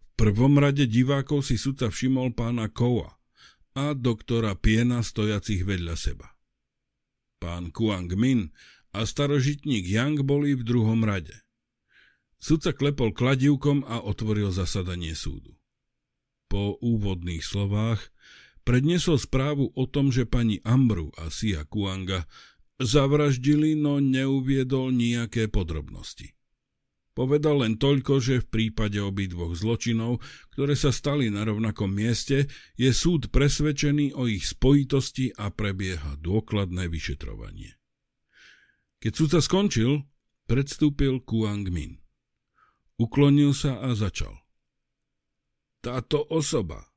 V prvom rade divákov si sudca všimol pána Kowa a doktora Piena stojacich vedľa seba. Pán Kuang Min a starožitník Yang boli v druhom rade. Sudca klepol kladivkom a otvoril zasadanie súdu. Po úvodných slovách predniesol správu o tom, že pani Ambru a Sia Kuanga zavraždili, no neuviedol nejaké podrobnosti. Povedal len toľko, že v prípade obidvoch zločinov, ktoré sa stali na rovnakom mieste, je súd presvedčený o ich spojitosti a prebieha dôkladné vyšetrovanie. Keď sudca skončil, predstúpil Kuang Min. Uklonil sa a začal. Táto osoba.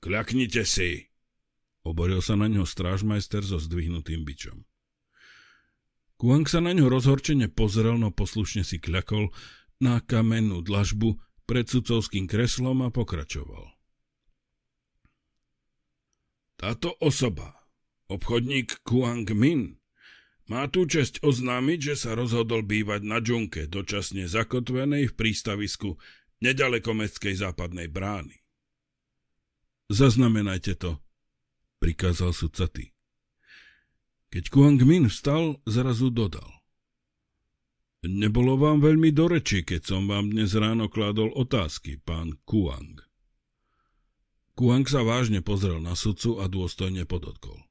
Kľaknite si! Oboril sa na ňo strážmajster so zdvihnutým bičom. Kuang sa na ňo rozhorčene pozrel, no poslušne si kľakol na kamennú dlažbu pred sudcovským kreslom a pokračoval. Táto osoba, obchodník Kuang Min, má tú čest oznámiť, že sa rozhodol bývať na džunke, dočasne zakotvenej v prístavisku nedaleko mestskej západnej brány. Zaznamenajte to, prikázal sudca ty. Keď Kuang Min vstal, zrazu dodal. Nebolo vám veľmi do reči, keď som vám dnes ráno kládol otázky, pán Kuang. Kuang sa vážne pozrel na sudcu a dôstojne podotkol.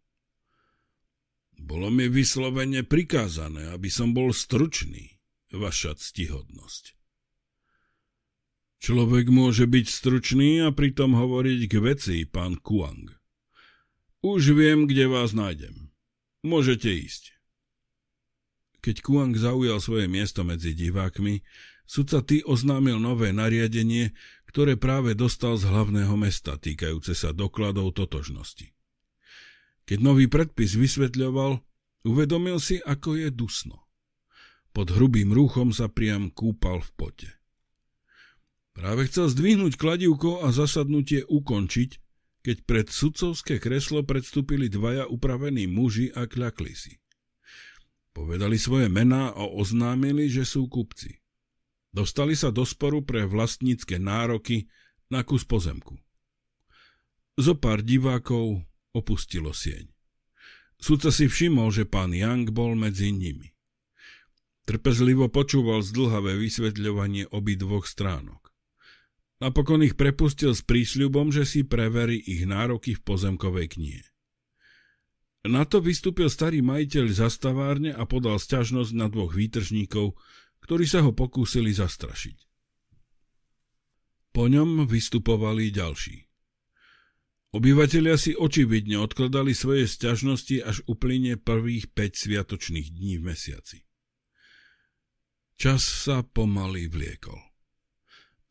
Bolo mi vyslovene prikázané, aby som bol stručný, vaša ctihodnosť. Človek môže byť stručný a pritom hovoriť k veci, pán Kuang. Už viem, kde vás nájdem. Môžete ísť. Keď Kuang zaujal svoje miesto medzi divákmi, sudca Ty oznámil nové nariadenie, ktoré práve dostal z hlavného mesta týkajúce sa dokladov totožnosti. Keď nový predpis vysvetľoval, uvedomil si, ako je dusno. Pod hrubým rúchom sa priam kúpal v pote. Práve chcel zdvihnúť kladivko a zasadnutie ukončiť, keď pred sudcovské kreslo predstúpili dvaja upravení muži a kľakli si. Povedali svoje mená a oznámili, že sú kupci. Dostali sa do sporu pre vlastnícke nároky na kus pozemku. Zo pár divákov opustilo sieň. Sudca si všimol, že pán Yang bol medzi nimi. Trpezlivo počúval zdlhavé vysvetľovanie dvoch stránok. Napokon ich prepustil s prísľubom, že si preverí ich nároky v pozemkovej knihe. Na to vystúpil starý majiteľ zastavárne a podal sťažnosť na dvoch výtržníkov, ktorí sa ho pokúsili zastrašiť. Po ňom vystupovali ďalší. Obyvatelia si očividne odkladali svoje sťažnosti až uplyne prvých 5 sviatočných dní v mesiaci. Čas sa pomaly vliekol.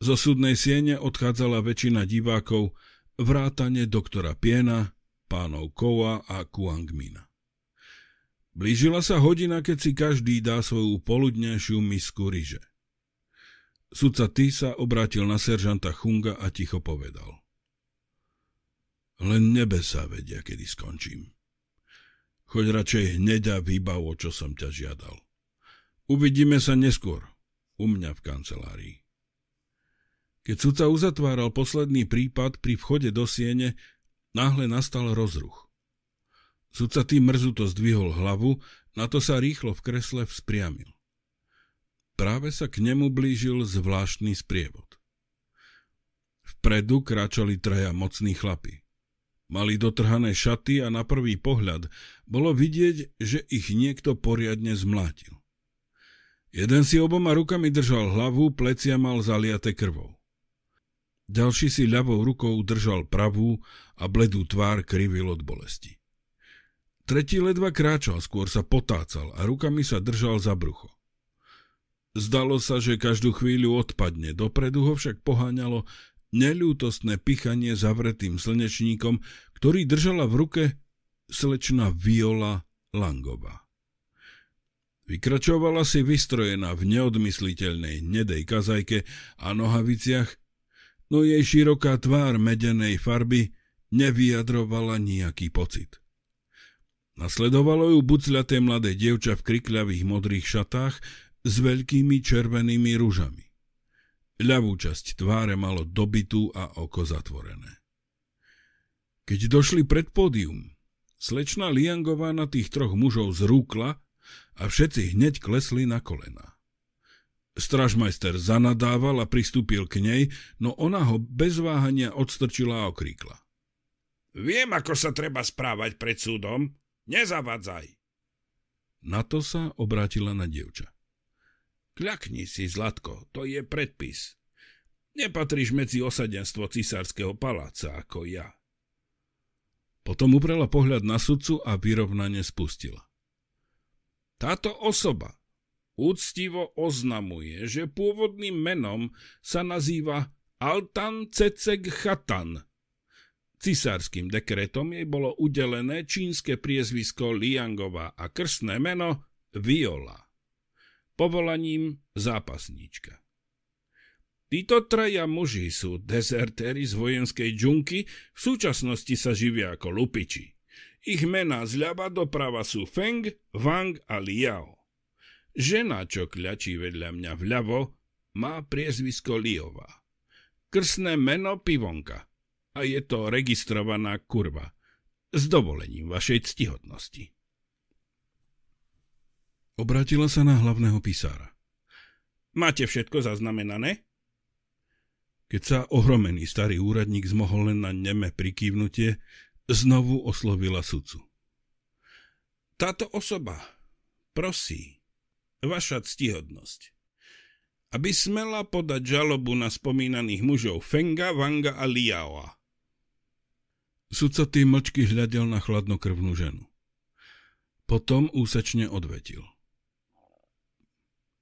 Zo súdnej siene odchádzala väčšina divákov, vrátane doktora Piena, pánov Koa a Kuangmina. Blížila sa hodina, keď si každý dá svoju poludnejšiu misku ryže. Sudca Ty sa obrátil na seržanta Chunga a ticho povedal – len nebe sa vedia, kedy skončím. Choď radšej hneď a vybav, o čo som ťa žiadal. Uvidíme sa neskôr, u mňa v kancelárii. Keď sudca uzatváral posledný prípad pri vchode do siene, náhle nastal rozruch. Sudca tým mrzuto zdvihol hlavu, na to sa rýchlo v kresle vzpriamil. Práve sa k nemu blížil zvláštny sprievod. Vpredu kráčali traja mocní chlapi. Mali dotrhané šaty a na prvý pohľad bolo vidieť, že ich niekto poriadne zmlátil. Jeden si oboma rukami držal hlavu, plecia mal zaliate krvou. Ďalší si ľavou rukou držal pravú a bledú tvár krivil od bolesti. Tretí ledva kráčal, skôr sa potácal a rukami sa držal za brucho. Zdalo sa, že každú chvíľu odpadne, dopredu ho však poháňalo Neľútostné pichanie zavretým slnečníkom, ktorý držala v ruke slečna Viola Langová. Vykračovala si vystrojená v neodmysliteľnej nedej kazajke a nohaviciach, no jej široká tvár medenej farby nevyjadrovala nejaký pocit. Nasledovalo ju bucľaté mladé dievča v krikľavých modrých šatách s veľkými červenými rúžami. Ľavú časť tváre malo dobitú a oko zatvorené. Keď došli pred pódium, slečna Liangová na tých troch mužov zrúkla a všetci hneď klesli na kolena. Stražmajster zanadával a pristúpil k nej, no ona ho bez váhania odstrčila a okríkla. Viem, ako sa treba správať pred súdom. Nezavadzaj. Na to sa obrátila na dievča. Kľakni si, Zlatko, to je predpis. Nepatríš medzi osadenstvo cisárskeho paláca ako ja. Potom uprela pohľad na sudcu a vyrovnane spustila. Táto osoba úctivo oznamuje, že pôvodným menom sa nazýva Altan Ceceg Chatan. Cisárským dekretom jej bolo udelené čínske priezvisko Liangová a krstné meno Viola povolaním zápasníčka. Títo traja muži sú dezertéri z vojenskej džunky, v súčasnosti sa živia ako lupiči. Ich mená zľava doprava sú Feng, Wang a Liao. Žena, čo kľačí vedľa mňa vľavo, má priezvisko Liová. Krsné meno Pivonka a je to registrovaná kurva. S dovolením vašej ctihodnosti. Obrátila sa na hlavného písára. Máte všetko zaznamenané? Keď sa ohromený starý úradník zmohol len na neme prikývnutie, znovu oslovila sudcu. Táto osoba prosí, vaša ctihodnosť, aby smela podať žalobu na spomínaných mužov Fenga, Vanga a Liaoa. Sudca tým mlčky hľadel na chladnokrvnú ženu. Potom úsečne odvetil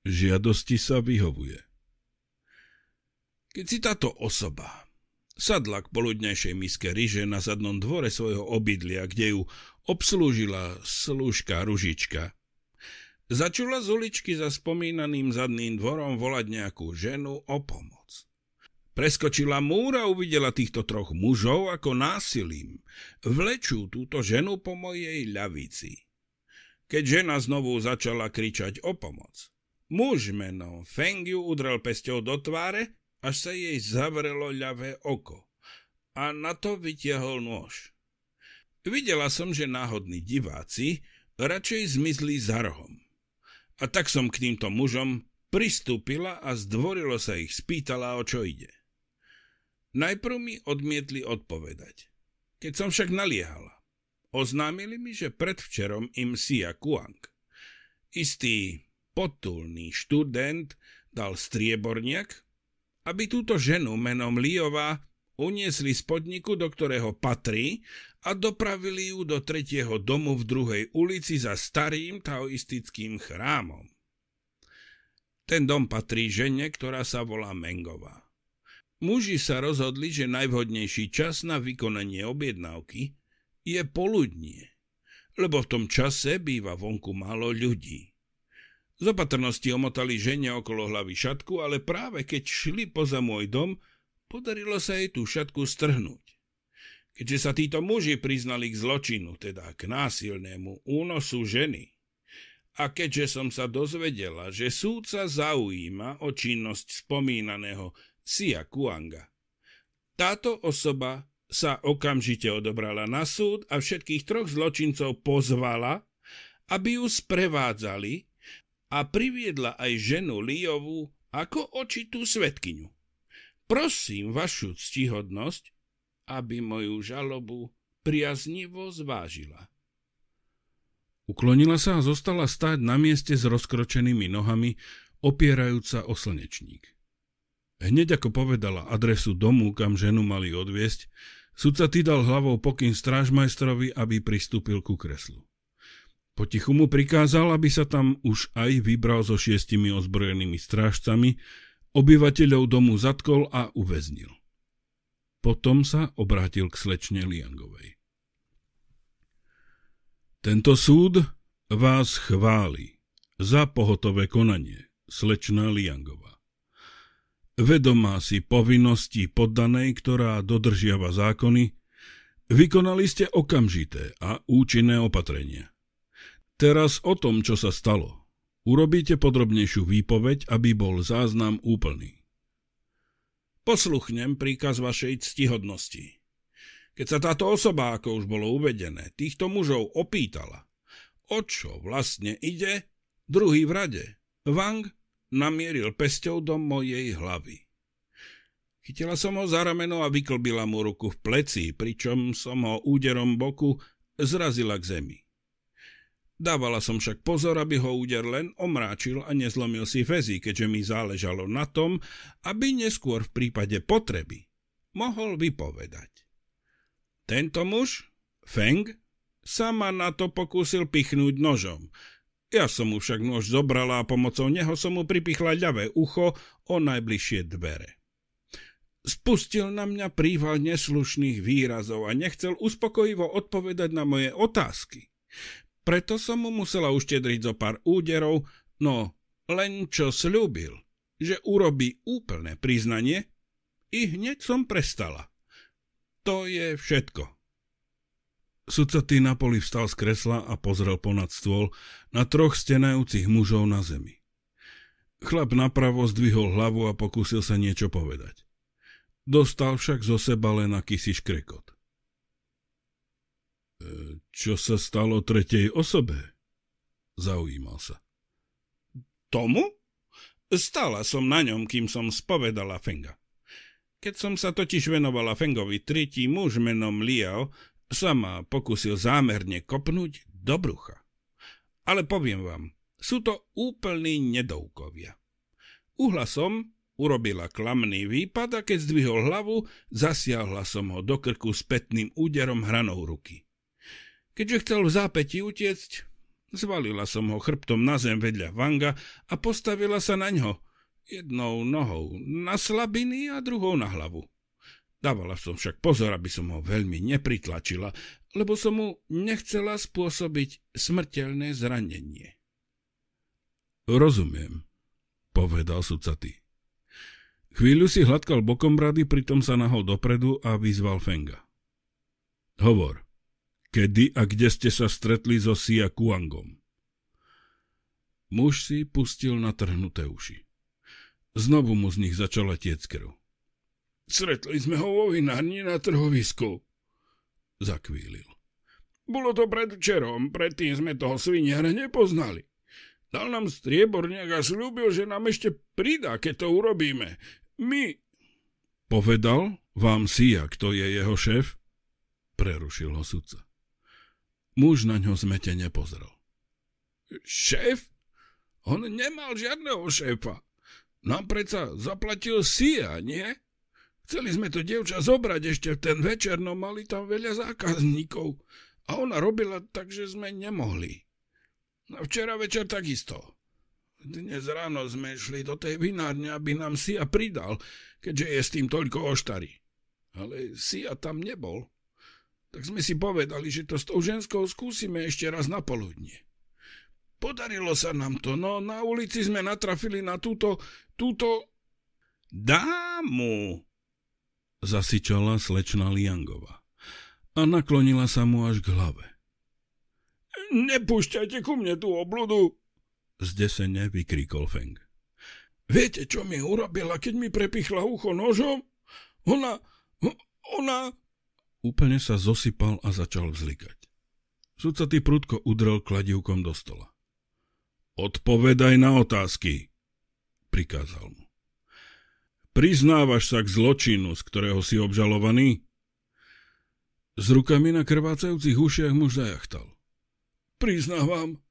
žiadosti sa vyhovuje. Keď si táto osoba sadla k poludnejšej miske ryže na zadnom dvore svojho obydlia, kde ju obslúžila slúžka Ružička, začula z uličky za spomínaným zadným dvorom volať nejakú ženu o pomoc. Preskočila múra a uvidela týchto troch mužov ako násilím. Vlečú túto ženu po mojej ľavici. Keď žena znovu začala kričať o pomoc, Muž menom Feng ju udrel pesťou do tváre, až sa jej zavrelo ľavé oko a na to vytiahol nôž. Videla som, že náhodní diváci radšej zmizli za rohom. A tak som k týmto mužom pristúpila a zdvorilo sa ich spýtala, o čo ide. Najprv mi odmietli odpovedať. Keď som však naliehala, oznámili mi, že predvčerom im Sia Kuang, istý potulný študent dal strieborniak, aby túto ženu menom Liova uniesli z podniku, do ktorého patrí a dopravili ju do tretieho domu v druhej ulici za starým taoistickým chrámom. Ten dom patrí žene, ktorá sa volá Mengová. Muži sa rozhodli, že najvhodnejší čas na vykonanie objednávky je poludnie, lebo v tom čase býva vonku málo ľudí. Z opatrnosti omotali žene okolo hlavy šatku, ale práve keď šli poza môj dom, podarilo sa jej tú šatku strhnúť. Keďže sa títo muži priznali k zločinu, teda k násilnému únosu ženy, a keďže som sa dozvedela, že súdca zaujíma o činnosť spomínaného Sia Kuanga, táto osoba sa okamžite odobrala na súd a všetkých troch zločincov pozvala, aby ju sprevádzali a priviedla aj ženu Líovu ako očitú svetkyňu. Prosím vašu ctihodnosť, aby moju žalobu priaznivo zvážila. Uklonila sa a zostala stáť na mieste s rozkročenými nohami, opierajúca o slnečník. Hneď ako povedala adresu domu, kam ženu mali odviesť, sudca ty dal hlavou pokyn strážmajstrovi, aby pristúpil ku kreslu. Potichu mu prikázal, aby sa tam už aj vybral so šiestimi ozbrojenými strážcami, obyvateľov domu zatkol a uväznil. Potom sa obrátil k slečne Liangovej. Tento súd vás chváli za pohotové konanie, slečná Liangová. Vedomá si povinnosti poddanej, ktorá dodržiava zákony, vykonali ste okamžité a účinné opatrenia – Teraz o tom, čo sa stalo. Urobíte podrobnejšiu výpoveď, aby bol záznam úplný. Posluchnem príkaz vašej ctihodnosti. Keď sa táto osoba, ako už bolo uvedené, týchto mužov opýtala, o čo vlastne ide, druhý v rade, Wang, namieril pesťou do mojej hlavy. Chytila som ho za rameno a vyklbila mu ruku v pleci, pričom som ho úderom boku zrazila k zemi. Dávala som však pozor, aby ho úder len omráčil a nezlomil si väzy, keďže mi záležalo na tom, aby neskôr v prípade potreby mohol vypovedať. Tento muž, Feng, sa ma na to pokúsil pichnúť nožom. Ja som mu však nôž zobrala a pomocou neho som mu pripichla ľavé ucho o najbližšie dvere. Spustil na mňa príval neslušných výrazov a nechcel uspokojivo odpovedať na moje otázky. Preto som mu musela uštedriť zo pár úderov, no len čo slúbil, že urobí úplné priznanie, i hneď som prestala. To je všetko. Sudca poli vstal z kresla a pozrel ponad stôl na troch stenajúcich mužov na zemi. Chlap napravo zdvihol hlavu a pokúsil sa niečo povedať. Dostal však zo seba len akýsi škrekot. Čo sa stalo tretej osobe? Zaujímal sa. Tomu? Stala som na ňom, kým som spovedala Fenga. Keď som sa totiž venovala Fengovi, tretí muž menom Liao sa ma pokusil zámerne kopnúť do brucha. Ale poviem vám, sú to úplní nedoukovia. Uhla som, urobila klamný výpad a keď zdvihol hlavu, zasiahla som ho do krku spätným úderom hranou ruky. Keďže chcel v zápäti utiecť, zvalila som ho chrbtom na zem vedľa Vanga a postavila sa na ňo, jednou nohou na slabiny a druhou na hlavu. Dávala som však pozor, aby som ho veľmi nepritlačila, lebo som mu nechcela spôsobiť smrteľné zranenie. Rozumiem, povedal sudcatý. Chvíľu si hladkal bokom brady, pritom sa nahol dopredu a vyzval Fenga. Hovor. Kedy a kde ste sa stretli so Sia Kuangom? Muž si pustil natrhnuté uši. Znovu mu z nich začala tiec krv. Sretli sme ho vo vinárni na trhovisku. Zakvílil. Bolo to predvčerom, predtým sme toho sviniara nepoznali. Dal nám strieborniak a slúbil, že nám ešte pridá, keď to urobíme. My... Povedal vám si, kto je jeho šéf? Prerušil ho sudca. Muž na ňo zmetene pozrel. Šéf? On nemal žiadneho šéfa. Nám predsa zaplatil Sia, nie? Chceli sme to dievča zobrať ešte v ten večer, no mali tam veľa zákazníkov a ona robila tak, že sme nemohli. A včera večer takisto. Dnes ráno sme šli do tej vinárne, aby nám Sia pridal, keďže je s tým toľko oštary. Ale Sia tam nebol tak sme si povedali, že to s tou ženskou skúsime ešte raz na poludne. Podarilo sa nám to, no na ulici sme natrafili na túto, túto... Dámu! Zasičala slečna Liangova a naklonila sa mu až k hlave. Nepúšťajte ku mne tú obludu! Zdesene vykríkol Feng. Viete, čo mi urobila, keď mi prepichla ucho nožom? Ona, ona, Úplne sa zosypal a začal vzlikať. Sudca ty prudko udrel kladivkom do stola. Odpovedaj na otázky, prikázal mu. Priznávaš sa k zločinu, z ktorého si obžalovaný? S rukami na krvácajúcich ušiach muž zajachtal. Priznávam.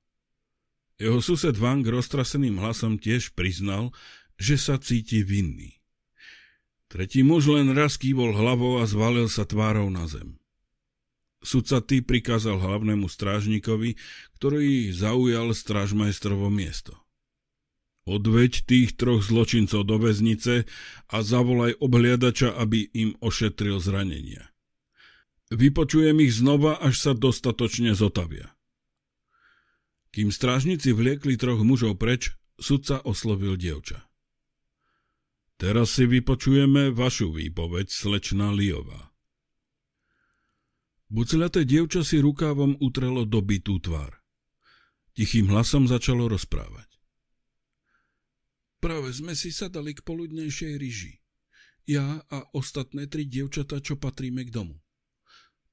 Jeho sused Vang roztraseným hlasom tiež priznal, že sa cíti vinný. Tretí muž len raz kývol hlavou a zvalil sa tvárou na zem. Sudca ty prikázal hlavnému strážnikovi, ktorý zaujal strážmajstrovo miesto. Odveď tých troch zločincov do väznice a zavolaj obhliadača, aby im ošetril zranenia. Vypočujem ich znova, až sa dostatočne zotavia. Kým strážnici vliekli troch mužov preč, sudca oslovil dievča. Teraz si vypočujeme vašu výpoveď, slečna Liova. Bucelaté dievča si rukávom utrelo dobitú tvár. Tichým hlasom začalo rozprávať. Práve sme si sadali k poludnejšej ryži. Ja a ostatné tri dievčata, čo patríme k domu.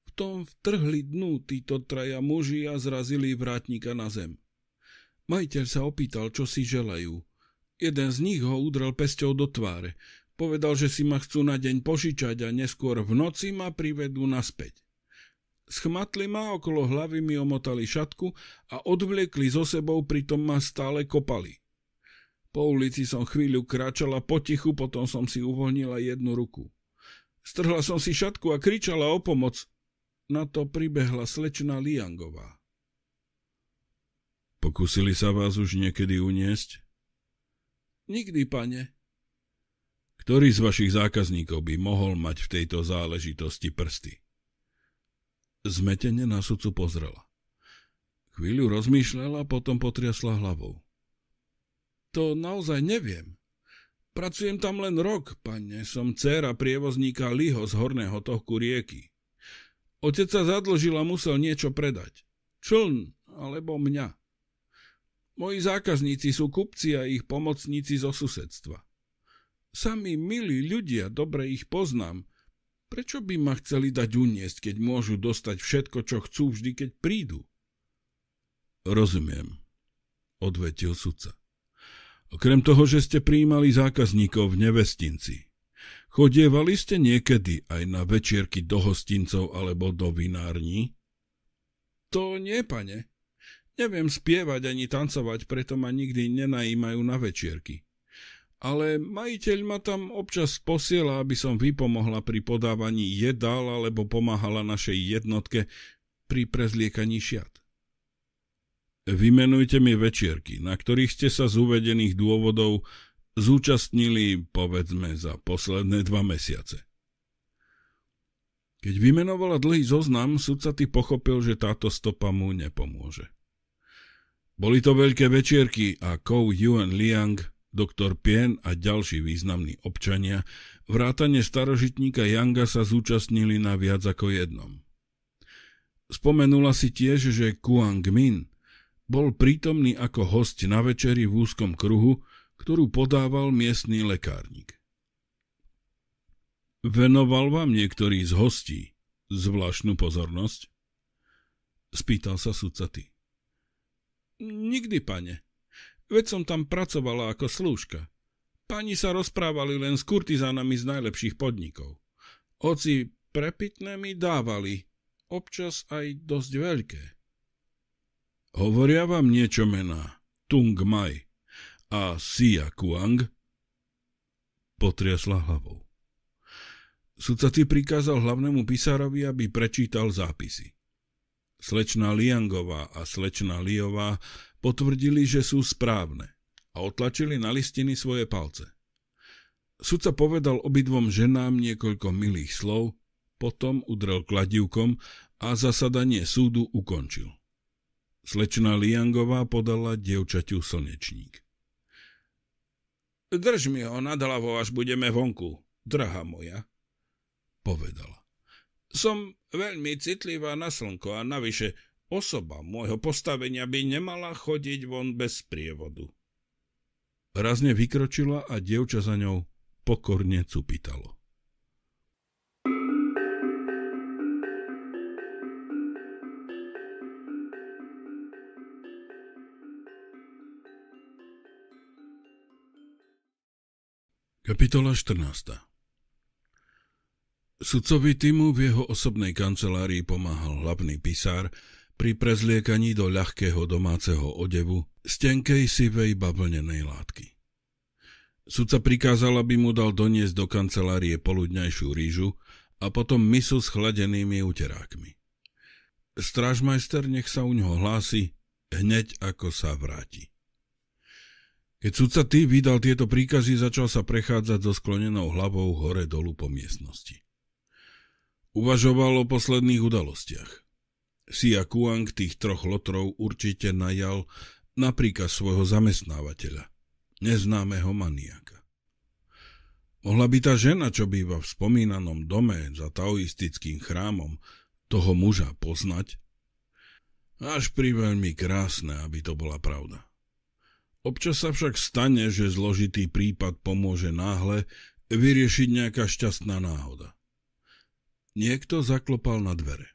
V tom vtrhli dnu títo traja muži a zrazili vrátnika na zem. Majiteľ sa opýtal, čo si želajú – Jeden z nich ho udrel pesťou do tváre. Povedal, že si ma chcú na deň požičať a neskôr v noci ma privedú naspäť. Schmatli ma, okolo hlavy mi omotali šatku a odvliekli zo sebou, pritom ma stále kopali. Po ulici som chvíľu kráčala potichu, potom som si uvoľnila jednu ruku. Strhla som si šatku a kričala o pomoc. Na to pribehla slečna Liangová. Pokúsili sa vás už niekedy uniesť? Nikdy, pane. Ktorý z vašich zákazníkov by mohol mať v tejto záležitosti prsty? Zmetene na sudcu pozrela. Chvíľu rozmýšľala, potom potriasla hlavou. To naozaj neviem. Pracujem tam len rok, pane. Som dcera prievozníka Liho z horného tohku rieky. Otec sa zadlžil a musel niečo predať. Čln alebo mňa. Moji zákazníci sú kupci a ich pomocníci zo susedstva. Sami milí ľudia, dobre ich poznám. Prečo by ma chceli dať uniesť, keď môžu dostať všetko, čo chcú vždy, keď prídu? Rozumiem, odvetil sudca. Okrem toho, že ste prijímali zákazníkov v nevestinci, chodievali ste niekedy aj na večierky do hostincov alebo do vinární? To nie, pane, Neviem spievať ani tancovať, preto ma nikdy nenajímajú na večierky. Ale majiteľ ma tam občas posiela, aby som vypomohla pri podávaní jedál alebo pomáhala našej jednotke pri prezliekaní šiat. Vymenujte mi večierky, na ktorých ste sa z uvedených dôvodov zúčastnili, povedzme, za posledné dva mesiace. Keď vymenovala dlhý zoznam, sudca ty pochopil, že táto stopa mu nepomôže. Boli to veľké večierky a Kou Yuan Liang, doktor Pien a ďalší významní občania vrátane starožitníka Yanga sa zúčastnili na viac ako jednom. Spomenula si tiež, že Kuang Min bol prítomný ako host na večeri v úzkom kruhu, ktorú podával miestný lekárnik. Venoval vám niektorý z hostí zvláštnu pozornosť? Spýtal sa sudca ty. Nikdy, pane. Veď som tam pracovala ako slúžka. Pani sa rozprávali len s kurtizánami z najlepších podnikov. Oci prepitné mi dávali, občas aj dosť veľké. Hovoria vám niečo mená Tung Mai a Sia Kuang? Potriasla hlavou. Sudca ti prikázal hlavnému pisárovi, aby prečítal zápisy. Slečná Liangová a slečná Liová potvrdili, že sú správne a otlačili na listiny svoje palce. Sudca povedal obidvom ženám niekoľko milých slov, potom udrel kladivkom a zasadanie súdu ukončil. Slečna Liangová podala dievčaťu slnečník. Drž mi ho nad hlavou, až budeme vonku, drahá moja, povedala. Som veľmi citlivá na slnko a navyše osoba môjho postavenia by nemala chodiť von bez prievodu. Razne vykročila a dievča za ňou pokorne cupitalo. Kapitola 14. Sudcovi týmu v jeho osobnej kancelárii pomáhal hlavný pisár pri prezliekaní do ľahkého domáceho odevu z tenkej sivej bavlnenej látky. Sudca prikázal, aby mu dal doniesť do kancelárie poludňajšiu rýžu a potom misu s chladenými uterákmi. Strážmajster nech sa u ňoho hlási hneď ako sa vráti. Keď sudca ty vydal tieto príkazy, začal sa prechádzať so sklonenou hlavou hore dolu po miestnosti. Uvažoval o posledných udalostiach. Sia Kuang tých troch lotrov určite najal napríklad svojho zamestnávateľa, neznámeho maniaka. Mohla by tá žena, čo býva v spomínanom dome za taoistickým chrámom, toho muža poznať? Až pri veľmi krásne, aby to bola pravda. Občas sa však stane, že zložitý prípad pomôže náhle vyriešiť nejaká šťastná náhoda. Niekto zaklopal na dvere.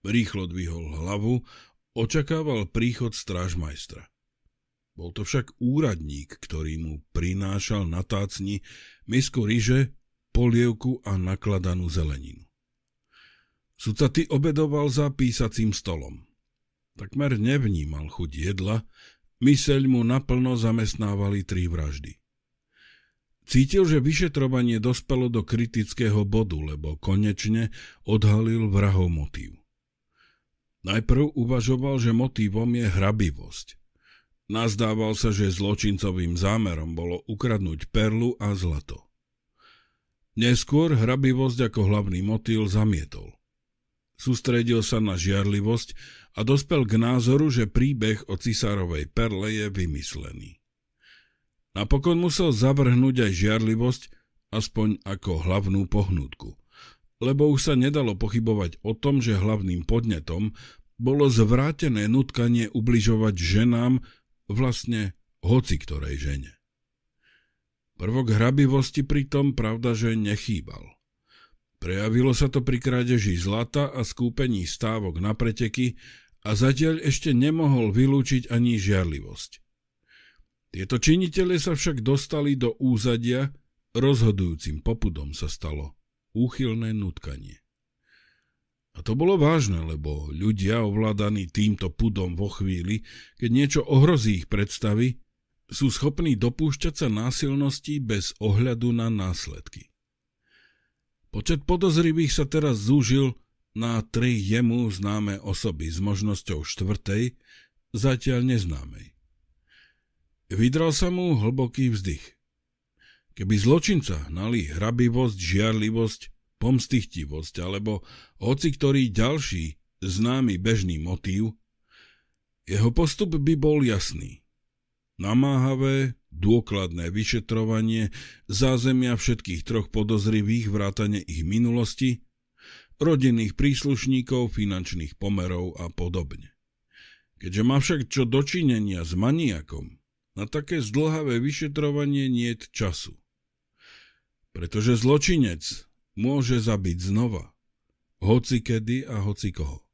Rýchlo dvihol hlavu, očakával príchod strážmajstra. Bol to však úradník, ktorý mu prinášal na tácni misku ryže, polievku a nakladanú zeleninu. Sudca ty obedoval za písacím stolom. Takmer nevnímal chuť jedla, myseľ mu naplno zamestnávali tri vraždy. Cítil, že vyšetrovanie dospelo do kritického bodu, lebo konečne odhalil vrahov motív. Najprv uvažoval, že motívom je hrabivosť. Nazdával sa, že zločincovým zámerom bolo ukradnúť perlu a zlato. Neskôr hrabivosť ako hlavný motív zamietol. Sústredil sa na žiarlivosť a dospel k názoru, že príbeh o cisárovej perle je vymyslený. Napokon musel zavrhnúť aj žiarlivosť, aspoň ako hlavnú pohnútku, lebo už sa nedalo pochybovať o tom, že hlavným podnetom bolo zvrátené nutkanie ubližovať ženám, vlastne hoci ktorej žene. Prvok hrabivosti pritom pravda, že nechýbal. Prejavilo sa to pri krádeži zlata a skúpení stávok na preteky a zatiaľ ešte nemohol vylúčiť ani žiarlivosť. Tieto činitele sa však dostali do úzadia, rozhodujúcim popudom sa stalo úchylné nutkanie. A to bolo vážne, lebo ľudia ovládaní týmto pudom vo chvíli, keď niečo ohrozí ich predstavy, sú schopní dopúšťať sa násilností bez ohľadu na následky. Počet podozrivých sa teraz zúžil na tri jemu známe osoby s možnosťou štvrtej, zatiaľ neznámej. Vydral sa mu hlboký vzdych. Keby zločinca hnali hrabivosť, žiarlivosť, pomstichtivosť alebo hoci ktorý ďalší známy bežný motív, jeho postup by bol jasný. Namáhavé, dôkladné vyšetrovanie zázemia všetkých troch podozrivých vrátane ich minulosti, rodinných príslušníkov, finančných pomerov a podobne. Keďže má však čo dočinenia s maniakom, na také zdlhavé vyšetrovanie nie je času. Pretože zločinec môže zabiť znova, hoci kedy a hoci koho.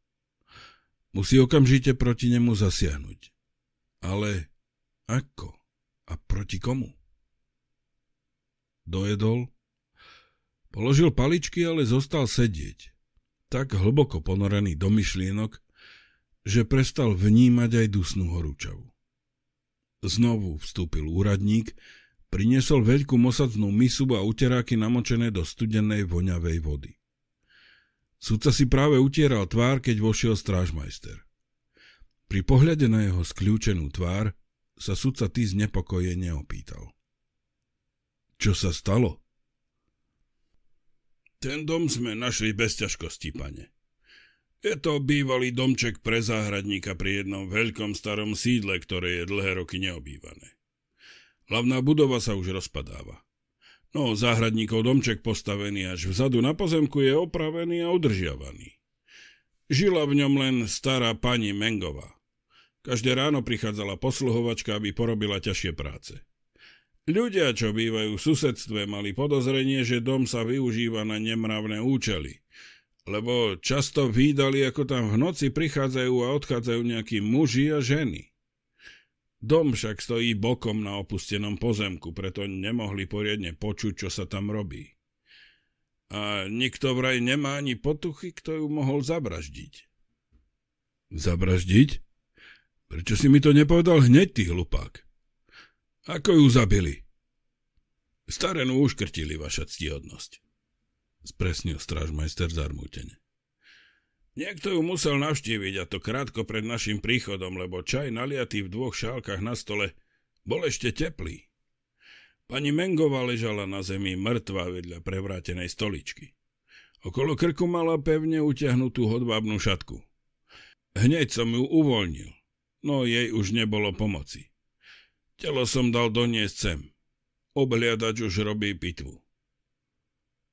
Musí okamžite proti nemu zasiahnuť. Ale ako a proti komu? Dojedol, položil paličky, ale zostal sedieť, tak hlboko ponorený do myšlienok, že prestal vnímať aj dusnú horúčavu. Znovu vstúpil úradník, priniesol veľkú mosadnú misu a uteráky namočené do studenej voňavej vody. Sudca si práve utieral tvár, keď vošiel strážmajster. Pri pohľade na jeho skľúčenú tvár sa sudca tý znepokojene opýtal. Čo sa stalo? Ten dom sme našli bez ťažkosti, pane. Je to bývalý domček pre záhradníka pri jednom veľkom starom sídle, ktoré je dlhé roky neobývané. Hlavná budova sa už rozpadáva. No, záhradníkov domček postavený až vzadu na pozemku je opravený a udržiavaný. Žila v ňom len stará pani Mengová. Každé ráno prichádzala posluhovačka, aby porobila ťažšie práce. Ľudia, čo bývajú v susedstve, mali podozrenie, že dom sa využíva na nemravné účely – lebo často výdali, ako tam v noci prichádzajú a odchádzajú nejakí muži a ženy. Dom však stojí bokom na opustenom pozemku, preto nemohli poriadne počuť, čo sa tam robí. A nikto vraj nemá ani potuchy, kto ju mohol zabraždiť. Zabraždiť? Prečo si mi to nepovedal hneď, ty hlupák? Ako ju zabili? Starenu uškrtili, vaša ctihodnosť spresnil strážmajster zarmútene. Niekto ju musel navštíviť a to krátko pred našim príchodom, lebo čaj naliatý v dvoch šálkach na stole bol ešte teplý. Pani Mengova ležala na zemi mŕtva vedľa prevrátenej stoličky. Okolo krku mala pevne utiahnutú hodvábnu šatku. Hneď som ju uvoľnil, no jej už nebolo pomoci. Telo som dal doniesť sem. Obhliadač už robí pitvu.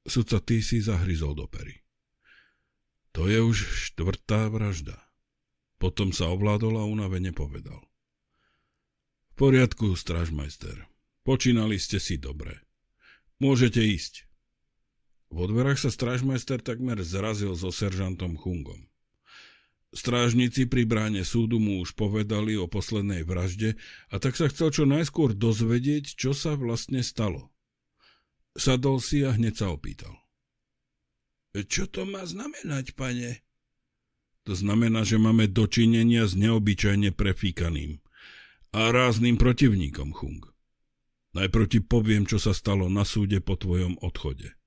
Sudca ty si zahryzol do pery. To je už štvrtá vražda. Potom sa ovládol a unavene povedal. V poriadku, stražmajster. Počínali ste si dobre. Môžete ísť. V odverách sa strážmajster takmer zrazil so seržantom Chungom. Strážnici pri bráne súdu mu už povedali o poslednej vražde a tak sa chcel čo najskôr dozvedieť, čo sa vlastne stalo. Sadol si a hneď sa opýtal. Čo to má znamenať, pane? To znamená, že máme dočinenia s neobyčajne prefíkaným a rázným protivníkom, Chung. Najprv ti poviem, čo sa stalo na súde po tvojom odchode.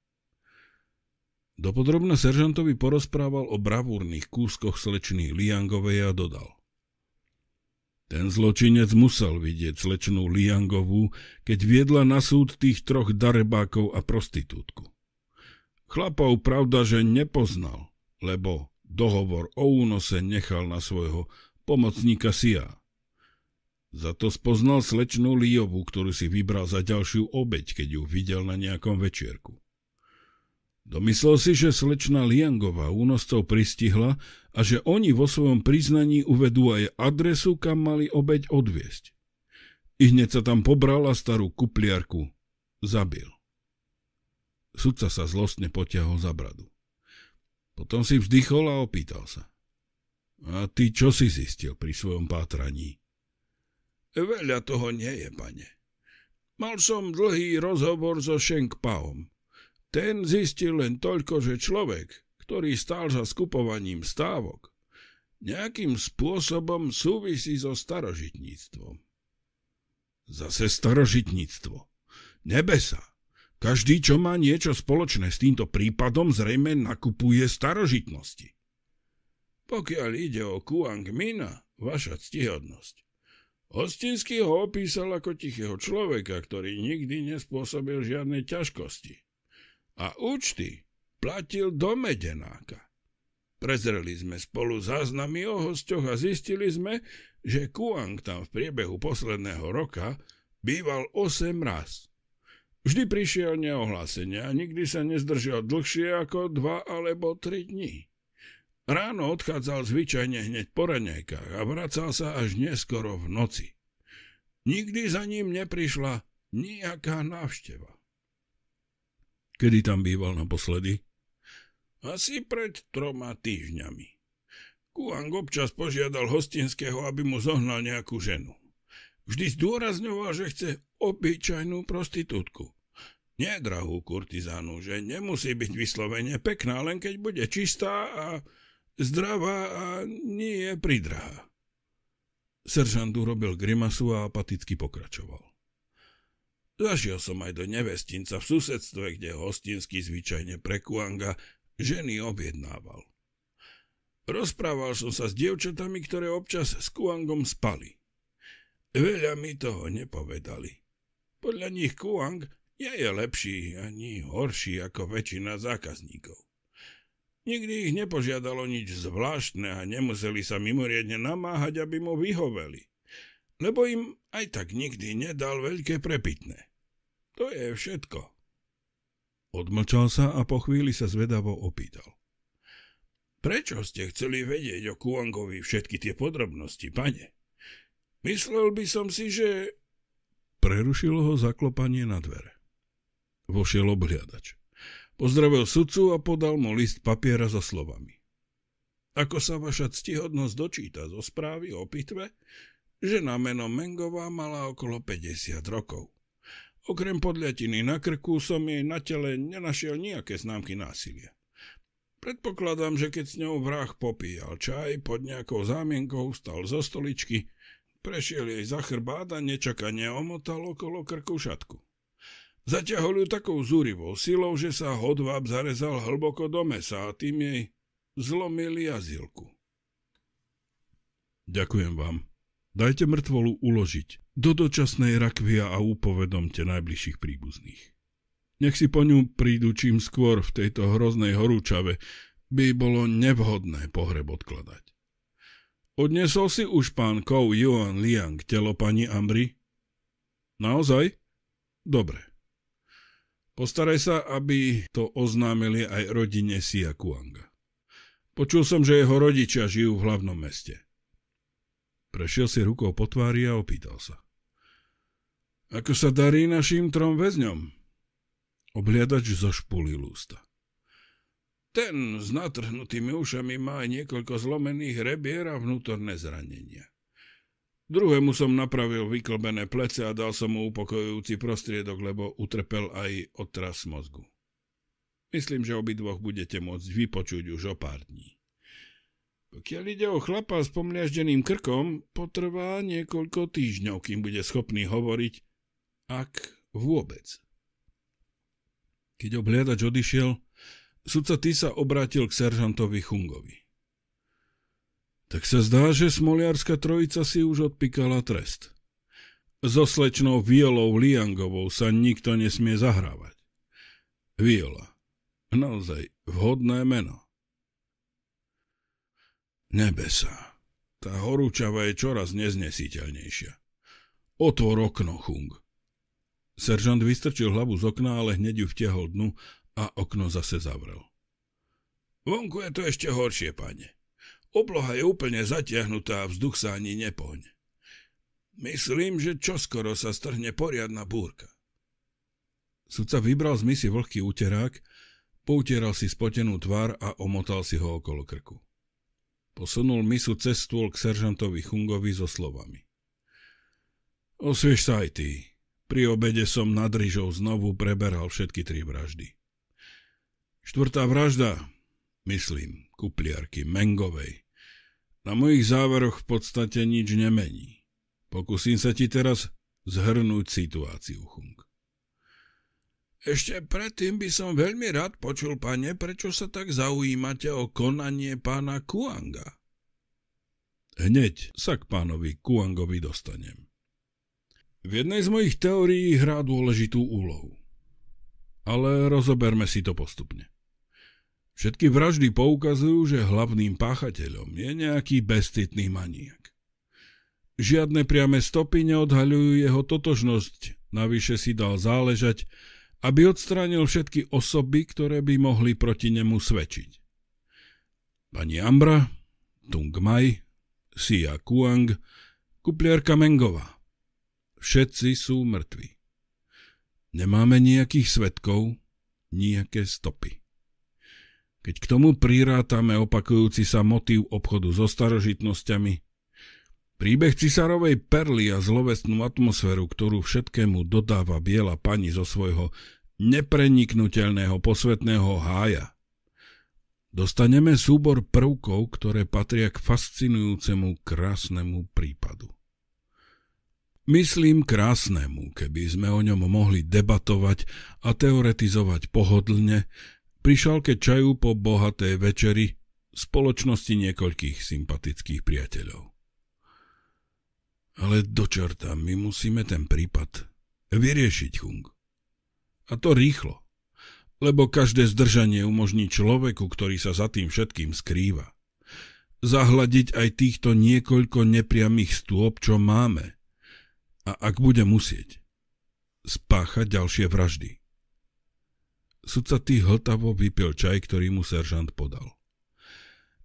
Dopodrobne seržantovi porozprával o bravúrnych kúskoch slečných Liangovej a dodal. Ten zločinec musel vidieť slečnú Liangovú, keď viedla na súd tých troch darebákov a prostitútku. Chlapov pravda, že nepoznal, lebo dohovor o únose nechal na svojho pomocníka Sia. Za to spoznal slečnú Líovu, ktorú si vybral za ďalšiu obeď, keď ju videl na nejakom večierku. Domyslel si, že slečna Liangová únoscov pristihla a že oni vo svojom priznaní uvedú aj adresu, kam mali obeď odviesť. I hneď sa tam pobrala starú kupliarku. Zabil. Sudca sa zlostne potiahol za bradu. Potom si vzdychol a opýtal sa. A ty čo si zistil pri svojom pátraní? Veľa toho nie je, pane. Mal som dlhý rozhovor so Paom. Ten zistil len toľko, že človek, ktorý stál za skupovaním stávok, nejakým spôsobom súvisí so starožitníctvom. Zase starožitníctvo. Nebesa. Každý, čo má niečo spoločné s týmto prípadom, zrejme nakupuje starožitnosti. Pokiaľ ide o Kuang Mina, vaša ctihodnosť. Hostinský ho opísal ako tichého človeka, ktorý nikdy nespôsobil žiadne ťažkosti. A účty, platil do Medenáka. Prezreli sme spolu záznamy o hostoch a zistili sme, že Kuang tam v priebehu posledného roka býval 8 raz. Vždy prišiel neohlásenia a nikdy sa nezdržal dlhšie ako 2 alebo 3 dní. Ráno odchádzal zvyčajne hneď po raňajkách a vracal sa až neskoro v noci. Nikdy za ním neprišla nejaká návšteva. Kedy tam býval naposledy? Asi pred troma týždňami. Kuang občas požiadal hostinského, aby mu zohnal nejakú ženu. Vždy zdôrazňoval, že chce obyčajnú prostitútku. Nedrahú kurtizánu, že nemusí byť vyslovene pekná, len keď bude čistá a zdravá a nie je pridrahá. Seržant urobil grimasu a apaticky pokračoval. Zašiel som aj do nevestinca v susedstve, kde hostinský zvyčajne pre Kuanga ženy objednával. Rozprával som sa s dievčatami, ktoré občas s Kuangom spali. Veľa mi toho nepovedali. Podľa nich Kuang nie je lepší ani horší ako väčšina zákazníkov. Nikdy ich nepožiadalo nič zvláštne a nemuseli sa mimoriadne namáhať, aby mu vyhoveli, lebo im aj tak nikdy nedal veľké prepitné. To je všetko. Odmlčal sa a po chvíli sa zvedavo opýtal. Prečo ste chceli vedieť o Kuangovi všetky tie podrobnosti, pane? Myslel by som si, že... Prerušilo ho zaklopanie na dvere. Vošiel obhliadač. Pozdravil sudcu a podal mu list papiera so slovami. Ako sa vaša ctihodnosť dočíta zo správy o pitve, že na meno Mengová mala okolo 50 rokov. Okrem podliatiny na krku som jej na tele nenašiel nejaké známky násilia. Predpokladám, že keď s ňou vrah popíjal čaj, pod nejakou zámienkou stal zo stoličky, prešiel jej za chrbát a nečakane omotal okolo krku šatku. Zaťahol ju takou zúrivou silou, že sa hodváb zarezal hlboko do mesa a tým jej zlomili jazilku. Ďakujem vám, Dajte mŕtvolu uložiť do dočasnej rakvia a upovedomte najbližších príbuzných. Nech si po ňu prídu čím skôr v tejto hroznej horúčave, by bolo nevhodné pohreb odkladať. Odnesol si už pán Kou Yuan Liang telo pani Amri? Naozaj? Dobre. Postaraj sa, aby to oznámili aj rodine Sia Kuanga. Počul som, že jeho rodičia žijú v hlavnom meste. Prešiel si rukou po tvári a opýtal sa. Ako sa darí našim trom väzňom? Obliadač zašpulil ústa. Ten s natrhnutými ušami má aj niekoľko zlomených rebier a vnútorné zranenia. Druhému som napravil vyklbené plece a dal som mu upokojujúci prostriedok, lebo utrpel aj otras mozgu. Myslím, že obidvoch budete môcť vypočuť už o pár dní. Pokiaľ ide o chlapa s pomliaždeným krkom, potrvá niekoľko týždňov, kým bude schopný hovoriť, ak vôbec. Keď obhliadač odišiel, sudca ty sa obrátil k seržantovi Chungovi. Tak sa zdá, že smoliarská trojica si už odpikala trest. So slečnou Violou Liangovou sa nikto nesmie zahrávať. Viola. Naozaj vhodné meno. Nebesa. Tá horúčava je čoraz neznesiteľnejšia. Otvor okno, Chung. Seržant vystrčil hlavu z okna, ale hneď ju vtiahol dnu a okno zase zavrel. Vonku je to ešte horšie, pane. Obloha je úplne zatiahnutá a vzduch sa ani nepohne. Myslím, že čoskoro sa strhne poriadna búrka. Sudca vybral z misy vlhký úterák, poutieral si spotenú tvár a omotal si ho okolo krku. Posunul misu cez stôl k seržantovi Chungovi so slovami. Osvieš sa aj ty. Pri obede som nad rýžou znovu preberal všetky tri vraždy. Štvrtá vražda, myslím, kupliarky Mengovej, na mojich záveroch v podstate nič nemení. Pokúsim sa ti teraz zhrnúť situáciu, Chung. Ešte predtým by som veľmi rád počul, pane, prečo sa tak zaujímate o konanie pána Kuanga. Hneď sa k pánovi Kuangovi dostanem. V jednej z mojich teórií hrá dôležitú úlohu. Ale rozoberme si to postupne. Všetky vraždy poukazujú, že hlavným páchateľom je nejaký bestitný maniak. Žiadne priame stopy neodhaľujú jeho totožnosť, navyše si dal záležať, aby odstránil všetky osoby, ktoré by mohli proti nemu svedčiť. Pani Ambra, Tung Mai, Sia Kuang, kupliarka Mengová. Všetci sú mŕtvi. Nemáme nejakých svetkov, nejaké stopy. Keď k tomu prirátame opakujúci sa motív obchodu so starožitnosťami, Príbeh cisárovej perly a zlovestnú atmosféru, ktorú všetkému dodáva biela pani zo svojho nepreniknutelného posvetného hája. Dostaneme súbor prvkov, ktoré patria k fascinujúcemu krásnemu prípadu. Myslím krásnemu, keby sme o ňom mohli debatovať a teoretizovať pohodlne, pri šalke čaju po bohaté večeri spoločnosti niekoľkých sympatických priateľov. Ale do čerta, my musíme ten prípad vyriešiť, Chung. A to rýchlo, lebo každé zdržanie umožní človeku, ktorý sa za tým všetkým skrýva. Zahľadiť aj týchto niekoľko nepriamých stôp, čo máme. A ak bude musieť, spáchať ďalšie vraždy. Sudca tý hltavo vypil čaj, ktorý mu seržant podal.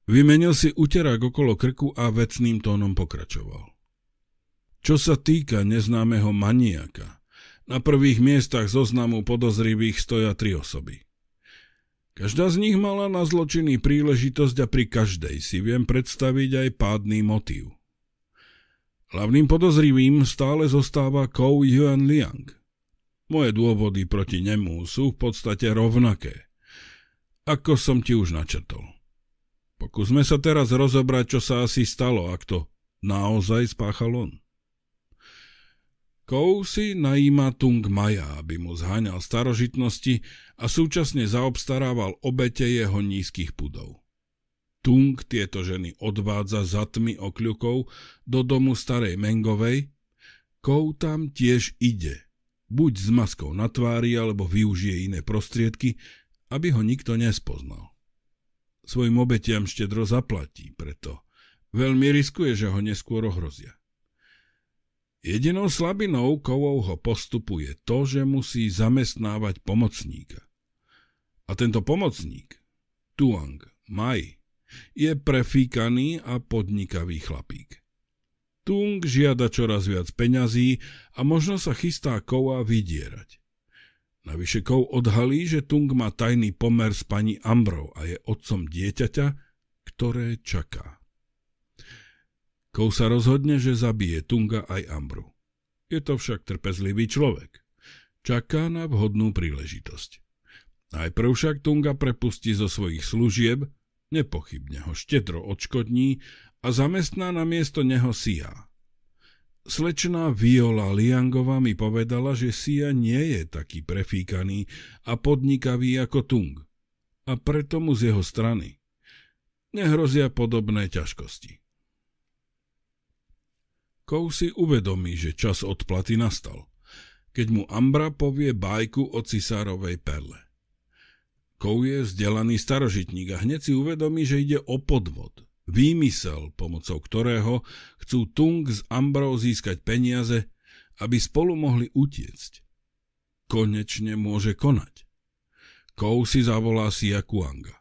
Vymenil si uterák okolo krku a vecným tónom pokračoval. Čo sa týka neznámeho maniaka, na prvých miestach zoznamu podozrivých stoja tri osoby. Každá z nich mala na zločiny príležitosť a pri každej si viem predstaviť aj pádny motív. Hlavným podozrivým stále zostáva Kou Yuan Liang. Moje dôvody proti nemu sú v podstate rovnaké, ako som ti už načrtol. Pokúsme sa teraz rozobrať, čo sa asi stalo, ak to naozaj spáchal on. Kou si najíma Tung Maja, aby mu zháňal starožitnosti a súčasne zaobstarával obete jeho nízkych pudov. Tung tieto ženy odvádza za tmy okľukov do domu starej Mengovej. Kou tam tiež ide, buď s maskou na tvári, alebo využije iné prostriedky, aby ho nikto nespoznal. Svojim obetiam štedro zaplatí, preto veľmi riskuje, že ho neskôr ohrozia. Jedinou slabinou Kovovho postupu je to, že musí zamestnávať pomocníka. A tento pomocník, Tuang Mai, je prefíkaný a podnikavý chlapík. Tung žiada čoraz viac peňazí a možno sa chystá Kova vydierať. Navyše Kov odhalí, že Tung má tajný pomer s pani Ambrou a je otcom dieťaťa, ktoré čaká. Kou sa rozhodne, že zabije Tunga aj Ambru. Je to však trpezlivý človek. Čaká na vhodnú príležitosť. Najprv však Tunga prepustí zo svojich služieb, nepochybne ho štedro odškodní a zamestná na miesto neho Sia. Slečná Viola Liangová mi povedala, že Sia nie je taký prefíkaný a podnikavý ako Tung a preto mu z jeho strany nehrozia podobné ťažkosti. Kou si uvedomí, že čas odplaty nastal, keď mu Ambra povie bajku o cisárovej perle. Kou je vzdelaný starožitník a hneď si uvedomí, že ide o podvod, výmysel, pomocou ktorého chcú Tung s Ambrou získať peniaze, aby spolu mohli utiecť. Konečne môže konať. Kou si zavolá Sia Kuanga.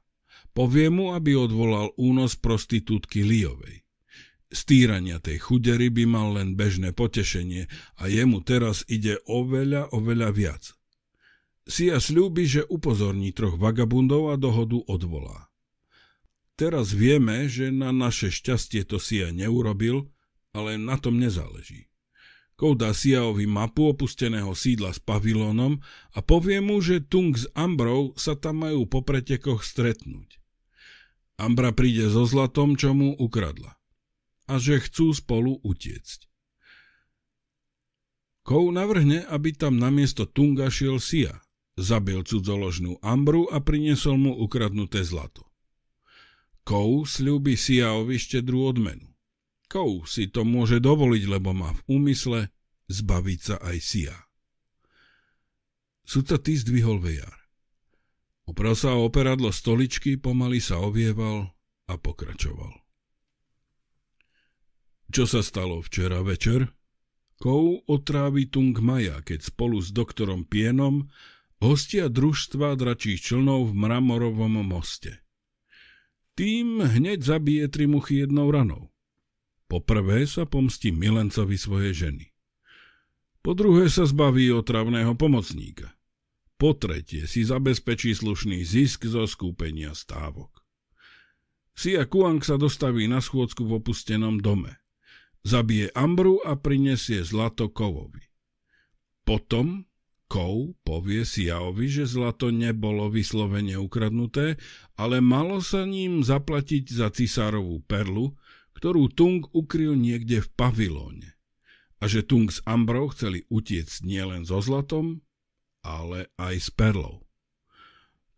Povie mu, aby odvolal únos prostitútky Liovej. Stýrania tej chude ryby mal len bežné potešenie a jemu teraz ide oveľa, oveľa viac. Sia slúbi, že upozorní troch vagabundov a dohodu odvolá. Teraz vieme, že na naše šťastie to Sia neurobil, ale na tom nezáleží. Kou dá Siaovi mapu opusteného sídla s pavilónom a povie mu, že Tung s Ambrou sa tam majú po pretekoch stretnúť. Ambra príde so zlatom, čo mu ukradla a že chcú spolu utiecť. Kou navrhne, aby tam namiesto Tunga šiel Sia, zabil cudzoložnú Ambru a priniesol mu ukradnuté zlato. Kou sľúbi Siaovi štedrú odmenu. Kou si to môže dovoliť, lebo má v úmysle zbaviť sa aj Sia. Sudca ty zdvihol vejar. Opral sa o operadlo stoličky, pomaly sa ovieval a pokračoval. Čo sa stalo včera večer? Kou otrávi Tung Maja, keď spolu s doktorom Pienom hostia družstva dračích člnov v mramorovom moste. Tým hneď zabije tri muchy jednou ranou. Poprvé sa pomstí milencovi svojej ženy. Po druhé sa zbaví otravného pomocníka. Po tretie si zabezpečí slušný zisk zo skúpenia stávok. Sia Kuang sa dostaví na schôdzku v opustenom dome zabije Ambru a prinesie zlato Kovovi. Potom Kov povie Siaovi, že zlato nebolo vyslovene ukradnuté, ale malo sa ním zaplatiť za cisárovú perlu, ktorú Tung ukryl niekde v pavilóne. A že Tung s Ambrou chceli utiec nielen so zlatom, ale aj s perlou.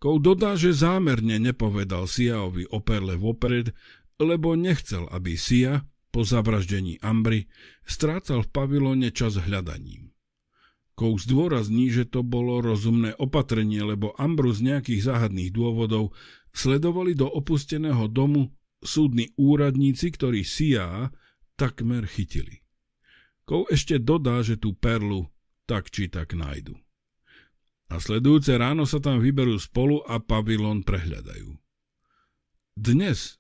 Kou dodá, že zámerne nepovedal Siaovi o perle vopred, lebo nechcel, aby Sia, po zavraždení Ambry strácal v pavilóne čas hľadaním. Kou zdôrazní, že to bolo rozumné opatrenie, lebo Ambru z nejakých záhadných dôvodov sledovali do opusteného domu súdni úradníci, ktorí Sia takmer chytili. Kou ešte dodá, že tú perlu tak či tak nájdu. A sledujúce ráno sa tam vyberú spolu a pavilón prehľadajú. Dnes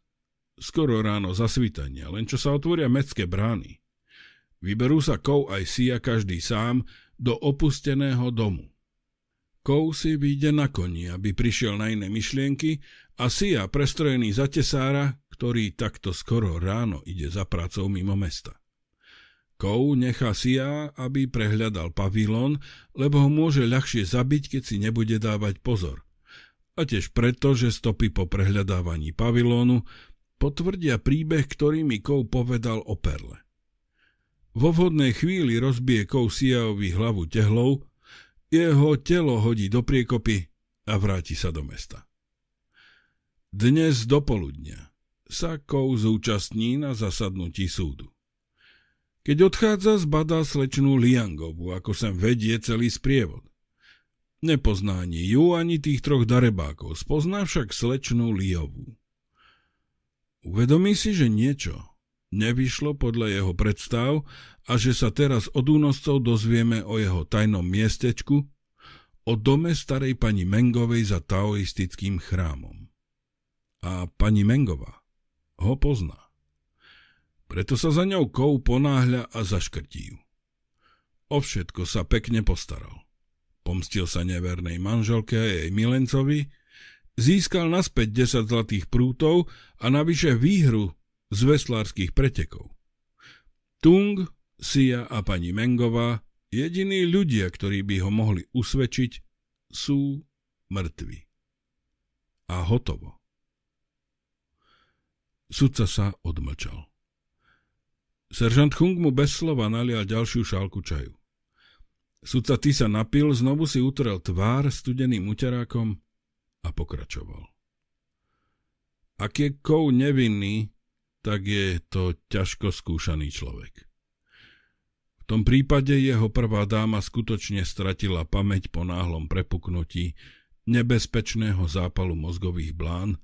skoro ráno zasvitania, len čo sa otvoria mecké brány. Vyberú sa Kov aj Sia každý sám do opusteného domu. Kou si vyjde na koni, aby prišiel na iné myšlienky a Sia, prestrojený za tesára, ktorý takto skoro ráno ide za prácou mimo mesta. Kou nechá Sia, aby prehľadal pavilón, lebo ho môže ľahšie zabiť, keď si nebude dávať pozor. A tiež preto, že stopy po prehľadávaní pavilónu potvrdia príbeh, ktorý mi Kov povedal o perle. Vo vhodnej chvíli rozbije Kou Siaovi hlavu tehlou, jeho telo hodí do priekopy a vráti sa do mesta. Dnes do poludnia sa Kov zúčastní na zasadnutí súdu. Keď odchádza, zbadá slečnú Liangovu, ako sem vedie celý sprievod. Nepozná ani ju, ani tých troch darebákov, spozná však slečnú Liovu. Uvedomí si, že niečo nevyšlo podľa jeho predstav a že sa teraz od únoscov dozvieme o jeho tajnom miestečku, o dome starej pani Mengovej za taoistickým chrámom. A pani Mengová ho pozná. Preto sa za ňou kou ponáhľa a zaškrtí ju. O všetko sa pekne postaral. Pomstil sa nevernej manželke a jej milencovi, Získal naspäť 10 zlatých prútov a navyše výhru z veslárskych pretekov. Tung, Sia a pani Mengová, jediní ľudia, ktorí by ho mohli usvedčiť, sú mŕtvi. A hotovo. Sudca sa odmlčal. Seržant Chung mu bez slova nalial ďalšiu šálku čaju. Sudca ty sa napil, znovu si utrel tvár studeným uterákom a pokračoval. Ak je kou nevinný, tak je to ťažko skúšaný človek. V tom prípade jeho prvá dáma skutočne stratila pamäť po náhlom prepuknutí nebezpečného zápalu mozgových blán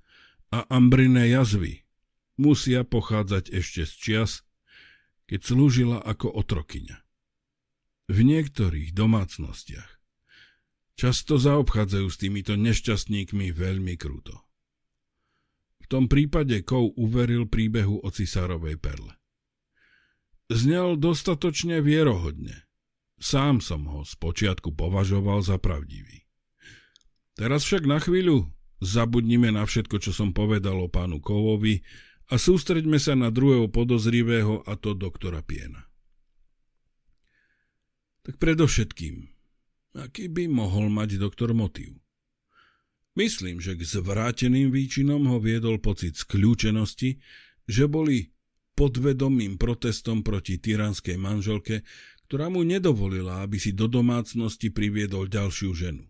a ambriné jazvy musia pochádzať ešte z čias, keď slúžila ako otrokyňa. V niektorých domácnostiach Často zaobchádzajú s týmito nešťastníkmi veľmi kruto. V tom prípade Kou uveril príbehu o cisárovej perle. Znel dostatočne vierohodne. Sám som ho spočiatku považoval za pravdivý. Teraz však na chvíľu zabudnime na všetko, čo som povedal o pánu Kovovi a sústreďme sa na druhého podozrivého a to doktora Piena. Tak predovšetkým, Aký by mohol mať doktor motív? Myslím, že k zvráteným výčinom ho viedol pocit skľúčenosti, že boli podvedomým protestom proti tyranskej manželke, ktorá mu nedovolila, aby si do domácnosti priviedol ďalšiu ženu.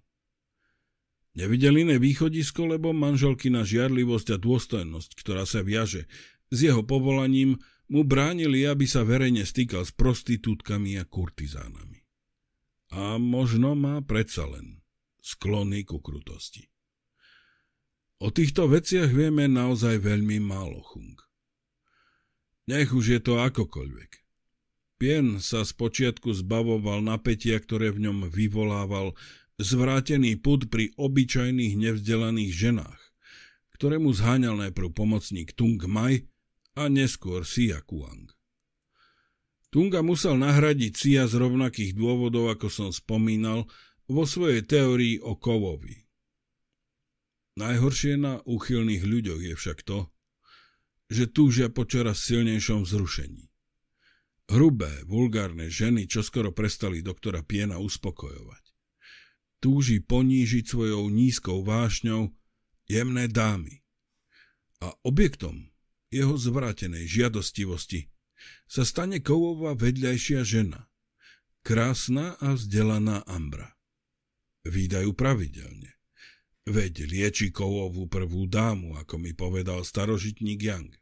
Nevidel iné východisko, lebo manželkina žiarlivosť a dôstojnosť, ktorá sa viaže s jeho povolaním, mu bránili, aby sa verejne stýkal s prostitútkami a kurtizánami a možno má predsa len sklony ku krutosti. O týchto veciach vieme naozaj veľmi málo, Chung. Nech už je to akokoľvek. Pien sa spočiatku zbavoval napätia, ktoré v ňom vyvolával zvrátený pud pri obyčajných nevzdelaných ženách, ktorému zháňal najprv pomocník Tung Mai a neskôr Sia Kuang. Tunga musel nahradiť Cia z rovnakých dôvodov, ako som spomínal, vo svojej teórii o kovovi. Najhoršie na úchylných ľuďoch je však to, že túžia po čoraz silnejšom vzrušení. Hrubé, vulgárne ženy čoskoro prestali doktora Piena uspokojovať. Túži ponížiť svojou nízkou vášňou jemné dámy. A objektom jeho zvrátenej žiadostivosti sa stane kovová vedľajšia žena, krásna a vzdelaná Ambra. Výdajú pravidelne. Veď lieči kovovú prvú dámu, ako mi povedal starožitník Yang.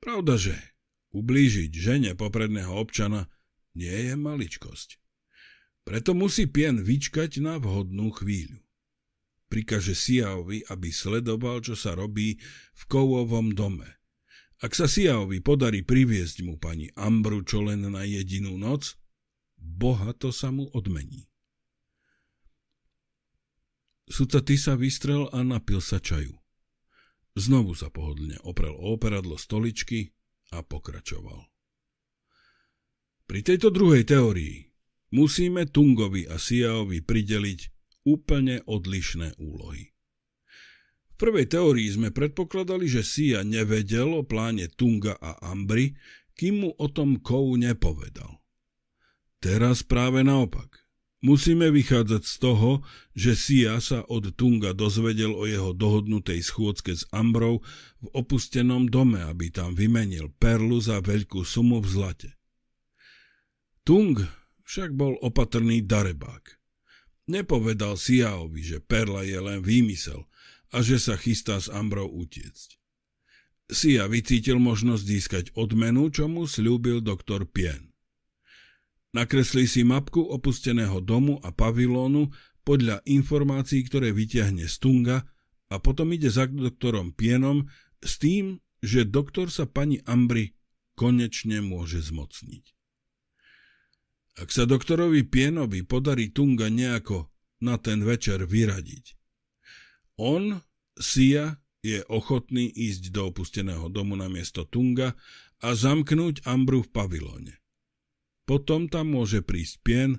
Pravdaže, ublížiť žene popredného občana nie je maličkosť. Preto musí pien vyčkať na vhodnú chvíľu. Prikaže Siaovi, aby sledoval, čo sa robí v kovovom dome ak sa Siaovi podarí priviesť mu pani Ambru čo len na jedinú noc, boha to sa mu odmení. Sudca Tisa vystrel a napil sa čaju. Znovu sa pohodlne oprel o operadlo stoličky a pokračoval. Pri tejto druhej teórii musíme Tungovi a Siaovi prideliť úplne odlišné úlohy prvej teórii sme predpokladali, že Sia nevedel o pláne Tunga a Ambry, kým mu o tom Kou nepovedal. Teraz práve naopak. Musíme vychádzať z toho, že Sia sa od Tunga dozvedel o jeho dohodnutej schôdzke s Ambrou v opustenom dome, aby tam vymenil perlu za veľkú sumu v zlate. Tung však bol opatrný darebák. Nepovedal Siaovi, že perla je len výmysel – a že sa chystá s Ambrou utiecť. Sia vycítil možnosť získať odmenu, čo mu slúbil doktor Pien. Nakreslí si mapku opusteného domu a pavilónu podľa informácií, ktoré vyťahne z Tunga a potom ide za doktorom Pienom s tým, že doktor sa pani Ambry konečne môže zmocniť. Ak sa doktorovi Pienovi podarí Tunga nejako na ten večer vyradiť, on, Sia, je ochotný ísť do opusteného domu na miesto Tunga a zamknúť Ambru v pavilóne. Potom tam môže prísť Pien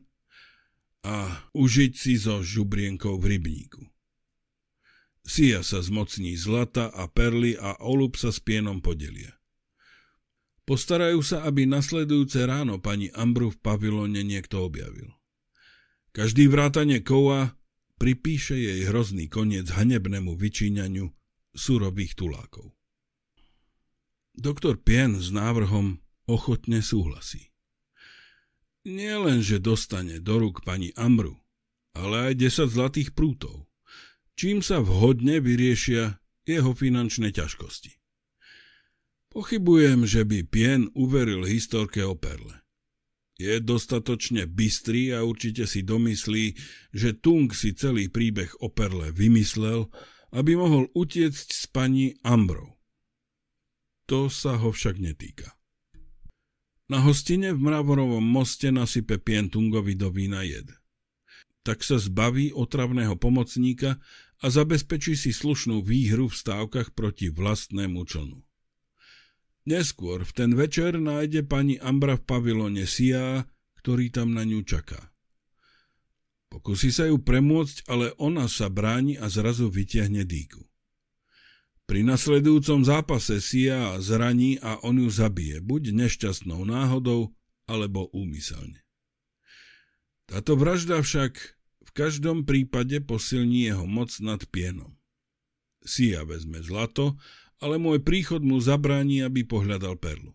a užiť si so žubrienkou v rybníku. Sia sa zmocní zlata a perly a olup sa s pienom podelia. Postarajú sa, aby nasledujúce ráno pani Ambru v pavilóne niekto objavil. Každý vrátane kova pripíše jej hrozný koniec hanebnému vyčíňaniu surových tulákov. Doktor Pien s návrhom ochotne súhlasí. Nie len, že dostane do rúk pani Amru, ale aj 10 zlatých prútov, čím sa vhodne vyriešia jeho finančné ťažkosti. Pochybujem, že by Pien uveril historke o Perle. Je dostatočne bystrý a určite si domyslí, že Tung si celý príbeh o Perle vymyslel, aby mohol utiecť s pani Ambrou. To sa ho však netýka. Na hostine v Mravorovom moste nasype Tungovi do vína jed. Tak sa zbaví otravného pomocníka a zabezpečí si slušnú výhru v stávkach proti vlastnému člnu. Neskôr v ten večer nájde pani Ambra v pavilone Sia, ktorý tam na ňu čaká. Pokusí sa ju premôcť, ale ona sa bráni a zrazu vytiahne dýku. Pri nasledujúcom zápase Sia zraní a on ju zabije, buď nešťastnou náhodou, alebo úmyselne. Táto vražda však v každom prípade posilní jeho moc nad pienom. Sia vezme zlato ale môj príchod mu zabráni, aby pohľadal perlu.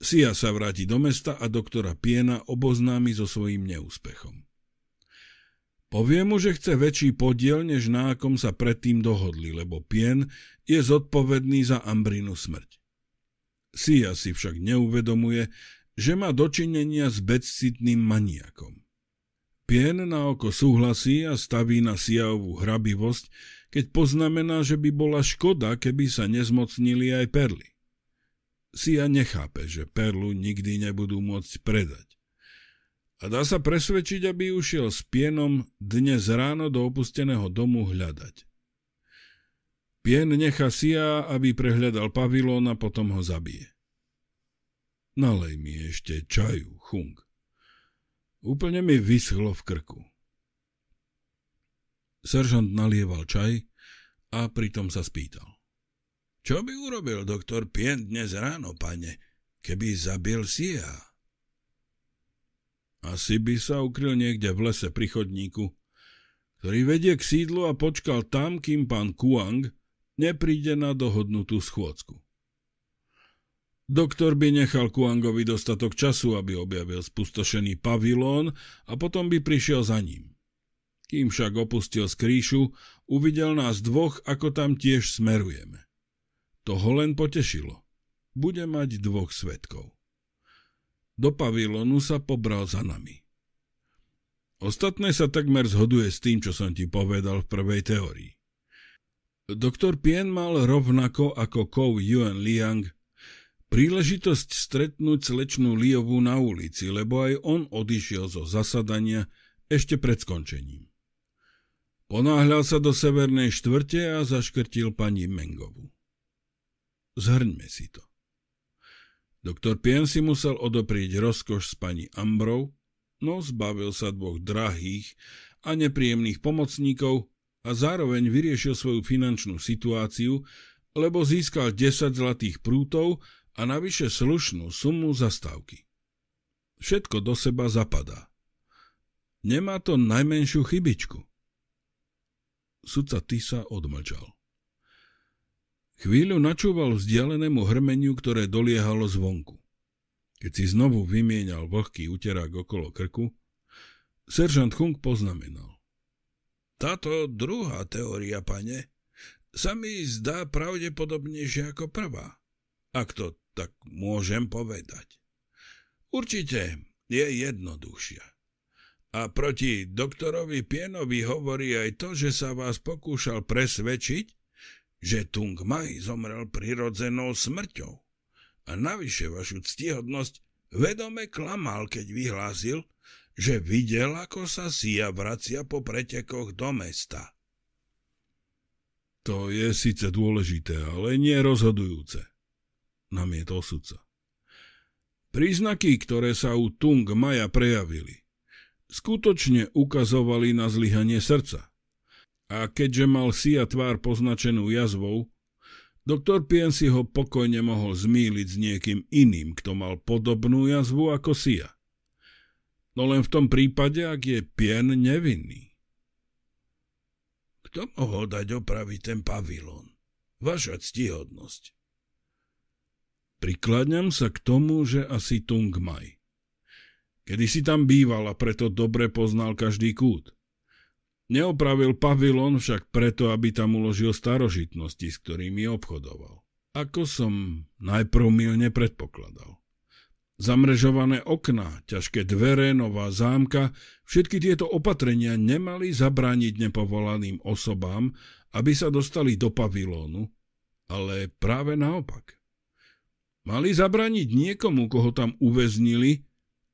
Sia sa vráti do mesta a doktora Piena oboznámi so svojím neúspechom. Povie mu, že chce väčší podiel, než na akom sa predtým dohodli, lebo Pien je zodpovedný za Ambrinu smrť. Sia si však neuvedomuje, že má dočinenia s bezcitným maniakom. Pien na oko súhlasí a staví na Siaovú hrabivosť, keď poznamená, že by bola škoda, keby sa nezmocnili aj perly. Sia nechápe, že perlu nikdy nebudú môcť predať. A dá sa presvedčiť, aby ušiel s pienom dnes ráno do opusteného domu hľadať. Pien nechá Sia, aby prehľadal pavilón a potom ho zabije. Nalej mi ešte čaju, Chung. Úplne mi vyschlo v krku. Seržant nalieval čaj a pritom sa spýtal. Čo by urobil doktor Pien dnes ráno, pane, keby zabil Sia? Asi by sa ukryl niekde v lese pri chodníku, ktorý vedie k sídlu a počkal tam, kým pán Kuang nepríde na dohodnutú schôdzku. Doktor by nechal Kuangovi dostatok času, aby objavil spustošený pavilón a potom by prišiel za ním. Kým však opustil skrýšu, uvidel nás dvoch, ako tam tiež smerujeme. To ho len potešilo. Bude mať dvoch svetkov. Do pavilonu sa pobral za nami. Ostatné sa takmer zhoduje s tým, čo som ti povedal v prvej teórii. Doktor Pien mal rovnako ako Kou Yuan Liang príležitosť stretnúť slečnú Liovu na ulici, lebo aj on odišiel zo zasadania ešte pred skončením. Ponáhľal sa do severnej štvrte a zaškrtil pani Mengovu. Zhrňme si to. Doktor Pien si musel odoprieť rozkoš s pani Ambrou, no zbavil sa dvoch drahých a nepríjemných pomocníkov a zároveň vyriešil svoju finančnú situáciu, lebo získal 10 zlatých prútov a navyše slušnú sumu zastávky. Všetko do seba zapadá. Nemá to najmenšiu chybičku. Sudca Tisa odmlčal. Chvíľu načúval vzdialenému hrmeniu, ktoré doliehalo zvonku. Keď si znovu vymienal vlhký uterák okolo krku, seržant Hung poznamenal. Táto druhá teória, pane, sa mi zdá pravdepodobnejšia ako prvá, ak to tak môžem povedať. Určite je jednoduchšia. A proti doktorovi Pienovi hovorí aj to, že sa vás pokúšal presvedčiť, že Tung Mai zomrel prirodzenou smrťou. A navyše vašu ctihodnosť vedome klamal, keď vyhlásil, že videl, ako sa Sia vracia po pretekoch do mesta. To je síce dôležité, ale nie rozhodujúce, namietol sudca. Príznaky, ktoré sa u Tung Maja prejavili, skutočne ukazovali na zlyhanie srdca. A keďže mal Sia tvár poznačenú jazvou, doktor Pien si ho pokojne mohol zmýliť s niekým iným, kto mal podobnú jazvu ako Sia. No len v tom prípade, ak je Pien nevinný. Kto mohol dať opraviť ten pavilón? Vaša ctihodnosť. Prikladňam sa k tomu, že asi Tung Maj. Kedy si tam býval a preto dobre poznal každý kút. Neopravil pavilon však preto, aby tam uložil starožitnosti, s ktorými obchodoval. Ako som najprv milne predpokladal. Zamrežované okná, ťažké dvere, nová zámka, všetky tieto opatrenia nemali zabrániť nepovolaným osobám, aby sa dostali do pavilónu, ale práve naopak. Mali zabrániť niekomu, koho tam uväznili,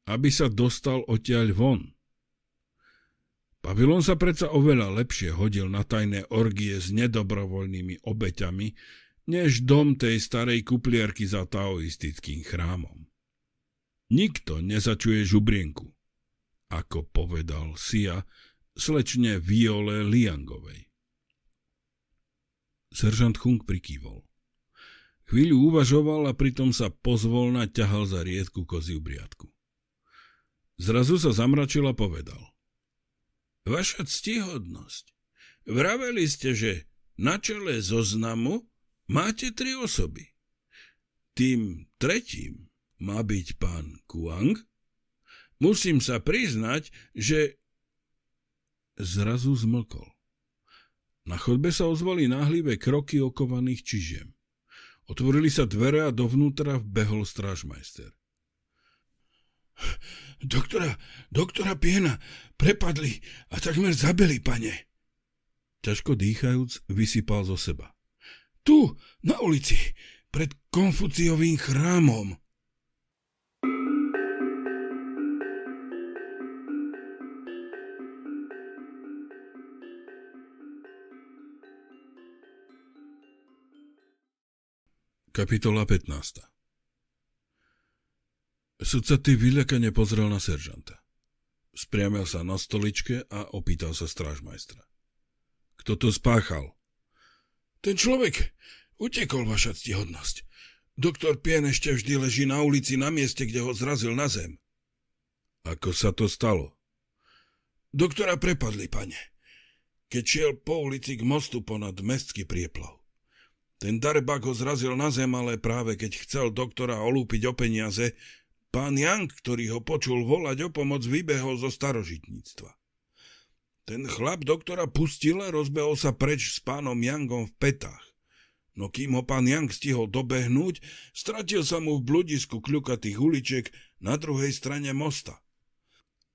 aby sa dostal odtiaľ von. Pavilon sa predsa oveľa lepšie hodil na tajné orgie s nedobrovoľnými obeťami, než dom tej starej kupliarky za taoistickým chrámom. Nikto nezačuje žubrienku, ako povedal Sia slečne Viole Liangovej. Seržant Chung prikývol. Chvíľu uvažoval a pritom sa pozvolna ťahal za riedku koziu briadku. Zrazu sa zamračil a povedal. Vaša ctihodnosť, vraveli ste, že na čele zoznamu máte tri osoby. Tým tretím má byť pán Kuang? Musím sa priznať, že... Zrazu zmlkol. Na chodbe sa ozvali náhlivé kroky okovaných čižiem. Otvorili sa dvere a dovnútra vbehol strážmajster. Doktora, doktora Piena prepadli a takmer zabili, pane. Ťažko dýchajúc vysypal zo seba. Tu, na ulici, pred Konfuciovým chrámom. Kapitola 15 Sudca ty vyľakane pozrel na seržanta. Spriamil sa na stoličke a opýtal sa strážmajstra. Kto to spáchal? Ten človek utekol, vaša ctihodnosť. Doktor Pien ešte vždy leží na ulici na mieste, kde ho zrazil na zem. Ako sa to stalo? Doktora prepadli, pane. Keď šiel po ulici k mostu ponad mestský prieplav. Ten darbak ho zrazil na zem, ale práve keď chcel doktora olúpiť o peniaze, Pán Jank, ktorý ho počul volať o pomoc, vybehol zo starožitníctva. Ten chlap doktora pustil a rozbehol sa preč s pánom Yangom v petách. No kým ho pán Yang stihol dobehnúť, stratil sa mu v bludisku kľukatých uličiek na druhej strane mosta.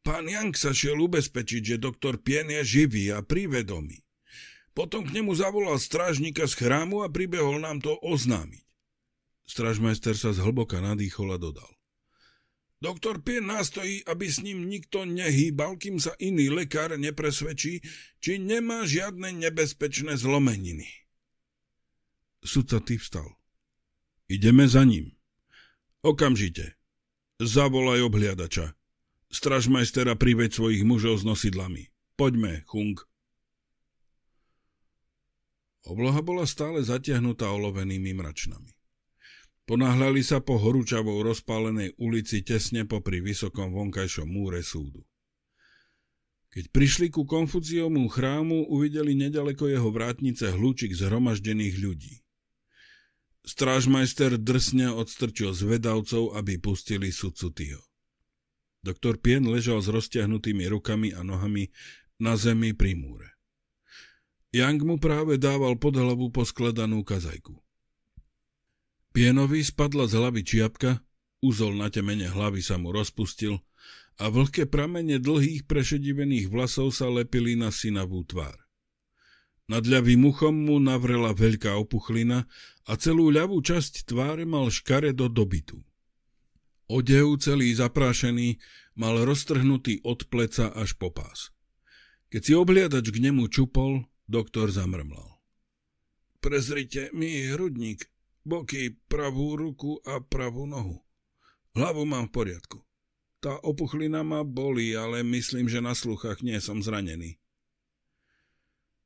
Pán Yang sa šiel ubezpečiť, že doktor Pien je živý a privedomý. Potom k nemu zavolal strážnika z chrámu a pribehol nám to oznámiť. Stražmajster sa zhlboka nadýchol a dodal. Doktor P nastojí, aby s ním nikto nehýbal, kým sa iný lekár nepresvedčí, či nemá žiadne nebezpečné zlomeniny. Sudca ty vstal. Ideme za ním. Okamžite. Zavolaj obhliadača. Stražmajstera priveď svojich mužov s nosidlami. Poďme, Chung. Obloha bola stále zatiahnutá olovenými mračnami. Ponáhľali sa po horúčavou rozpálenej ulici tesne popri vysokom vonkajšom múre súdu. Keď prišli ku Konfuciomu chrámu, uvideli nedaleko jeho vrátnice hľúčik zhromaždených ľudí. Strážmajster drsne odstrčil zvedavcov, aby pustili sudcu Tyho. Doktor Pien ležal s roztiahnutými rukami a nohami na zemi pri múre. Yang mu práve dával pod hlavu poskladanú kazajku. Pienovi spadla z hlavy čiapka, úzol na temene hlavy sa mu rozpustil a vlhké pramene dlhých prešedivených vlasov sa lepili na synavú tvár. Nad ľavým uchom mu navrela veľká opuchlina a celú ľavú časť tváre mal škare do dobytu. Odev celý zaprášený mal roztrhnutý od pleca až po pás. Keď si obliadač k nemu čupol, doktor zamrmlal. Prezrite mi hrudník, boky, pravú ruku a pravú nohu. Hlavu mám v poriadku. Tá opuchlina ma bolí, ale myslím, že na sluchách nie som zranený.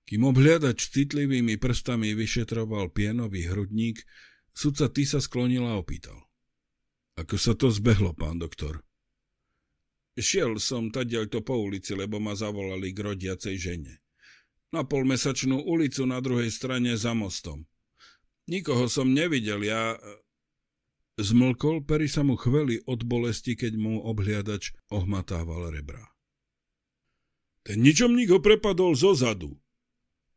Kým obhliadač citlivými prstami vyšetroval pienový hrudník, sudca ty sa sklonil a opýtal. Ako sa to zbehlo, pán doktor? Šiel som tadiaľto po ulici, lebo ma zavolali k rodiacej žene. Na polmesačnú ulicu na druhej strane za mostom. Nikoho som nevidel, ja... E, zmlkol, pery sa mu chveli od bolesti, keď mu obhliadač ohmatával rebra. Ten ničomník ho prepadol zo zadu,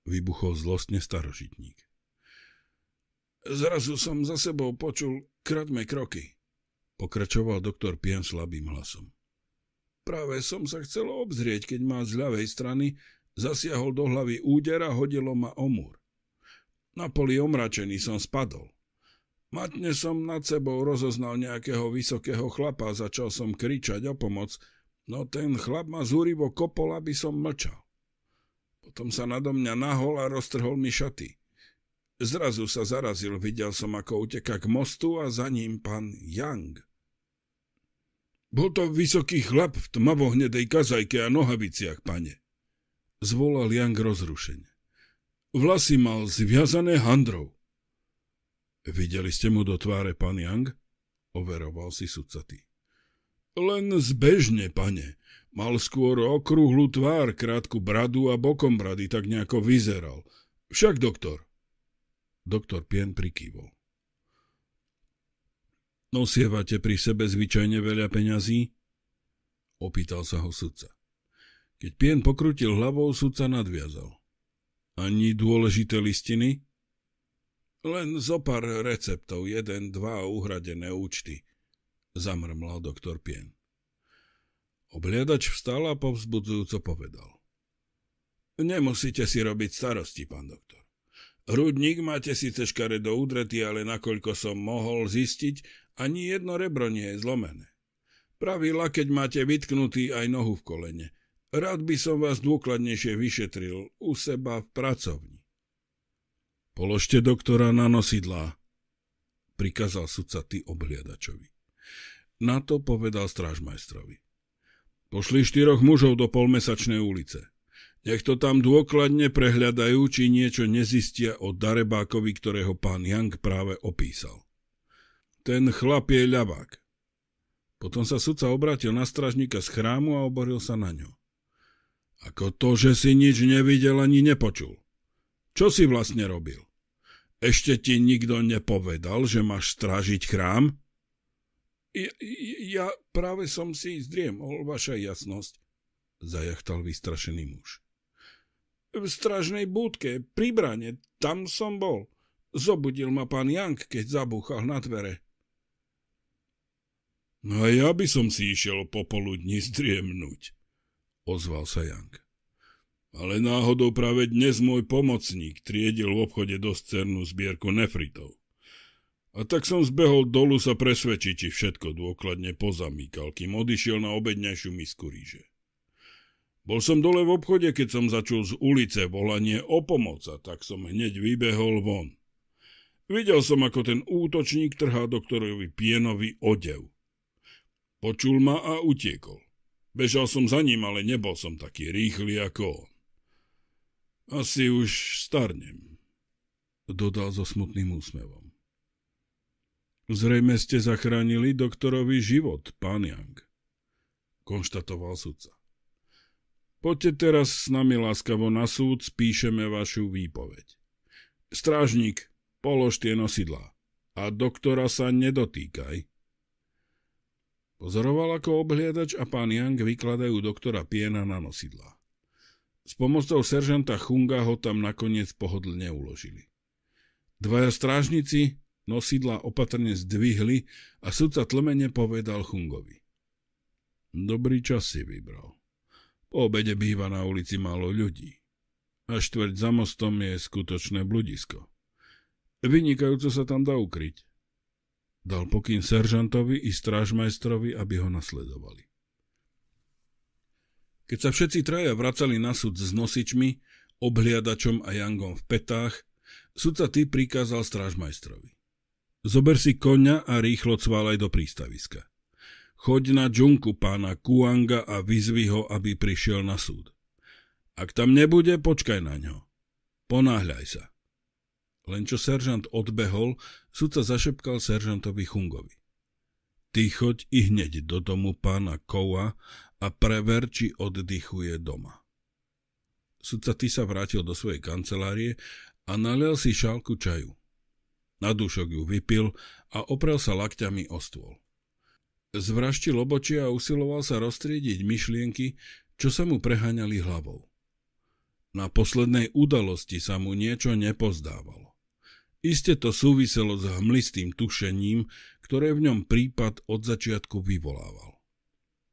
vybuchol zlostne starožitník. Zrazu som za sebou počul kradme kroky, pokračoval doktor Pien slabým hlasom. Práve som sa chcel obzrieť, keď ma z ľavej strany zasiahol do hlavy úder a hodilo ma omúr. Na poli omračený som spadol. Matne som nad sebou rozoznal nejakého vysokého chlapa, začal som kričať o pomoc, no ten chlap ma zúrivo kopol, aby som mlčal. Potom sa nado mňa nahol a roztrhol mi šaty. Zrazu sa zarazil, videl som, ako uteka k mostu a za ním pán Yang. Bol to vysoký chlap v tmavohnedej kazajke a nohaviciach, pane. Zvolal Yang rozrušenie. Vlasy mal zviazané handrou. Videli ste mu do tváre, pán Yang? Overoval si sudcatý. Len zbežne, pane. Mal skôr okrúhlu tvár, krátku bradu a bokom brady, tak nejako vyzeral. Však doktor. Doktor Pien prikývol. Nosievate pri sebe zvyčajne veľa peňazí? Opýtal sa ho sudca. Keď Pien pokrutil hlavou, sudca nadviazal. Ani dôležité listiny? Len zo pár receptov, jeden, dva uhradené účty, zamrmlal doktor Pien. Obliadač vstal a povzbudzujúco povedal. Nemusíte si robiť starosti, pán doktor. Rudník máte síce do udretý, ale nakoľko som mohol zistiť, ani jedno rebro nie je zlomené. Pravý keď máte vytknutý aj nohu v kolene. Rád by som vás dôkladnejšie vyšetril u seba v pracovni. Položte doktora na nosidlá, prikázal sudca ty obhliadačovi. Na to povedal strážmajstrovi. Pošli štyroch mužov do polmesačnej ulice. Nech to tam dôkladne prehľadajú, či niečo nezistia o darebákovi, ktorého pán Jank práve opísal. Ten chlap je ľavák. Potom sa sudca obrátil na stražníka z chrámu a oboril sa na ňo. Ako to, že si nič nevidel ani nepočul. Čo si vlastne robil? Ešte ti nikto nepovedal, že máš strážiť chrám? Ja, ja práve som si zdriemol, vaša jasnosť, zajachtal vystrašený muž. V stražnej búdke, pri brane, tam som bol. Zobudil ma pán Jank, keď zabúchal na dvere. No a ja by som si išiel popoludní zdriemnúť, ozval sa Jank. Ale náhodou práve dnes môj pomocník triedil v obchode dosť zbierku nefritov. A tak som zbehol dolu sa presvedčiť, či všetko dôkladne pozamýkal, kým odišiel na obednejšiu misku ríže. Bol som dole v obchode, keď som začul z ulice volanie o pomoc a tak som hneď vybehol von. Videl som, ako ten útočník trhá doktorovi Pienovi odev. Počul ma a utiekol. Bežal som za ním, ale nebol som taký rýchly ako on. Asi už starnem, dodal so smutným úsmevom. Zrejme ste zachránili doktorovi život, pán Yang, konštatoval sudca. Poďte teraz s nami láskavo na súd, spíšeme vašu výpoveď. Strážnik, polož tie nosidlá a doktora sa nedotýkaj. Pozoroval, ako obhliadač a pán Yang vykladajú doktora Piena na nosidlá. S pomocou seržanta Chunga ho tam nakoniec pohodlne uložili. Dvaja strážnici nosidla opatrne zdvihli a sudca tlmene povedal Chungovi. Dobrý čas si vybral. Po obede býva na ulici málo ľudí. A štvrť za mostom je skutočné bludisko. Vynikajúco sa tam dá ukryť. Dal pokyn seržantovi i strážmajstrovi, aby ho nasledovali. Keď sa všetci traja vracali na súd s nosičmi, obhliadačom a jangom v petách, sudca ty prikázal strážmajstrovi. Zober si konia a rýchlo cválaj do prístaviska. Choď na džunku pána Kuanga a vyzvi ho, aby prišiel na súd. Ak tam nebude, počkaj na ňo. Ponáhľaj sa. Len čo seržant odbehol, Sudca zašepkal seržantovi Chungovi. Ty choď i hneď do domu pána Koua a prever, či oddychuje doma. Sudca ty sa vrátil do svojej kancelárie a nalial si šálku čaju. Nadušok ju vypil a oprel sa lakťami o stôl. Zvraštil obočia a usiloval sa roztriediť myšlienky, čo sa mu preháňali hlavou. Na poslednej udalosti sa mu niečo nepozdávalo. Isté to súviselo s hmlistým tušením, ktoré v ňom prípad od začiatku vyvolával.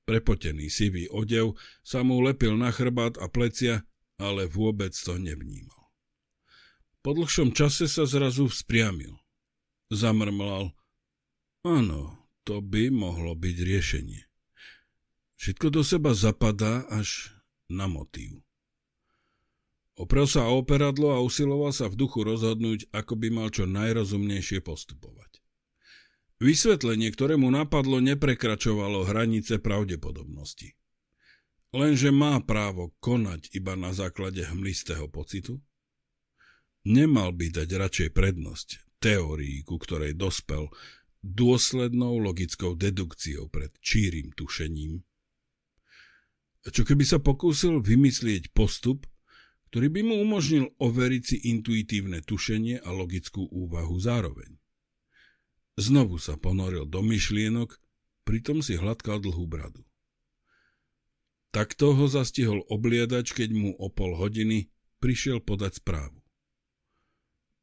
Prepotený sivý odev sa mu lepil na chrbát a plecia, ale vôbec to nevnímal. Po dlhšom čase sa zrazu vzpriamil. Zamrmlal. Áno, to by mohlo byť riešenie. Všetko do seba zapadá až na motív. Oprel sa o operadlo a usiloval sa v duchu rozhodnúť, ako by mal čo najrozumnejšie postupovať. Vysvetlenie, ktoré mu napadlo, neprekračovalo hranice pravdepodobnosti. Lenže má právo konať iba na základe hmlistého pocitu? Nemal by dať radšej prednosť teórii, ku ktorej dospel, dôslednou logickou dedukciou pred čírym tušením? Čo keby sa pokúsil vymyslieť postup, ktorý by mu umožnil overiť si intuitívne tušenie a logickú úvahu zároveň. Znovu sa ponoril do myšlienok, pritom si hladkal dlhú bradu. Takto ho zastihol obliadač, keď mu o pol hodiny prišiel podať správu.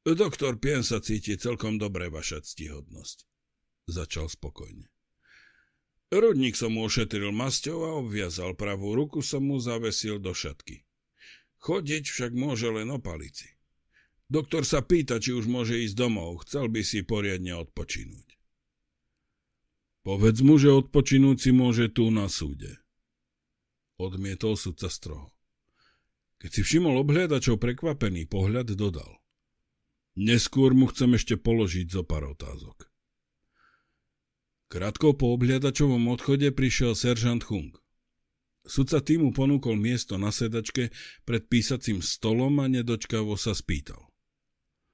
Doktor Pien sa cíti celkom dobre, vaša ctihodnosť, začal spokojne. Rudník som mu ošetril masťou a obviazal pravú ruku som mu zavesil do šatky. Chodiť však môže len o palici. Doktor sa pýta, či už môže ísť domov, chcel by si poriadne odpočinúť. Povedz mu, že odpočinúť si môže tu na súde. Odmietol sudca stroho. Keď si všimol obhľadačov prekvapený pohľad, dodal. Neskôr mu chcem ešte položiť zo pár otázok. Krátko po obhľadačovom odchode prišiel seržant Hung. Sudca týmu ponúkol miesto na sedačke pred písacím stolom a nedočkavo sa spýtal.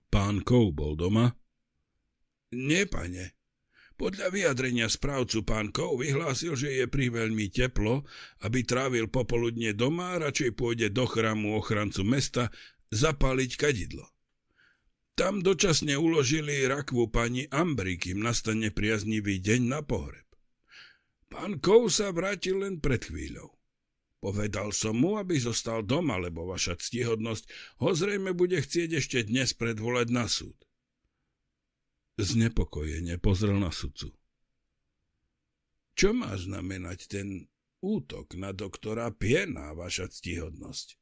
Pán Kou bol doma? Nie, pane. Podľa vyjadrenia správcu pán Kou vyhlásil, že je veľmi teplo, aby trávil popoludne doma a radšej pôjde do chrámu ochrancu mesta zapáliť kadidlo. Tam dočasne uložili rakvu pani Ambry, kým nastane priaznivý deň na pohreb. Pán Kou sa vrátil len pred chvíľou. Povedal som mu, aby zostal doma, lebo vaša ctihodnosť ho zrejme bude chcieť ešte dnes predvolať na súd. Znepokojenie pozrel na sudcu. Čo má znamenať ten útok na doktora Piena, vaša ctihodnosť?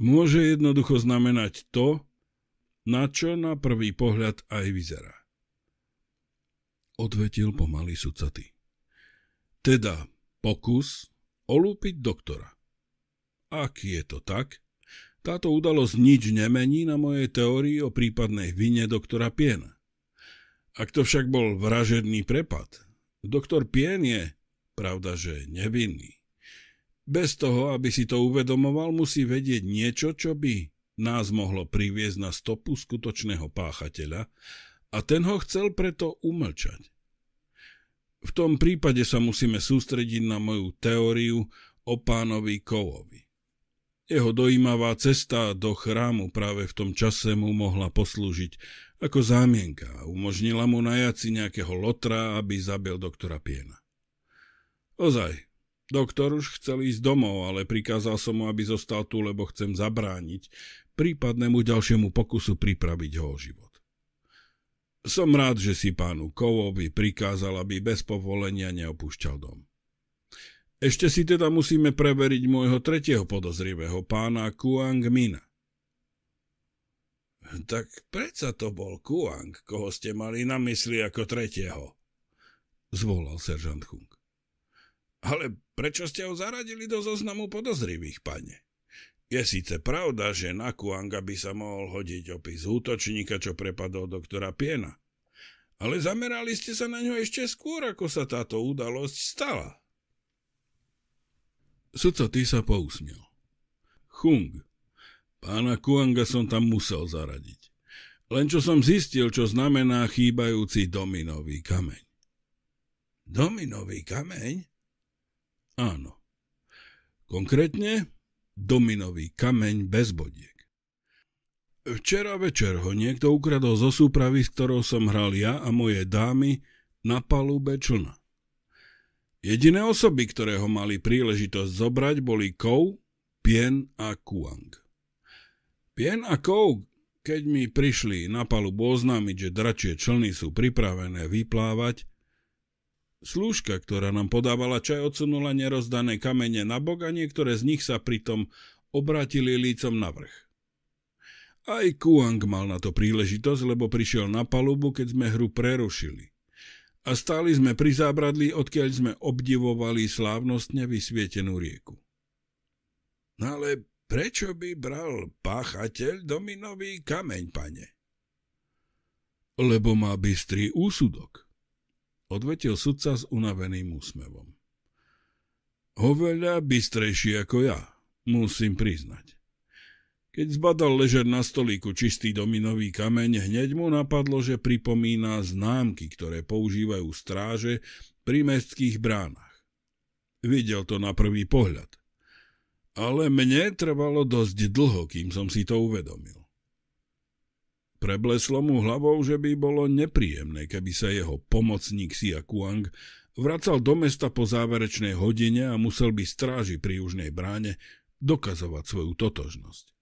Môže jednoducho znamenať to, na čo na prvý pohľad aj vyzerá. Odvetil pomaly sudcaty. Teda pokus olúpiť doktora. Ak je to tak, táto udalosť nič nemení na mojej teórii o prípadnej vine doktora Piena. Ak to však bol vražedný prepad, doktor Pien je, pravda, že nevinný. Bez toho, aby si to uvedomoval, musí vedieť niečo, čo by nás mohlo priviesť na stopu skutočného páchateľa a ten ho chcel preto umlčať. V tom prípade sa musíme sústrediť na moju teóriu o pánovi Kovovi. Jeho dojímavá cesta do chrámu práve v tom čase mu mohla poslúžiť ako zámienka a umožnila mu najať si nejakého lotra, aby zabil doktora Piena. Ozaj, doktor už chcel ísť domov, ale prikázal som mu, aby zostal tu, lebo chcem zabrániť prípadnému ďalšiemu pokusu pripraviť ho o život. Som rád, že si pánu Kovovi prikázal, aby bez povolenia neopúšťal dom. Ešte si teda musíme preveriť môjho tretieho podozrivého pána Kuang Mina. Tak predsa to bol Kuang, koho ste mali na mysli ako tretieho, zvolal seržant Hung. Ale prečo ste ho zaradili do zoznamu podozrivých, pane? Je síce pravda, že na Kuanga by sa mohol hodiť opis útočníka, čo prepadol doktora Piena. Ale zamerali ste sa na ňo ešte skôr, ako sa táto udalosť stala. Sudca ty sa pousmiel. Chung, pána Kuanga som tam musel zaradiť. Len čo som zistil, čo znamená chýbajúci dominový kameň. Dominový kameň? Áno. Konkrétne dominový kameň bez bodiek. Včera večer ho niekto ukradol zo súpravy, s ktorou som hral ja a moje dámy na palube člna. Jediné osoby, ktoré ho mali príležitosť zobrať, boli Kou, Pien a Kuang. Pien a Kou, keď mi prišli na palubu oznámiť, že dračie člny sú pripravené vyplávať, Slúžka, ktorá nám podávala čaj, odsunula nerozdané kamene na bok a niektoré z nich sa pritom obratili lícom na vrch. Aj Kuang mal na to príležitosť, lebo prišiel na palubu, keď sme hru prerušili. A stáli sme pri zábradli, odkiaľ sme obdivovali slávnostne vysvietenú rieku. No ale prečo by bral páchateľ dominový kameň, pane? Lebo má bystrý úsudok odvetil sudca s unaveným úsmevom. Oveľa bystrejší ako ja, musím priznať. Keď zbadal ležer na stolíku čistý dominový kameň, hneď mu napadlo, že pripomína známky, ktoré používajú stráže pri mestských bránach. Videl to na prvý pohľad. Ale mne trvalo dosť dlho, kým som si to uvedomil. Prebleslo mu hlavou, že by bolo nepríjemné, keby sa jeho pomocník Sia Kuang vracal do mesta po záverečnej hodine a musel by stráži pri južnej bráne dokazovať svoju totožnosť.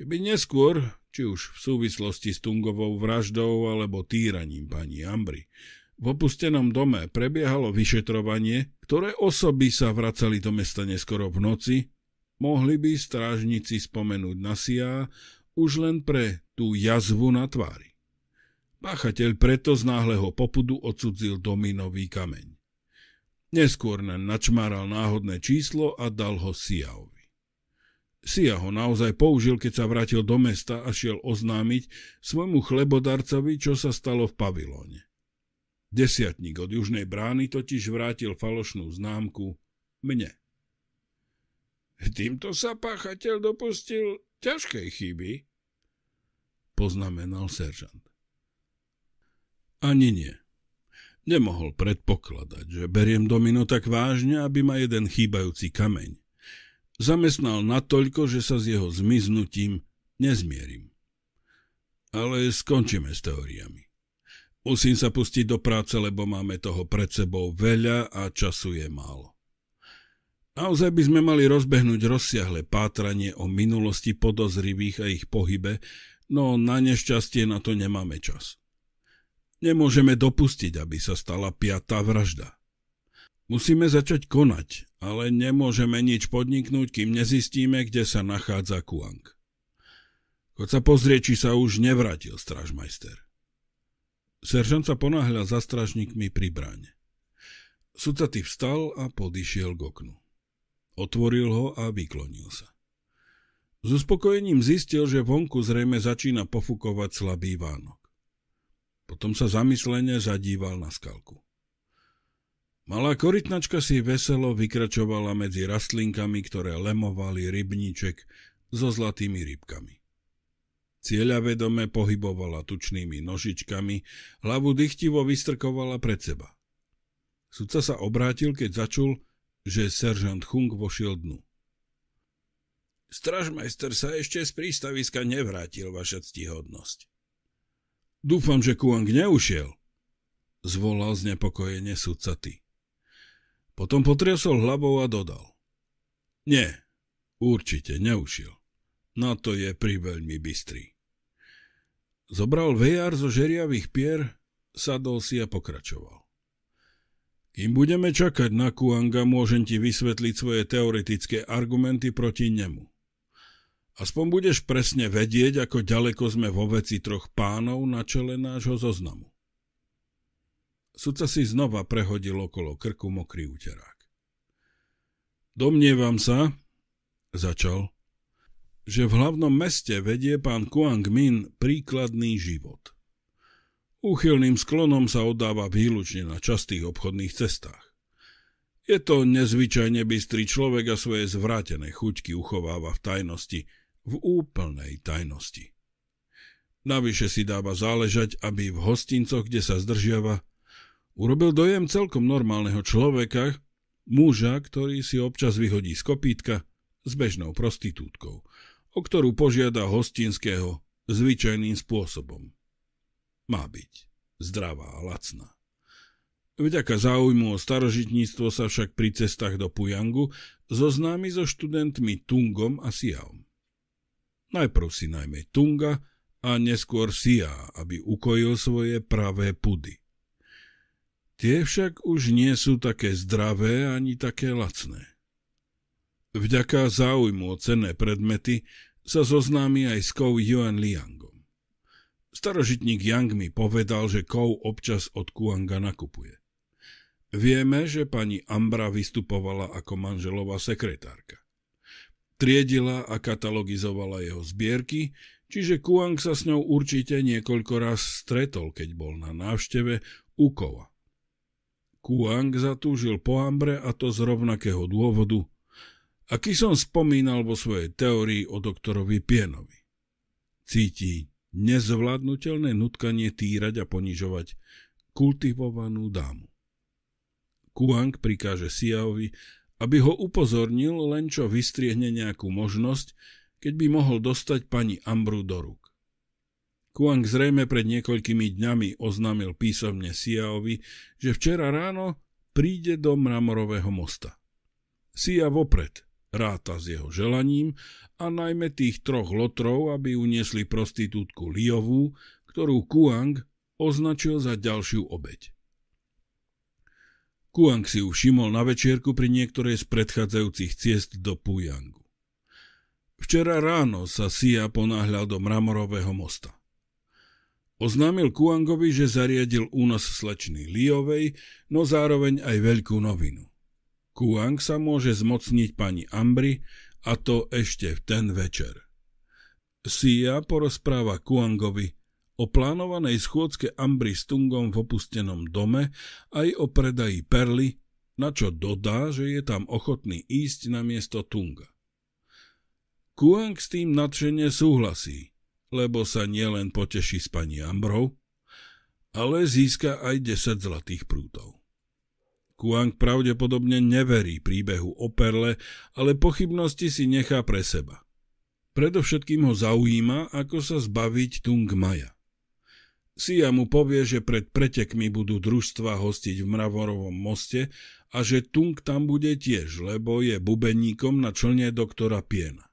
Keby neskôr, či už v súvislosti s Tungovou vraždou alebo týraním pani Ambry, v opustenom dome prebiehalo vyšetrovanie, ktoré osoby sa vracali do mesta neskoro v noci, mohli by strážnici spomenúť na sia už len pre tú jazvu na tvári. Páchateľ preto z náhleho popudu odsudzil dominový kameň. Neskôr len načmáral náhodné číslo a dal ho Siaovi. Sia ho naozaj použil, keď sa vrátil do mesta a šiel oznámiť svojmu chlebodarcovi, čo sa stalo v pavilóne. Desiatník od južnej brány totiž vrátil falošnú známku mne. Týmto sa páchateľ dopustil ťažkej chyby, poznamenal seržant. Ani nie. Nemohol predpokladať, že beriem domino tak vážne, aby ma jeden chýbajúci kameň zamestnal natoľko, že sa s jeho zmiznutím nezmierim. Ale skončíme s teóriami. Musím sa pustiť do práce, lebo máme toho pred sebou veľa a času je málo. Naozaj by sme mali rozbehnúť rozsiahle pátranie o minulosti podozrivých a ich pohybe, no na nešťastie na to nemáme čas. Nemôžeme dopustiť, aby sa stala piatá vražda. Musíme začať konať, ale nemôžeme nič podniknúť, kým nezistíme, kde sa nachádza Kuang. Chod sa pozrie, či sa už nevrátil stražmajster. Seržant sa ponáhľa za stražníkmi pri bráne. Sudca vstal a podišiel k oknu. Otvoril ho a vyklonil sa. S uspokojením zistil, že vonku zrejme začína pofukovať slabý vánok. Potom sa zamyslene zadíval na skalku. Malá korytnačka si veselo vykračovala medzi rastlinkami, ktoré lemovali rybníček so zlatými rybkami. Cieľa vedome pohybovala tučnými nožičkami, hlavu dychtivo vystrkovala pred seba. Sudca sa obrátil, keď začul, že seržant Hung vošiel dnu. Stražmajster sa ešte z prístaviska nevrátil, vaša ctihodnosť. Dúfam, že Kuang neušiel, zvolal znepokojenie sudca ty. Potom potriasol hlavou a dodal. Nie, určite neušiel. Na to je priveľmi bystrý. Zobral vejar zo žeriavých pier, sadol si a pokračoval. Kým budeme čakať na Kuanga, môžem ti vysvetliť svoje teoretické argumenty proti nemu. Aspoň budeš presne vedieť, ako ďaleko sme vo veci troch pánov na čele nášho zoznamu. Sudca si znova prehodil okolo krku mokrý úterák. Domnievam sa, začal, že v hlavnom meste vedie pán Kuang Min príkladný život. Úchylným sklonom sa oddáva výlučne na častých obchodných cestách. Je to nezvyčajne bystrý človek a svoje zvrátené chuťky uchováva v tajnosti, v úplnej tajnosti. Navyše si dáva záležať, aby v hostincoch, kde sa zdržiava, urobil dojem celkom normálneho človeka, muža, ktorý si občas vyhodí z kopítka s bežnou prostitútkou, o ktorú požiada hostinského zvyčajným spôsobom. Má byť. Zdravá a lacná. Vďaka záujmu o starožitníctvo sa však pri cestách do Pujangu zoznámi so študentmi Tungom a Siaom. Najprv si najmä Tunga a neskôr Sia, aby ukojil svoje pravé pudy. Tie však už nie sú také zdravé ani také lacné. Vďaka záujmu o cenné predmety sa zoznámi aj s Kou Yuan Liangom. Starožitník Yang mi povedal, že kov občas od Kuanga nakupuje. Vieme, že pani Ambra vystupovala ako manželová sekretárka. Triedila a katalogizovala jeho zbierky, čiže Kuang sa s ňou určite niekoľko raz stretol, keď bol na návšteve u kova. Kuang zatúžil po Ambre a to z rovnakého dôvodu, aký som spomínal vo svojej teórii o doktorovi Pienovi. Cíti nezvládnutelné nutkanie týrať a ponižovať kultivovanú dámu. Kuang prikáže Siaovi, aby ho upozornil, len čo vystriehne nejakú možnosť, keď by mohol dostať pani Ambru do rúk. Kuang zrejme pred niekoľkými dňami oznámil písomne Siaovi, že včera ráno príde do mramorového mosta. Sia vopred, ráta s jeho želaním a najmä tých troch lotrov, aby uniesli prostitútku Liovú, ktorú Kuang označil za ďalšiu obeď. Kuang si ušimol na večierku pri niektorej z predchádzajúcich ciest do Pujangu. Včera ráno sa Sia ponáhľal do mramorového mosta. Oznámil Kuangovi, že zariadil únos slečny Liovej, no zároveň aj veľkú novinu. Kuang sa môže zmocniť pani Ambry a to ešte v ten večer. Sia porozpráva Kuangovi o plánovanej schôdzke Ambry s Tungom v opustenom dome aj o predaji Perly, na čo dodá, že je tam ochotný ísť na miesto Tunga. Kuang s tým nadšene súhlasí, lebo sa nielen poteší s pani Ambrou, ale získa aj 10 zlatých prútov. Kuang pravdepodobne neverí príbehu o perle, ale pochybnosti si nechá pre seba. Predovšetkým ho zaujíma, ako sa zbaviť Tung Maja. Sia mu povie, že pred pretekmi budú družstva hostiť v Mravorovom moste a že Tung tam bude tiež, lebo je bubeníkom na člne doktora Piena.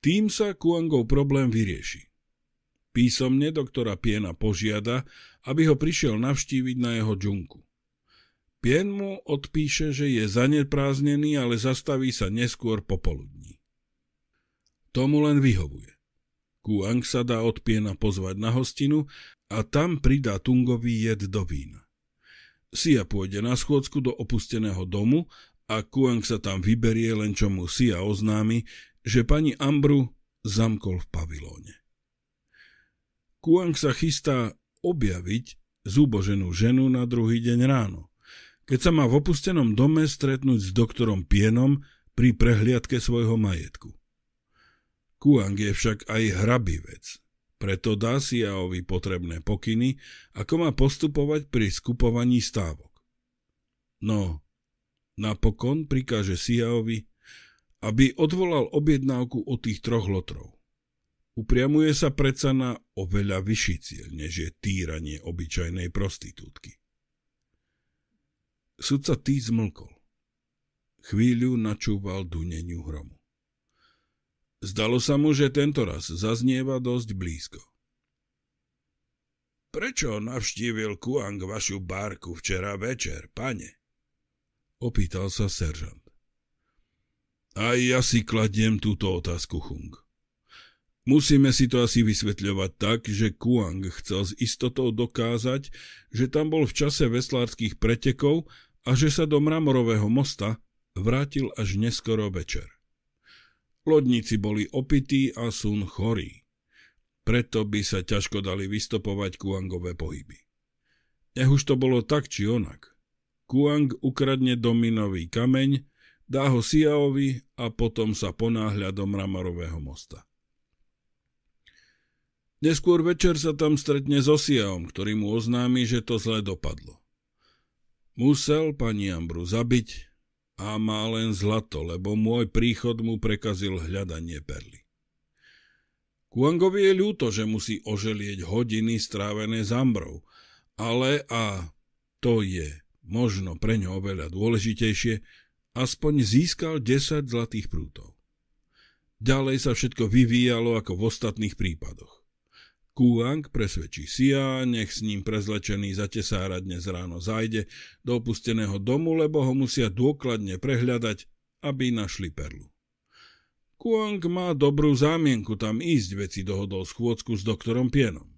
Tým sa Kuangov problém vyrieši. Písomne doktora Piena požiada, aby ho prišiel navštíviť na jeho džunku. Pien mu odpíše, že je zanepráznený, ale zastaví sa neskôr popoludní. Tomu len vyhovuje. Kuang sa dá od Piena pozvať na hostinu a tam pridá Tungovi jed do vína. Sia pôjde na schôdzku do opusteného domu a Kuang sa tam vyberie len čo mu Sia oznámi, že pani Ambru zamkol v pavilóne. Kuang sa chystá objaviť zúboženú ženu na druhý deň ráno keď sa má v opustenom dome stretnúť s doktorom Pienom pri prehliadke svojho majetku. Kuang je však aj hrabý vec, preto dá Siaovi potrebné pokyny, ako má postupovať pri skupovaní stávok. No, napokon prikáže Siaovi, aby odvolal objednávku od tých troch lotrov. Upriamuje sa predsa na oveľa vyšší cieľ, než je týranie obyčajnej prostitútky. Sudca tý zmlkol. Chvíľu načúval duneniu hromu. Zdalo sa mu, že tento raz zaznieva dosť blízko. Prečo navštívil Kuang vašu bárku včera večer, pane? Opýtal sa seržant. A ja si kladiem túto otázku, Hung. Musíme si to asi vysvetľovať tak, že Kuang chcel s istotou dokázať, že tam bol v čase veslárských pretekov a že sa do mramorového mosta vrátil až neskoro večer. Lodníci boli opití a sú chorí. Preto by sa ťažko dali vystopovať kuangové pohyby. Nech už to bolo tak či onak. Kuang ukradne dominový kameň, dá ho Siaovi a potom sa ponáhľa do mramorového mosta. Neskôr večer sa tam stretne so Siaom, ktorý mu oznámi, že to zle dopadlo. Musel pani Ambru zabiť a má len zlato, lebo môj príchod mu prekazil hľadanie perly. Kuangovi je ľúto, že musí oželieť hodiny strávené s Ambrou, ale a to je možno pre ňo oveľa dôležitejšie, aspoň získal 10 zlatých prútov. Ďalej sa všetko vyvíjalo ako v ostatných prípadoch. Kúang presvedčí Sia, nech s ním prezlečený za tesára dnes ráno zajde do opusteného domu, lebo ho musia dôkladne prehľadať, aby našli perlu. Kuang má dobrú zámienku tam ísť, veci dohodol schôdzku s doktorom Pienom.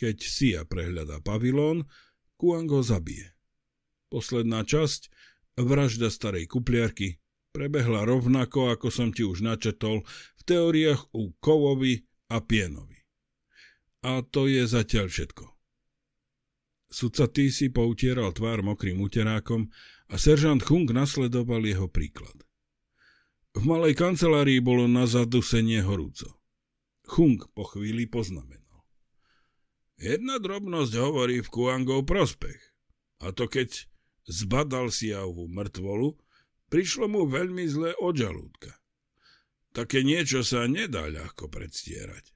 Keď Sia prehľadá pavilón, Kuang ho zabije. Posledná časť, vražda starej kupliarky, prebehla rovnako, ako som ti už načetol, v teóriách u Kovovi a Pienovi. A to je zatiaľ všetko. Sudca T si poutieral tvár mokrým úterákom a seržant Chung nasledoval jeho príklad. V malej kancelárii bolo na zadusenie horúco. Chung po chvíli poznamenal. Jedna drobnosť hovorí v Kuangov prospech. A to keď zbadal Siavu mŕtvolu, prišlo mu veľmi zlé od žalúdka. Také niečo sa nedá ľahko predstierať.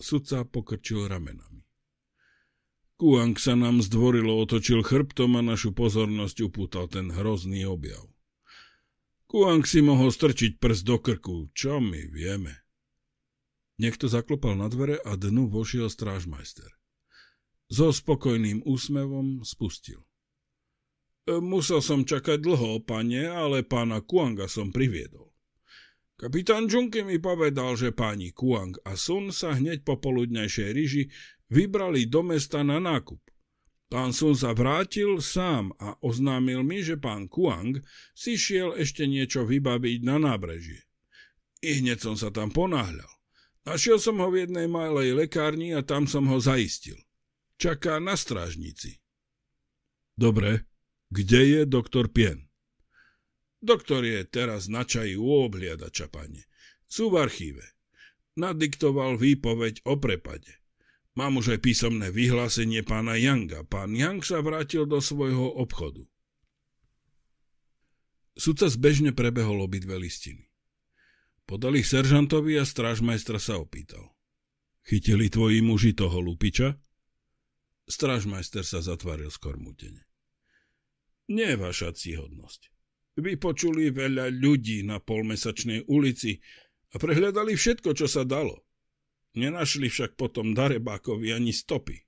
Sudca pokrčil ramenami. Kuang sa nám zdvorilo otočil chrbtom a našu pozornosť upútal ten hrozný objav. Kuang si mohol strčiť prst do krku, čo my vieme. Niekto zaklopal na dvere a dnu vošiel strážmajster. So spokojným úsmevom spustil. E, musel som čakať dlho, pane, ale pána Kuanga som priviedol. Kapitán Junke mi povedal, že páni Kuang a Sun sa hneď po poludnejšej ryži vybrali do mesta na nákup. Pán Sun sa vrátil sám a oznámil mi, že pán Kuang si šiel ešte niečo vybaviť na nábrežie. I hneď som sa tam ponáhľal. Našiel som ho v jednej malej lekárni a tam som ho zaistil. Čaká na strážnici. Dobre, kde je doktor Pien? Doktor je teraz na čaji u obhliadača, pane. Sú v archíve. Nadiktoval výpoveď o prepade. Mám už aj písomné vyhlásenie pána Yanga. Pán Yang sa vrátil do svojho obchodu. Sudca zbežne prebehol obidve listiny. Podali seržantovi a strážmajstra sa opýtal. Chytili tvoji muži toho lupiča? Strážmajster sa zatvaril skormútene. Nie, vaša cíhodnosť. Vypočuli veľa ľudí na polmesačnej ulici a prehľadali všetko, čo sa dalo. Nenašli však potom Darebákovi ani stopy.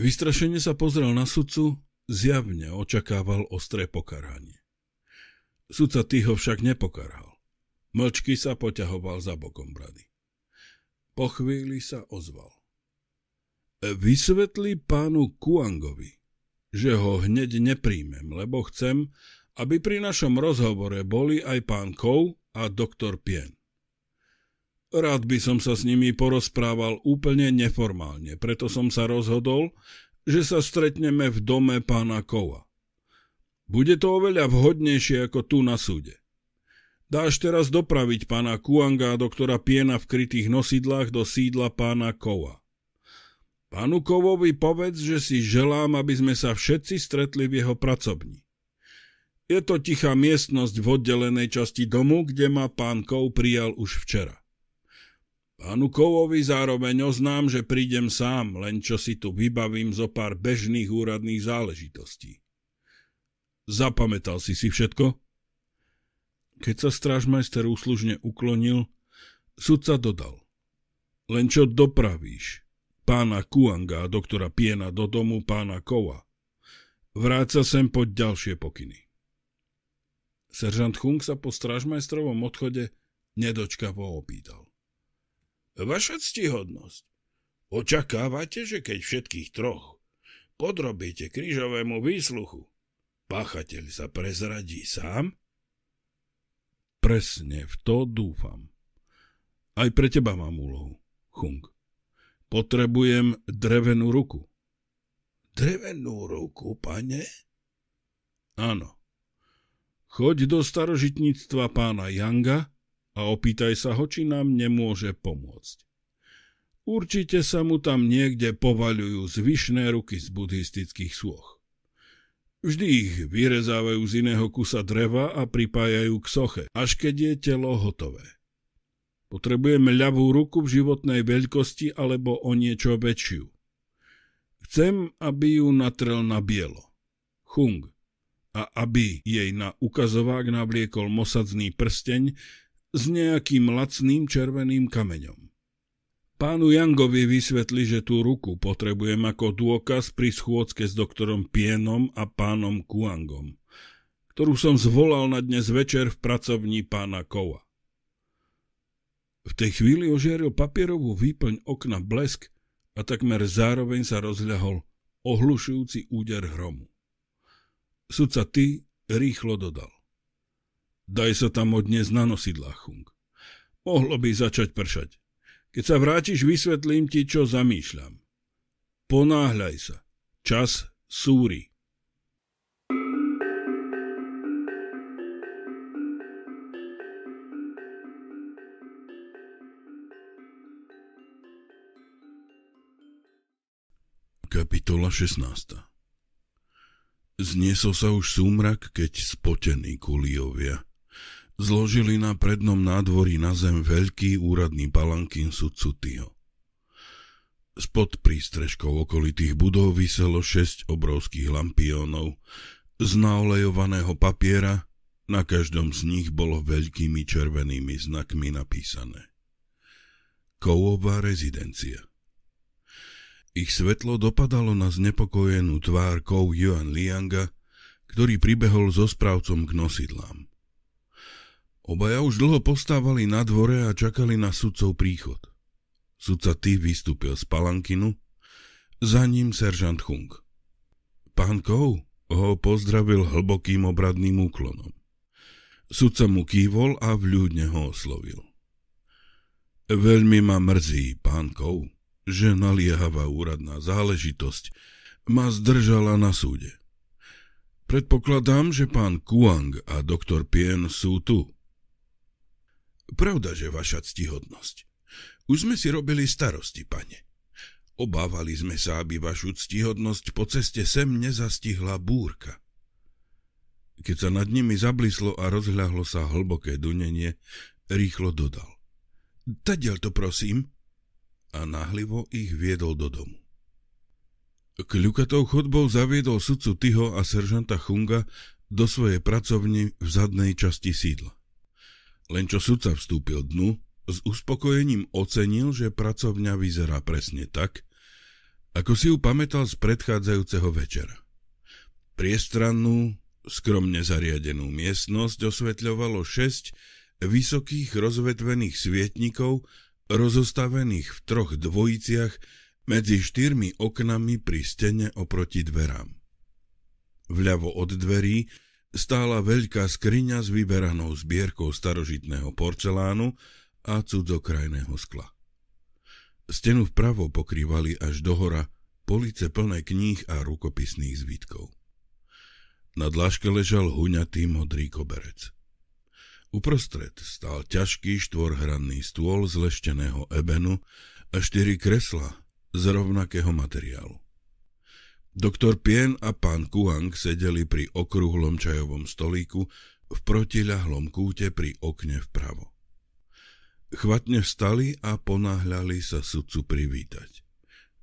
Vystrašenie sa pozrel na sudcu, zjavne očakával ostré pokaranie. Sudca tých ho však nepokaral. Mlčky sa poťahoval za bokom brady. Po chvíli sa ozval. Vysvetli pánu Kuangovi, že ho hneď nepríjmem, lebo chcem, aby pri našom rozhovore boli aj pán Kov a doktor Pien. Rád by som sa s nimi porozprával úplne neformálne, preto som sa rozhodol, že sa stretneme v dome pána Kova. Bude to oveľa vhodnejšie ako tu na súde. Dáš teraz dopraviť pána Kuanga a doktora Piena v krytých nosidlách do sídla pána Kova. Pánu Kovovi povedz, že si želám, aby sme sa všetci stretli v jeho pracovni. Je to tichá miestnosť v oddelenej časti domu, kde ma pán Kov prijal už včera. Pánu Kovovi zároveň oznám, že prídem sám, len čo si tu vybavím zo pár bežných úradných záležitostí. Zapamätal si si všetko? Keď sa strážmajster úslužne uklonil, sudca dodal. Len čo dopravíš pána Kuanga doktora Piena do domu pána Kova. Vráca sem pod ďalšie pokyny. Seržant Hung sa po stražmajstrovom odchode nedočkavo opýtal. Vaša ctihodnosť, očakávate, že keď všetkých troch podrobíte krížovému výsluchu, páchateľ sa prezradí sám? Presne v to dúfam. Aj pre teba mám úlohu, Hung. Potrebujem drevenú ruku. Drevenú ruku, pane? Áno. Choď do starožitníctva pána Yanga a opýtaj sa ho, či nám nemôže pomôcť. Určite sa mu tam niekde povaľujú zvyšné ruky z buddhistických sôch. Vždy ich vyrezávajú z iného kusa dreva a pripájajú k soche, až keď je telo hotové. Potrebujem ľavú ruku v životnej veľkosti alebo o niečo väčšiu. Chcem, aby ju natrel na bielo. Chung a aby jej na ukazovák navliekol mosadný prsteň s nejakým lacným červeným kameňom. Pánu Yangovi vysvetli, že tú ruku potrebujem ako dôkaz pri schôdzke s doktorom Pienom a pánom Kuangom, ktorú som zvolal na dnes večer v pracovni pána Kova. V tej chvíli ožieril papierovú výplň okna blesk a takmer zároveň sa rozľahol ohlušujúci úder hromu. Sudca ty rýchlo dodal. Daj sa tam odnes na nosidlá, Chung. Mohlo by začať pršať. Keď sa vrátiš, vysvetlím ti, čo zamýšľam. Ponáhľaj sa. Čas súri. Kapitola 16 Zniesol sa už súmrak, keď spotení kuliovia. Zložili na prednom nádvorí na zem veľký úradný palankín sudcutýho. Spod prístrežkov okolitých budov vyselo šesť obrovských lampiónov z naolejovaného papiera, na každom z nich bolo veľkými červenými znakmi napísané. Kovová rezidencia – ich svetlo dopadalo na znepokojenú tvár Kou Yuan Lianga, ktorý pribehol so správcom k nosidlám. Obaja už dlho postávali na dvore a čakali na sudcov príchod. Sudca Ty vystúpil z palankinu, za ním seržant Hung. Pán Kou ho pozdravil hlbokým obradným úklonom. Sudca mu kývol a vľúdne ho oslovil. Veľmi ma mrzí, pán Kou, že naliehavá úradná záležitosť ma zdržala na súde. Predpokladám, že pán Kuang a doktor Pien sú tu. Pravda, že vaša ctihodnosť. Už sme si robili starosti, pane. Obávali sme sa, aby vašu ctihodnosť po ceste sem nezastihla búrka. Keď sa nad nimi zablislo a rozhľahlo sa hlboké dunenie, rýchlo dodal. Tadiel to prosím, a nahlivo ich viedol do domu. Kľukatou chodbou zaviedol sudcu Tyho a seržanta Chunga do svojej pracovne v zadnej časti sídla. Len čo sudca vstúpil dnu, s uspokojením ocenil, že pracovňa vyzerá presne tak, ako si ju pamätal z predchádzajúceho večera. Priestrannú, skromne zariadenú miestnosť osvetľovalo šesť vysokých rozvetvených svietnikov rozostavených v troch dvojiciach medzi štyrmi oknami pri stene oproti dverám. Vľavo od dverí stála veľká skriňa s vyberanou zbierkou starožitného porcelánu a cudzokrajného skla. Stenu vpravo pokrývali až do hora police plné kníh a rukopisných zvítkov. Na dlažke ležal huňatý modrý koberec. Uprostred stál ťažký štvorhranný stôl z lešteného ebenu a štyri kresla z rovnakého materiálu. Doktor Pien a pán Kuang sedeli pri okrúhlom čajovom stolíku v protiľahlom kúte pri okne vpravo. Chvatne vstali a ponáhľali sa sudcu privítať.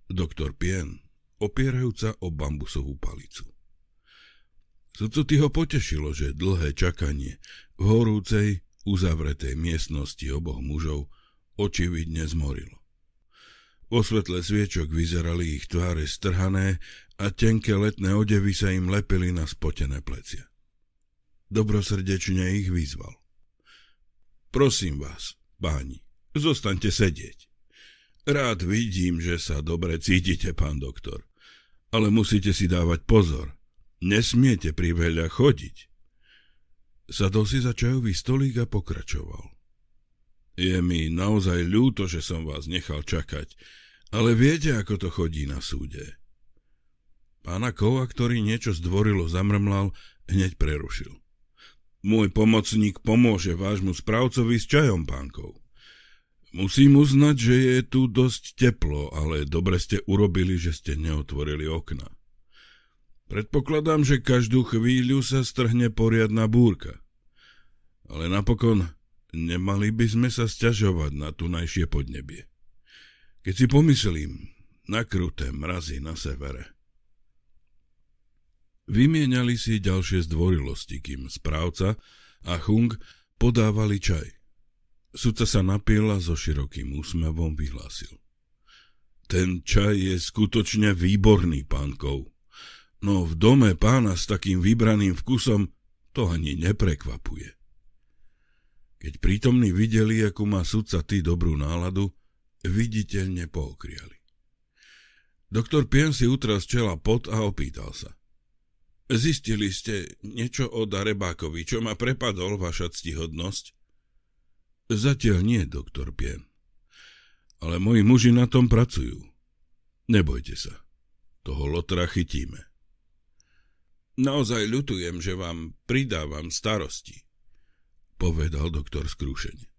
Doktor Pien, opierajúca o bambusovú palicu. Sudcu ho potešilo, že dlhé čakanie v horúcej, uzavretej miestnosti oboch mužov očividne zmorilo. Vo svetle sviečok vyzerali ich tváre strhané a tenké letné odevy sa im lepili na spotené plecia. Dobrosrdečne ich vyzval. Prosím vás, páni, zostaňte sedieť. Rád vidím, že sa dobre cítite, pán doktor, ale musíte si dávať pozor – Nesmiete priveľa chodiť. Sadol si za čajový stolík a pokračoval. Je mi naozaj ľúto, že som vás nechal čakať, ale viete, ako to chodí na súde. Pána Kova, ktorý niečo zdvorilo zamrmlal, hneď prerušil. Môj pomocník pomôže vášmu správcovi s čajom, pánkov. Musím uznať, že je tu dosť teplo, ale dobre ste urobili, že ste neotvorili okna. Predpokladám, že každú chvíľu sa strhne poriadna búrka. Ale napokon nemali by sme sa sťažovať na tunajšie podnebie. Keď si pomyslím na kruté mrazy na severe. Vymieniali si ďalšie zdvorilosti, kým správca a Chung podávali čaj. Sudca sa napila so širokým úsmevom vyhlásil. Ten čaj je skutočne výborný, pánkov no v dome pána s takým vybraným vkusom to ani neprekvapuje. Keď prítomní videli, ako má sudca ty dobrú náladu, viditeľne pookriali. Doktor Pien si utras čela pot a opýtal sa. Zistili ste niečo o Darebákovi, čo ma prepadol, vaša ctihodnosť? Zatiaľ nie, doktor Pien. Ale moji muži na tom pracujú. Nebojte sa, toho lotra chytíme. Naozaj ľutujem, že vám pridávam starosti, povedal doktor skrušene.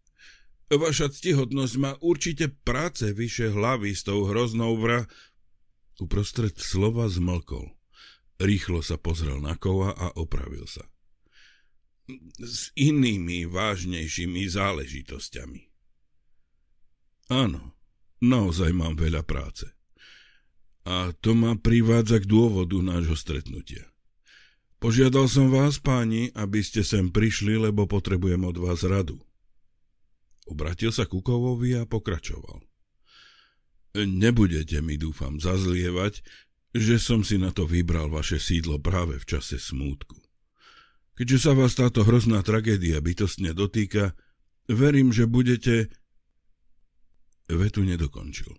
Vaša ctihodnosť má určite práce vyše hlavy s tou hroznou vra... Uprostred slova zmlkol. Rýchlo sa pozrel na kova a opravil sa. S inými vážnejšími záležitosťami. Áno, naozaj mám veľa práce. A to ma privádza k dôvodu nášho stretnutia. Požiadal som vás, páni, aby ste sem prišli, lebo potrebujem od vás radu. Obratil sa Kukovovi a pokračoval. Nebudete mi, dúfam, zazlievať, že som si na to vybral vaše sídlo práve v čase smútku. Keďže sa vás táto hrozná tragédia bytostne dotýka, verím, že budete... Vetu nedokončil.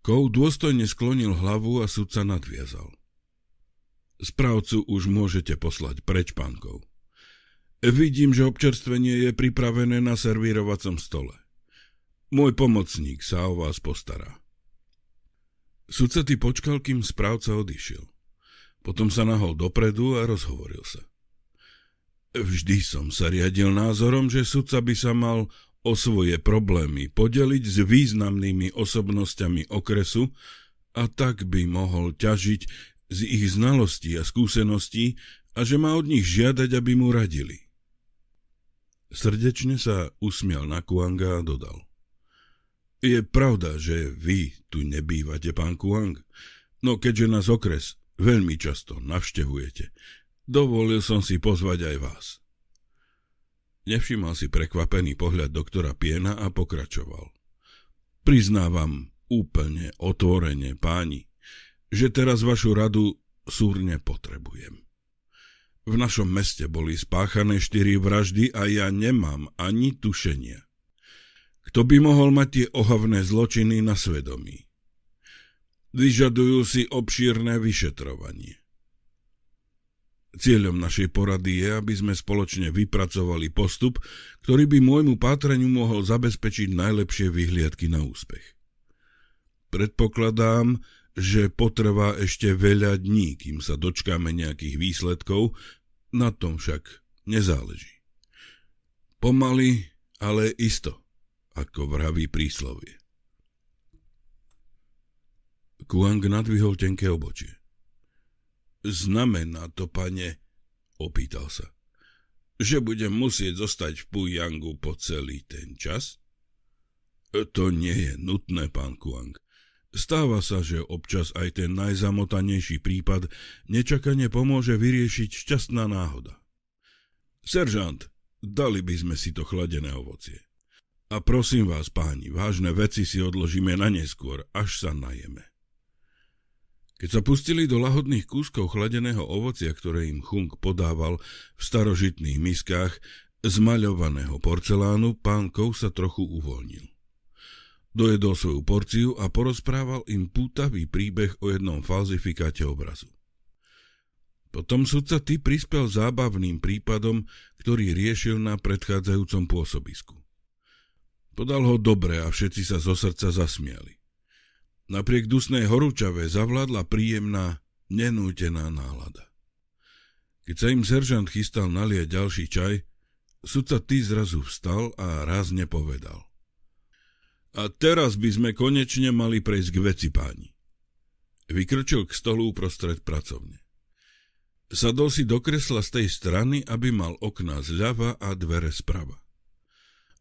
Kou dôstojne sklonil hlavu a sudca nadviazal – Správcu už môžete poslať preč, pánkov. Vidím, že občerstvenie je pripravené na servírovacom stole. Môj pomocník sa o vás postará. Sucety počkal, kým správca odišiel. Potom sa nahol dopredu a rozhovoril sa. Vždy som sa riadil názorom, že sudca by sa mal o svoje problémy podeliť s významnými osobnosťami okresu a tak by mohol ťažiť z ich znalostí a skúseností a že má od nich žiadať, aby mu radili. Srdečne sa usmial na Kuanga a dodal. Je pravda, že vy tu nebývate, pán Kuang, no keďže nás okres veľmi často navštevujete, dovolil som si pozvať aj vás. Nevšimal si prekvapený pohľad doktora Piena a pokračoval. Priznávam úplne otvorene, páni, že teraz vašu radu súrne potrebujem. V našom meste boli spáchané štyri vraždy a ja nemám ani tušenia. Kto by mohol mať tie ohavné zločiny na svedomí? Vyžadujú si obšírne vyšetrovanie. Cieľom našej porady je, aby sme spoločne vypracovali postup, ktorý by môjmu pátreniu mohol zabezpečiť najlepšie vyhliadky na úspech. Predpokladám, že potrvá ešte veľa dní, kým sa dočkáme nejakých výsledkov, na tom však nezáleží. Pomaly, ale isto, ako vraví príslovie. Kuang nadvihol tenké obočie. Znamená to, pane, opýtal sa, že budem musieť zostať v Pujangu po celý ten čas? To nie je nutné, pán Kuang. Stáva sa, že občas aj ten najzamotanejší prípad nečakane pomôže vyriešiť šťastná náhoda. Seržant, dali by sme si to chladené ovocie. A prosím vás, páni, vážne veci si odložíme na neskôr, až sa najeme. Keď sa pustili do lahodných kúskov chladeného ovocia, ktoré im Chung podával v starožitných miskách z maľovaného porcelánu, pán Kou sa trochu uvoľnil. Dojedol svoju porciu a porozprával im pútavý príbeh o jednom falzifikáte obrazu. Potom sudca ty prispel zábavným prípadom, ktorý riešil na predchádzajúcom pôsobisku. Podal ho dobre a všetci sa zo srdca zasmiali. Napriek dusnej horúčave zavládla príjemná, nenútená nálada. Keď sa im seržant chystal nalieť ďalší čaj, sudca ty zrazu vstal a rázne povedal. A teraz by sme konečne mali prejsť k veci páni. Vykročil k stolu uprostred pracovne. Sadol si do kresla z tej strany, aby mal okná zľava a dvere sprava.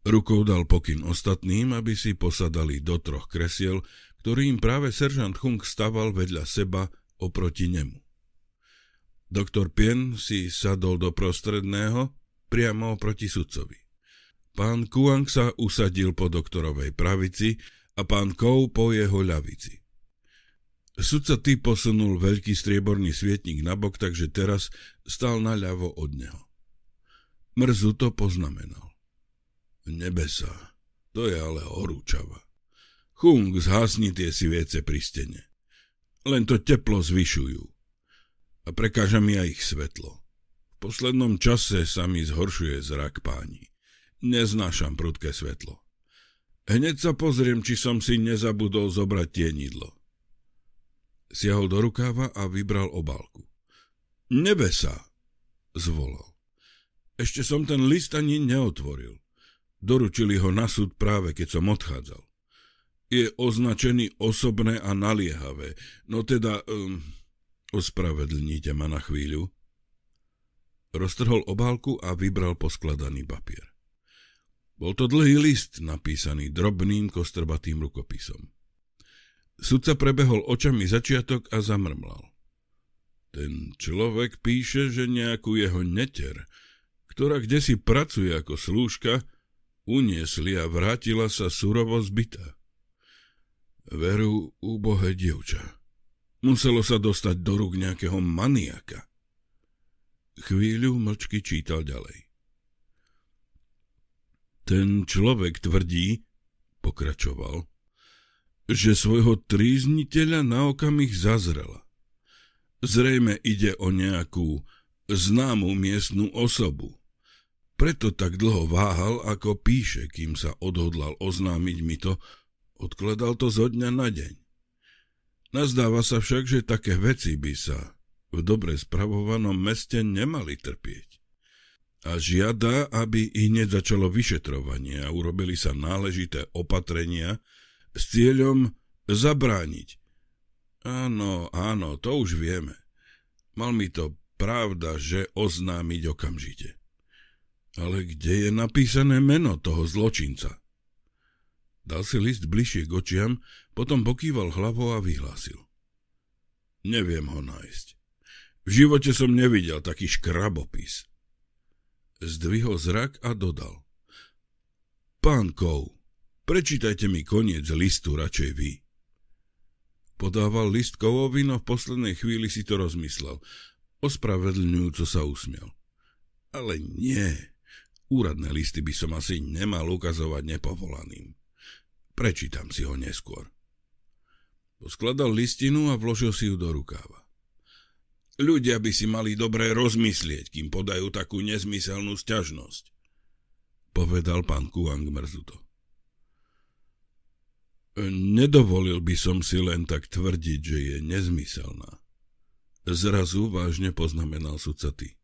Rukou dal pokyn ostatným, aby si posadali do troch kresiel, ktorým práve seržant Hung staval vedľa seba oproti nemu. Doktor Pien si sadol do prostredného, priamo oproti sudcovi. Pán Kuang sa usadil po doktorovej pravici a pán Kou po jeho ľavici. Sudca Ty posunul veľký strieborný svietnik nabok, takže teraz stal naľavo od neho. Mrzu to poznamenal. Nebesa, to je ale horúčava. Chung zhasni tie sviece pri stene. Len to teplo zvyšujú. A prekáža mi aj ich svetlo. V poslednom čase sa mi zhoršuje zrak páni. Neznášam prudké svetlo. Hneď sa pozriem, či som si nezabudol zobrať tienidlo. Siahol do rukáva a vybral obálku. Nebesa, zvolal. Ešte som ten list ani neotvoril. Doručili ho na súd práve, keď som odchádzal. Je označený osobné a naliehavé, no teda... Um, ospravedlnite ma na chvíľu. Roztrhol obálku a vybral poskladaný papier. Bol to dlhý list, napísaný drobným kostrbatým rukopisom. Sudca prebehol očami začiatok a zamrmlal. Ten človek píše, že nejakú jeho neter, ktorá kde si pracuje ako slúžka, uniesli a vrátila sa surovo zbyta. Veru, úbohé dievča. Muselo sa dostať do rúk nejakého maniaka. Chvíľu mlčky čítal ďalej. Ten človek tvrdí, pokračoval, že svojho trízniteľa na okamih zazrela. Zrejme ide o nejakú známu miestnú osobu. Preto tak dlho váhal, ako píše, kým sa odhodlal oznámiť mi to, odkladal to zo dňa na deň. Nazdáva sa však, že také veci by sa v dobre spravovanom meste nemali trpieť a žiada, aby hneď začalo vyšetrovanie a urobili sa náležité opatrenia s cieľom zabrániť. Áno, áno, to už vieme. Mal mi to pravda, že oznámiť okamžite. Ale kde je napísané meno toho zločinca? Dal si list bližšie k očiam, potom pokýval hlavou a vyhlásil. Neviem ho nájsť. V živote som nevidel taký škrabopis – Zdvihol zrak a dodal. Pánkov, prečítajte mi koniec listu radšej vy. Podával list Kovovi, no v poslednej chvíli si to rozmyslel. Ospravedlňujúco sa usmiel. Ale nie, úradné listy by som asi nemal ukazovať nepovolaným. Prečítam si ho neskôr. Poskladal listinu a vložil si ju do rukáva. Ľudia by si mali dobre rozmyslieť, kým podajú takú nezmyselnú sťažnosť, povedal pán Kuang mrzuto. Nedovolil by som si len tak tvrdiť, že je nezmyselná. Zrazu vážne poznamenal Sucaty.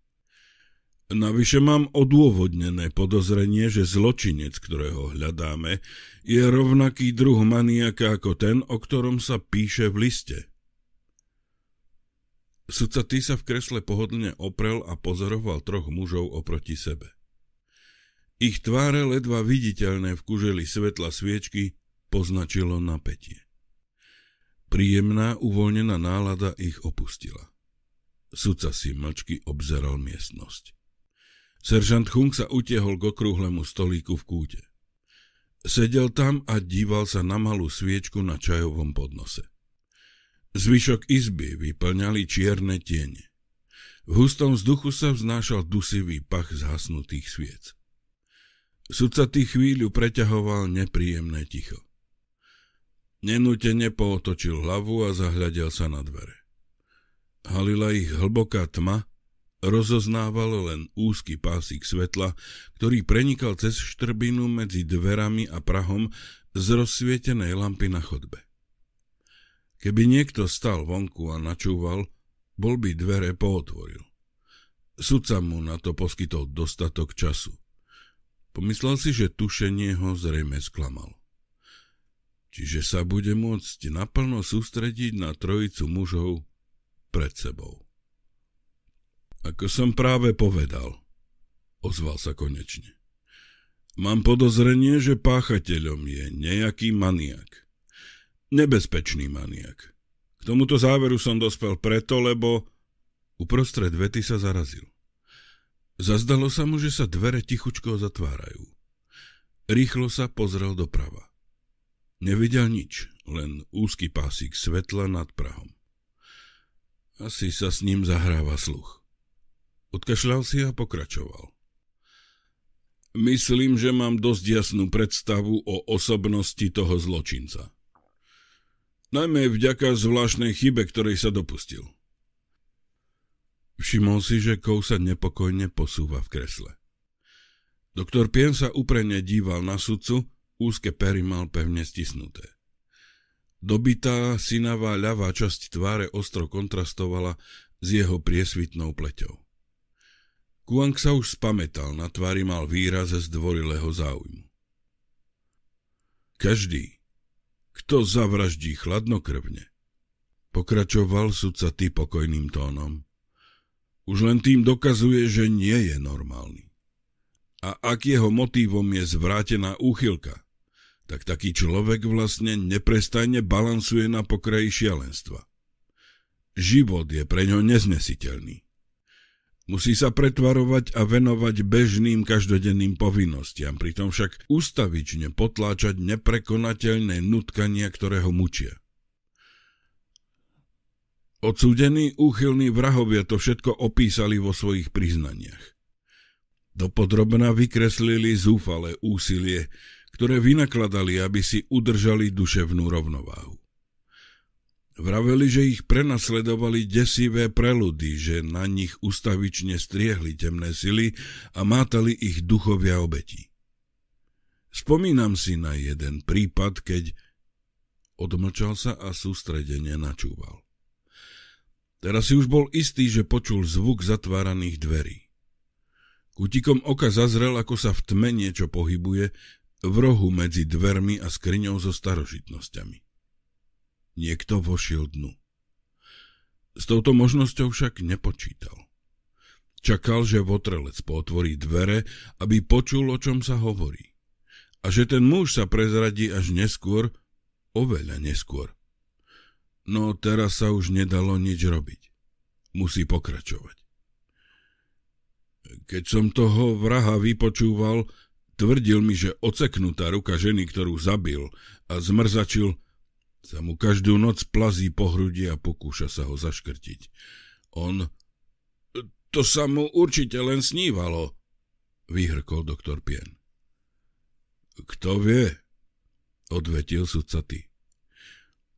Navyše mám odôvodnené podozrenie, že zločinec, ktorého hľadáme, je rovnaký druh maniaka ako ten, o ktorom sa píše v liste. Sudca tý sa v kresle pohodlne oprel a pozoroval troch mužov oproti sebe. Ich tváre ledva viditeľné v kuželi svetla sviečky poznačilo napätie. Príjemná uvoľnená nálada ich opustila. Sudca si mlčky obzeral miestnosť. Seržant Chung sa utiehol k okrúhlemu stolíku v kúte. Sedel tam a díval sa na malú sviečku na čajovom podnose. Zvyšok izby vyplňali čierne tiene. V hustom vzduchu sa vznášal dusivý pach zhasnutých sviec. Sudca tých chvíľu preťahoval nepríjemné ticho. Nenútene pootočil hlavu a zahľadel sa na dvere. Halila ich hlboká tma, rozoznával len úzky pásik svetla, ktorý prenikal cez štrbinu medzi dverami a prahom z rozsvietenej lampy na chodbe. Keby niekto stal vonku a načúval, bol by dvere pootvoril. Sudca mu na to poskytol dostatok času. Pomyslel si, že tušenie ho zrejme sklamal. Čiže sa bude môcť naplno sústrediť na trojicu mužov pred sebou. Ako som práve povedal, ozval sa konečne. Mám podozrenie, že páchateľom je nejaký maniak. Nebezpečný maniak. K tomuto záveru som dospel preto, lebo uprostred vety sa zarazil. Zazdalo sa mu, že sa dvere tichučko zatvárajú. Rýchlo sa pozrel doprava. Nevidel nič, len úzky pásik svetla nad Prahom. Asi sa s ním zahráva sluch. Odkašľal si a pokračoval. Myslím, že mám dosť jasnú predstavu o osobnosti toho zločinca. Najmä vďaka zvláštnej chybe, ktorej sa dopustil. Všimol si, že Kou sa nepokojne posúva v kresle. Doktor Pien sa uprene díval na sudcu, úzke pery mal pevne stisnuté. Dobitá, synavá ľavá časť tváre ostro kontrastovala s jeho priesvitnou pleťou. Kuang sa už spametal, na tvári mal výraz zdvorilého záujmu. Každý, kto zavraždí chladnokrvne. Pokračoval sudca ty pokojným tónom. Už len tým dokazuje, že nie je normálny. A ak jeho motívom je zvrátená úchylka, tak taký človek vlastne neprestajne balansuje na pokraji šialenstva. Život je pre ňo neznesiteľný. Musí sa pretvarovať a venovať bežným každodenným povinnostiam, pritom však ústavične potláčať neprekonateľné nutkania, ktoré ho mučia. Odsúdení úchylní vrahovia to všetko opísali vo svojich priznaniach. Dopodrobná vykreslili zúfalé úsilie, ktoré vynakladali, aby si udržali duševnú rovnováhu. Vraveli, že ich prenasledovali desivé preludy, že na nich ustavične striehli temné sily a mátali ich duchovia obeti. Spomínam si na jeden prípad, keď odmlčal sa a sústredene načúval. Teraz si už bol istý, že počul zvuk zatváraných dverí. Kutikom oka zazrel, ako sa v tme niečo pohybuje v rohu medzi dvermi a skriňou so starožitnosťami. Niekto vošiel dnu. S touto možnosťou však nepočítal. Čakal, že votrelec potvorí dvere, aby počul, o čom sa hovorí. A že ten muž sa prezradí až neskôr, oveľa neskôr. No teraz sa už nedalo nič robiť. Musí pokračovať. Keď som toho vraha vypočúval, tvrdil mi, že oceknutá ruka ženy, ktorú zabil a zmrzačil, sa mu každú noc plazí po hrudi a pokúša sa ho zaškrtiť. On... To sa mu určite len snívalo, vyhrkol doktor Pien. Kto vie, odvetil sudca ty.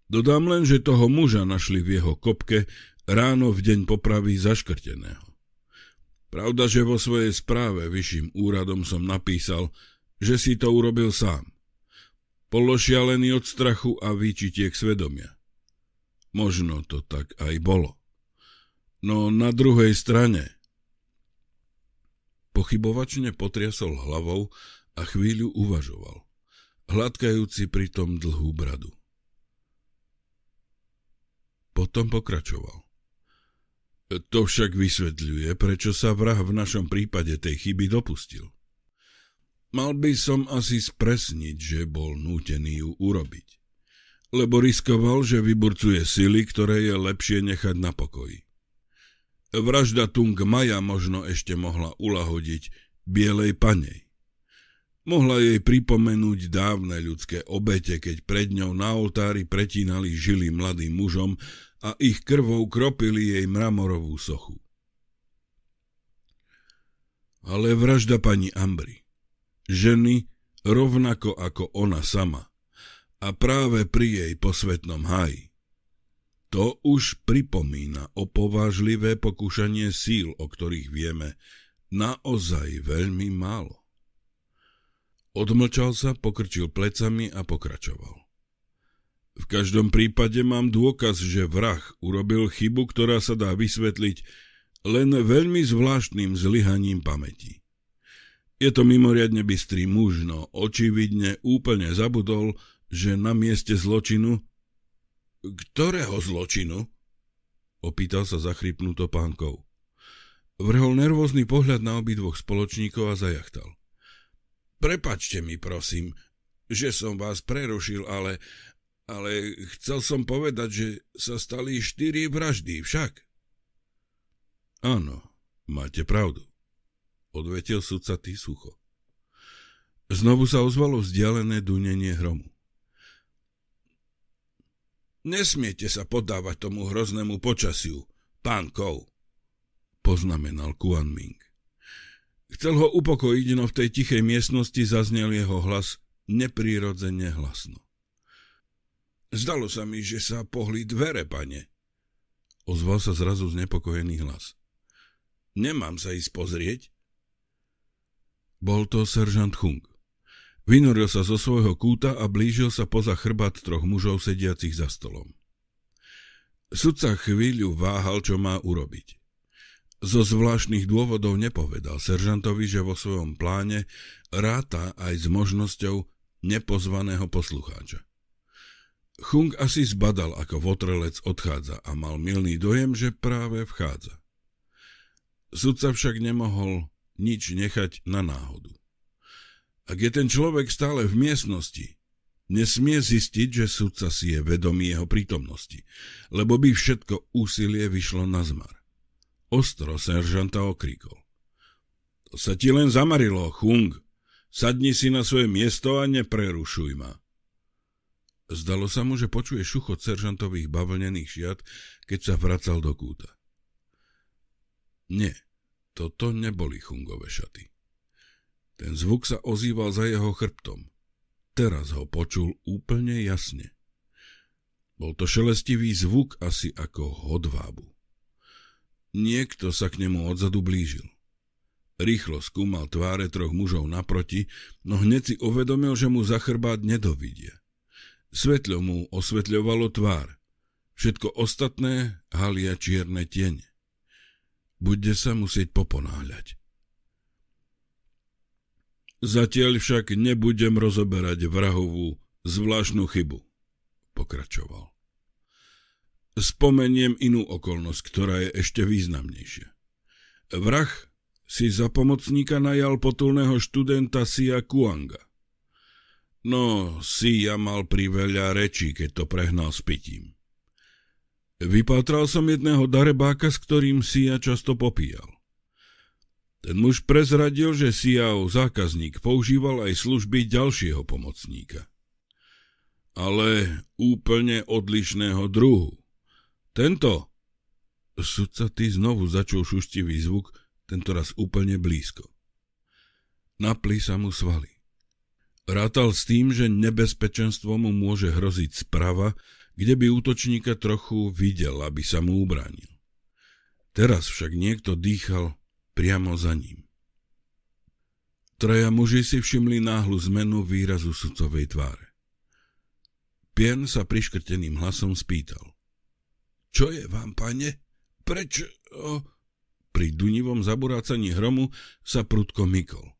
Dodám len, že toho muža našli v jeho kopke ráno v deň popravy zaškrteného. Pravda, že vo svojej správe vyšším úradom som napísal, že si to urobil sám pološialený od strachu a výčitiek svedomia. Možno to tak aj bolo. No na druhej strane... Pochybovačne potriasol hlavou a chvíľu uvažoval, hladkajúci pritom dlhú bradu. Potom pokračoval. To však vysvetľuje, prečo sa vrah v našom prípade tej chyby dopustil. Mal by som asi spresniť, že bol nútený ju urobiť. Lebo riskoval, že vyburcuje sily, ktoré je lepšie nechať na pokoji. Vražda Tung Maja možno ešte mohla ulahodiť Bielej panej. Mohla jej pripomenúť dávne ľudské obete, keď pred ňou na oltári pretínali žily mladým mužom a ich krvou kropili jej mramorovú sochu. Ale vražda pani Ambry ženy rovnako ako ona sama. A práve pri jej posvetnom haji. To už pripomína o povážlivé pokúšanie síl, o ktorých vieme naozaj veľmi málo. Odmlčal sa, pokrčil plecami a pokračoval. V každom prípade mám dôkaz, že vrah urobil chybu, ktorá sa dá vysvetliť len veľmi zvláštnym zlyhaním pamäti. Je to mimoriadne bystrý muž, no očividne úplne zabudol, že na mieste zločinu... Ktorého zločinu? Opýtal sa zachrypnuto pánkov. Vrhol nervózny pohľad na obidvoch spoločníkov a zajachtal. Prepačte mi, prosím, že som vás prerušil, ale... Ale chcel som povedať, že sa stali štyri vraždy, však? Áno, máte pravdu odvetil sudca sucho. Znovu sa ozvalo vzdialené dunenie hromu. Nesmiete sa podávať tomu hroznému počasiu, pán Kou, poznamenal Kuan Ming. Chcel ho upokojiť, no v tej tichej miestnosti zaznel jeho hlas neprirodzene hlasno. Zdalo sa mi, že sa pohli dvere, pane. Ozval sa zrazu znepokojený hlas. Nemám sa ísť pozrieť? Bol to seržant Chung. Vynoril sa zo svojho kúta a blížil sa poza chrbát troch mužov sediacich za stolom. Sudca chvíľu váhal, čo má urobiť. Zo zvláštnych dôvodov nepovedal seržantovi, že vo svojom pláne ráta aj s možnosťou nepozvaného poslucháča. Chung asi zbadal, ako votrelec odchádza a mal milný dojem, že práve vchádza. Sudca však nemohol nič nechať na náhodu. Ak je ten človek stále v miestnosti, nesmie zistiť, že sudca si je vedomý jeho prítomnosti, lebo by všetko úsilie vyšlo na zmar. Ostro seržanta okríkol. To sa ti len zamarilo, Chung. Sadni si na svoje miesto a neprerušuj ma. Zdalo sa mu, že počuje šuchot seržantových bavlnených šiat, keď sa vracal do kúta. Nie, toto neboli chungové šaty. Ten zvuk sa ozýval za jeho chrbtom. Teraz ho počul úplne jasne. Bol to šelestivý zvuk asi ako hodvábu. Niekto sa k nemu odzadu blížil. Rýchlo skúmal tváre troch mužov naproti, no hneď si uvedomil, že mu za chrbát nedovidia. Svetlo mu osvetľovalo tvár. Všetko ostatné halia čierne tiene. Bude sa musieť poponáľať. Zatiaľ však nebudem rozoberať vrahovú zvláštnu chybu, pokračoval. Spomeniem inú okolnosť, ktorá je ešte významnejšia. Vrah si za pomocníka najal potulného študenta Sia Kuanga. No, Sia mal priveľa rečí, keď to prehnal s pitím. Vypátral som jedného darebáka, s ktorým Sia často popíjal. Ten muž prezradil, že Siao zákazník používal aj služby ďalšieho pomocníka. Ale úplne odlišného druhu. Tento, sudca ty znovu začul šuštivý zvuk, tentoraz úplne blízko. Napli sa mu svaly. Rátal s tým, že nebezpečenstvo mu môže hroziť sprava, kde by útočníka trochu videl, aby sa mu ubránil. Teraz však niekto dýchal priamo za ním. Traja muži si všimli náhlu zmenu výrazu sudcovej tváre. Pien sa priškrteným hlasom spýtal. Čo je vám, pane? Prečo? Pri dunivom zaburácaní hromu sa prudko mykol.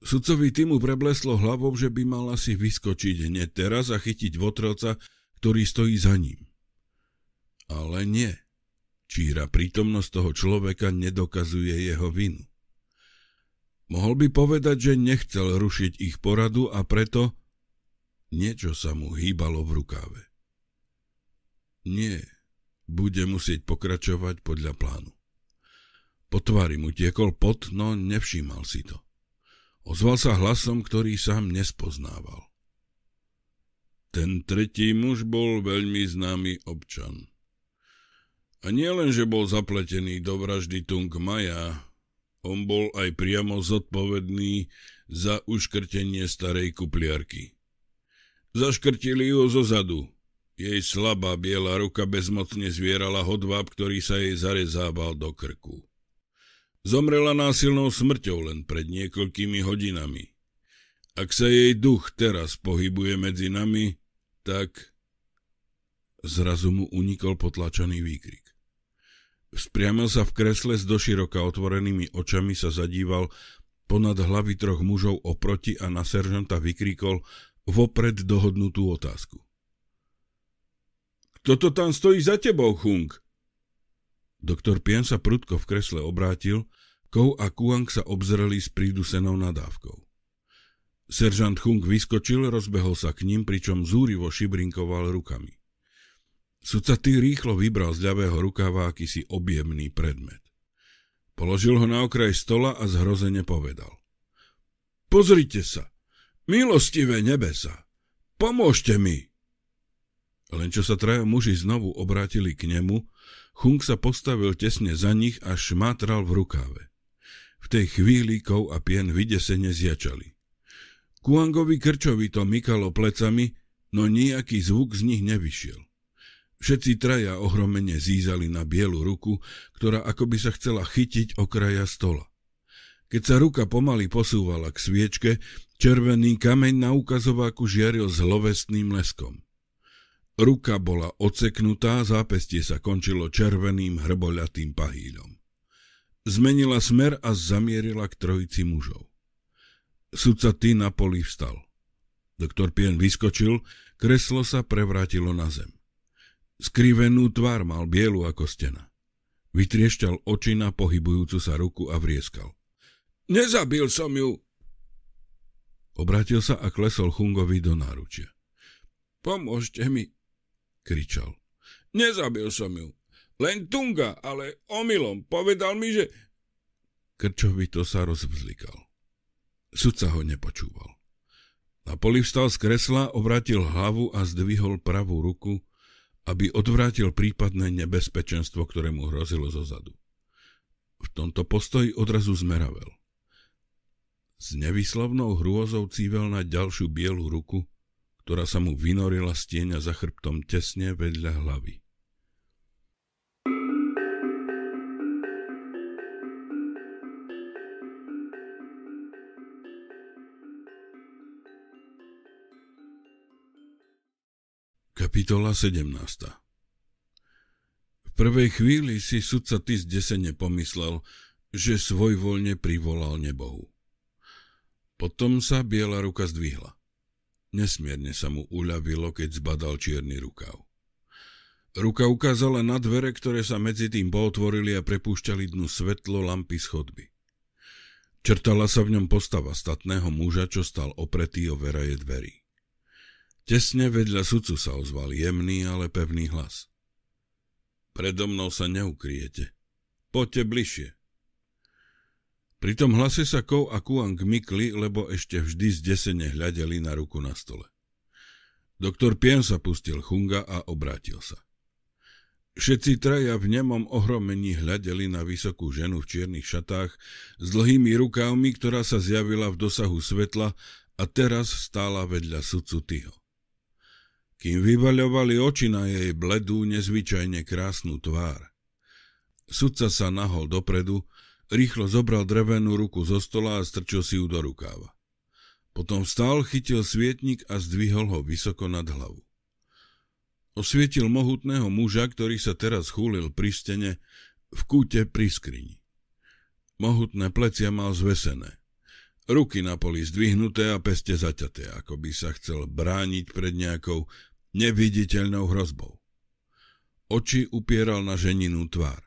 Sudcovi týmu prebleslo hlavou, že by mal asi vyskočiť hneď teraz a chytiť votrelca, ktorý stojí za ním. Ale nie. Číra prítomnosť toho človeka nedokazuje jeho vinu. Mohol by povedať, že nechcel rušiť ich poradu a preto niečo sa mu hýbalo v rukáve. Nie, bude musieť pokračovať podľa plánu. Po tvári mu tiekol pot, no nevšímal si to. Ozval sa hlasom, ktorý sám nespoznával. Ten tretí muž bol veľmi známy občan. A nielen, že bol zapletený do vraždy Tung Maja, on bol aj priamo zodpovedný za uškrtenie starej kupliarky. Zaškrtili ju zo zadu. Jej slabá biela ruka bezmocne zvierala hodváb, ktorý sa jej zarezával do krku. Zomrela násilnou smrťou len pred niekoľkými hodinami. Ak sa jej duch teraz pohybuje medzi nami, tak zrazu mu unikol potlačaný výkrik. Spriamil sa v kresle s doširoka otvorenými očami sa zadíval ponad hlavy troch mužov oproti a na seržanta vykrikol vopred dohodnutú otázku. Kto to tam stojí za tebou, Hung? Doktor Pien sa prudko v kresle obrátil, Kou a Kuang sa obzreli s prídusenou nadávkou. Seržant Chung vyskočil, rozbehol sa k ním, pričom zúrivo šibrinkoval rukami. Sudca ty rýchlo vybral z ľavého rukáva akýsi objemný predmet. Položil ho na okraj stola a zhrozene povedal. Pozrite sa, milostivé nebesa, pomôžte mi! Len čo sa traja muži znovu obrátili k nemu, Chung sa postavil tesne za nich a šmátral v rukáve. V tej chvíli kov a pien vydesene zjačali. Kuangovi krčovi to mykalo plecami, no nejaký zvuk z nich nevyšiel. Všetci traja ohromene zízali na bielu ruku, ktorá akoby sa chcela chytiť okraja stola. Keď sa ruka pomaly posúvala k sviečke, červený kameň na ukazováku žiaril s hlovestným leskom. Ruka bola oceknutá, zápestie sa končilo červeným hrboľatým pahýľom. Zmenila smer a zamierila k trojici mužov. Sudca ty na poli vstal. Doktor Pien vyskočil, kreslo sa prevrátilo na zem. Skrivenú tvár mal bielu ako stena. Vytriešťal oči na pohybujúcu sa ruku a vrieskal. Nezabil som ju! Obrátil sa a klesol Chungovi do náručia. Pomôžte mi, kričal. Nezabil som ju. Len Tunga, ale omylom, povedal mi, že... Krčovito sa rozvzlikal. Sudca ho nepočúval. poli vstal z kresla, obrátil hlavu a zdvihol pravú ruku, aby odvrátil prípadné nebezpečenstvo, ktoré mu hrozilo zo zadu. V tomto postoji odrazu zmeravel. S nevyslovnou hrôzou cível na ďalšiu bielu ruku, ktorá sa mu vynorila z tieňa za chrbtom tesne vedľa hlavy. Kapitola 17 V prvej chvíli si sudca Tis desene pomyslel, že svoj voľne privolal nebohu. Potom sa biela ruka zdvihla. Nesmierne sa mu uľavilo, keď zbadal čierny rukav. Ruka ukázala na dvere, ktoré sa medzi tým pootvorili a prepúšťali dnu svetlo lampy schodby. Črtala sa v ňom postava statného muža, čo stal opretý o veraje dverí. Tesne vedľa sudcu sa ozval jemný, ale pevný hlas. Predo mnou sa neukriete. Poďte bližšie. Pri tom hlase sa Kou a Kuang mykli, lebo ešte vždy zdesene hľadeli na ruku na stole. Doktor Pien sa pustil Chunga a obrátil sa. Všetci traja v nemom ohromení hľadeli na vysokú ženu v čiernych šatách s dlhými rukávmi, ktorá sa zjavila v dosahu svetla a teraz stála vedľa sudcu Tyho kým vyvaľovali oči na jej bledú, nezvyčajne krásnu tvár. Sudca sa nahol dopredu, rýchlo zobral drevenú ruku zo stola a strčil si ju do rukáva. Potom vstal, chytil svietnik a zdvihol ho vysoko nad hlavu. Osvietil mohutného muža, ktorý sa teraz chúlil pri stene, v kúte pri skrini. Mohutné plecia mal zvesené. Ruky na poli zdvihnuté a peste zaťaté, ako by sa chcel brániť pred nejakou neviditeľnou hrozbou. Oči upieral na ženinu tvár.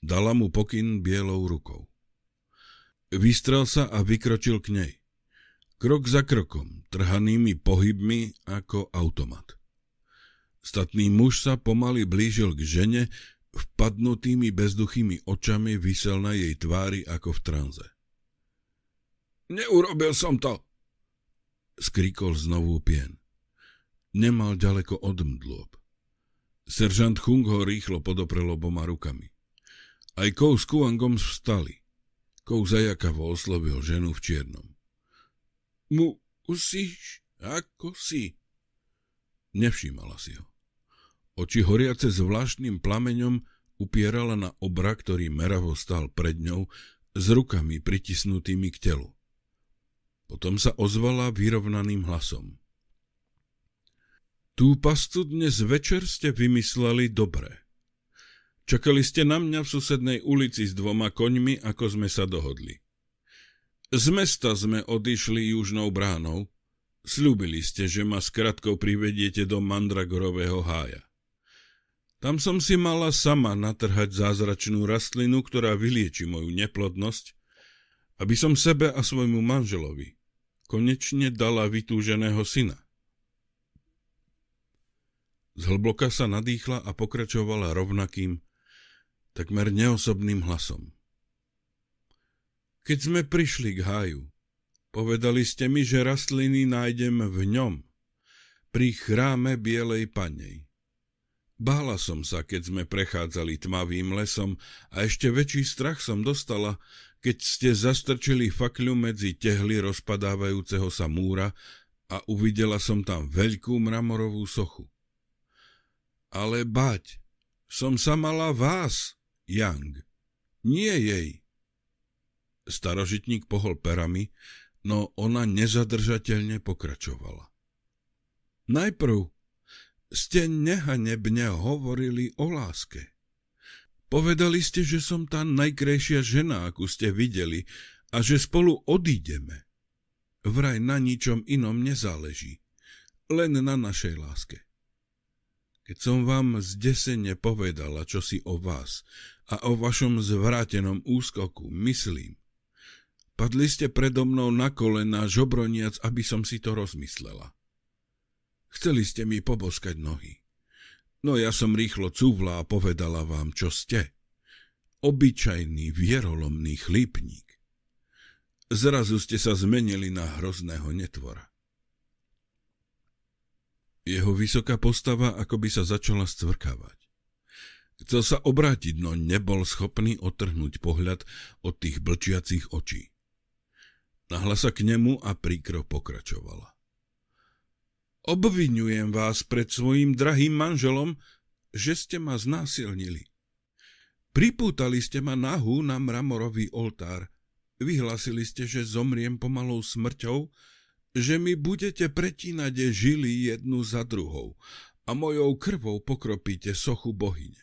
Dala mu pokyn bielou rukou. Vystrel sa a vykročil k nej. Krok za krokom, trhanými pohybmi ako automat. Statný muž sa pomaly blížil k žene, vpadnutými bezduchými očami vysel na jej tvári ako v tranze. Neurobil som to! skrikol znovu pien. Nemal ďaleko od mdlob. Seržant Chung ho rýchlo podoprel oboma rukami. Aj Kou s Kuangom vstali. Kou zajakavo oslovil ženu v čiernom. Mu usíš, ako si? Nevšímala si ho. Oči horiace s vláštnym plameňom upierala na obra, ktorý meravo stál pred ňou, s rukami pritisnutými k telu. Potom sa ozvala vyrovnaným hlasom. Tú pastu dnes večer ste vymysleli dobre. Čakali ste na mňa v susednej ulici s dvoma koňmi, ako sme sa dohodli. Z mesta sme odišli južnou bránou. Sľúbili ste, že ma skratkou privediete do mandragorového hája. Tam som si mala sama natrhať zázračnú rastlinu, ktorá vylieči moju neplodnosť, aby som sebe a svojmu manželovi konečne dala vytúženého syna. Zhlboka sa nadýchla a pokračovala rovnakým, takmer neosobným hlasom. Keď sme prišli k háju, povedali ste mi, že rastliny nájdem v ňom, pri chráme Bielej Panej. Bála som sa, keď sme prechádzali tmavým lesom a ešte väčší strach som dostala, keď ste zastrčili fakľu medzi tehly rozpadávajúceho sa múra a uvidela som tam veľkú mramorovú sochu ale bať. Som sa mala vás, Yang, nie jej. Starožitník pohol perami, no ona nezadržateľne pokračovala. Najprv ste nehanebne hovorili o láske. Povedali ste, že som tá najkrajšia žena, akú ste videli, a že spolu odídeme. Vraj na ničom inom nezáleží, len na našej láske. Keď som vám zdesene povedala, čo si o vás a o vašom zvrátenom úskoku myslím, padli ste predo mnou na kolena žobroniac, aby som si to rozmyslela. Chceli ste mi poboskať nohy. No ja som rýchlo cúvla a povedala vám, čo ste. Obyčajný vierolomný chlípnik. Zrazu ste sa zmenili na hrozného netvora. Jeho vysoká postava akoby sa začala stvrkávať. Chcel sa obrátiť, no nebol schopný otrhnúť pohľad od tých blčiacich očí. Nahla sa k nemu a príkro pokračovala. Obvinujem vás pred svojim drahým manželom, že ste ma znásilnili. Pripútali ste ma nahú na mramorový oltár. Vyhlasili ste, že zomriem pomalou smrťou, že mi budete pretínať žily jednu za druhou a mojou krvou pokropíte sochu bohyne.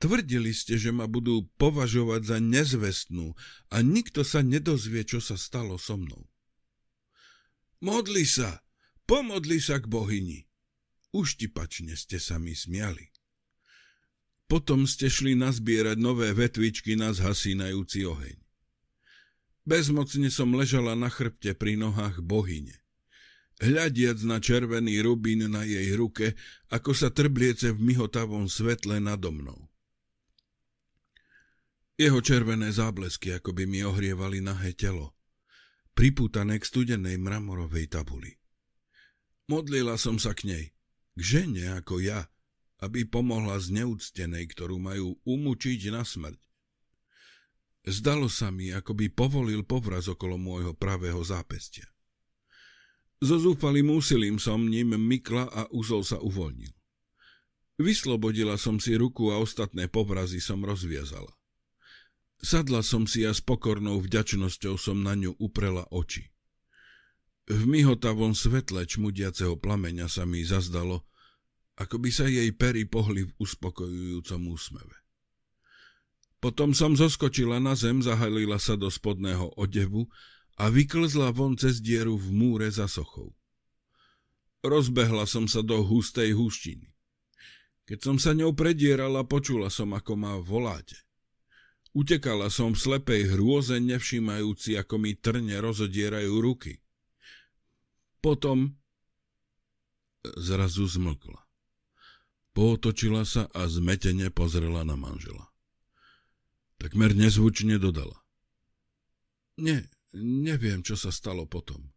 Tvrdili ste, že ma budú považovať za nezvestnú a nikto sa nedozvie, čo sa stalo so mnou. Modli sa, pomodli sa k bohyni. Uštipačne ste sa mi smiali. Potom ste šli nazbierať nové vetvičky na zhasínajúci oheň. Bezmocne som ležala na chrbte pri nohách bohyne. Hľadiac na červený rubín na jej ruke, ako sa trbliece v myhotavom svetle nado mnou. Jeho červené záblesky ako by mi ohrievali nahé telo, priputané k studenej mramorovej tabuli. Modlila som sa k nej, k žene ako ja, aby pomohla zneúctenej, ktorú majú umúčiť na smrť, Zdalo sa mi, ako by povolil povraz okolo môjho pravého zápestia. So zúfalým úsilím som ním mykla a úzol sa uvoľnil. Vyslobodila som si ruku a ostatné povrazy som rozviazala. Sadla som si a s pokornou vďačnosťou som na ňu uprela oči. V myhotavom svetle čmudiaceho plameňa sa mi zazdalo, ako by sa jej pery pohli v uspokojujúcom úsmeve. Potom som zoskočila na zem, zahalila sa do spodného odevu a vyklzla von cez dieru v múre za sochou. Rozbehla som sa do hustej húštiny. Keď som sa ňou predierala, počula som, ako ma voláte. Utekala som v slepej hrôze, nevšímajúci, ako mi trne rozodierajú ruky. Potom zrazu zmlkla. Potočila sa a zmetene pozrela na manžela. Takmer nezvučne dodala. Nie neviem, čo sa stalo potom.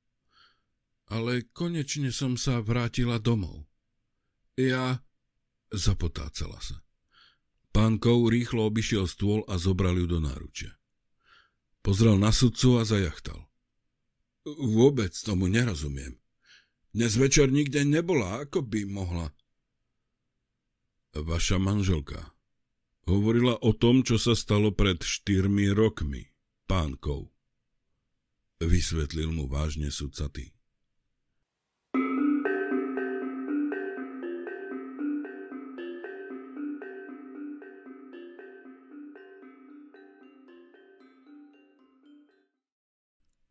Ale konečne som sa vrátila domov. Ja... Zapotácala sa. Pán Kou rýchlo obišiel stôl a zobral ju do náručia. Pozrel na sudcu a zajachtal. Vôbec tomu nerozumiem. Dnes večer nikde nebola, ako by mohla. Vaša manželka, Hovorila o tom, čo sa stalo pred štyrmi rokmi, pánkov. Vysvetlil mu vážne sudcaty.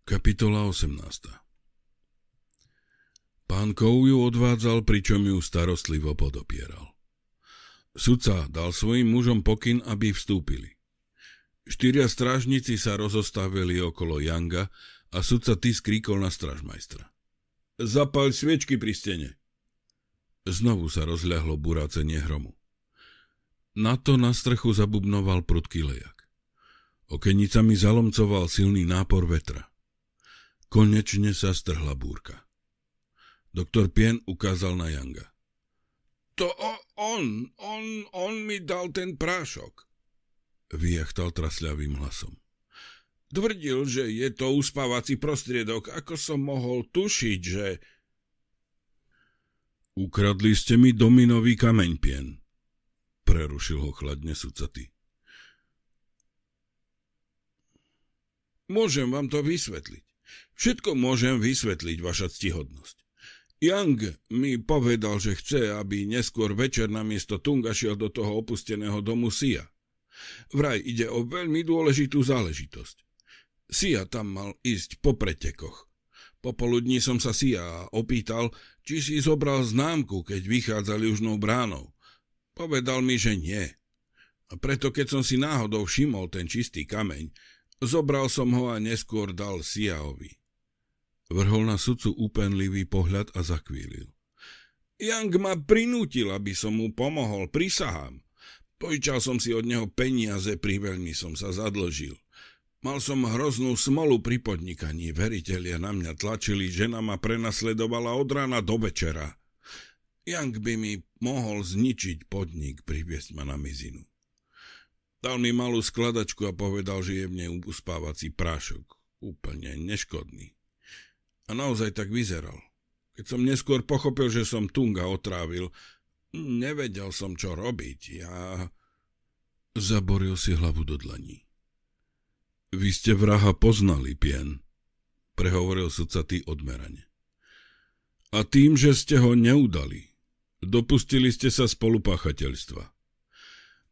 Kapitola 18 Pánkov ju odvádzal, pričom ju starostlivo podopieral. Sudca dal svojim mužom pokyn, aby vstúpili. Štyria strážnici sa rozostavili okolo Janga a sudca ty skríkol na stražmajstra. Zapal sviečky pri stene. Znovu sa rozľahlo burácenie hromu. Na to na strechu zabubnoval prudký lejak. Okenicami zalomcoval silný nápor vetra. Konečne sa strhla búrka. Doktor Pien ukázal na Yanga. To on, on, on mi dal ten prášok. Vyjachtal trasľavým hlasom. Tvrdil, že je to uspávací prostriedok, ako som mohol tušiť, že... Ukradli ste mi dominový pien, prerušil ho chladne sucaty. Môžem vám to vysvetliť. Všetko môžem vysvetliť, vaša ctihodnosť. Young mi povedal, že chce, aby neskôr večer namiesto Tunga šiel do toho opusteného domu Sia. Vraj ide o veľmi dôležitú záležitosť. Sia tam mal ísť po pretekoch. Popoludní som sa Sia opýtal, či si zobral známku, keď vychádzali južnou bránou. Povedal mi, že nie. A preto, keď som si náhodou všimol ten čistý kameň, zobral som ho a neskôr dal Siaovi. Vrhol na sudcu úpenlivý pohľad a zakvílil. Young ma prinútil, aby som mu pomohol, prisahám. Pojčal som si od neho peniaze, pri veľmi som sa zadlžil. Mal som hroznú smolu pri podnikaní, veriteľia na mňa tlačili, žena ma prenasledovala od rána do večera. Young by mi mohol zničiť podnik, priviesť ma na mizinu. Dal mi malú skladačku a povedal, že je v nej uspávací prášok. Úplne neškodný. A naozaj tak vyzeral. Keď som neskôr pochopil, že som Tunga otrávil, nevedel som, čo robiť. Ja... Zaboril si hlavu do dlaní. Vy ste vraha poznali, pien, prehovoril sudcatý odmerane. A tým, že ste ho neudali, dopustili ste sa spolupáchateľstva.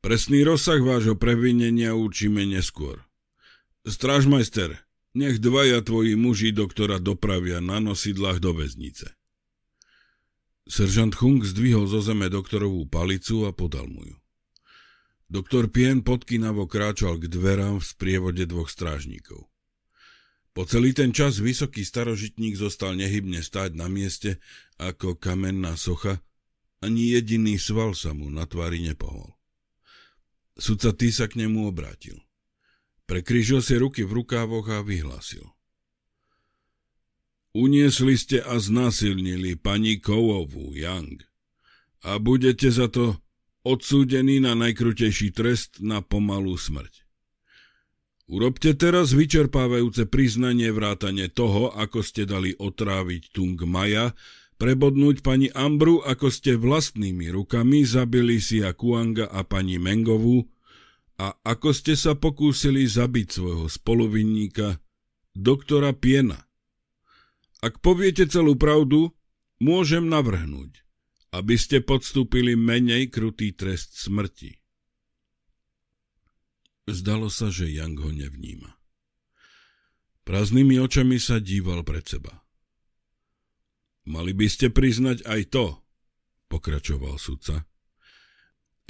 Presný rozsah vášho previnenia určíme neskôr. Strážmajster, nech dvaja tvoji muži doktora dopravia na nosidlách do väznice. Seržant Hung zdvihol zo zeme doktorovú palicu a podal mu ju. Doktor Pien podkynavo kráčal k dverám v sprievode dvoch strážnikov. Po celý ten čas vysoký starožitník zostal nehybne stáť na mieste ako kamenná socha, ani jediný sval sa mu na tvári nepohol. Sudca ty sa k nemu obrátil. Prekryžil si ruky v rukávoch a vyhlásil. Uniesli ste a znasilnili pani Kovovú, Yang, a budete za to odsúdení na najkrutejší trest na pomalú smrť. Urobte teraz vyčerpávajúce priznanie vrátane toho, ako ste dali otráviť Tung Maja, prebodnúť pani Ambru, ako ste vlastnými rukami zabili si a Kuanga a pani Mengovú, a ako ste sa pokúsili zabiť svojho spoluvinníka, doktora Piena. Ak poviete celú pravdu, môžem navrhnúť, aby ste podstúpili menej krutý trest smrti. Zdalo sa, že Yang ho nevníma. Prázdnymi očami sa díval pred seba. Mali by ste priznať aj to, pokračoval sudca,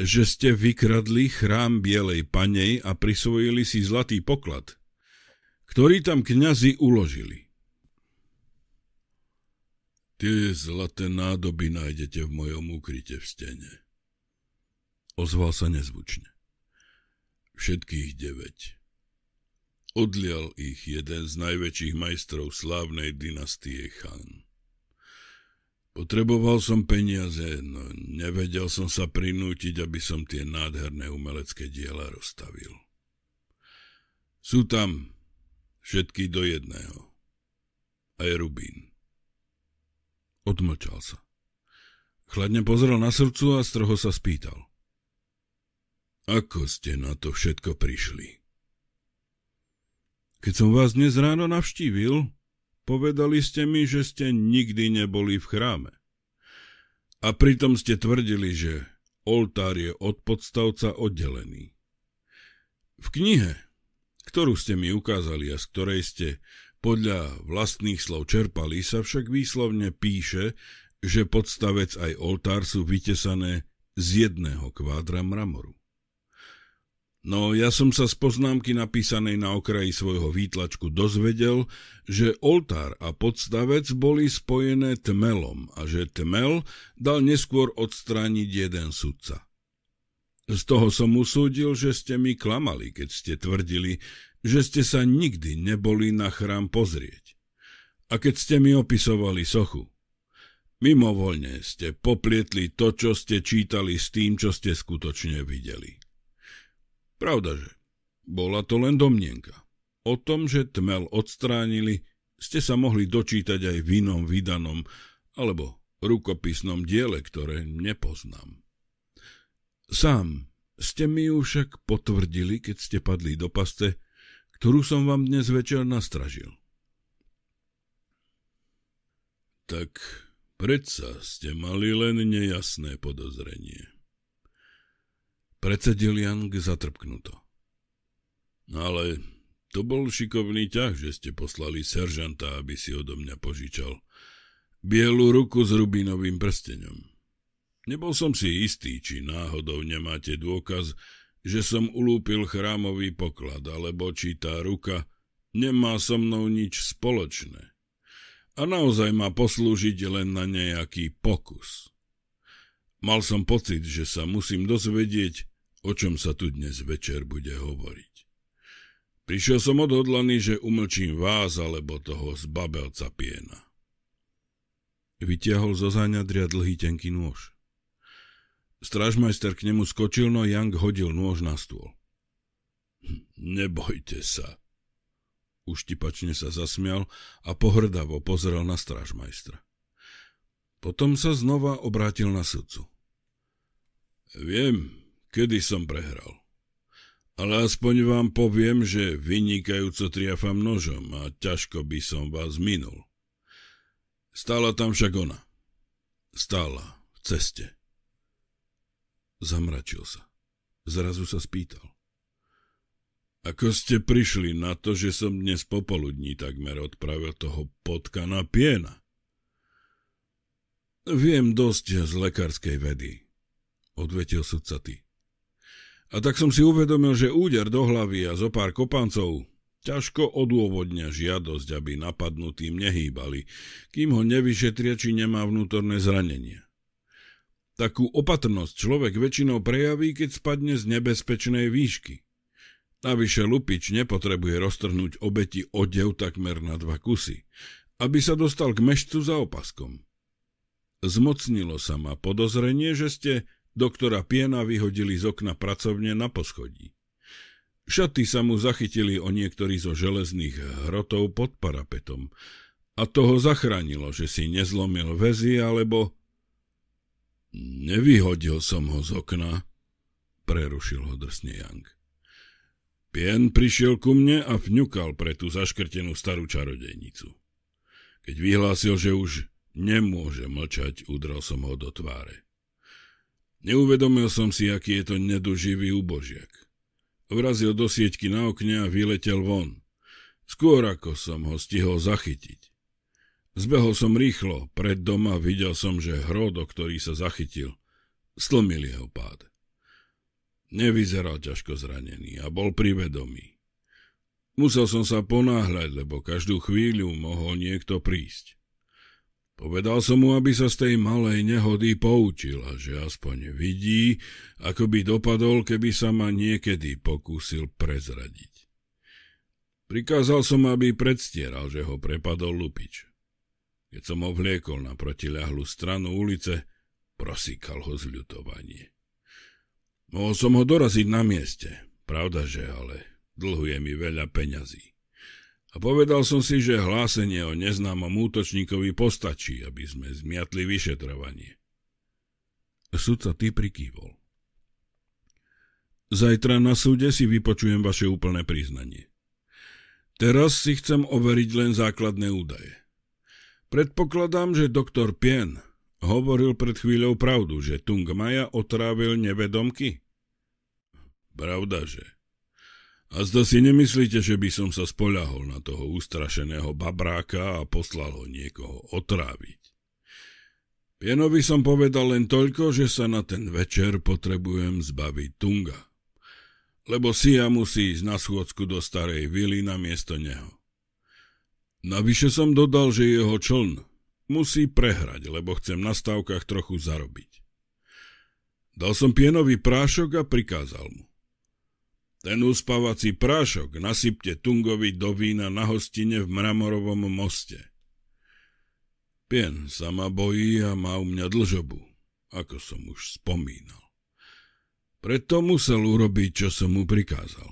že ste vykradli chrám Bielej panej a prisvojili si zlatý poklad, ktorý tam kňazi uložili. Tie zlaté nádoby nájdete v mojom ukryte v stene. Ozval sa nezvučne. Všetkých deväť. Odlial ich jeden z najväčších majstrov slávnej dynastie Chan. Potreboval som peniaze, no nevedel som sa prinútiť, aby som tie nádherné umelecké diela rozstavil. Sú tam všetky do jedného. Aj Rubín. Odmlčal sa. Chladne pozrel na srdcu a stroho sa spýtal. Ako ste na to všetko prišli? Keď som vás dnes ráno navštívil, Povedali ste mi, že ste nikdy neboli v chráme. A pritom ste tvrdili, že oltár je od podstavca oddelený. V knihe, ktorú ste mi ukázali a z ktorej ste podľa vlastných slov čerpali, sa však výslovne píše, že podstavec aj oltár sú vytesané z jedného kvádra mramoru. No, ja som sa z poznámky napísanej na okraji svojho výtlačku dozvedel, že oltár a podstavec boli spojené tmelom a že tmel dal neskôr odstrániť jeden sudca. Z toho som usúdil, že ste mi klamali, keď ste tvrdili, že ste sa nikdy neboli na chrám pozrieť. A keď ste mi opisovali sochu, mimovoľne ste poplietli to, čo ste čítali s tým, čo ste skutočne videli. Pravdaže, bola to len domnienka. O tom, že tmel odstránili, ste sa mohli dočítať aj v inom vydanom alebo rukopisnom diele, ktoré nepoznám. Sám ste mi ju však potvrdili, keď ste padli do paste, ktorú som vám dnes večer nastražil. Tak predsa ste mali len nejasné podozrenie. Precedil Yang zatrpknuto. No ale to bol šikovný ťah, že ste poslali seržanta, aby si odo mňa požičal. Bielú ruku s rubinovým prstenom. Nebol som si istý, či náhodou nemáte dôkaz, že som ulúpil chrámový poklad, alebo či tá ruka nemá so mnou nič spoločné. A naozaj má poslúžiť len na nejaký pokus. Mal som pocit, že sa musím dozvedieť, o čom sa tu dnes večer bude hovoriť. Prišiel som odhodlaný, že umlčím vás alebo toho zbabelca piena. Vytiahol zo záňadria dlhý tenký nôž. Stražmajster k nemu skočil, no Yang hodil nôž na stôl. Hm, nebojte sa. Uštipačne sa zasmial a pohrdavo pozrel na stražmajstra. Potom sa znova obrátil na sudcu. Viem, kedy som prehral. Ale aspoň vám poviem, že vynikajúco triafam nožom a ťažko by som vás minul. Stála tam však ona. Stála v ceste. Zamračil sa. Zrazu sa spýtal. Ako ste prišli na to, že som dnes popoludní takmer odpravil toho na piena? Viem dosť z lekárskej vedy, odvetil sudca ty. A tak som si uvedomil, že úder do hlavy a zo pár kopancov ťažko odôvodňa žiadosť, aby napadnutým nehýbali, kým ho nevyšetria, či nemá vnútorné zranenie. Takú opatrnosť človek väčšinou prejaví, keď spadne z nebezpečnej výšky. Navyše lupič nepotrebuje roztrhnúť obeti odev takmer na dva kusy, aby sa dostal k mešcu za opaskom. Zmocnilo sa ma podozrenie, že ste Doktora Piena vyhodili z okna pracovne na poschodí. Šaty sa mu zachytili o niektorý zo železných hrotov pod parapetom a to ho zachránilo, že si nezlomil väzy alebo... Nevyhodil som ho z okna, prerušil ho drsne Yang. Pien prišiel ku mne a vňukal pre tú zaškrtenú starú čarodejnicu. Keď vyhlásil, že už nemôže mlčať, udral som ho do tváre. Neuvedomil som si, aký je to neduživý ubožiak. Vrazil do sieťky na okne a vyletel von. Skôr ako som ho stihol zachytiť. Zbehol som rýchlo, pred doma videl som, že hrodo, ktorý sa zachytil, stlmil jeho pád. Nevyzeral ťažko zranený a bol privedomý. Musel som sa ponáhľať, lebo každú chvíľu mohol niekto prísť. Povedal som mu, aby sa z tej malej nehody poučil a že aspoň vidí, ako by dopadol, keby sa ma niekedy pokúsil prezradiť. Prikázal som, aby predstieral, že ho prepadol lupič. Keď som ho vliekol na protiľahlú stranu ulice, prosíkal ho zľutovanie. Mohol som ho doraziť na mieste, pravda že, ale dlhuje mi veľa peňazí a povedal som si, že hlásenie o neznámom útočníkovi postačí, aby sme zmiatli vyšetrovanie. Sudca ty prikývol. Zajtra na súde si vypočujem vaše úplné priznanie. Teraz si chcem overiť len základné údaje. Predpokladám, že doktor Pien hovoril pred chvíľou pravdu, že Tung Maja otrávil nevedomky? Pravda, že? A zda si nemyslíte, že by som sa spoľahol na toho ustrašeného babráka a poslal ho niekoho otráviť. Pienovi som povedal len toľko, že sa na ten večer potrebujem zbaviť Tunga, lebo Sia musí ísť na schôdzku do starej vily na miesto neho. Navyše som dodal, že jeho čln musí prehrať, lebo chcem na stavkách trochu zarobiť. Dal som Pienovi prášok a prikázal mu. Ten uspávací prášok nasypte Tungovi do vína na hostine v Mramorovom moste. Pien sa ma bojí a má u mňa dlžobu, ako som už spomínal. Preto musel urobiť, čo som mu prikázal.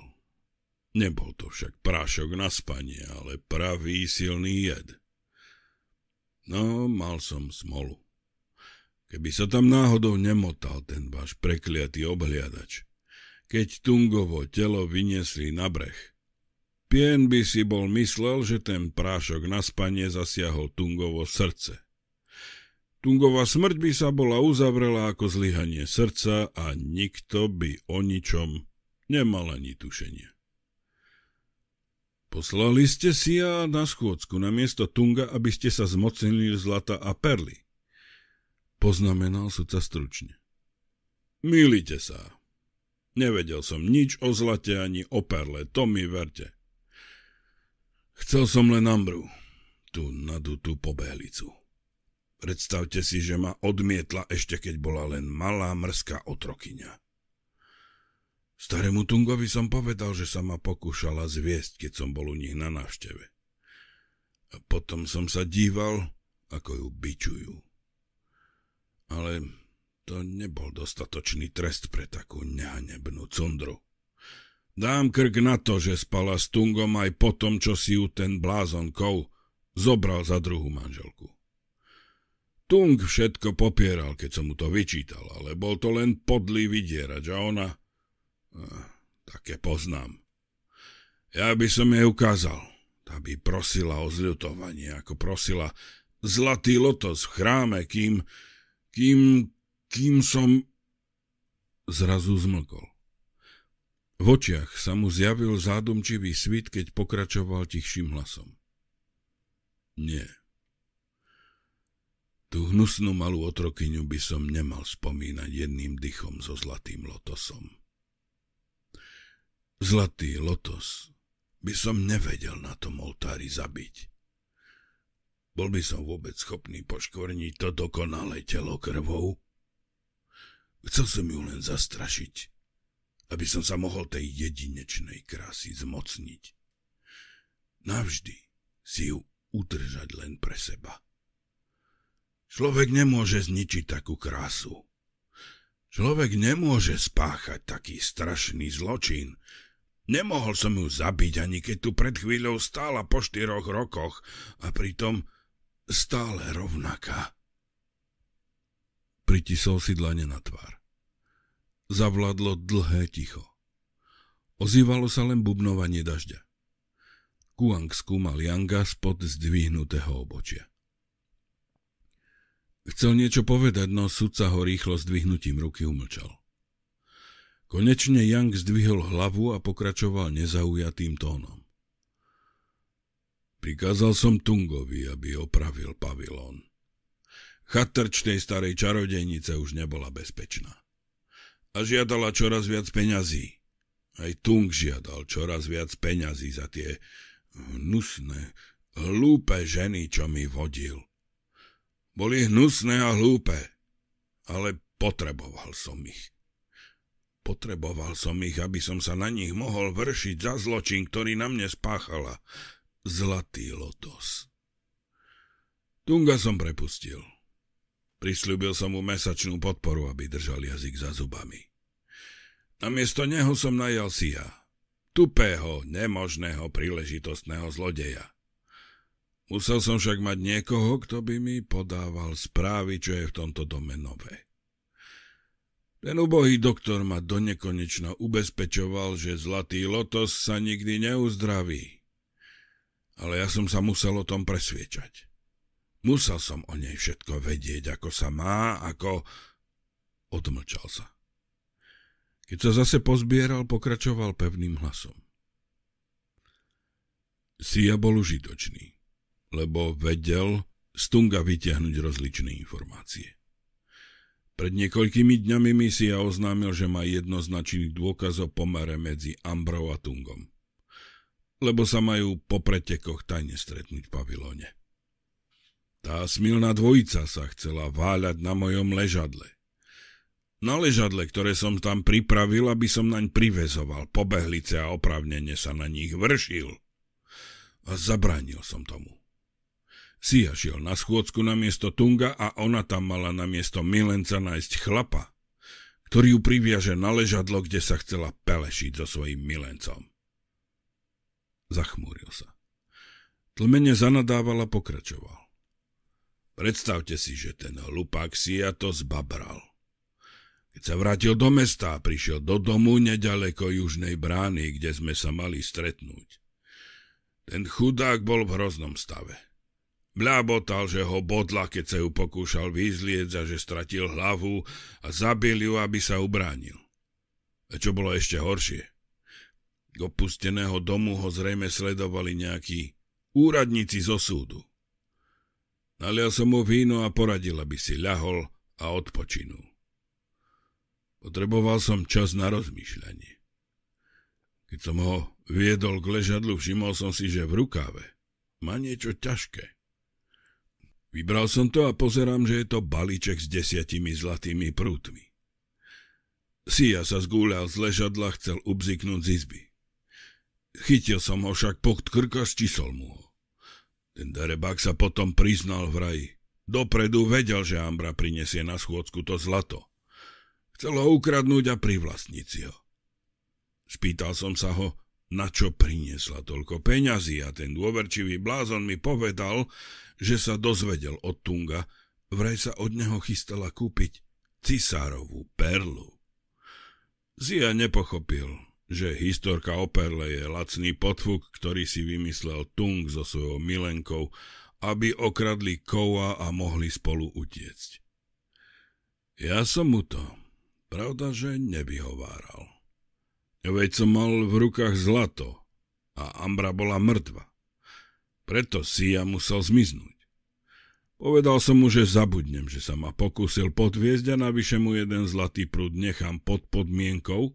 Nebol to však prášok na spanie, ale pravý silný jed. No, mal som smolu. Keby sa tam náhodou nemotal ten váš prekliatý obhliadač – keď Tungovo telo vyniesli na breh. Pien by si bol myslel, že ten prášok na spanie zasiahol Tungovo srdce. Tungova smrť by sa bola uzavrela ako zlyhanie srdca a nikto by o ničom nemal ani tušenie. Poslali ste si ja na schôdzku na miesto Tunga, aby ste sa zmocnili zlata a perly. Poznamenal sudca stručne. Mýlite sa, Nevedel som nič o zlate ani o perle, to mi verte. Chcel som len Ambru, tú nadutú pobehlicu. Predstavte si, že ma odmietla ešte keď bola len malá mrzká otrokyňa. Starému Tungovi som povedal, že sa ma pokúšala zviesť, keď som bol u nich na návšteve. A potom som sa díval, ako ju bičujú. Ale to nebol dostatočný trest pre takú nehanebnú cundru. Dám krk na to, že spala s Tungom aj po tom, čo si ju ten blázon Kou zobral za druhú manželku. Tung všetko popieral, keď som mu to vyčítal, ale bol to len podlý vydierač a ona... Také poznám. Ja by som jej ukázal. Tá by prosila o zľutovanie, ako prosila zlatý lotos v chráme, kým, kým kým som zrazu zmlkol. V očiach sa mu zjavil zádomčivý svit, keď pokračoval tichším hlasom. Nie. Tú hnusnú malú otrokyňu by som nemal spomínať jedným dychom so zlatým lotosom. Zlatý lotos by som nevedel na tom oltári zabiť. Bol by som vôbec schopný poškvrniť to dokonalé telo krvou? Chcel som ju len zastrašiť, aby som sa mohol tej jedinečnej krásy zmocniť. Navždy si ju udržať len pre seba. Človek nemôže zničiť takú krásu. Človek nemôže spáchať taký strašný zločin. Nemohol som ju zabiť, ani keď tu pred chvíľou stála po štyroch rokoch a pritom stále rovnaká. Pritisol si dlane na tvár. Zavladlo dlhé ticho. Ozývalo sa len bubnovanie dažďa. Kuang skúmal Yanga spod zdvihnutého obočia. Chcel niečo povedať, no sudca ho rýchlo zdvihnutím ruky umlčal. Konečne Yang zdvihol hlavu a pokračoval nezaujatým tónom. Prikázal som Tungovi, aby opravil pavilón. Chatrč tej starej čarodejnice už nebola bezpečná. A žiadala čoraz viac peňazí. Aj Tung žiadal čoraz viac peňazí za tie hnusné, hlúpe ženy, čo mi vodil. Boli hnusné a hlúpe, ale potreboval som ich. Potreboval som ich, aby som sa na nich mohol vršiť za zločin, ktorý na mne spáchala. Zlatý lotos. Tunga som prepustil. Prislúbil som mu mesačnú podporu, aby držal jazyk za zubami. Namiesto neho som najal si ja. Tupého, nemožného, príležitostného zlodeja. Musel som však mať niekoho, kto by mi podával správy, čo je v tomto dome nové. Ten ubohý doktor ma donekonečna ubezpečoval, že zlatý lotos sa nikdy neuzdraví. Ale ja som sa musel o tom presviečať. Musel som o nej všetko vedieť, ako sa má, ako... Odmlčal sa. Keď sa zase pozbieral, pokračoval pevným hlasom. Sia bol užitočný, lebo vedel z tunga vytiahnuť rozličné informácie. Pred niekoľkými dňami Sia oznámil, že má jednoznačný dôkaz o pomere medzi Ambrou a Tungom, lebo sa majú po pretekoch tajne stretnúť v pavilóne. Tá smilná dvojica sa chcela váľať na mojom ležadle. Na ležadle, ktoré som tam pripravil, aby som naň privezoval pobehlice a opravnene sa na nich vršil. A zabránil som tomu. Sia šiel na schôdzku na miesto Tunga a ona tam mala na miesto milenca nájsť chlapa, ktorý ju priviaže na ležadlo, kde sa chcela pelešiť so svojím milencom. Zachmúril sa. Tlmene zanadávala pokračoval. Predstavte si, že ten hlupák si ja to zbabral. Keď sa vrátil do mesta, prišiel do domu nedaleko južnej brány, kde sme sa mali stretnúť. Ten chudák bol v hroznom stave. Blábotal, že ho bodla, keď sa ju pokúšal vyzliecť a že stratil hlavu a zabil ju, aby sa ubránil. A čo bolo ešte horšie? K opusteného domu ho zrejme sledovali nejakí úradníci zo súdu. Nalial som mu víno a poradil, aby si ľahol a odpočinul. Potreboval som čas na rozmýšľanie. Keď som ho viedol k ležadlu, všimol som si, že v rukáve má niečo ťažké. Vybral som to a pozerám, že je to balíček s desiatimi zlatými prútmi. Sia sa zgúľal z ležadla, chcel ubziknúť z izby. Chytil som ho však pod krka, stisol mu ho. Ten darebák sa potom priznal v raji. Dopredu vedel, že Ambra prinesie na schôdzku to zlato. Chcel ho ukradnúť a privlastniť si ho. Spýtal som sa ho, na čo priniesla toľko peňazí a ten dôverčivý blázon mi povedal, že sa dozvedel od Tunga, vraj sa od neho chystala kúpiť cisárovú perlu. Zia nepochopil, že historka o perle je lacný potvuk, ktorý si vymyslel Tung so svojou milenkou, aby okradli kova a mohli spolu utiecť. Ja som mu to, pravda, že nevyhováral. Veď som mal v rukách zlato a Ambra bola mŕtva. Preto si ja musel zmiznúť. Povedal som mu, že zabudnem, že sa ma pokúsil podviezť a navyše mu jeden zlatý prúd nechám pod podmienkou,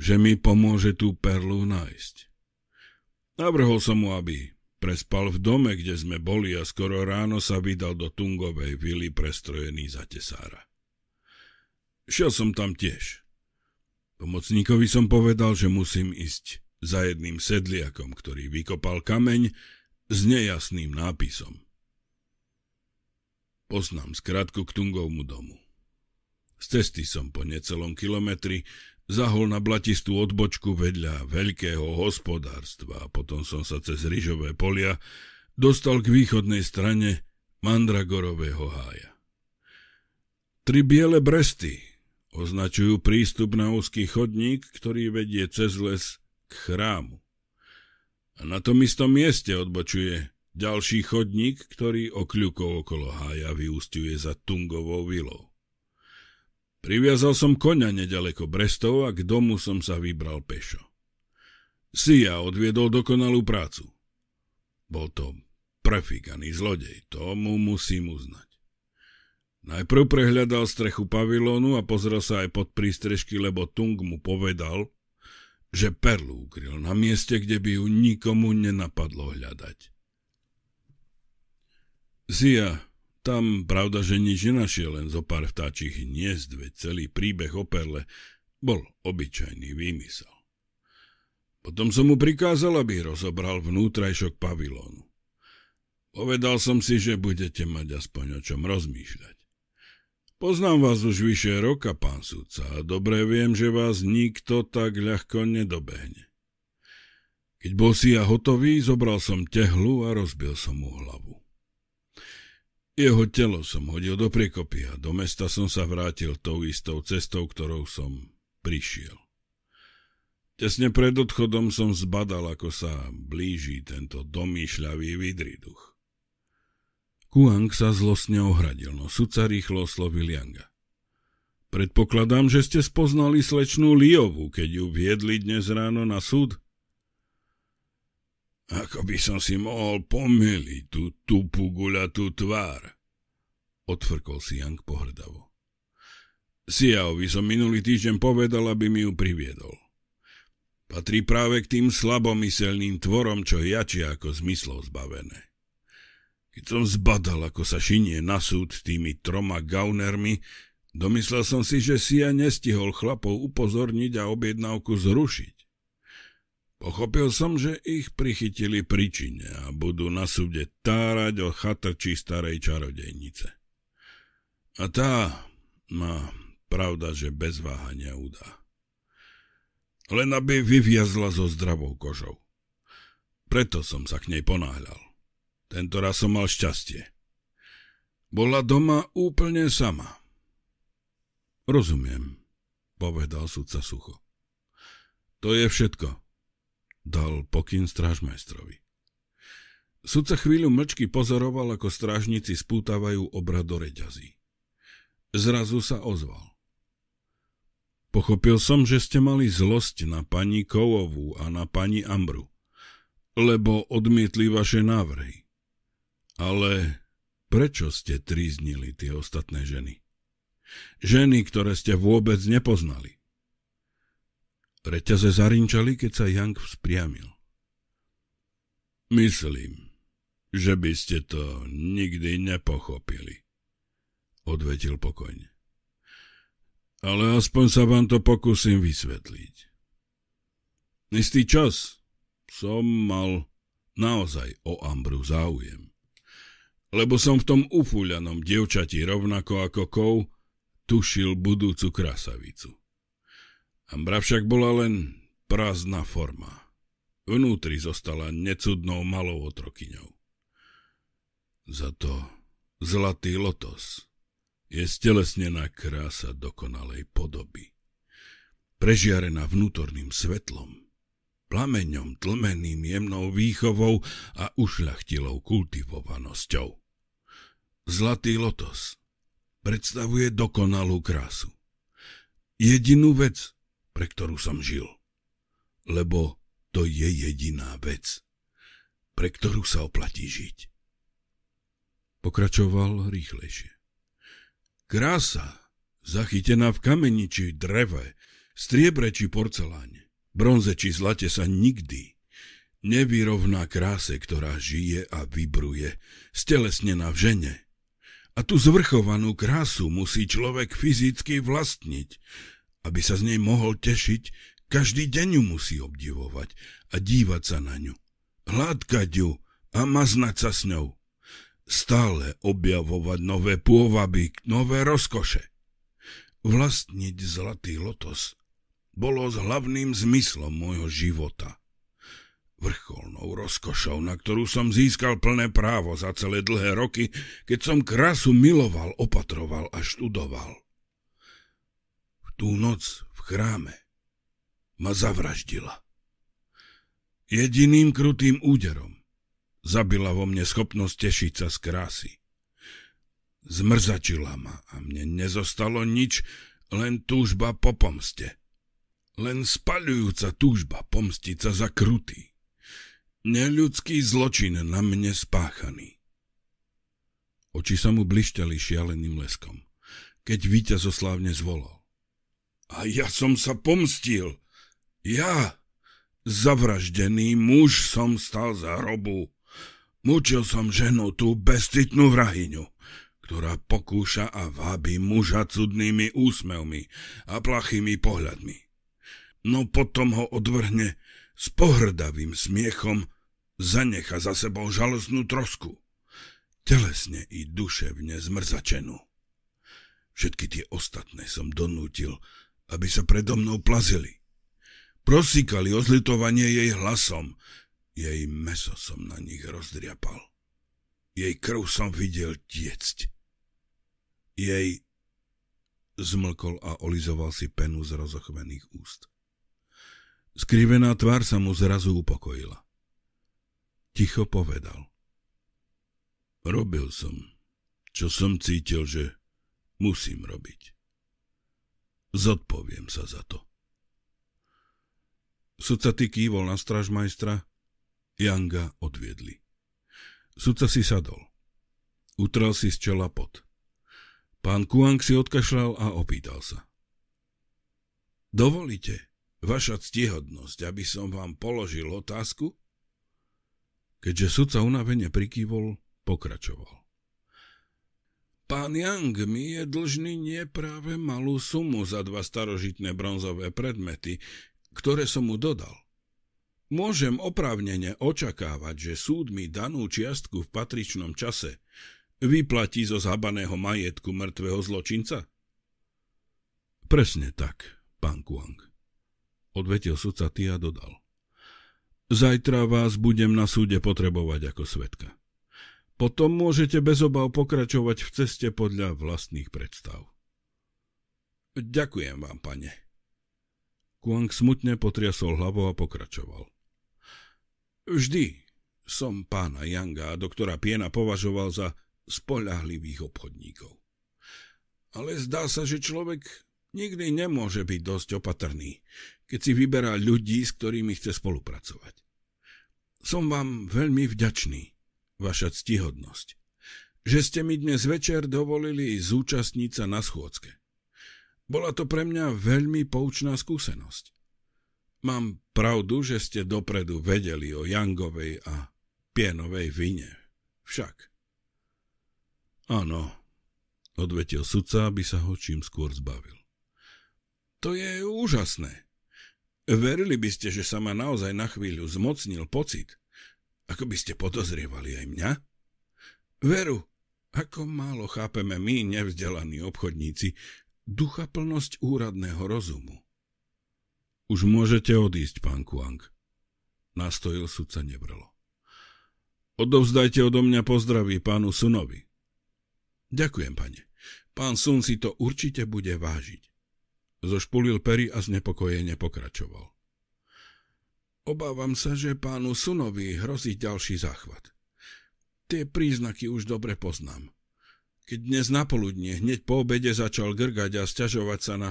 že mi pomôže tú perlu nájsť. Navrhol som mu, aby prespal v dome, kde sme boli a skoro ráno sa vydal do Tungovej vily prestrojený za tesára. Šiel som tam tiež. Pomocníkovi som povedal, že musím ísť za jedným sedliakom, ktorý vykopal kameň s nejasným nápisom. Poznám skratku k Tungovmu domu. Z cesty som po necelom kilometri Zahol na blatistú odbočku vedľa veľkého hospodárstva a potom som sa cez ryžové polia dostal k východnej strane Mandragorového hája. Tri biele bresty označujú prístup na úzky chodník, ktorý vedie cez les k chrámu. A na tom istom mieste odbočuje ďalší chodník, ktorý okľukov okolo hája vyústiuje za Tungovou vilou. Priviazal som koňa nedaleko Brestov a k domu som sa vybral pešo. Sia odviedol dokonalú prácu. Bol to prefíkaný zlodej, tomu musím uznať. Najprv prehľadal strechu pavilónu a pozrel sa aj pod prístrežky, lebo Tung mu povedal, že perlu ukryl na mieste, kde by ju nikomu nenapadlo hľadať. Zia tam pravda, že nič nenašiel, len zo pár vtáčich hniezd, veď celý príbeh o perle bol obyčajný výmysel. Potom som mu prikázal, aby rozobral vnútrajšok pavilónu. Povedal som si, že budete mať aspoň o čom rozmýšľať. Poznám vás už vyše roka, pán sudca, a dobre viem, že vás nikto tak ľahko nedobehne. Keď bol si ja hotový, zobral som tehlu a rozbil som mu hlavu. Jeho telo som hodil do priekopy a do mesta som sa vrátil tou istou cestou, ktorou som prišiel. Tesne pred odchodom som zbadal, ako sa blíži tento domýšľavý duch. Kuang sa zlostne ohradil, no sudca rýchlo oslovil Yanga. Predpokladám, že ste spoznali slečnú Liovu, keď ju viedli dnes ráno na súd? Ako by som si mohol pomeliť, tú tupú guľatú tvár, otvrkol si Jank pohrdavo. Siaovi som minulý týždeň povedal, aby mi ju priviedol. Patrí práve k tým slabomyselným tvorom, čo jačia ako zmyslov zbavené. Keď som zbadal, ako sa šinie na súd tými troma gaunermi, domyslel som si, že si ja nestihol chlapov upozorniť a objednávku zrušiť. Pochopil som, že ich prichytili príčine a budú na súde tárať o chatrči starej čarodejnice. A tá má pravda, že bez váhania udá. Len aby vyviazla so zdravou kožou. Preto som sa k nej ponáhľal. Tento raz som mal šťastie. Bola doma úplne sama. Rozumiem, povedal sudca sucho. To je všetko, dal pokyn strážmajstrovi. Sudca chvíľu mlčky pozoroval, ako strážnici spútavajú obrad do reťazí. Zrazu sa ozval. Pochopil som, že ste mali zlosť na pani Kovovú a na pani Ambru, lebo odmietli vaše návrhy. Ale prečo ste tríznili tie ostatné ženy? Ženy, ktoré ste vôbec nepoznali. Reťaze zarinčali, keď sa Jank vzpriamil. Myslím, že by ste to nikdy nepochopili, odvetil pokojne. Ale aspoň sa vám to pokúsim vysvetliť. Istý čas som mal naozaj o Ambru záujem. Lebo som v tom ufúľanom dievčati rovnako ako Kou tušil budúcu krasavicu. Hambra však bola len prázdna forma. Vnútri zostala necudnou malou otrokyňou. Za to zlatý lotos je stelesnená krása dokonalej podoby. Prežiarená vnútorným svetlom, plameňom tlmeným jemnou výchovou a ušľachtilou kultivovanosťou. Zlatý lotos predstavuje dokonalú krásu. Jedinú vec, pre ktorú som žil. Lebo to je jediná vec, pre ktorú sa oplatí žiť. Pokračoval rýchlejšie. Krása, zachytená v kameni či dreve, striebre či porceláne, bronze či zlate sa nikdy nevyrovná kráse, ktorá žije a vybruje, stelesnená v žene. A tú zvrchovanú krásu musí človek fyzicky vlastniť, aby sa z nej mohol tešiť, každý deň ju musí obdivovať a dívať sa na ňu, hladkať ju a maznať sa s ňou. Stále objavovať nové pôvaby, nové rozkoše. Vlastniť zlatý lotos bolo s hlavným zmyslom môjho života. Vrcholnou rozkošou, na ktorú som získal plné právo za celé dlhé roky, keď som krásu miloval, opatroval a študoval tú noc v chráme ma zavraždila. Jediným krutým úderom zabila vo mne schopnosť tešiť sa z krásy. Zmrzačila ma a mne nezostalo nič, len túžba po pomste. Len spaľujúca túžba pomstiť sa za krutý. Neľudský zločin na mne spáchaný. Oči sa mu blišteli šialeným leskom, keď víťazoslávne zvolal. A ja som sa pomstil. Ja, zavraždený muž, som stal za robu. Mučil som ženu, tú bestitnú vrahyňu, ktorá pokúša a vábi muža cudnými úsmevmi a plachými pohľadmi. No potom ho odvrhne s pohrdavým smiechom, zanecha za sebou žalostnú trosku, telesne i duševne zmrzačenú. Všetky tie ostatné som donútil, aby sa predo mnou plazili. Prosíkali o zlitovanie jej hlasom, jej meso som na nich rozdriapal. Jej krv som videl tiecť. Jej... Zmlkol a olizoval si penu z rozochvených úst. Skrivená tvár sa mu zrazu upokojila. Ticho povedal. Robil som, čo som cítil, že musím robiť. Zodpoviem sa za to. Sudca ty kývol na stražmajstra, Janga odviedli. Sudca si sadol. Utral si z čela pot. Pán Kuang si odkašľal a opýtal sa. Dovolite, vaša ctihodnosť, aby som vám položil otázku? Keďže sudca unavene prikývol, pokračoval. Pán Yang mi je dlžný nepráve malú sumu za dva starožitné bronzové predmety, ktoré som mu dodal. Môžem oprávnene očakávať, že súd mi danú čiastku v patričnom čase vyplatí zo zhabaného majetku mŕtvého zločinca? Presne tak, pán Kuang. Odvetil sudca Tia dodal. Zajtra vás budem na súde potrebovať ako svetka. Potom môžete bez obav pokračovať v ceste podľa vlastných predstav. Ďakujem vám, pane. Kuang smutne potriasol hlavou a pokračoval. Vždy som pána Yanga a doktora Piena považoval za spolahlivých obchodníkov. Ale zdá sa, že človek nikdy nemôže byť dosť opatrný, keď si vyberá ľudí, s ktorými chce spolupracovať. Som vám veľmi vďačný vaša ctihodnosť, že ste mi dnes večer dovolili zúčastniť sa na schôdzke. Bola to pre mňa veľmi poučná skúsenosť. Mám pravdu, že ste dopredu vedeli o Jangovej a pienovej vine. Však. Áno, odvetil sudca, aby sa ho čím skôr zbavil. To je úžasné. Verili by ste, že sa ma naozaj na chvíľu zmocnil pocit, ako by ste podozrievali aj mňa? Veru, ako málo chápeme my, nevzdelaní obchodníci, ducha plnosť úradného rozumu. Už môžete odísť, pán Kuang. Nastojil sudca nebrelo. Odovzdajte odo mňa pozdraví pánu Sunovi. Ďakujem, pane. Pán Sun si to určite bude vážiť. Zošpulil pery a znepokojene pokračoval. Obávam sa, že pánu Sunovi hrozí ďalší záchvat. Tie príznaky už dobre poznám. Keď dnes napoludne, hneď po obede začal grgať a stiažovať sa na...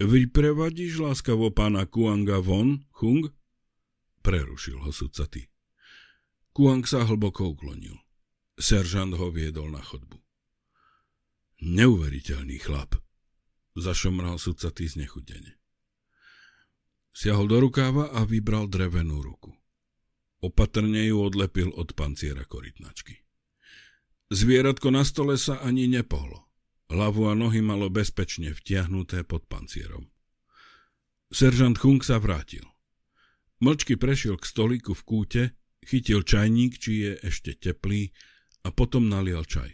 Vyprevadíš láskavo pána Kuanga von, Chung? Prerušil ho sudcaty. Kuang sa hlboko uklonil. Seržant ho viedol na chodbu. Neuveriteľný chlap, zašomral sudcaty znechudene. Siahol do rukáva a vybral drevenú ruku. Opatrne ju odlepil od panciera korytnačky. Zvieratko na stole sa ani nepohlo. Hlavu a nohy malo bezpečne vtiahnuté pod pancierom. Seržant Hung sa vrátil. Mlčky prešiel k stolíku v kúte, chytil čajník, či je ešte teplý, a potom nalial čaj.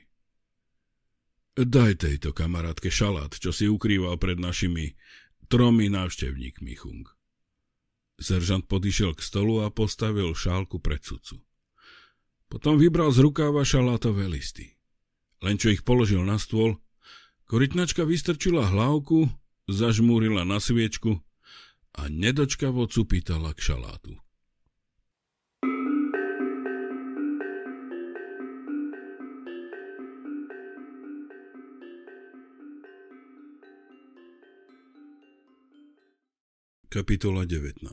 Daj tejto kamarátke šalát, čo si ukrýval pred našimi tromi návštevníkmi, Hung. Seržant podišiel k stolu a postavil šálku pred sudcu. Potom vybral z rukáva šalátové listy. Len čo ich položil na stôl, korytnačka vystrčila hlavku, zažmúrila na sviečku a nedočkavo cupitala k šalátu. Kapitola 19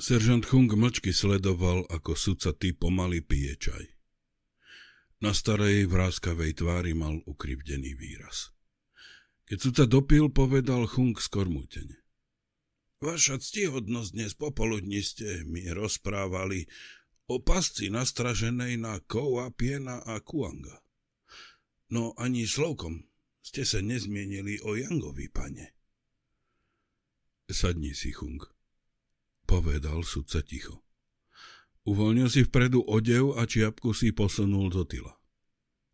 Seržant Chung mlčky sledoval, ako sudca ty pomaly pije čaj. Na starej vráskavej tvári mal ukrivdený výraz. Keď sudca dopil, povedal Chung skormútene. Vaša ctihodnosť dnes popoludní ste mi rozprávali o pasci nastraženej na koua, Piena a Kuanga. No ani slovkom ste sa nezmienili o Yangovi, pane. Sadni si, Chung, povedal sudca ticho. Uvoľnil si vpredu odev a čiapku si posunul do tyla.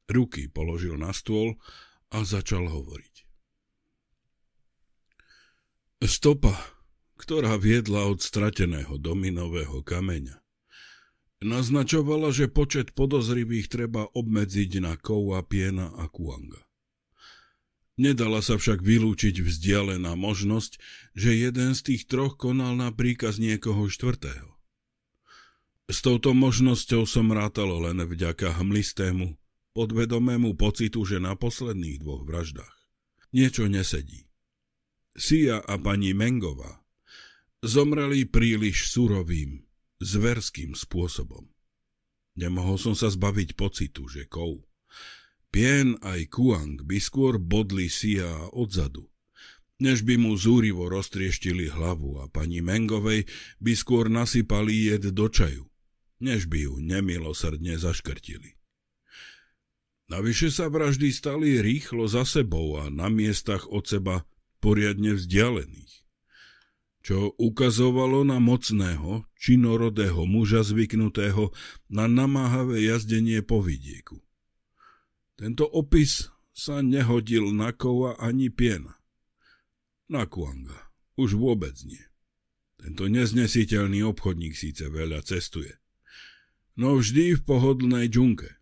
Ruky položil na stôl a začal hovoriť. Stopa, ktorá viedla od strateného dominového kameňa, naznačovala, že počet podozrivých treba obmedziť na a Piena a Kuanga. Nedala sa však vylúčiť vzdialená možnosť, že jeden z tých troch konal na príkaz niekoho štvrtého. S touto možnosťou som rátal len vďaka hmlistému, podvedomému pocitu, že na posledných dvoch vraždách niečo nesedí. Sia a pani Mengová zomreli príliš surovým, zverským spôsobom. Nemohol som sa zbaviť pocitu, že kou Pien aj Kuang by skôr bodli Sia odzadu, než by mu zúrivo roztrieštili hlavu a pani Mengovej by skôr nasypali jed do čaju, než by ju nemilosrdne zaškrtili. Navyše sa vraždy stali rýchlo za sebou a na miestach od seba poriadne vzdialených, čo ukazovalo na mocného, činorodého muža zvyknutého na namáhavé jazdenie po vidieku. Tento opis sa nehodil na kova ani piena. Na Kuanga už vôbec nie. Tento neznesiteľný obchodník síce veľa cestuje, no vždy v pohodlnej džunke.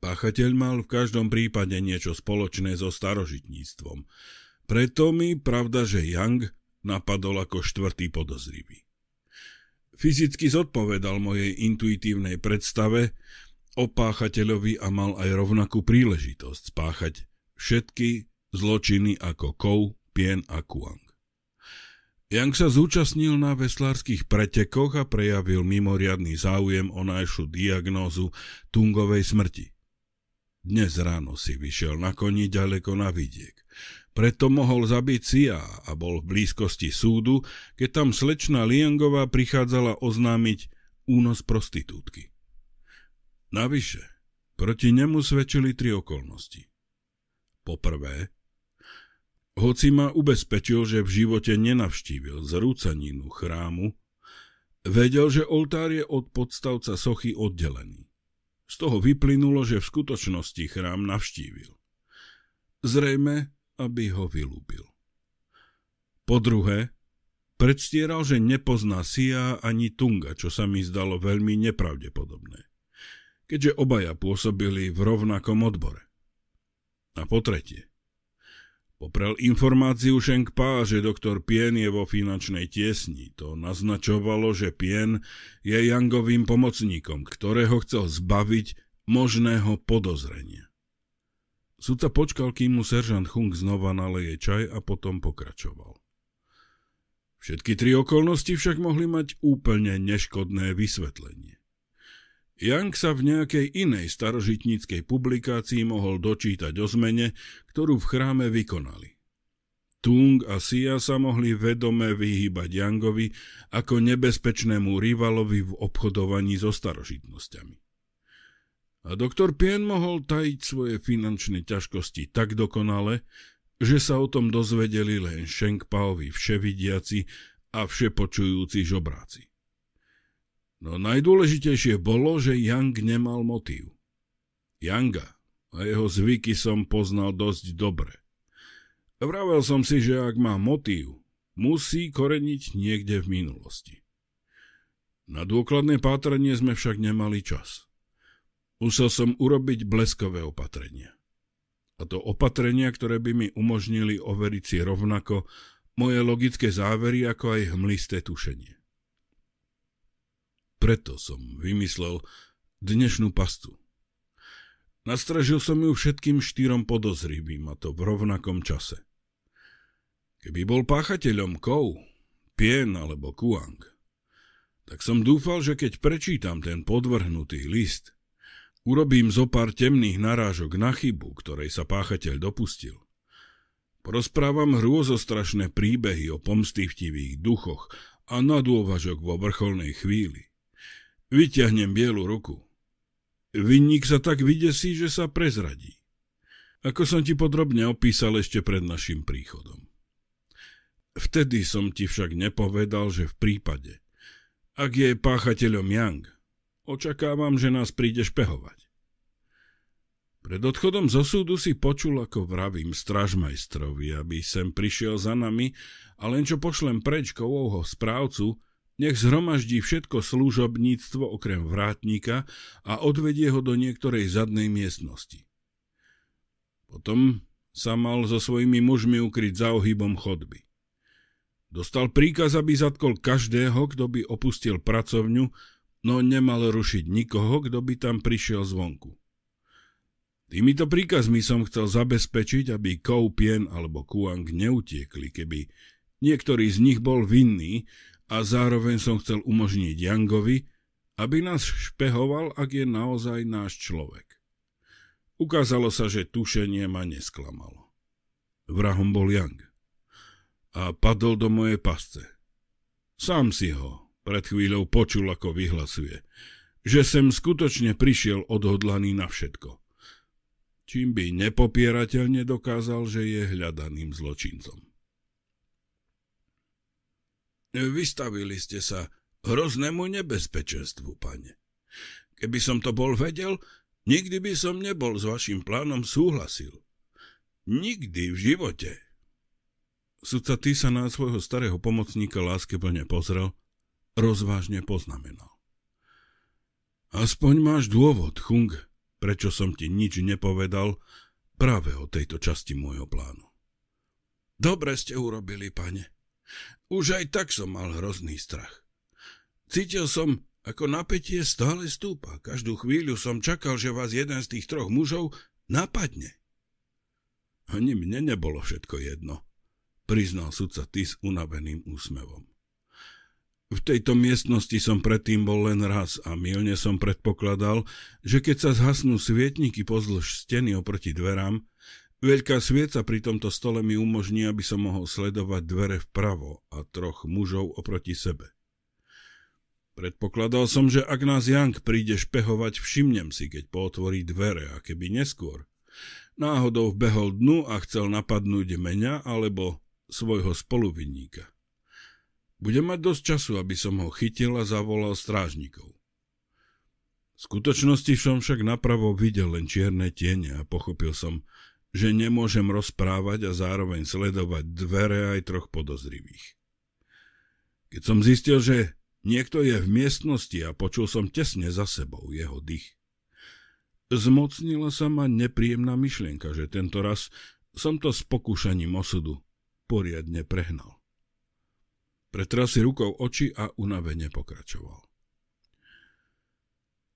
Páchateľ mal v každom prípade niečo spoločné so starožitníctvom, preto mi pravda, že Yang napadol ako štvrtý podozrivý. Fyzicky zodpovedal mojej intuitívnej predstave, opáchateľovi a mal aj rovnakú príležitosť spáchať všetky zločiny ako Kou, Pien a Kuang. Yang sa zúčastnil na veslárskych pretekoch a prejavil mimoriadný záujem o najšiu diagnózu Tungovej smrti. Dnes ráno si vyšiel na koni ďaleko na vidiek. Preto mohol zabiť Sia a bol v blízkosti súdu, keď tam slečna Liangová prichádzala oznámiť únos prostitútky. Navyše, proti nemu svedčili tri okolnosti. Po prvé, hoci ma ubezpečil, že v živote nenavštívil zrúcaninu chrámu, vedel, že oltár je od podstavca sochy oddelený. Z toho vyplynulo, že v skutočnosti chrám navštívil. Zrejme, aby ho vylúbil. Po druhé, predstieral, že nepozná Sia ani Tunga, čo sa mi zdalo veľmi nepravdepodobné keďže obaja pôsobili v rovnakom odbore. A po tretie, poprel informáciu pá, že doktor Pien je vo finančnej tiesni. To naznačovalo, že Pien je Yangovým pomocníkom, ktorého chcel zbaviť možného podozrenia. Sudca počkal, kým mu seržant Hung znova naleje čaj a potom pokračoval. Všetky tri okolnosti však mohli mať úplne neškodné vysvetlenie. Young sa v nejakej inej starožitníckej publikácii mohol dočítať o zmene, ktorú v chráme vykonali. Tung a Sia sa mohli vedome vyhýbať Yangovi ako nebezpečnému rivalovi v obchodovaní so starožitnosťami. A doktor Pien mohol tajiť svoje finančné ťažkosti tak dokonale, že sa o tom dozvedeli len Šenkpaovi vševidiaci a všepočujúci žobráci. No najdôležitejšie bolo, že Yang nemal motív. Yanga a jeho zvyky som poznal dosť dobre. Vravel som si, že ak má motív, musí koreniť niekde v minulosti. Na dôkladné pátranie sme však nemali čas. Musel som urobiť bleskové opatrenia. A to opatrenia, ktoré by mi umožnili overiť si rovnako moje logické závery, ako aj hmlisté tušenie. Preto som vymyslel dnešnú pastu. Nastražil som ju všetkým štyrom podozrivým a to v rovnakom čase. Keby bol páchateľom kov, pien alebo kuang, tak som dúfal, že keď prečítam ten podvrhnutý list, urobím zo pár temných narážok na chybu, ktorej sa páchateľ dopustil. Rozprávam hrôzostrašné príbehy o pomstivtivých duchoch a nadôvažok vo vrcholnej chvíli. Vyťahnem bielu ruku. Vinník sa tak vydesí, že sa prezradí. Ako som ti podrobne opísal ešte pred našim príchodom. Vtedy som ti však nepovedal, že v prípade, ak je páchateľom Yang, očakávam, že nás príde špehovať. Pred odchodom zo súdu si počul, ako vravím stražmajstrovi, aby sem prišiel za nami a len čo pošlem preč kovovho správcu, nech zhromaždí všetko služobníctvo okrem vrátnika a odvedie ho do niektorej zadnej miestnosti. Potom sa mal so svojimi mužmi ukryť za ohybom chodby. Dostal príkaz, aby zatkol každého, kto by opustil pracovňu, no nemal rušiť nikoho, kto by tam prišiel zvonku. Týmito príkazmi som chcel zabezpečiť, aby Koupien alebo Kuang neutiekli, keby niektorý z nich bol vinný a zároveň som chcel umožniť Jangovi, aby nás špehoval, ak je naozaj náš človek. Ukázalo sa, že tušenie ma nesklamalo. Vrahom bol Yang a padol do mojej pasce. Sám si ho pred chvíľou počul, ako vyhlasuje, že sem skutočne prišiel odhodlaný na všetko, čím by nepopierateľne dokázal, že je hľadaným zločincom. Vystavili ste sa hroznému nebezpečenstvu, pane. Keby som to bol vedel, nikdy by som nebol s vašim plánom súhlasil. Nikdy v živote. Sudca sa na svojho starého pomocníka láskeplne pozrel, rozvážne poznamenal. Aspoň máš dôvod, Chung, prečo som ti nič nepovedal práve o tejto časti môjho plánu. Dobre ste urobili, pane. Už aj tak som mal hrozný strach. Cítil som, ako napätie stále stúpa. Každú chvíľu som čakal, že vás jeden z tých troch mužov napadne. Ani mne nebolo všetko jedno, priznal sudca ty s unaveným úsmevom. V tejto miestnosti som predtým bol len raz a mylne som predpokladal, že keď sa zhasnú svietníky pozdĺž steny oproti dverám, Veľká svieca pri tomto stole mi umožní, aby som mohol sledovať dvere vpravo a troch mužov oproti sebe. Predpokladal som, že ak nás Jank príde špehovať, všimnem si, keď pootvorí dvere a keby neskôr. Náhodou vbehol dnu a chcel napadnúť mňa alebo svojho spoluvinníka. Budem mať dosť času, aby som ho chytil a zavolal strážnikov. V skutočnosti som však napravo videl len čierne tiene a pochopil som, že nemôžem rozprávať a zároveň sledovať dvere aj troch podozrivých. Keď som zistil, že niekto je v miestnosti a počul som tesne za sebou jeho dých, zmocnila sa ma nepríjemná myšlienka, že tento raz som to s pokúšaním osudu poriadne prehnal. Pretral si rukou oči a unavene pokračoval.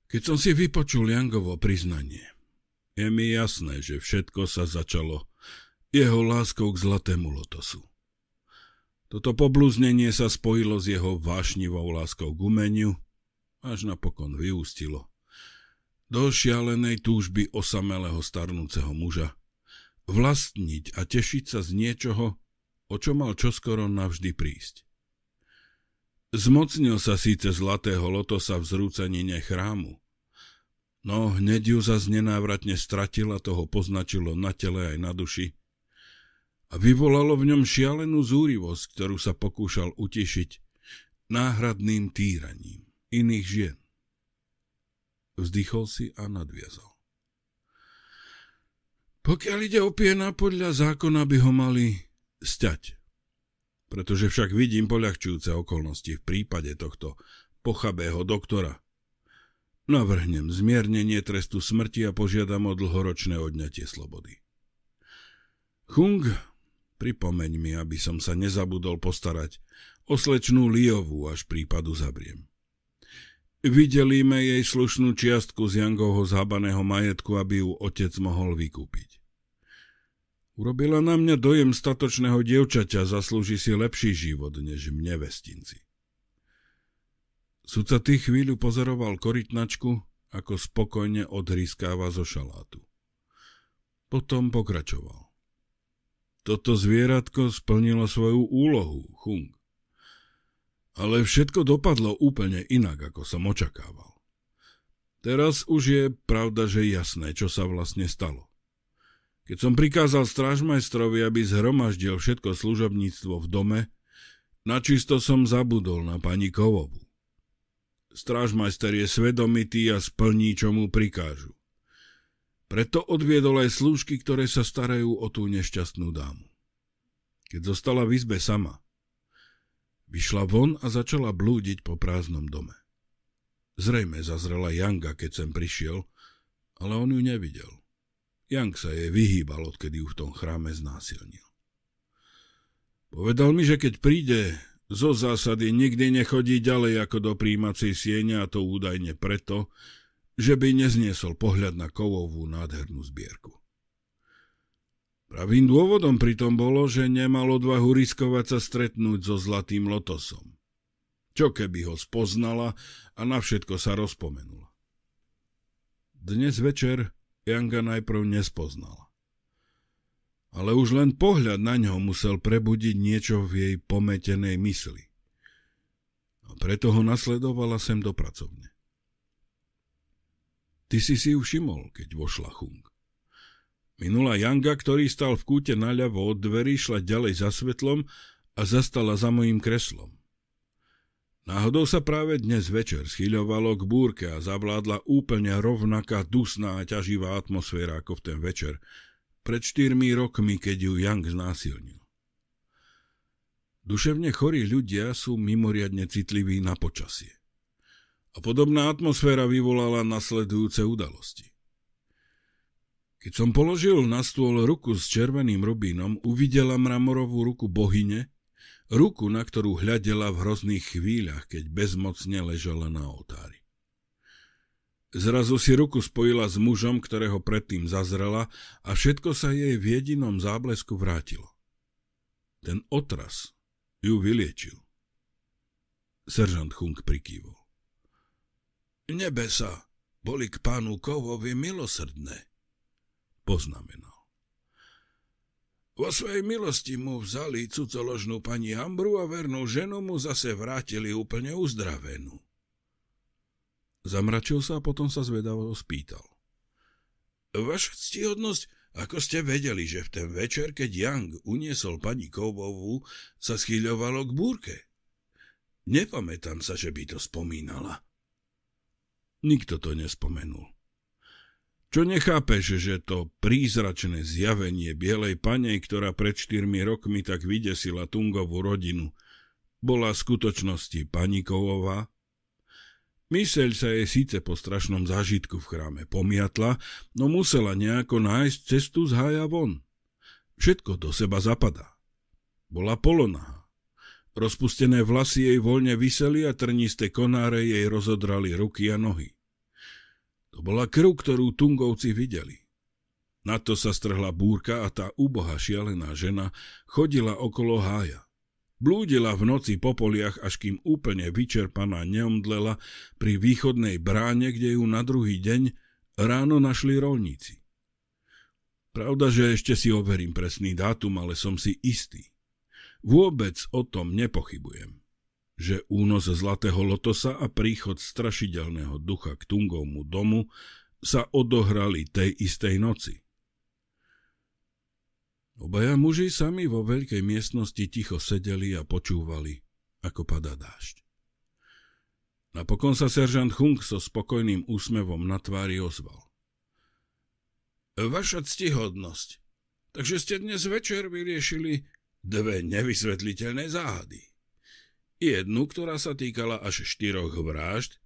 Keď som si vypočul Jangovo priznanie – je mi jasné, že všetko sa začalo jeho láskou k zlatému lotosu. Toto poblúznenie sa spojilo s jeho vášnivou láskou k umeniu, až napokon vyústilo do šialenej túžby osamelého starnúceho muža vlastniť a tešiť sa z niečoho, o čo mal čoskoro navždy prísť. Zmocnil sa síce zlatého lotosa v zrúcanine chrámu, No, hneď ju zas nenávratne stratila, toho poznačilo na tele aj na duši. A vyvolalo v ňom šialenú zúrivosť, ktorú sa pokúšal utišiť náhradným týraním iných žien. Vzdychol si a nadviazal. Pokiaľ ide o piena, podľa zákona by ho mali sťať. Pretože však vidím poľahčujúce okolnosti v prípade tohto pochabého doktora, Navrhnem zmiernenie trestu smrti a požiadam o dlhoročné odňatie slobody. Chung, pripomeň mi, aby som sa nezabudol postarať o slečnú Liovu, až prípadu zabriem. Vydelíme jej slušnú čiastku z Jangovho zhabaného majetku, aby ju otec mohol vykúpiť. Urobila na mňa dojem statočného dievčaťa, zaslúži si lepší život než mne vestinci. Sudca tých chvíľu pozoroval korytnačku, ako spokojne odhrískáva zo šalátu. Potom pokračoval. Toto zvieratko splnilo svoju úlohu, Chung. Ale všetko dopadlo úplne inak, ako som očakával. Teraz už je pravda, že jasné, čo sa vlastne stalo. Keď som prikázal strážmajstrovi, aby zhromaždil všetko služobníctvo v dome, načisto som zabudol na pani Kovovu. Strážmajster je svedomitý a splní, čo mu prikážu. Preto odviedol aj slúžky, ktoré sa starajú o tú nešťastnú dámu. Keď zostala v izbe sama, vyšla von a začala blúdiť po prázdnom dome. Zrejme zazrela Janga, keď sem prišiel, ale on ju nevidel. Yang sa jej vyhýbal, odkedy ju v tom chráme znásilnil. Povedal mi, že keď príde, zo zásady nikdy nechodí ďalej ako do príjímacej siene a to údajne preto, že by nezniesol pohľad na kovovú nádhernú zbierku. Pravým dôvodom pritom bolo, že nemal odvahu riskovať sa stretnúť so zlatým lotosom. Čo keby ho spoznala a na všetko sa rozpomenula. Dnes večer Janga najprv nespoznala ale už len pohľad na ňo musel prebudiť niečo v jej pometenej mysli. A preto ho nasledovala sem do pracovne. Ty si si ju všimol, keď vošla Chung. Minula Yanga, ktorý stal v kúte naľavo od dverí, šla ďalej za svetlom a zastala za mojim kreslom. Náhodou sa práve dnes večer schyľovalo k búrke a zavládla úplne rovnaká dusná a ťaživá atmosféra ako v ten večer, pred štyrmi rokmi, keď ju Young znásilnil. Duševne chorí ľudia sú mimoriadne citliví na počasie. A podobná atmosféra vyvolala nasledujúce udalosti. Keď som položil na stôl ruku s červeným robínom, uvidela mramorovú ruku bohyne, ruku, na ktorú hľadela v hrozných chvíľach, keď bezmocne ležala na otári. Zrazu si ruku spojila s mužom, ktorého predtým zazrela a všetko sa jej v jedinom záblesku vrátilo. Ten otras ju vyliečil. Seržant Hung prikývol. Nebesa boli k pánu Kovovi milosrdné, poznamenal. Vo svojej milosti mu vzali cudzoložnú pani Ambru a vernú ženu mu zase vrátili úplne uzdravenú. Zamračil sa a potom sa zvedavo spýtal. Vaša ctihodnosť, ako ste vedeli, že v ten večer, keď Yang uniesol pani Kovovú, sa schyľovalo k búrke. Nepamätám sa, že by to spomínala. Nikto to nespomenul. Čo nechápeš, že to prízračné zjavenie bielej panej, ktorá pred štyrmi rokmi tak vydesila Tungovú rodinu, bola v skutočnosti pani Kovová, Myseľ sa jej síce po strašnom zážitku v chráme pomiatla, no musela nejako nájsť cestu z hája von. Všetko do seba zapadá. Bola polonaha. Rozpustené vlasy jej voľne vyseli a trnisté konáre jej rozodrali ruky a nohy. To bola krv, ktorú tungovci videli. Na to sa strhla búrka a tá úboha šialená žena chodila okolo hája. Blúdila v noci po poliach, až kým úplne vyčerpaná neomdlela pri východnej bráne, kde ju na druhý deň ráno našli rolníci. Pravda, že ešte si overím presný dátum, ale som si istý. Vôbec o tom nepochybujem, že únos zlatého lotosa a príchod strašidelného ducha k Tungovmu domu sa odohrali tej istej noci. Obaja muži sami vo veľkej miestnosti ticho sedeli a počúvali, ako padá dážď. Napokon sa seržant Hung so spokojným úsmevom na tvári ozval. Vaša ctihodnosť, takže ste dnes večer vyriešili dve nevysvetliteľné záhady. Jednu, ktorá sa týkala až štyroch vražd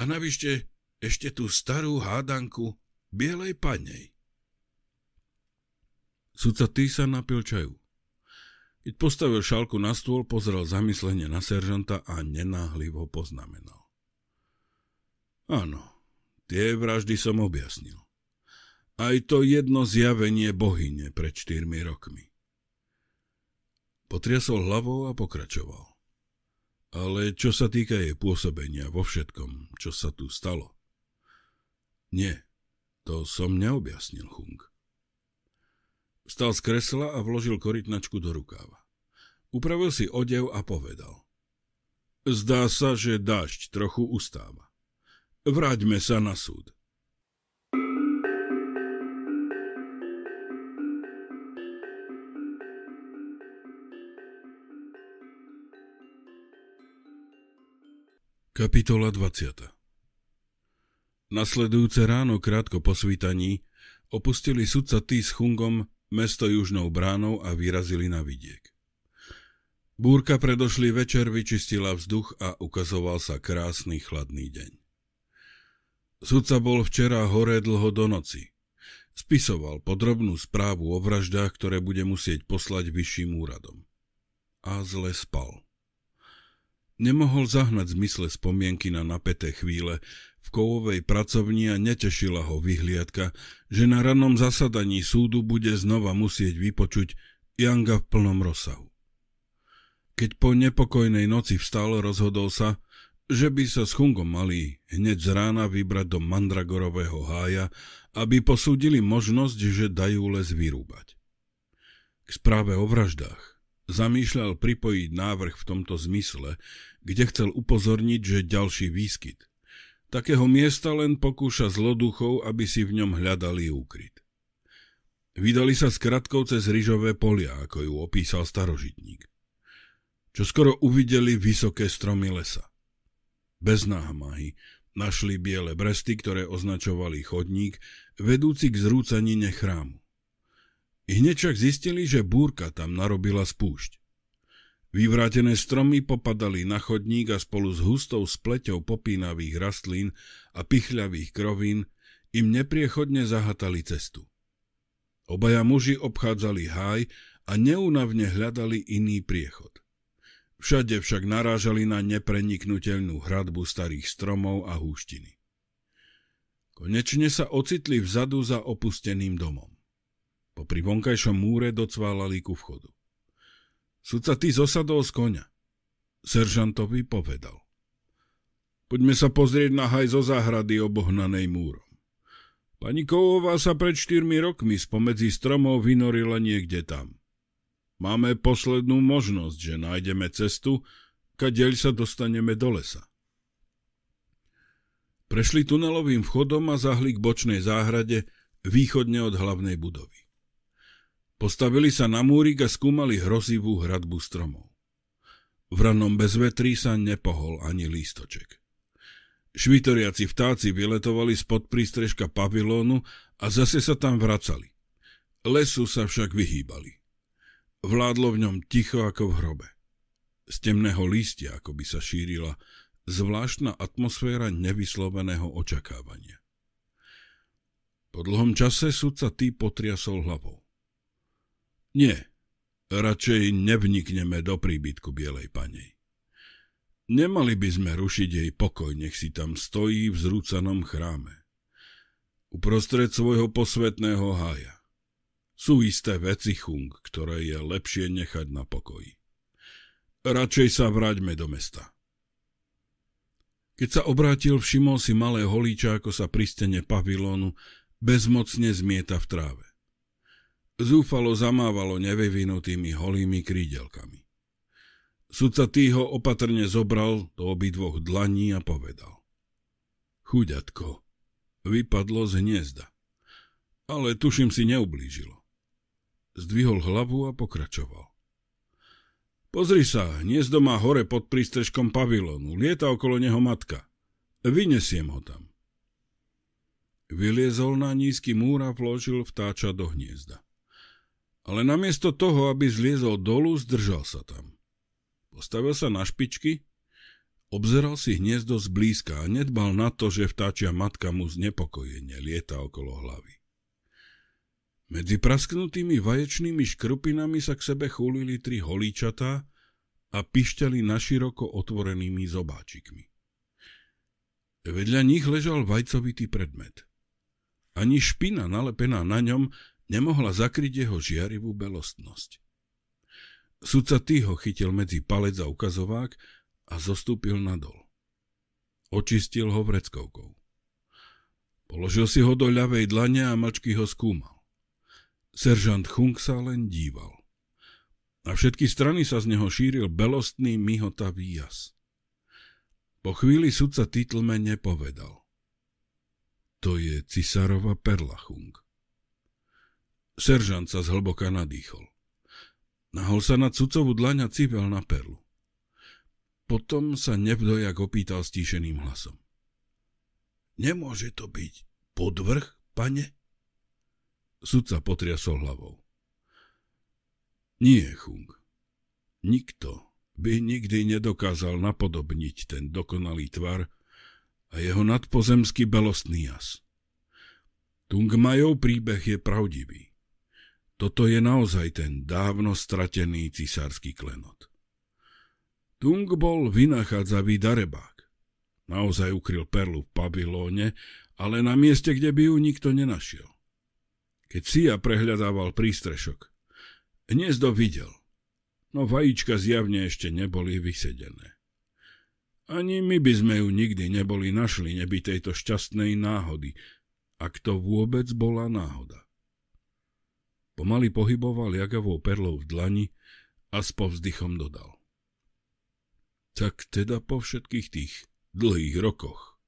a navyšte ešte tú starú hádanku bielej panej. Sudca ty sa napil čaju. Keď postavil šálku na stôl, pozrel zamyslenie na seržanta a nenáhlivo poznamenal. Áno, tie vraždy som objasnil. Aj to jedno zjavenie bohyne pred štyrmi rokmi. Potriasol hlavou a pokračoval. Ale čo sa týka jej pôsobenia vo všetkom, čo sa tu stalo? Nie, to som neobjasnil, Hung. Stal z kresla a vložil korytnačku do rukáva. Upravil si odev a povedal. Zdá sa, že dážď trochu ustáva. Vráťme sa na súd. Kapitola 20 Nasledujúce ráno krátko po svítaní opustili sudca Tý s Chungom mesto južnou bránou a vyrazili na vidiek. Búrka predošlý večer vyčistila vzduch a ukazoval sa krásny chladný deň. Sudca bol včera hore dlho do noci. Spisoval podrobnú správu o vraždách, ktoré bude musieť poslať vyšším úradom. A zle spal. Nemohol zahnať zmysle spomienky na napäté chvíle, v kovovej pracovni a netešila ho vyhliadka, že na rannom zasadaní súdu bude znova musieť vypočuť Janga v plnom rozsahu. Keď po nepokojnej noci vstal, rozhodol sa, že by sa s Chungom mali hneď z rána vybrať do Mandragorového hája, aby posúdili možnosť, že dajú les vyrúbať. K správe o vraždách zamýšľal pripojiť návrh v tomto zmysle, kde chcel upozorniť, že ďalší výskyt, Takého miesta len pokúša zloduchov, aby si v ňom hľadali úkryt. Vydali sa skratkou cez ryžové polia, ako ju opísal starožitník. Čo skoro uvideli vysoké stromy lesa. Bez náhmahy našli biele bresty, ktoré označovali chodník, vedúci k zrúcanine chrámu. I hneď však zistili, že búrka tam narobila spúšť. Vyvrátené stromy popadali na chodník a spolu s hustou spleťou popínavých rastlín a pichľavých krovín im nepriechodne zahatali cestu. Obaja muži obchádzali háj a neúnavne hľadali iný priechod. Všade však narážali na nepreniknutelnú hradbu starých stromov a húštiny. Konečne sa ocitli vzadu za opusteným domom. Popri vonkajšom múre docválali ku vchodu. Súca ty zosadol z konia. Seržantovi povedal. Poďme sa pozrieť na haj zo záhrady obohnanej múrom. Pani Kovová sa pred štyrmi rokmi spomedzi stromov vynorila niekde tam. Máme poslednú možnosť, že nájdeme cestu, kadeľ sa dostaneme do lesa. Prešli tunelovým vchodom a zahli k bočnej záhrade východne od hlavnej budovy. Postavili sa na múrik a skúmali hrozivú hradbu stromov. V rannom bezvetrí sa nepohol ani lístoček. Švitoriaci vtáci vyletovali spod prístrežka pavilónu a zase sa tam vracali. Lesu sa však vyhýbali. Vládlo v ňom ticho ako v hrobe. Z temného lístia, ako by sa šírila, zvláštna atmosféra nevysloveného očakávania. Po dlhom čase sudca tý potriasol hlavou. Nie, radšej nevnikneme do príbytku Bielej panej. Nemali by sme rušiť jej pokoj, nech si tam stojí v zrúcanom chráme. Uprostred svojho posvetného hája. Sú isté veci, Chung, ktoré je lepšie nechať na pokoji. Radšej sa vráťme do mesta. Keď sa obrátil, všimol si malé holíča, ako sa pristene pavilónu bezmocne zmieta v tráve. Zúfalo zamávalo nevyvinutými holými krídelkami. Sudca týho opatrne zobral do obidvoch dlaní a povedal. Chuďatko, vypadlo z hniezda, ale tuším si neublížilo. Zdvihol hlavu a pokračoval. Pozri sa, hniezdo má hore pod prístrežkom pavilonu, lieta okolo neho matka. Vynesiem ho tam. Vyliezol na nízky múr a vložil vtáča do hniezda. Ale namiesto toho, aby zliezol dolu, zdržal sa tam. Postavil sa na špičky, obzeral si hniezdo zblízka a nedbal na to, že vtáčia matka mu znepokojenie lieta okolo hlavy. Medzi prasknutými vaječnými škrupinami sa k sebe chulili tri holíčatá a pišťali na široko otvorenými zobáčikmi. Vedľa nich ležal vajcovitý predmet. Ani špina nalepená na ňom nemohla zakryť jeho žiarivú belostnosť. Sudca Týho chytil medzi palec a ukazovák a zostúpil nadol. Očistil ho vreckovkou. Položil si ho do ľavej dlane a mačky ho skúmal. Seržant Chung sa len díval. Na všetky strany sa z neho šíril belostný mihotavý jas. Po chvíli sudca Týtlme nepovedal. To je Cisárova Chung. Seržant sa zhlboka nadýchol. Nahol sa na cucovú dlaň a cipel na perlu. Potom sa nevdojak opýtal stíšeným hlasom. Nemôže to byť podvrh, pane? Sudca potriasol hlavou. Nie, Chung. Nikto by nikdy nedokázal napodobniť ten dokonalý tvar a jeho nadpozemský belostný jas. Tungmajov príbeh je pravdivý. Toto je naozaj ten dávno stratený cisársky klenot. Tung bol vynachádzavý darebák. Naozaj ukryl perlu v pavilóne, ale na mieste, kde by ju nikto nenašiel. Keď Sia prehľadával prístrešok, hniezdo videl, no vajíčka zjavne ešte neboli vysedené. Ani my by sme ju nikdy neboli našli neby tejto šťastnej náhody, ak to vôbec bola náhoda. Pomaly pohyboval jagavou perlou v dlani a s povzdychom dodal. Tak teda po všetkých tých dlhých rokoch,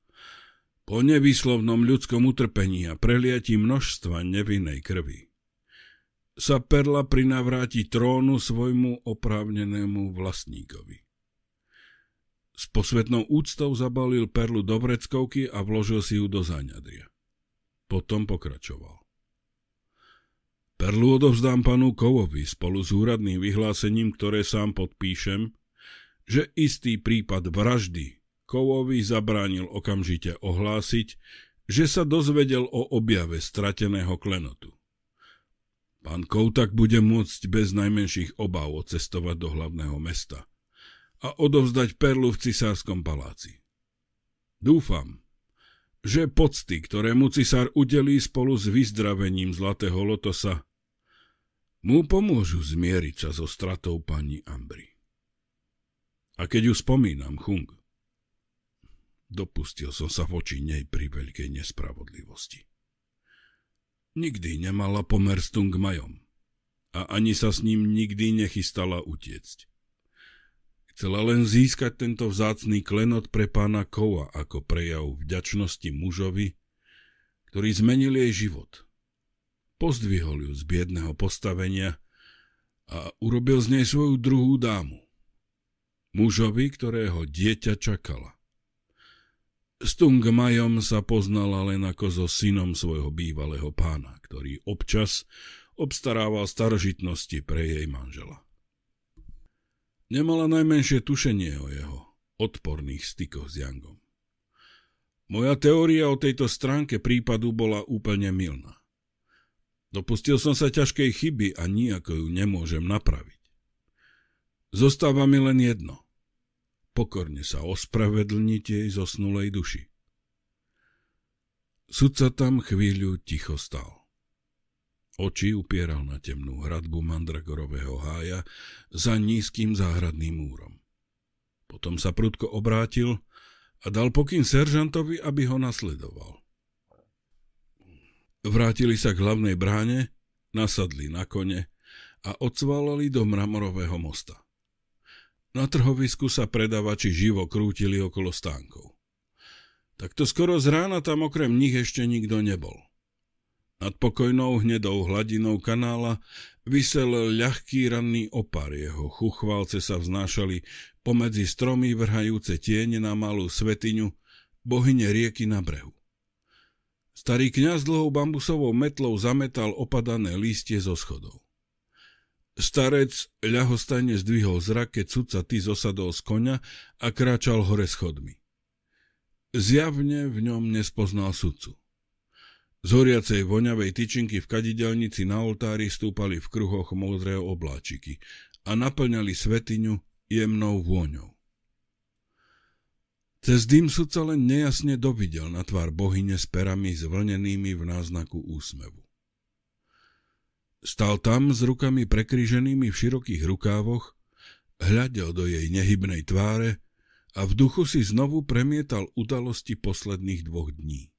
po nevyslovnom ľudskom utrpení a preliati množstva nevinnej krvi, sa perla prinavráti trónu svojmu oprávnenému vlastníkovi. S posvetnou úctou zabalil perlu do vreckovky a vložil si ju do záňadria. Potom pokračoval. Perlu odovzdám panu Kovovi spolu s úradným vyhlásením, ktoré sám podpíšem, že istý prípad vraždy Kovovi zabránil okamžite ohlásiť, že sa dozvedel o objave strateného klenotu. Pán Kov tak bude môcť bez najmenších obáv odcestovať do hlavného mesta a odovzdať perlu v cisárskom paláci. Dúfam, že pocty, ktorému cisár udelí spolu s vyzdravením zlatého lotosa, mu pomôžu zmieriť sa so stratou pani Ambry. A keď ju spomínam, Chung, dopustil som sa voči nej pri veľkej nespravodlivosti. Nikdy nemala pomer s Tungmajom a ani sa s ním nikdy nechystala utiecť. Chcela len získať tento vzácný klenot pre pána kova ako prejav vďačnosti mužovi, ktorý zmenil jej život – Pozdvihol ju z biedného postavenia a urobil z nej svoju druhú dámu. Mužovi, ktorého dieťa čakala. S Tungmajom sa poznala len ako so synom svojho bývalého pána, ktorý občas obstarával starožitnosti pre jej manžela. Nemala najmenšie tušenie o jeho odporných stykoch s Yangom. Moja teória o tejto stránke prípadu bola úplne milná. Dopustil som sa ťažkej chyby a nijako ju nemôžem napraviť. Zostáva mi len jedno. Pokorne sa ospravedlniť jej zosnulej duši. Sudca tam chvíľu ticho stal. Oči upieral na temnú hradbu mandragorového hája za nízkym záhradným múrom. Potom sa prudko obrátil a dal pokyn seržantovi, aby ho nasledoval. Vrátili sa k hlavnej bráne, nasadli na kone a odsválali do mramorového mosta. Na trhovisku sa predavači živo krútili okolo stánkov. Takto skoro z rána tam okrem nich ešte nikto nebol. Nad pokojnou hnedou hladinou kanála vysel ľahký ranný opar, jeho chuchvalce sa vznášali pomedzi stromy vrhajúce tiene na malú svetiňu, bohyne rieky na brehu. Starý kňaz dlhou bambusovou metlou zametal opadané lístie zo schodov. Starec ľahostajne zdvihol zrak, keď cudca ty zosadol z konia a kráčal hore schodmi. Zjavne v ňom nespoznal sudcu. Z horiacej voňavej tyčinky v kadidelnici na oltári stúpali v kruhoch modré obláčiky a naplňali svetiňu jemnou vôňou. Cez sú sudca len nejasne dovidel na tvár bohyne s perami zvlnenými v náznaku úsmevu. Stal tam s rukami prekryženými v širokých rukávoch, hľadel do jej nehybnej tváre a v duchu si znovu premietal udalosti posledných dvoch dní.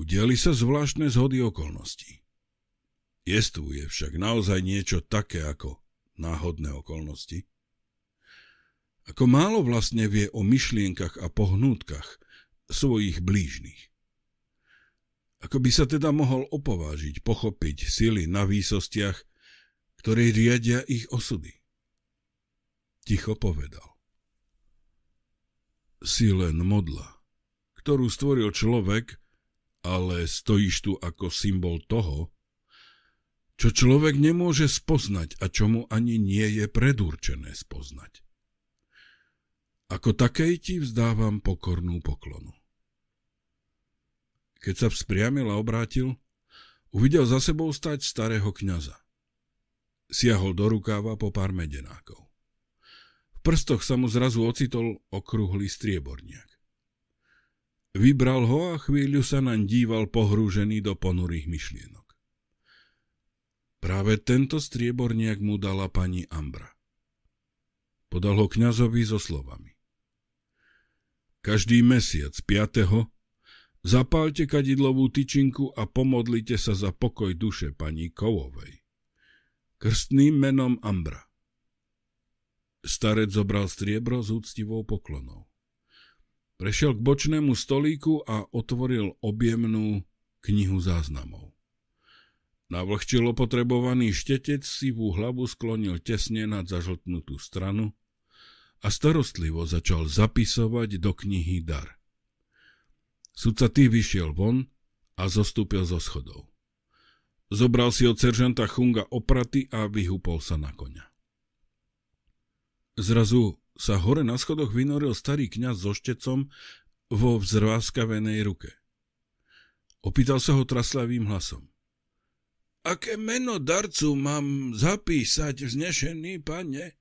Udiali sa zvláštne zhody okolností. Jestvuje však naozaj niečo také ako náhodné okolnosti – ako málo vlastne vie o myšlienkach a pohnútkach svojich blížnych. Ako by sa teda mohol opovážiť pochopiť sily na výsostiach, ktoré riadia ich osudy. Ticho povedal. Si len modla, ktorú stvoril človek, ale stojíš tu ako symbol toho, čo človek nemôže spoznať a čomu ani nie je predurčené spoznať. Ako takej ti vzdávam pokornú poklonu. Keď sa vzpriamil a obrátil, uvidel za sebou stať starého kniaza. Siahol do rukáva po pár medenákov. V prstoch sa mu zrazu ocitol okrúhly strieborniak. Vybral ho a chvíľu sa naň díval pohrúžený do ponurých myšlienok. Práve tento strieborniak mu dala pani Ambra. Podal ho kňazovi so slovami. Každý mesiac 5. zapálte kadidlovú tyčinku a pomodlite sa za pokoj duše pani Kovovej. Krstným menom Ambra. Starec zobral striebro s úctivou poklonou. Prešiel k bočnému stolíku a otvoril objemnú knihu záznamov. Navlhčilo potrebovaný štetec sivú hlavu sklonil tesne nad zažltnutú stranu a starostlivo začal zapisovať do knihy dar. Sudca tý vyšiel von a zostúpil zo schodov. Zobral si od seržanta Chunga opraty a vyhúpol sa na koňa. Zrazu sa hore na schodoch vynoril starý kňaz so štecom vo vzrváskavenej ruke. Opýtal sa ho traslavým hlasom. Aké meno darcu mám zapísať, vznešený pane?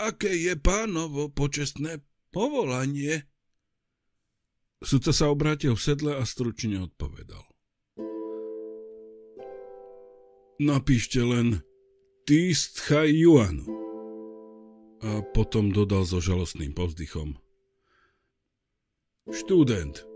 aké je pánovo počestné povolanie? Sudca sa obrátil v sedle a stručne odpovedal. Napíšte len Týstcha Juanu. A potom dodal so žalostným povzdychom. Študent,